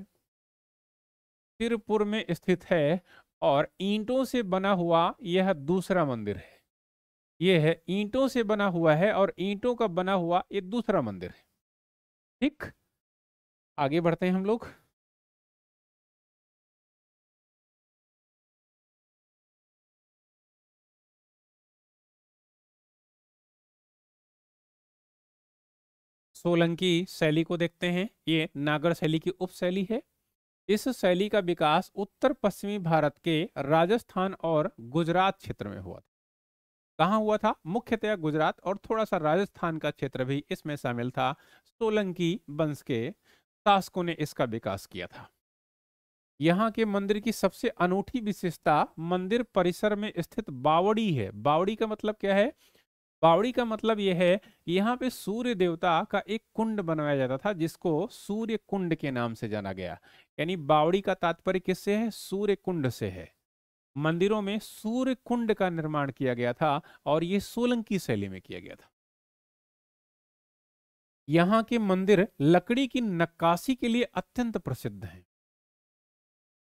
सिरपुर में स्थित है और ईंटों से बना हुआ यह दूसरा मंदिर है ये है ईंटों से बना हुआ है और ईंटों का बना हुआ ये दूसरा मंदिर है ठीक आगे बढ़ते हैं हम लोग सोलंकी शैली को देखते हैं ये नागर शैली की उप शैली है इस शैली का विकास उत्तर पश्चिमी भारत के राजस्थान और गुजरात क्षेत्र में हुआ था कहाँ हुआ था मुख्यतया गुजरात और थोड़ा सा राजस्थान का क्षेत्र भी इसमें शामिल था सोलंकी वंश के शासकों ने इसका विकास किया था यहाँ के मंदिर की सबसे अनूठी विशेषता मंदिर परिसर में स्थित बावड़ी है बावड़ी का मतलब क्या है बावड़ी का मतलब यह है कि यहाँ पे सूर्य देवता का एक कुंड बनवाया जाता था जिसको सूर्य कुंड के नाम से जाना गया यानी बावड़ी का तात्पर्य किससे है सूर्य कुंड से है मंदिरों में सूर्य कुंड का निर्माण किया गया था और यह सोलंकी शैली में किया गया था यहाँ के मंदिर लकड़ी की नक्काशी के लिए अत्यंत प्रसिद्ध हैं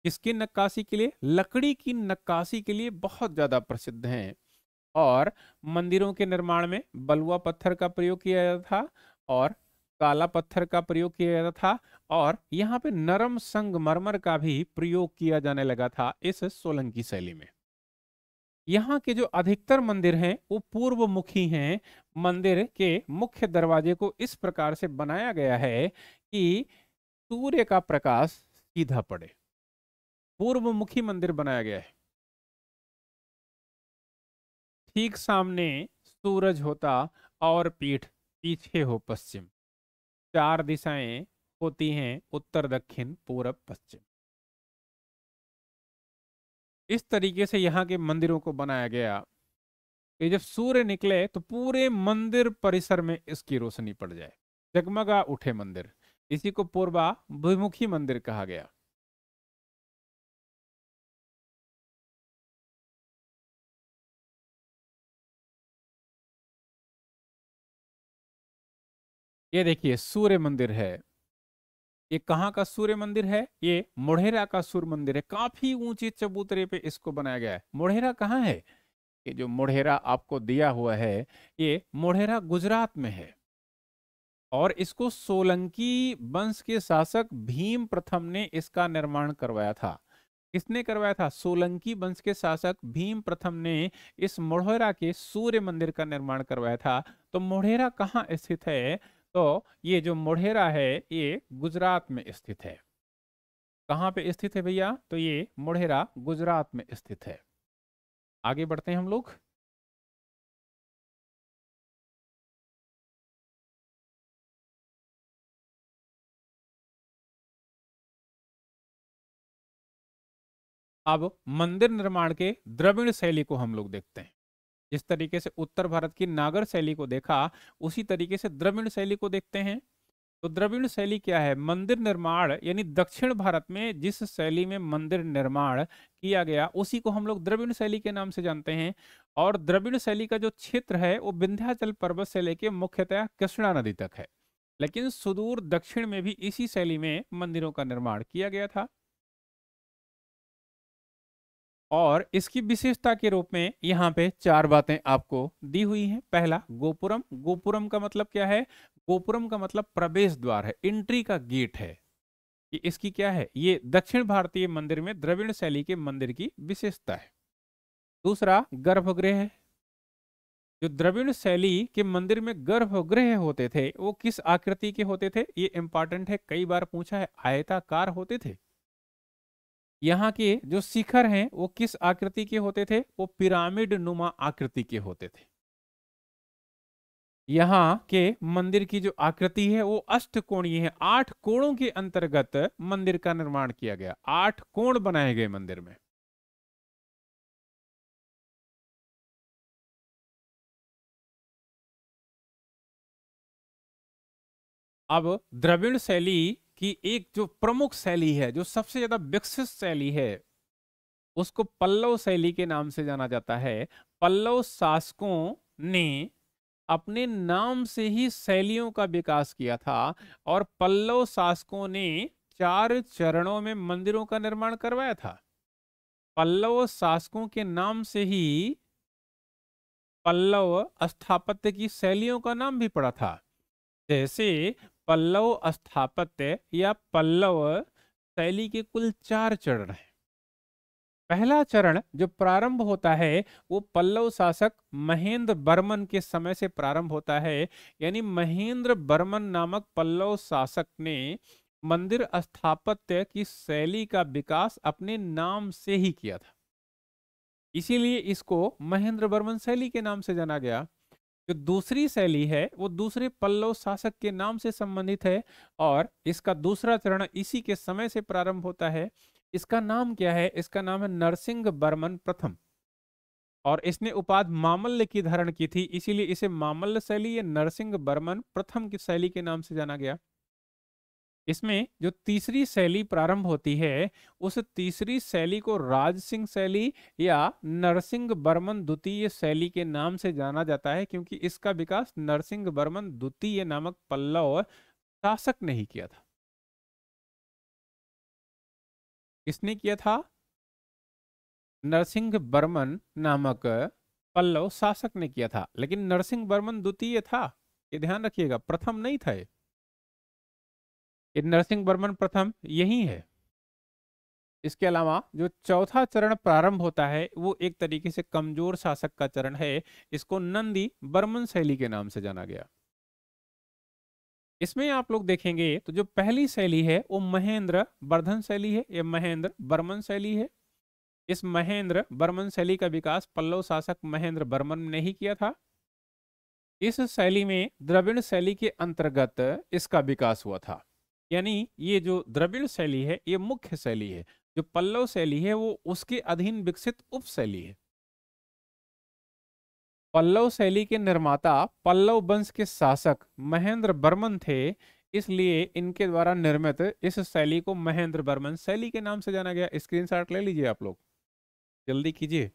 इसकी नक्काशी के लिए लकड़ी की नक्काशी के लिए बहुत ज्यादा प्रसिद्ध हैं और मंदिरों के निर्माण में बलुआ पत्थर का प्रयोग किया जाता था और काला पत्थर का प्रयोग किया जाता था और यहाँ पे नरम संगमरमर का भी प्रयोग किया जाने लगा था इस सोलंकी शैली में यहाँ के जो अधिकतर मंदिर हैं वो पूर्व मुखी हैं मंदिर के मुख्य दरवाजे को इस प्रकार से बनाया गया है कि सूर्य का प्रकाश सीधा पड़े पूर्व मुखी मंदिर बनाया गया है ठीक सामने सूरज होता और पीठ पीछे हो पश्चिम चार दिशाएं होती हैं उत्तर दक्षिण पूर्व पश्चिम इस तरीके से यहाँ के मंदिरों को बनाया गया कि जब सूर्य निकले तो पूरे मंदिर परिसर में इसकी रोशनी पड़ जाए जगमगा उठे मंदिर इसी को पूर्वा पूर्वाभिमुखी मंदिर कहा गया ये देखिए सूर्य मंदिर है ये कहाँ का सूर्य मंदिर है ये मोढ़ेरा का सूर्य मंदिर है काफी ऊंचे चबूतरे पे इसको बनाया गया है मोढ़ेरा कहाँ है ये जो मोढ़ेरा आपको दिया हुआ है ये मोढ़ेरा गुजरात में है और इसको सोलंकी वंश के शासक भीम प्रथम ने इसका निर्माण करवाया था किसने करवाया था सोलंकी वंश के शासक भीम प्रथम ने इस मोढ़ेरा के सूर्य मंदिर का निर्माण करवाया था तो मोढ़ेरा कहाँ स्थित है तो ये जो मोढ़ेरा है ये गुजरात में स्थित है कहाँ पे स्थित है भैया तो ये मोढ़ेरा गुजरात में स्थित है आगे बढ़ते हैं हम लोग अब मंदिर निर्माण के द्रविड़ शैली को हम लोग देखते हैं जिस तरीके से उत्तर भारत की नागर शैली को देखा उसी तरीके से द्रविण शैली को देखते हैं तो द्रविण शैली क्या है मंदिर निर्माण यानी दक्षिण भारत में जिस शैली में मंदिर निर्माण किया गया उसी को हम लोग द्रविण शैली के नाम से जानते हैं और द्रविण शैली का जो क्षेत्र है वो विंध्याचल पर्वत से लेके मुख्यतः कृष्णा नदी तक है लेकिन सुदूर दक्षिण में भी इसी शैली में मंदिरों का निर्माण किया गया था और इसकी विशेषता के रूप में यहाँ पे चार बातें आपको दी हुई हैं पहला गोपुरम गोपुरम का मतलब क्या है गोपुरम का मतलब प्रवेश द्वार है एंट्री का गेट है कि इसकी क्या है ये दक्षिण भारतीय मंदिर में द्रविण शैली के मंदिर की विशेषता है दूसरा गर्भगृह है जो द्रविण शैली के मंदिर में गर्भगृह होते थे वो किस आकृति के होते थे ये इंपॉर्टेंट है कई बार पूछा है आयताकार होते थे यहाँ के जो शिखर हैं वो किस आकृति के होते थे वो पिरामिड नुमा आकृति के होते थे यहाँ के मंदिर की जो आकृति है वो अष्टकोणीय है आठ कोणों के अंतर्गत मंदिर का निर्माण किया गया आठ कोण बनाए गए मंदिर में अब द्रविड़ शैली कि एक जो प्रमुख शैली है जो सबसे ज्यादा विकसित शैली है उसको पल्लव शैली के नाम से जाना जाता है पल्लव शासकों ने अपने नाम से ही शैलियों का विकास किया था और पल्लव शासकों ने चार चरणों में मंदिरों का निर्माण करवाया था पल्लव शासकों के नाम से ही पल्लव स्थापत्य की शैलियों का नाम भी पड़ा था जैसे पल्लव स्थापत्य या पल्लव शैली के कुल चार चरण हैं पहला चरण जो प्रारंभ होता है वो पल्लव शासक महेंद्र बर्मन के समय से प्रारंभ होता है यानी महेंद्र बर्मन नामक पल्लव शासक ने मंदिर स्थापत्य की शैली का विकास अपने नाम से ही किया था इसीलिए इसको महेंद्र बर्मन शैली के नाम से जाना गया जो दूसरी शैली है वो दूसरे पल्लव शासक के नाम से संबंधित है और इसका दूसरा चरण इसी के समय से प्रारंभ होता है इसका नाम क्या है इसका नाम है नरसिंह बर्मन प्रथम और इसने उपाध मामल्य की धारण की थी इसीलिए इसे मामल्य शैली या नरसिंह बर्मन प्रथम की शैली के नाम से जाना गया इसमें जो तीसरी शैली प्रारंभ होती है उस तीसरी शैली को राज सिंह शैली या नरसिंह बर्मन द्वितीय शैली के नाम से जाना जाता है क्योंकि इसका विकास नरसिंह बर्मन द्वितीय नामक पल्लव शासक ने ही किया था किसने किया था नरसिंह बर्मन नामक पल्लव शासक ने किया था लेकिन नरसिंह बर्मन द्वितीय था ये ध्यान रखिएगा प्रथम नहीं था ये नरसिंह बर्मन प्रथम यही है इसके अलावा जो चौथा चरण प्रारंभ होता है वो एक तरीके से कमजोर शासक का चरण है इसको नंदी बर्मन शैली के नाम से जाना गया इसमें आप लोग देखेंगे तो जो पहली शैली है वो महेंद्र वर्धन शैली है या महेंद्र बर्मन शैली है इस महेंद्र बर्मन शैली का विकास पल्लव शासक महेंद्र बर्मन ने ही किया था इस शैली में द्रविण शैली के अंतर्गत इसका विकास हुआ था यानी ये जो द्रविड़ शैली है ये मुख्य शैली है जो पल्लव शैली है वो उसके अधीन विकसित उप शैली है पल्लव शैली के निर्माता पल्लव वंश के शासक महेंद्र बर्मन थे इसलिए इनके द्वारा निर्मित इस शैली को महेंद्र बर्मन शैली के नाम से जाना गया स्क्रीनशॉट ले लीजिए आप लोग जल्दी कीजिए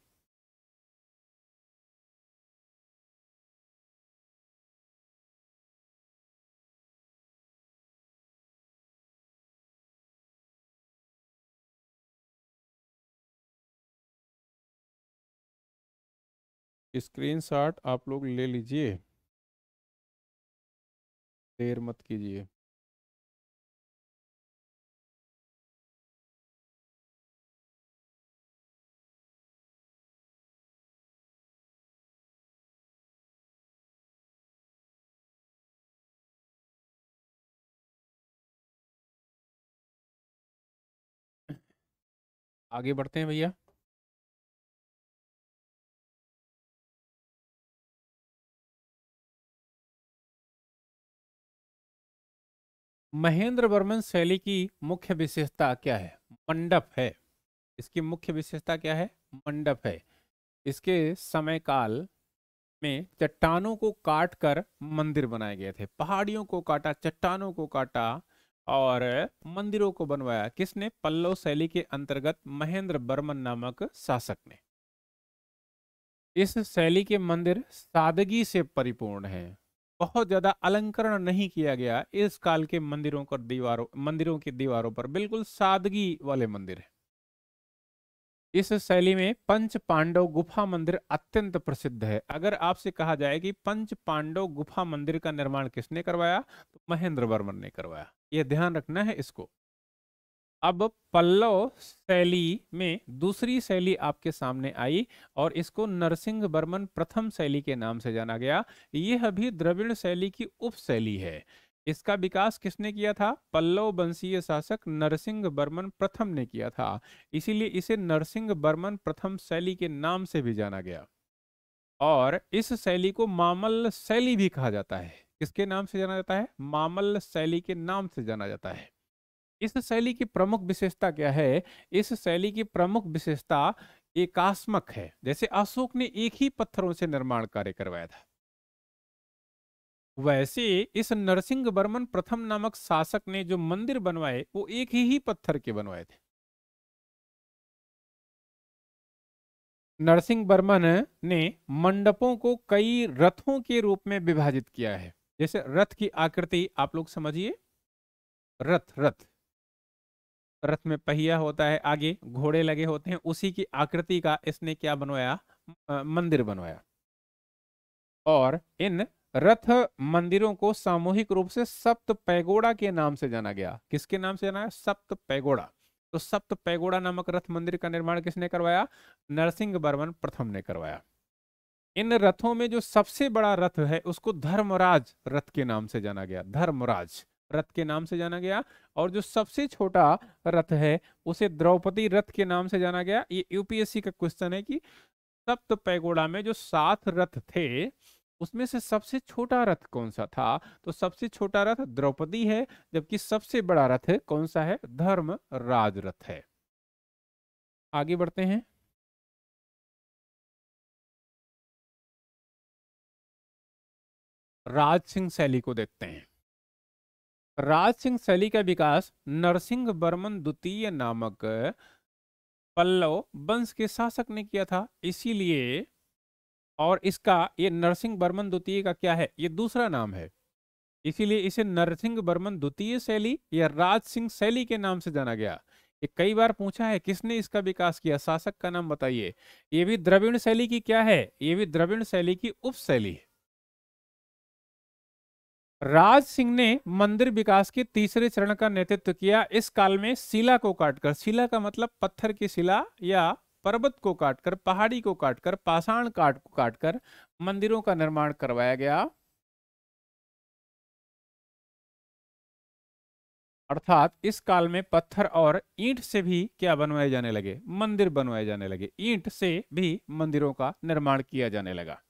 स्क्रीनशॉट आप लोग ले लीजिए देर मत कीजिए आगे बढ़ते हैं भैया महेंद्र वर्मन शैली की मुख्य विशेषता क्या है मंडप है इसकी मुख्य विशेषता क्या है मंडप है इसके समय काल में चट्टानों को काट कर मंदिर बनाए गए थे पहाड़ियों को काटा चट्टानों को काटा और मंदिरों को बनवाया किसने पल्लव शैली के अंतर्गत महेंद्र बर्मन नामक शासक ने इस शैली के मंदिर सादगी से परिपूर्ण हैं बहुत ज्यादा अलंकरण नहीं किया गया इस काल के मंदिरों पर दीवारों मंदिरों की दीवारों पर बिल्कुल सादगी वाले मंदिर है इस शैली में पंच पांडव गुफा मंदिर अत्यंत प्रसिद्ध है अगर आपसे कहा जाए कि पंच पांडव गुफा मंदिर का निर्माण किसने करवाया तो महेंद्र वर्मन ने करवाया यह ध्यान रखना है इसको अब पल्लव शैली में दूसरी शैली आपके सामने आई और इसको नरसिंह बर्मन प्रथम शैली के नाम से जाना गया यह अभी द्रविड़ शैली की उप शैली है इसका विकास किसने किया था पल्लव वंशीय शासक नरसिंह बर्मन प्रथम ने किया था इसीलिए इसे नरसिंह बर्मन प्रथम शैली के नाम से भी जाना गया और इस शैली को मामल शैली भी कहा जाता है किसके नाम से जाना जाता है मामल शैली के नाम से जाना जाता है इस शैली की प्रमुख विशेषता क्या है इस शैली की प्रमुख विशेषता एकास्मक है जैसे अशोक ने एक ही पत्थरों से निर्माण कार्य करवाया था वैसे इस नरसिंह वर्मन प्रथम नामक शासक ने जो मंदिर बनवाए वो एक ही, ही पत्थर के बनवाए थे नरसिंह बर्मन ने मंडपों को कई रथों के रूप में विभाजित किया है जैसे रथ की आकृति आप लोग समझिए रथ रथ रथ में पहिया होता है आगे घोड़े लगे होते हैं उसी की आकृति का इसने क्या बनवाया मंदिर बनवाया और इन रथ मंदिरों को सामूहिक रूप से सप्त पैगोड़ा के नाम से जाना गया किसके नाम से जाना है सप्त पैगोड़ा तो सप्त पैगोड़ा नामक रथ मंदिर का निर्माण किसने करवाया नरसिंह बर्मन प्रथम ने करवाया इन रथों में जो सबसे बड़ा रथ है उसको धर्मराज रथ के नाम से जाना गया धर्मराज रथ के नाम से जाना गया और जो सबसे छोटा रथ है उसे द्रौपदी रथ के नाम से जाना गया ये यूपीएससी का क्वेश्चन है कि सप्त पैगोड़ा में जो सात रथ थे उसमें से सबसे छोटा रथ कौन सा था तो सबसे छोटा रथ द्रौपदी है जबकि सबसे बड़ा रथ कौन सा है धर्म राज रथ है आगे बढ़ते हैं राज सिंह शैली को देखते हैं राज सिंह शैली का विकास नरसिंह बर्मन द्वितीय नामक पल्लव वंश के शासक ने किया था इसीलिए और इसका ये नरसिंह बर्मन द्वितीय का क्या है ये दूसरा नाम है इसीलिए इसे नरसिंह बर्मन द्वितीय शैली या राज सिंह शैली के नाम से जाना गया ये कई बार पूछा है किसने इसका विकास किया शासक का नाम बताइए ये भी द्रविण शैली की क्या है ये भी द्रविण शैली की उप शैली है राज सिंह ने मंदिर विकास के तीसरे चरण का नेतृत्व किया इस काल में शिला को काटकर शिला का मतलब पत्थर की शिला या पर्वत को काटकर पहाड़ी को काटकर पाषाण काट को काटकर मंदिरों का निर्माण करवाया गया अर्थात इस काल में पत्थर और ईंट से भी क्या बनवाए जाने लगे मंदिर बनवाए जाने लगे ईंट से भी मंदिरों का निर्माण किया जाने लगा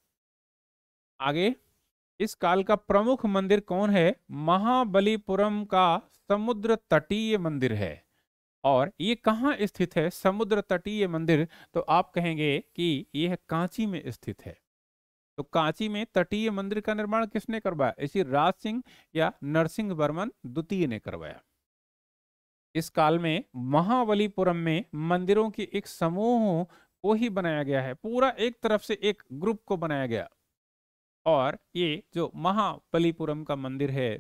आगे इस काल का प्रमुख मंदिर कौन है महाबलीपुरम का समुद्र तटीय मंदिर है और ये कहाँ स्थित है समुद्र तटीय मंदिर तो आप कहेंगे कि यह कांची में स्थित है तो कांची में तटीय मंदिर का निर्माण किसने करवाया इसी राज सिंह या नरसिंह वर्मन द्वितीय ने करवाया इस काल में महाबलीपुरम में मंदिरों की एक समूह को ही बनाया गया है पूरा एक तरफ से एक ग्रुप को बनाया गया और ये जो महाबलीपुरम का मंदिर है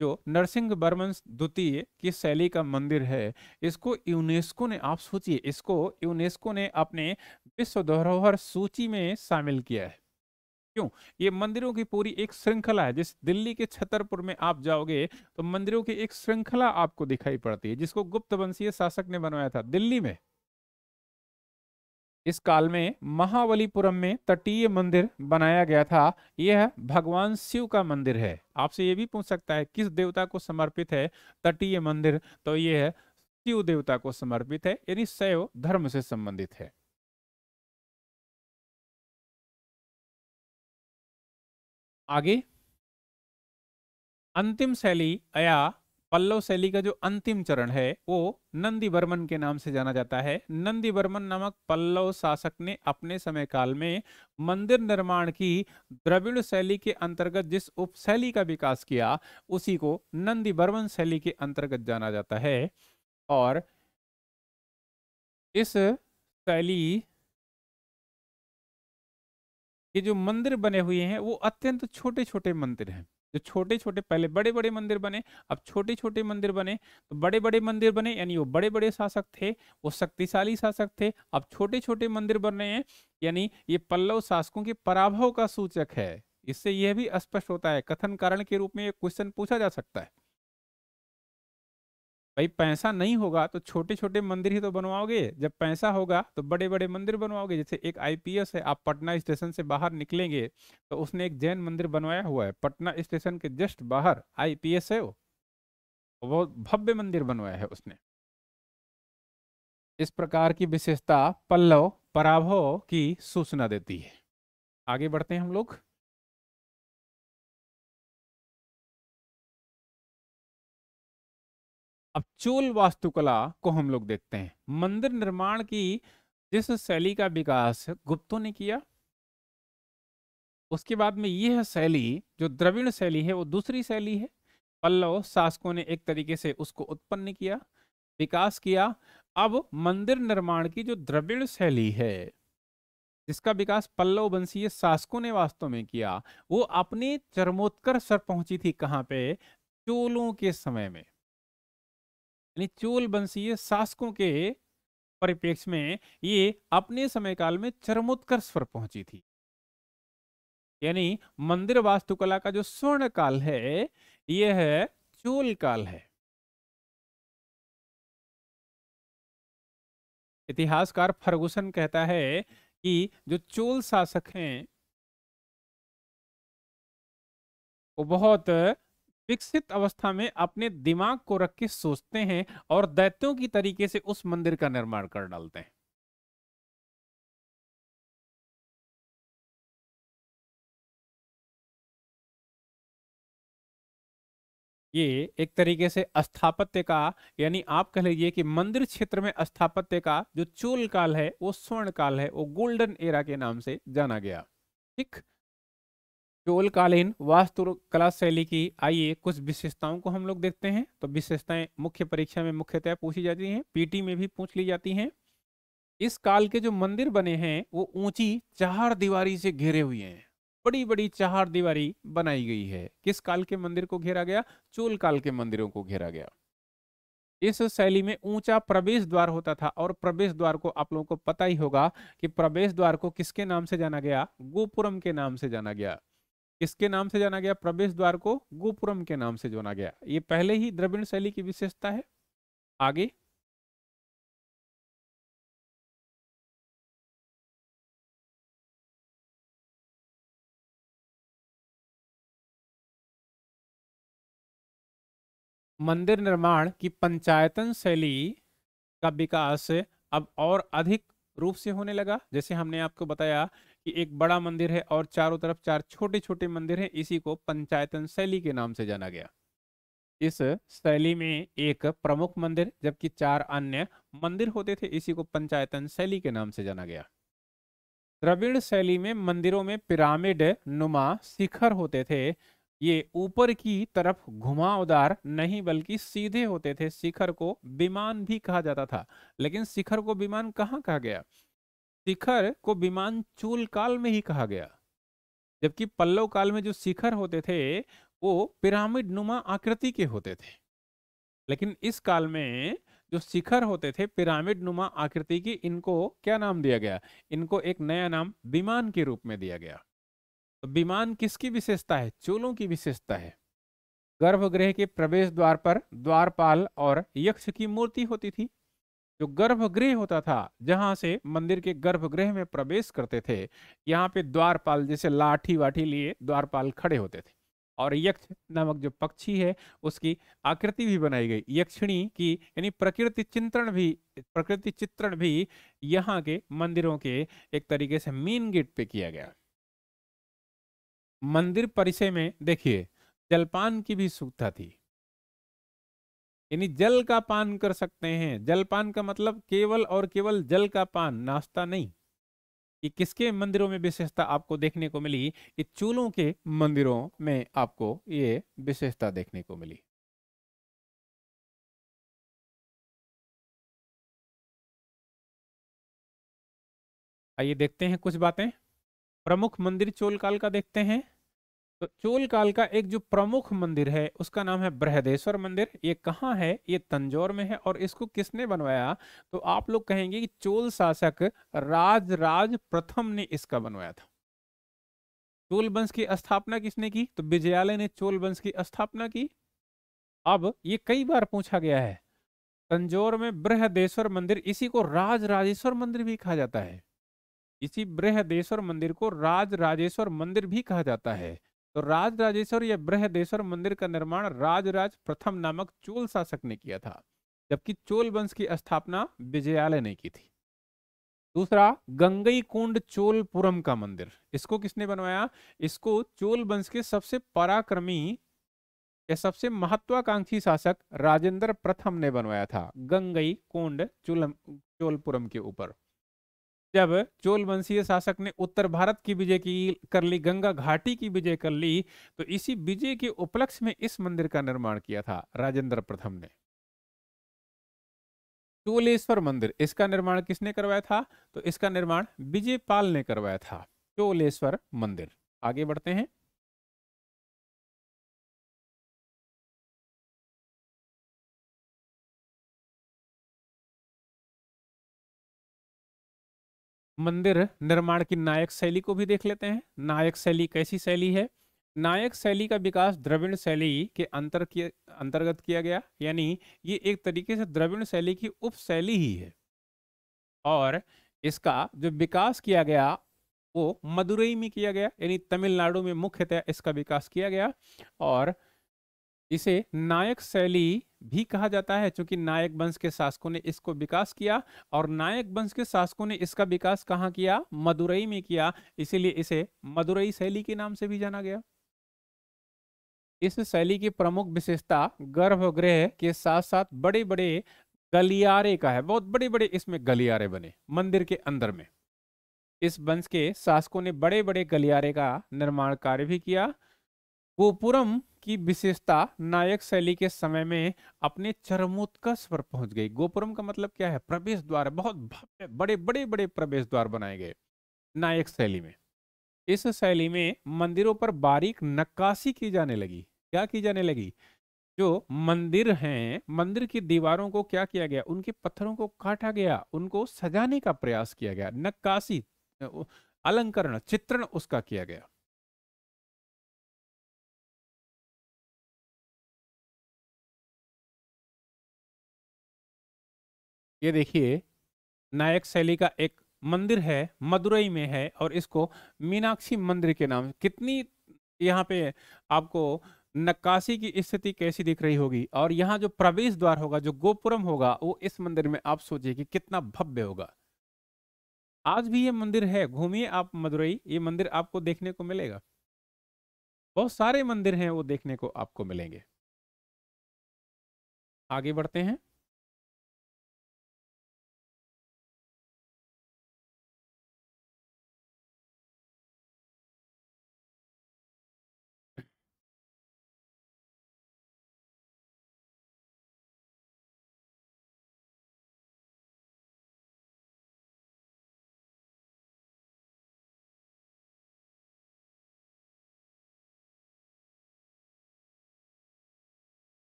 जो नरसिंह बर्मन द्वितीय की शैली का मंदिर है इसको यूनेस्को ने आप सोचिए इसको यूनेस्को ने अपने विश्व धरोहर सूची में शामिल किया है क्यों ये मंदिरों की पूरी एक श्रृंखला है जिस दिल्ली के छतरपुर में आप जाओगे तो मंदिरों की एक श्रृंखला आपको दिखाई पड़ती है जिसको गुप्त वंशीय शासक ने बनवाया था दिल्ली में इस काल में महाबलीपुरम में तटीय मंदिर बनाया गया था यह भगवान शिव का मंदिर है आपसे ये भी पूछ सकता है किस देवता को समर्पित है तटीय मंदिर तो यह शिव देवता को समर्पित है यानी शैव धर्म से संबंधित है आगे अंतिम शैली अया पल्लव शैली का जो अंतिम चरण है वो नंदी वर्मन के नाम से जाना जाता है नंदी वर्मन नामक पल्लव शासक ने अपने समय काल में मंदिर निर्माण की द्रविड़ शैली के अंतर्गत जिस उपशैली का विकास किया उसी को नंदी वर्मन शैली के अंतर्गत जाना जाता है और इस शैली के जो मंदिर बने हुए हैं वो अत्यंत छोटे छोटे मंदिर हैं जो छोटे छोटे पहले बड़े बड़े मंदिर बने अब छोटे छोटे मंदिर बने तो बड़े बड़े मंदिर बने यानी वो बड़े बड़े शासक थे वो शक्तिशाली शासक थे अब छोटे छोटे मंदिर बन रहे हैं यानी ये पल्लव शासकों के पराभव का सूचक है इससे यह भी स्पष्ट होता है कथन कारण के रूप में ये क्वेश्चन पूछा जा सकता है भाई पैसा नहीं होगा तो छोटे छोटे मंदिर ही तो बनवाओगे जब पैसा होगा तो बड़े बड़े मंदिर बनवाओगे जैसे एक आईपीएस है आप पटना स्टेशन से बाहर निकलेंगे तो उसने एक जैन मंदिर बनवाया हुआ है पटना स्टेशन के जस्ट बाहर आईपीएस है वो बहुत भव्य मंदिर बनवाया है उसने इस प्रकार की विशेषता पल्लव पराभव की सूचना देती है आगे बढ़ते हैं हम लोग अब चोल वास्तुकला को हम लोग देखते हैं मंदिर निर्माण की जिस शैली का विकास गुप्तों ने किया उसके बाद में यह शैली जो द्रविण शैली है वो दूसरी शैली है पल्लव शासकों ने एक तरीके से उसको उत्पन्न किया विकास किया अब मंदिर निर्माण की जो द्रविण शैली है जिसका विकास पल्लव वंशीय शासकों ने वास्तव में किया वो अपने चरमोत्कर सर पहुंची थी कहाँ पे चोलों के समय में यानी चोल वंशीय शासकों के परिप्रेक्ष्य में ये अपने समय काल में चरमोत्कर्ष पर पहुंची थी यानी मंदिर वास्तुकला का जो स्वर्ण काल है यह है चोल काल है इतिहासकार फर्गुसन कहता है कि जो चोल शासक हैं वो बहुत विकसित अवस्था में अपने दिमाग को रख के सोचते हैं और दैत्यों की तरीके से उस मंदिर का निर्माण कर डालते हैं ये एक तरीके से स्थापत्य का यानी आप कह लीजिए कि मंदिर क्षेत्र में स्थापत्य का जो चोल काल है वो स्वर्ण काल है वो गोल्डन एरा के नाम से जाना गया ठीक चोलकालीन वास्तुकला शैली की आइए कुछ विशेषताओं को हम लोग देखते हैं तो विशेषताएं मुख्य परीक्षा में मुख्यतः पूछी जाती हैं पीटी में भी पूछ ली जाती हैं इस काल के जो मंदिर बने हैं वो ऊंची चार दीवारी से घेरे हुए हैं बड़ी बड़ी चार दीवारी बनाई गई है किस काल के मंदिर को घेरा गया चोल काल के मंदिरों को घेरा गया इस शैली में ऊंचा प्रवेश द्वार होता था और प्रवेश द्वार को आप लोगों को पता ही होगा कि प्रवेश द्वार को किसके नाम से जाना गया गोपुरम के नाम से जाना गया किसके नाम से जाना गया प्रवेश द्वार को गोपुरम के नाम से जाना गया ये पहले ही द्रविड़ शैली की विशेषता है आगे मंदिर निर्माण की पंचायतन शैली का विकास अब और अधिक रूप से होने लगा जैसे हमने आपको बताया कि एक बड़ा मंदिर है और चारों तरफ चार छोटे छोटे मंदिर हैं इसी को पंचायतन शैली के नाम से जाना गया इस शैली में एक प्रमुख मंदिर जबकि चार अन्य मंदिर होते थे इसी को पंचायतन शैली के नाम से जाना गया द्रविड़ शैली में मंदिरों में पिरामिड नुमा शिखर होते थे ये ऊपर की तरफ घुमावदार नहीं बल्कि सीधे होते थे शिखर को विमान भी कहा जाता था लेकिन शिखर को विमान कहाँ कहा गया शिखर को विमान चूल काल में ही कहा गया जबकि पल्लव काल में जो शिखर होते थे वो पिरामिड नुमा आकृति के होते थे लेकिन इस काल में जो शिखर होते थे पिरामिड नुमा आकृति की इनको क्या नाम दिया गया इनको एक नया नाम विमान के रूप में दिया गया तो विमान किसकी विशेषता है चूलों की विशेषता है गर्भगृह के प्रवेश द्वार पर द्वारपाल और यक्ष की मूर्ति होती थी जो गर्भगृह होता था जहां से मंदिर के गर्भगृह में प्रवेश करते थे यहाँ पे द्वारपाल जैसे लाठी वाठी लिए द्वारपाल खड़े होते थे और यक्ष नामक जो पक्षी है उसकी आकृति भी बनाई गई यक्षिणी की यानी प्रकृति चिंतन भी प्रकृति चित्रण भी यहाँ के मंदिरों के एक तरीके से मेन गेट पे किया गया मंदिर परिसर में देखिए जलपान की भी सुविधा थी यानी जल का पान कर सकते हैं जल पान का मतलब केवल और केवल जल का पान नाश्ता नहीं कि किसके मंदिरों में विशेषता आपको देखने को मिली ये चूलों के मंदिरों में आपको ये विशेषता देखने को मिली आइए देखते हैं कुछ बातें प्रमुख मंदिर चोल काल का देखते हैं तो चोल काल का एक जो प्रमुख मंदिर है उसका नाम है बृहदेश्वर मंदिर ये कहाँ है ये तंजौर में है और इसको किसने बनवाया तो आप लोग कहेंगे कि चोल शासक राज प्रथम ने इसका बनवाया था चोल वंश की स्थापना किसने की तो विजयालय ने चोल वंश की स्थापना की अब ये कई बार पूछा गया है तंजौर में बृहदेश्वर मंदिर इसी को राज राजेश्वर मंदिर भी कहा जाता है इसी बृहदेश्वर मंदिर को राज राजेश्वर मंदिर भी कहा जाता है तो राज राजेश्वर या बृहदेश्वर मंदिर का निर्माण राजराज प्रथम नामक चोल शासक ने किया था जबकि चोल वंश की स्थापना विजयालय ने की थी दूसरा गंगई कुंड चोलपुरम का मंदिर इसको किसने बनवाया इसको चोल वंश के सबसे पराक्रमी या सबसे महत्वाकांक्षी शासक राजेंद्र प्रथम ने बनवाया था गंगई कुंड चोलम चोलपुरम के ऊपर जब चोल वंशीय शासक ने उत्तर भारत की विजय की कर ली गंगा घाटी की विजय कर ली तो इसी विजय के उपलक्ष्य में इस मंदिर का निर्माण किया था राजेंद्र प्रथम ने चोलेश्वर मंदिर इसका निर्माण किसने करवाया था तो इसका निर्माण विजय पाल ने करवाया था चोलेश्वर मंदिर आगे बढ़ते हैं मंदिर निर्माण की नायक शैली को भी देख लेते हैं नायक शैली कैसी शैली है नायक शैली का विकास द्रविड़ शैली के अंतर किया अंतर्गत किया गया यानी ये एक तरीके से द्रविड़ शैली की उप शैली ही है और इसका जो विकास किया गया वो मदुरई में किया गया यानी तमिलनाडु में मुख्यतः इसका विकास किया गया और इसे नायक शैली भी कहा जाता है क्योंकि नायक वंश के शासकों ने इसको विकास किया और नायक वंश के शासकों ने इसका विकास कहाँ किया मदुरई में किया इसीलिए इसे मदुरई शैली के नाम से भी जाना गया इस शैली की प्रमुख विशेषता गर्भगृह के साथ साथ बड़े बड़े गलियारे का है बहुत बड़े बड़े इसमें गलियारे बने मंदिर के अंदर में इस वंश के शासकों ने बड़े बड़े गलियारे का निर्माण कार्य भी किया गोपुरम की विशेषता नायक शैली के समय में अपने चरमोत्कर्ष पर पहुंच गई गोपुरम का मतलब क्या है प्रवेश द्वार बहुत भव्य बड़े बड़े बड़े प्रवेश द्वार बनाए गए नायक शैली में इस शैली में मंदिरों पर बारीक नक्काशी की जाने लगी क्या की जाने लगी जो मंदिर हैं मंदिर की दीवारों को क्या किया गया उनके पत्थरों को काटा गया उनको सजाने का प्रयास किया गया नक्काशी अलंकरण चित्रण उसका किया गया ये देखिए नायक शैली का एक मंदिर है मदुरई में है और इसको मीनाक्षी मंदिर के नाम कितनी यहाँ पे आपको नक्काशी की स्थिति कैसी दिख रही होगी और यहाँ जो प्रवेश द्वार होगा जो गोपुरम होगा वो इस मंदिर में आप सोचिए कि कितना भव्य होगा आज भी ये मंदिर है घूमिए आप मदुरई ये मंदिर आपको देखने को मिलेगा बहुत सारे मंदिर हैं वो देखने को आपको मिलेंगे आगे बढ़ते हैं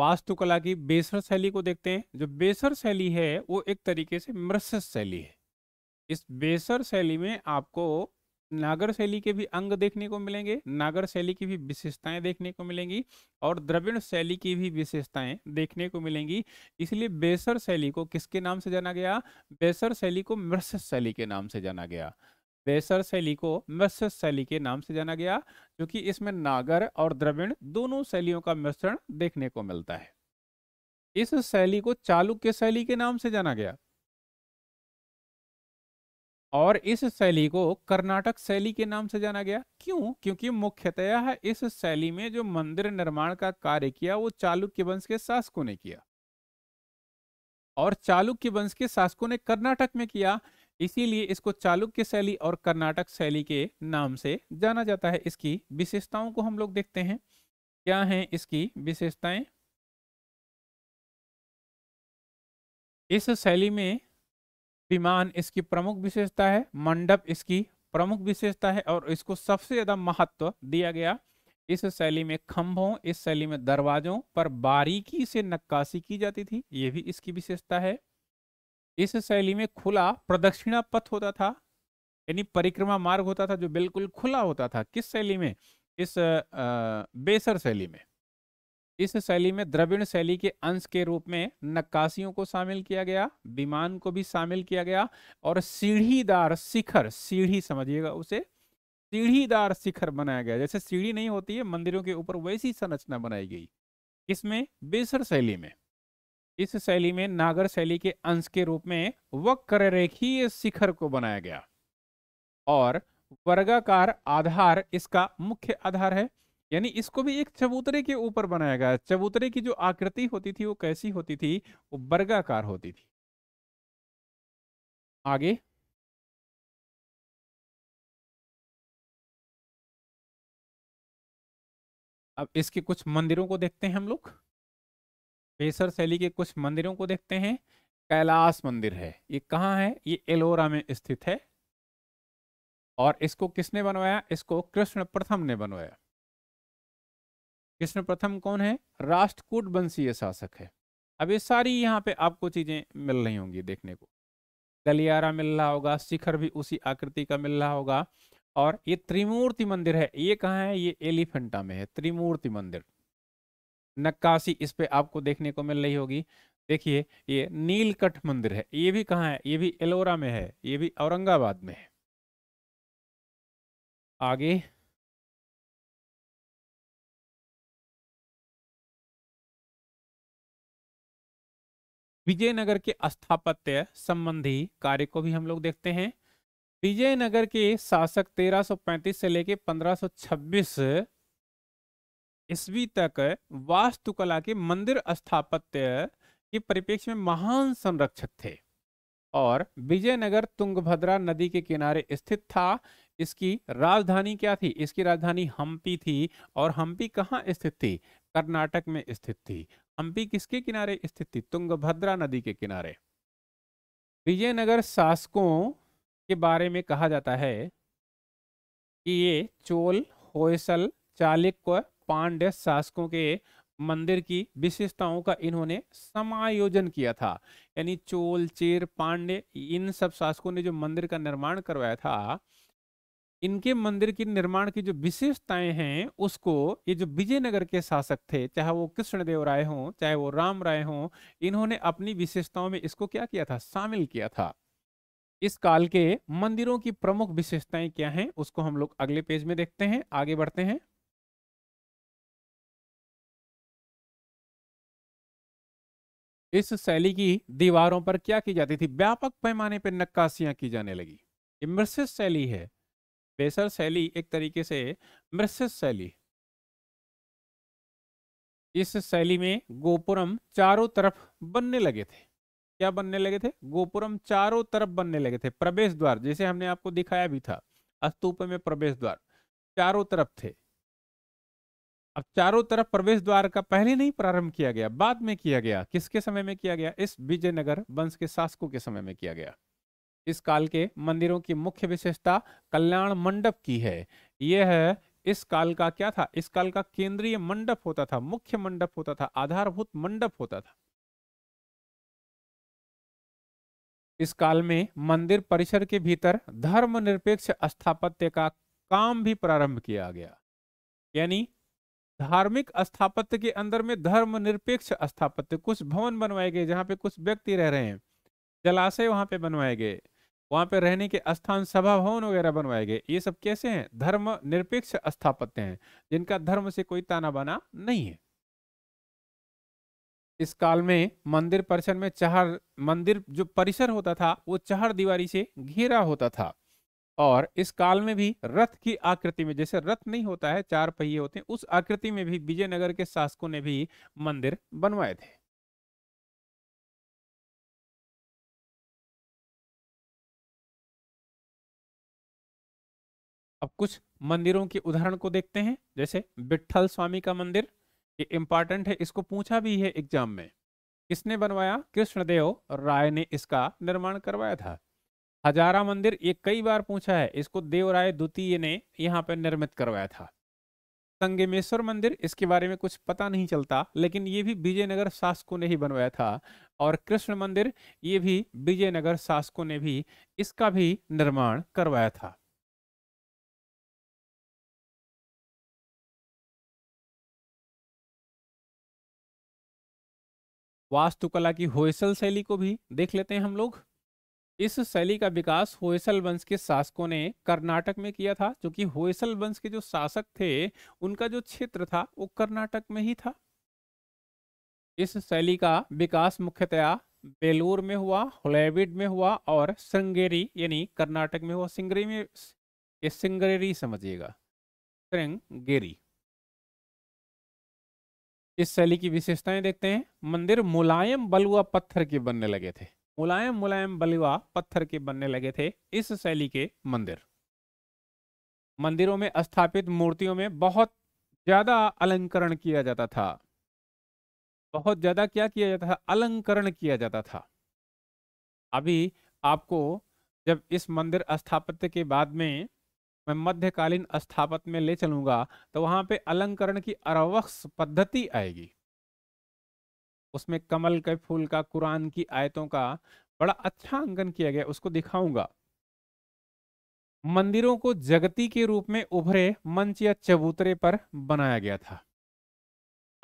वास्तुकला की बेसर शैली को देखते हैं जो बेसर शैली है वो एक तरीके से मृषस शैली है इस बेसर शैली में आपको नागर शैली के भी अंग देखने को मिलेंगे नागर शैली की भी विशेषताएं देखने को मिलेंगी और द्रविण शैली की भी विशेषताएं देखने को मिलेंगी इसलिए बेसर शैली को किसके नाम से जाना गया बेसर शैली को मृषस शैली के नाम से जाना गया बेसर शैली को मत्स्य शैली के नाम से जाना गया क्योंकि इसमें नागर और द्रविण दोनों शैलियों का मिश्रण देखने को मिलता है इस शैली को चालुक्य शैली के नाम से जाना गया और इस शैली को कर्नाटक शैली के नाम से जाना गया क्यों क्योंकि मुख्यतः इस शैली में जो मंदिर निर्माण का कार्य किया वो चालुक्य वंश के शासकों ने किया और चालुक्य वंश के शासकों ने कर्नाटक में किया इसीलिए इसको चालुक्य शैली और कर्नाटक शैली के नाम से जाना जाता है इसकी विशेषताओं को हम लोग देखते हैं क्या हैं इसकी विशेषताएं इस शैली में विमान इसकी प्रमुख विशेषता है मंडप इसकी प्रमुख विशेषता है और इसको सबसे ज्यादा महत्व दिया गया इस शैली में खंभों इस शैली में दरवाजों पर बारीकी से नक्काशी की जाती थी ये भी इसकी विशेषता है इस शैली में खुला प्रदक्षिणा पथ होता था यानी परिक्रमा मार्ग होता था जो बिल्कुल खुला होता था किस शैली में इस बेसर शैली में इस शैली में द्रविण शैली के अंश के रूप में नक्काशियों को शामिल किया गया विमान को भी शामिल किया गया और सीढ़ीदार शिखर सीढ़ी समझिएगा उसे सीढ़ीदार शिखर बनाया गया जैसे सीढ़ी नहीं होती है मंदिरों के ऊपर वैसी संरचना बनाई गई इसमें बेसर शैली में इस शैली में नागर शैली के अंश के रूप में वक्र रेखीय शिखर को बनाया गया और वर्गाकार आधार इसका मुख्य आधार है यानी इसको भी एक चबूतरे के ऊपर बनाया गया चबूतरे की जो आकृति होती थी वो कैसी होती थी वो वर्गाकार होती थी आगे अब इसके कुछ मंदिरों को देखते हैं हम लोग बेसर शैली के कुछ मंदिरों को देखते हैं कैलाश मंदिर है ये कहाँ है ये एलोरा में स्थित है और इसको किसने बनवाया इसको कृष्ण प्रथम ने बनवाया कृष्ण प्रथम कौन है राष्ट्रकूट वंशीय शासक है अब ये सारी यहाँ पे आपको चीजें मिल रही होंगी देखने को गलियारा मिल रहा होगा शिखर भी उसी आकृति का मिल रहा होगा और ये त्रिमूर्ति मंदिर है ये कहाँ है ये एलिफेंटा में है त्रिमूर्ति मंदिर नक्काशी इस पे आपको देखने को मिल रही होगी देखिए ये नीलकंठ मंदिर है ये भी कहाँ है ये भी एलोरा में है ये भी औरंगाबाद में है आगे विजयनगर के स्थापत्य संबंधी कार्य को भी हम लोग देखते हैं विजयनगर के शासक 1335 से लेकर 1526 ईस्वी तक वास्तुकला के मंदिर स्थापत्य के परिप्रेक्ष्य में महान संरक्षक थे और विजयनगर तुंगभद्रा नदी के किनारे स्थित था इसकी राजधानी क्या थी इसकी राजधानी हम्पी थी और हम्पी कहाँ स्थित थी कर्नाटक में स्थित थी हम्पी किसके किनारे स्थित थी तुंगभद्रा नदी के किनारे विजयनगर शासकों के बारे में कहा जाता है कि ये चोल होयसल चालिक पांड्य शासकों के मंदिर की विशेषताओं का इन्होंने समायोजन किया था यानी चोल चेर पांडे इन सब शासकों ने जो मंदिर का निर्माण करवाया था इनके मंदिर की निर्माण की जो विशेषताएं हैं उसको ये जो विजयनगर के शासक थे चाहे वो कृष्णदेव राय हों चाहे वो राम राय हों इन्होंने अपनी विशेषताओं में इसको क्या किया था शामिल किया था इस काल के मंदिरों की प्रमुख विशेषताएं क्या हैं उसको हम लोग अगले पेज में देखते हैं आगे बढ़ते हैं इस शैली की दीवारों पर क्या की जाती थी व्यापक पैमाने पर नक्काशियां की जाने लगी ये शैली है बेसर शैली एक तरीके से मृषस शैली इस शैली में गोपुरम चारों तरफ बनने लगे थे क्या बनने लगे थे गोपुरम चारों तरफ बनने लगे थे प्रवेश द्वार जैसे हमने आपको दिखाया भी था अस्तूप में प्रवेश द्वार चारों तरफ थे अब चारों तरफ प्रवेश द्वार का पहले नहीं प्रारंभ किया गया बाद में किया गया किसके समय में किया गया इस विजयनगर वंश के शासकों के समय में किया गया इस काल के मंदिरों की मुख्य विशेषता कल्याण मंडप की है यह है इस काल का क्या था इस काल का केंद्रीय मंडप होता था मुख्य मंडप होता था आधारभूत मंडप होता था इस काल में मंदिर परिसर के भीतर धर्मनिरपेक्ष स्थापत्य का काम भी प्रारंभ किया गया यानी धार्मिक स्थापत्य के अंदर में धर्मनिरपेक्ष स्थापत्य कुछ भवन बनवाए गए जहाँ पे कुछ व्यक्ति रह रहे हैं जलाशय वहाँ पे बनवाए गए वहाँ पे रहने के स्थान सभा भवन वगैरह बनवाए गए ये सब कैसे हैं धर्म निरपेक्ष स्थापत्य हैं जिनका धर्म से कोई ताना बाना नहीं है इस काल में मंदिर परिसर में चार मंदिर जो परिसर होता था वो चार दीवारी से घेरा होता था और इस काल में भी रथ की आकृति में जैसे रथ नहीं होता है चार पहिए होते हैं उस आकृति में भी विजयनगर के शासकों ने भी मंदिर बनवाए थे अब कुछ मंदिरों के उदाहरण को देखते हैं जैसे बिट्ठल स्वामी का मंदिर ये इंपॉर्टेंट है इसको पूछा भी है एग्जाम में किसने बनवाया कृष्णदेव राय ने इसका निर्माण करवाया था हजारा मंदिर ये कई बार पूछा है इसको देवराय द्वितीय ने यहाँ पर निर्मित करवाया था संगमेश्वर मंदिर इसके बारे में कुछ पता नहीं चलता लेकिन ये भी विजयनगर शासकों ने ही बनवाया था और कृष्ण मंदिर ये भी विजयनगर शासकों ने भी इसका भी निर्माण करवाया था वास्तुकला की होयसल शैली को भी देख लेते हैं हम लोग इस शैली का विकास होयसल वंश के शासकों ने कर्नाटक में किया था क्योंकि होयसल वंश के जो शासक थे उनका जो क्षेत्र था वो कर्नाटक में ही था इस शैली का विकास मुख्यतया बेलूर में हुआ होलेविड में हुआ और श्रृंगेरी यानी कर्नाटक में हुआ सिंगरी में ये सिंगरेरी समझिएगा श्रृंगेरी इस शैली की विशेषताएं देखते हैं मंदिर मुलायम बलुआ पत्थर के बनने लगे थे मुलायम मुलायम बलिवा पत्थर के बनने लगे थे इस शैली के मंदिर मंदिरों में स्थापित मूर्तियों में बहुत ज्यादा अलंकरण किया जाता था बहुत ज्यादा क्या किया जाता था अलंकरण किया जाता था अभी आपको जब इस मंदिर स्थापत्य के बाद में मैं मध्यकालीन स्थापत्य में ले चलूंगा तो वहां पे अलंकरण की अरवक्ष पद्धति आएगी उसमें कमल के फूल का कुरान की आयतों का बड़ा अच्छा अंकन किया गया उसको दिखाऊंगा मंदिरों को जगती के रूप में उभरे मंच या चबूतरे पर बनाया गया था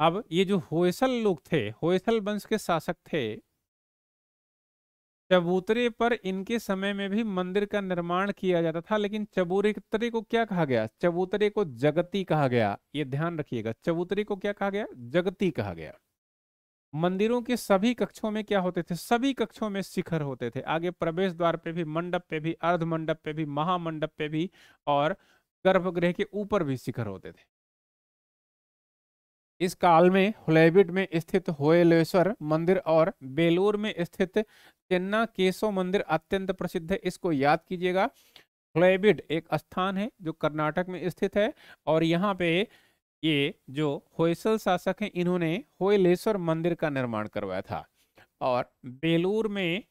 अब ये जो होयसल लोग थे होयसल वंश के शासक थे चबूतरे पर इनके समय में भी मंदिर का निर्माण किया जाता था लेकिन चबूतरे को क्या कहा गया चबूतरे को जगती कहा गया ये ध्यान रखिएगा चबूतरे को क्या कहा गया जगती कहा गया मंदिरों के सभी कक्षों में क्या होते थे सभी कक्षों में शिखर होते थे आगे प्रवेश द्वार पे भी मंडप पे भी अर्ध मंडप पे भी महामंडप पे भी और गर्भगृह के ऊपर भी शिखर होते थे इस काल में हुलैबिड में स्थित होयलेश्वर मंदिर और बेलूर में स्थित चेन्ना केशव मंदिर अत्यंत प्रसिद्ध है इसको याद कीजिएगा हुलैबिड एक स्थान है जो कर्नाटक में स्थित है और यहाँ पे ये जो होयसल शासक हैं इन्होंने होयलेश्वर मंदिर का निर्माण करवाया था और बेलूर में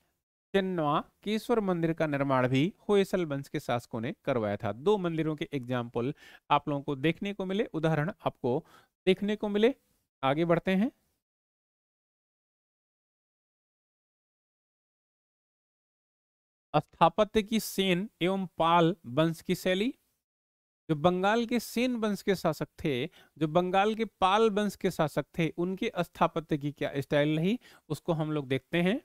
चिन्नवा केश्वर मंदिर का निर्माण भी होयसल वंश के शासकों ने करवाया था दो मंदिरों के एग्जाम्पल आप लोगों को देखने को मिले उदाहरण आपको देखने को मिले आगे बढ़ते हैं स्थापत्य की सेन एवं पाल वंश की शैली जो बंगाल के सेन वंश के शासक थे जो बंगाल के पाल वंश के शासक थे उनके स्थापत्य की क्या स्टाइल रही उसको हम लोग देखते हैं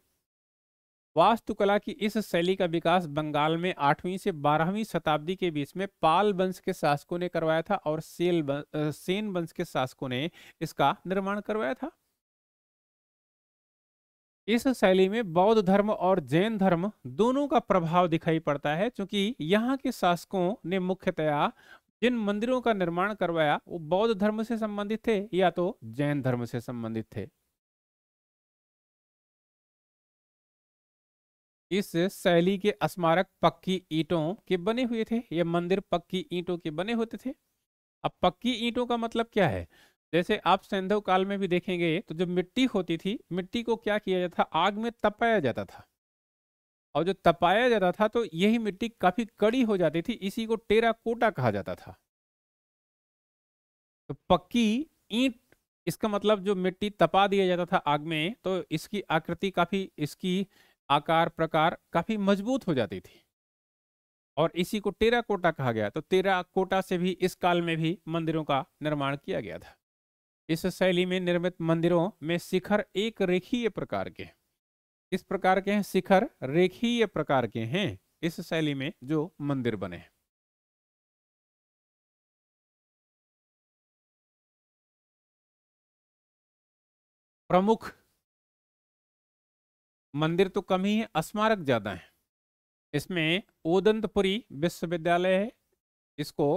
वास्तुकला की इस शैली का विकास बंगाल में आठवीं से बारहवीं शताब्दी के बीच में पाल वंश के शासकों ने करवाया था और सेल सेन वंश के शासकों ने इसका निर्माण करवाया था इस शैली में बौद्ध धर्म और जैन धर्म दोनों का प्रभाव दिखाई पड़ता है क्योंकि यहाँ के शासकों ने मुख्यतया जिन मंदिरों का निर्माण करवाया वो बौद्ध धर्म से संबंधित थे या तो जैन धर्म से संबंधित थे इस शैली के स्मारक पक्की ईंटों के बने हुए थे ये मंदिर पक्की ईंटों के बने होते थे अब पक्की ईंटों का मतलब क्या है जैसे आप सैंधव काल में भी देखेंगे तो जब मिट्टी होती थी मिट्टी को क्या किया जाता था आग में तपाया जाता था और जो तपाया जाता था तो यही मिट्टी काफी कड़ी हो जाती थी इसी को टेरा कोटा कहा जाता था तो पक्की ईंट इसका मतलब जो मिट्टी तपा दिया जाता था आग में तो इसकी आकृति काफी इसकी आकार प्रकार काफी मजबूत हो जाती थी और इसी को टेरा कोटा कहा गया तो टेरा कोटा से भी इस काल में भी मंदिरों का निर्माण किया गया था इस शैली में निर्मित मंदिरों में शिखर एक रेखीय प्रकार के इस प्रकार के हैं शिखर रेखीय प्रकार के हैं इस शैली में जो मंदिर बने प्रमुख मंदिर तो कम ही है स्मारक ज्यादा है इसमें ओदंतपुरी विश्वविद्यालय है इसको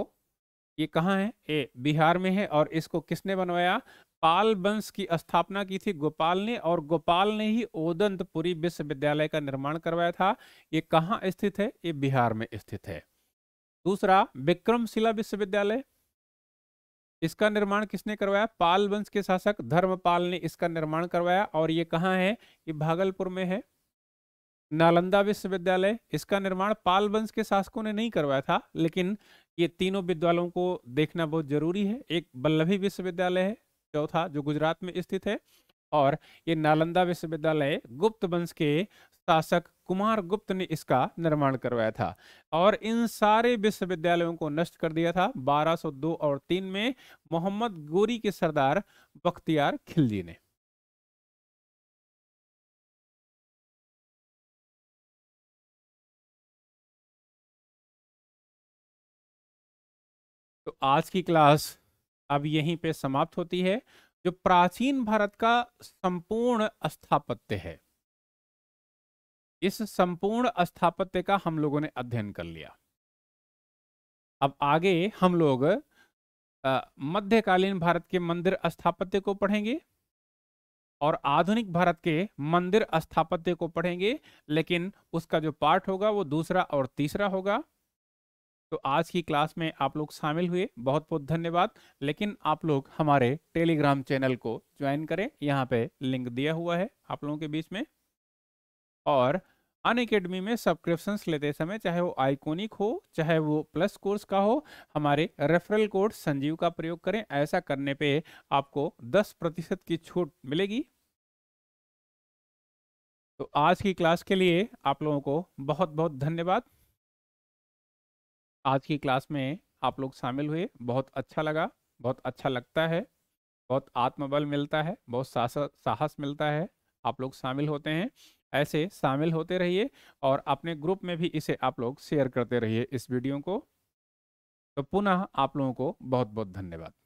ये कहाँ है ए बिहार में है और इसको किसने बनवाया पाल वंश की स्थापना की थी गोपाल ने और गोपाल ने ही ओदंतपुरी विश्वविद्यालय का निर्माण करवाया था ये कहाँ स्थित है ये बिहार में स्थित है दूसरा विक्रमशिला विश्वविद्यालय इसका निर्माण किसने करवाया पाल वंश के शासक धर्मपाल ने इसका निर्माण करवाया और ये कहाँ है ये भागलपुर में है नालंदा विश्वविद्यालय इसका निर्माण पाल वंश के शासकों ने नहीं करवाया था लेकिन ये तीनों विद्यालयों को देखना बहुत जरूरी है एक बल्लभी विश्वविद्यालय है चौथा जो गुजरात में स्थित है और ये नालंदा विश्वविद्यालय गुप्त वंश के शासक कुमार गुप्त ने इसका निर्माण करवाया था और इन सारे विश्वविद्यालयों को नष्ट कर दिया था 1202 और 3 में मोहम्मद गोरी के सरदार बख्तियार खिलजी ने तो आज की क्लास अब यहीं पे समाप्त होती है जो प्राचीन भारत का संपूर्ण स्थापत्य है इस संपूर्ण स्थापत्य का हम लोगों ने अध्ययन कर लिया अब आगे हम लोग मध्यकालीन भारत के मंदिर स्थापत्य को पढ़ेंगे और आधुनिक भारत के मंदिर स्थापत्य को पढ़ेंगे लेकिन उसका जो पार्ट होगा वो दूसरा और तीसरा होगा तो आज की क्लास में आप लोग शामिल हुए बहुत बहुत धन्यवाद लेकिन आप लोग हमारे टेलीग्राम चैनल को ज्वाइन करें यहाँ पे लिंक दिया हुआ है आप लोगों के बीच में और अन अकेडमी में सब्सक्रिप्शंस लेते समय चाहे वो आइकोनिक हो चाहे वो प्लस कोर्स का हो हमारे रेफरल कोड संजीव का प्रयोग करें ऐसा करने पे आपको 10 प्रतिशत की छूट मिलेगी तो आज की क्लास के लिए आप लोगों को बहुत बहुत धन्यवाद आज की क्लास में आप लोग शामिल हुए बहुत अच्छा लगा बहुत अच्छा लगता है बहुत आत्मबल मिलता है बहुत साहस मिलता है आप लोग शामिल होते हैं ऐसे शामिल होते रहिए और अपने ग्रुप में भी इसे आप लोग शेयर करते रहिए इस वीडियो को तो पुनः आप लोगों को बहुत बहुत धन्यवाद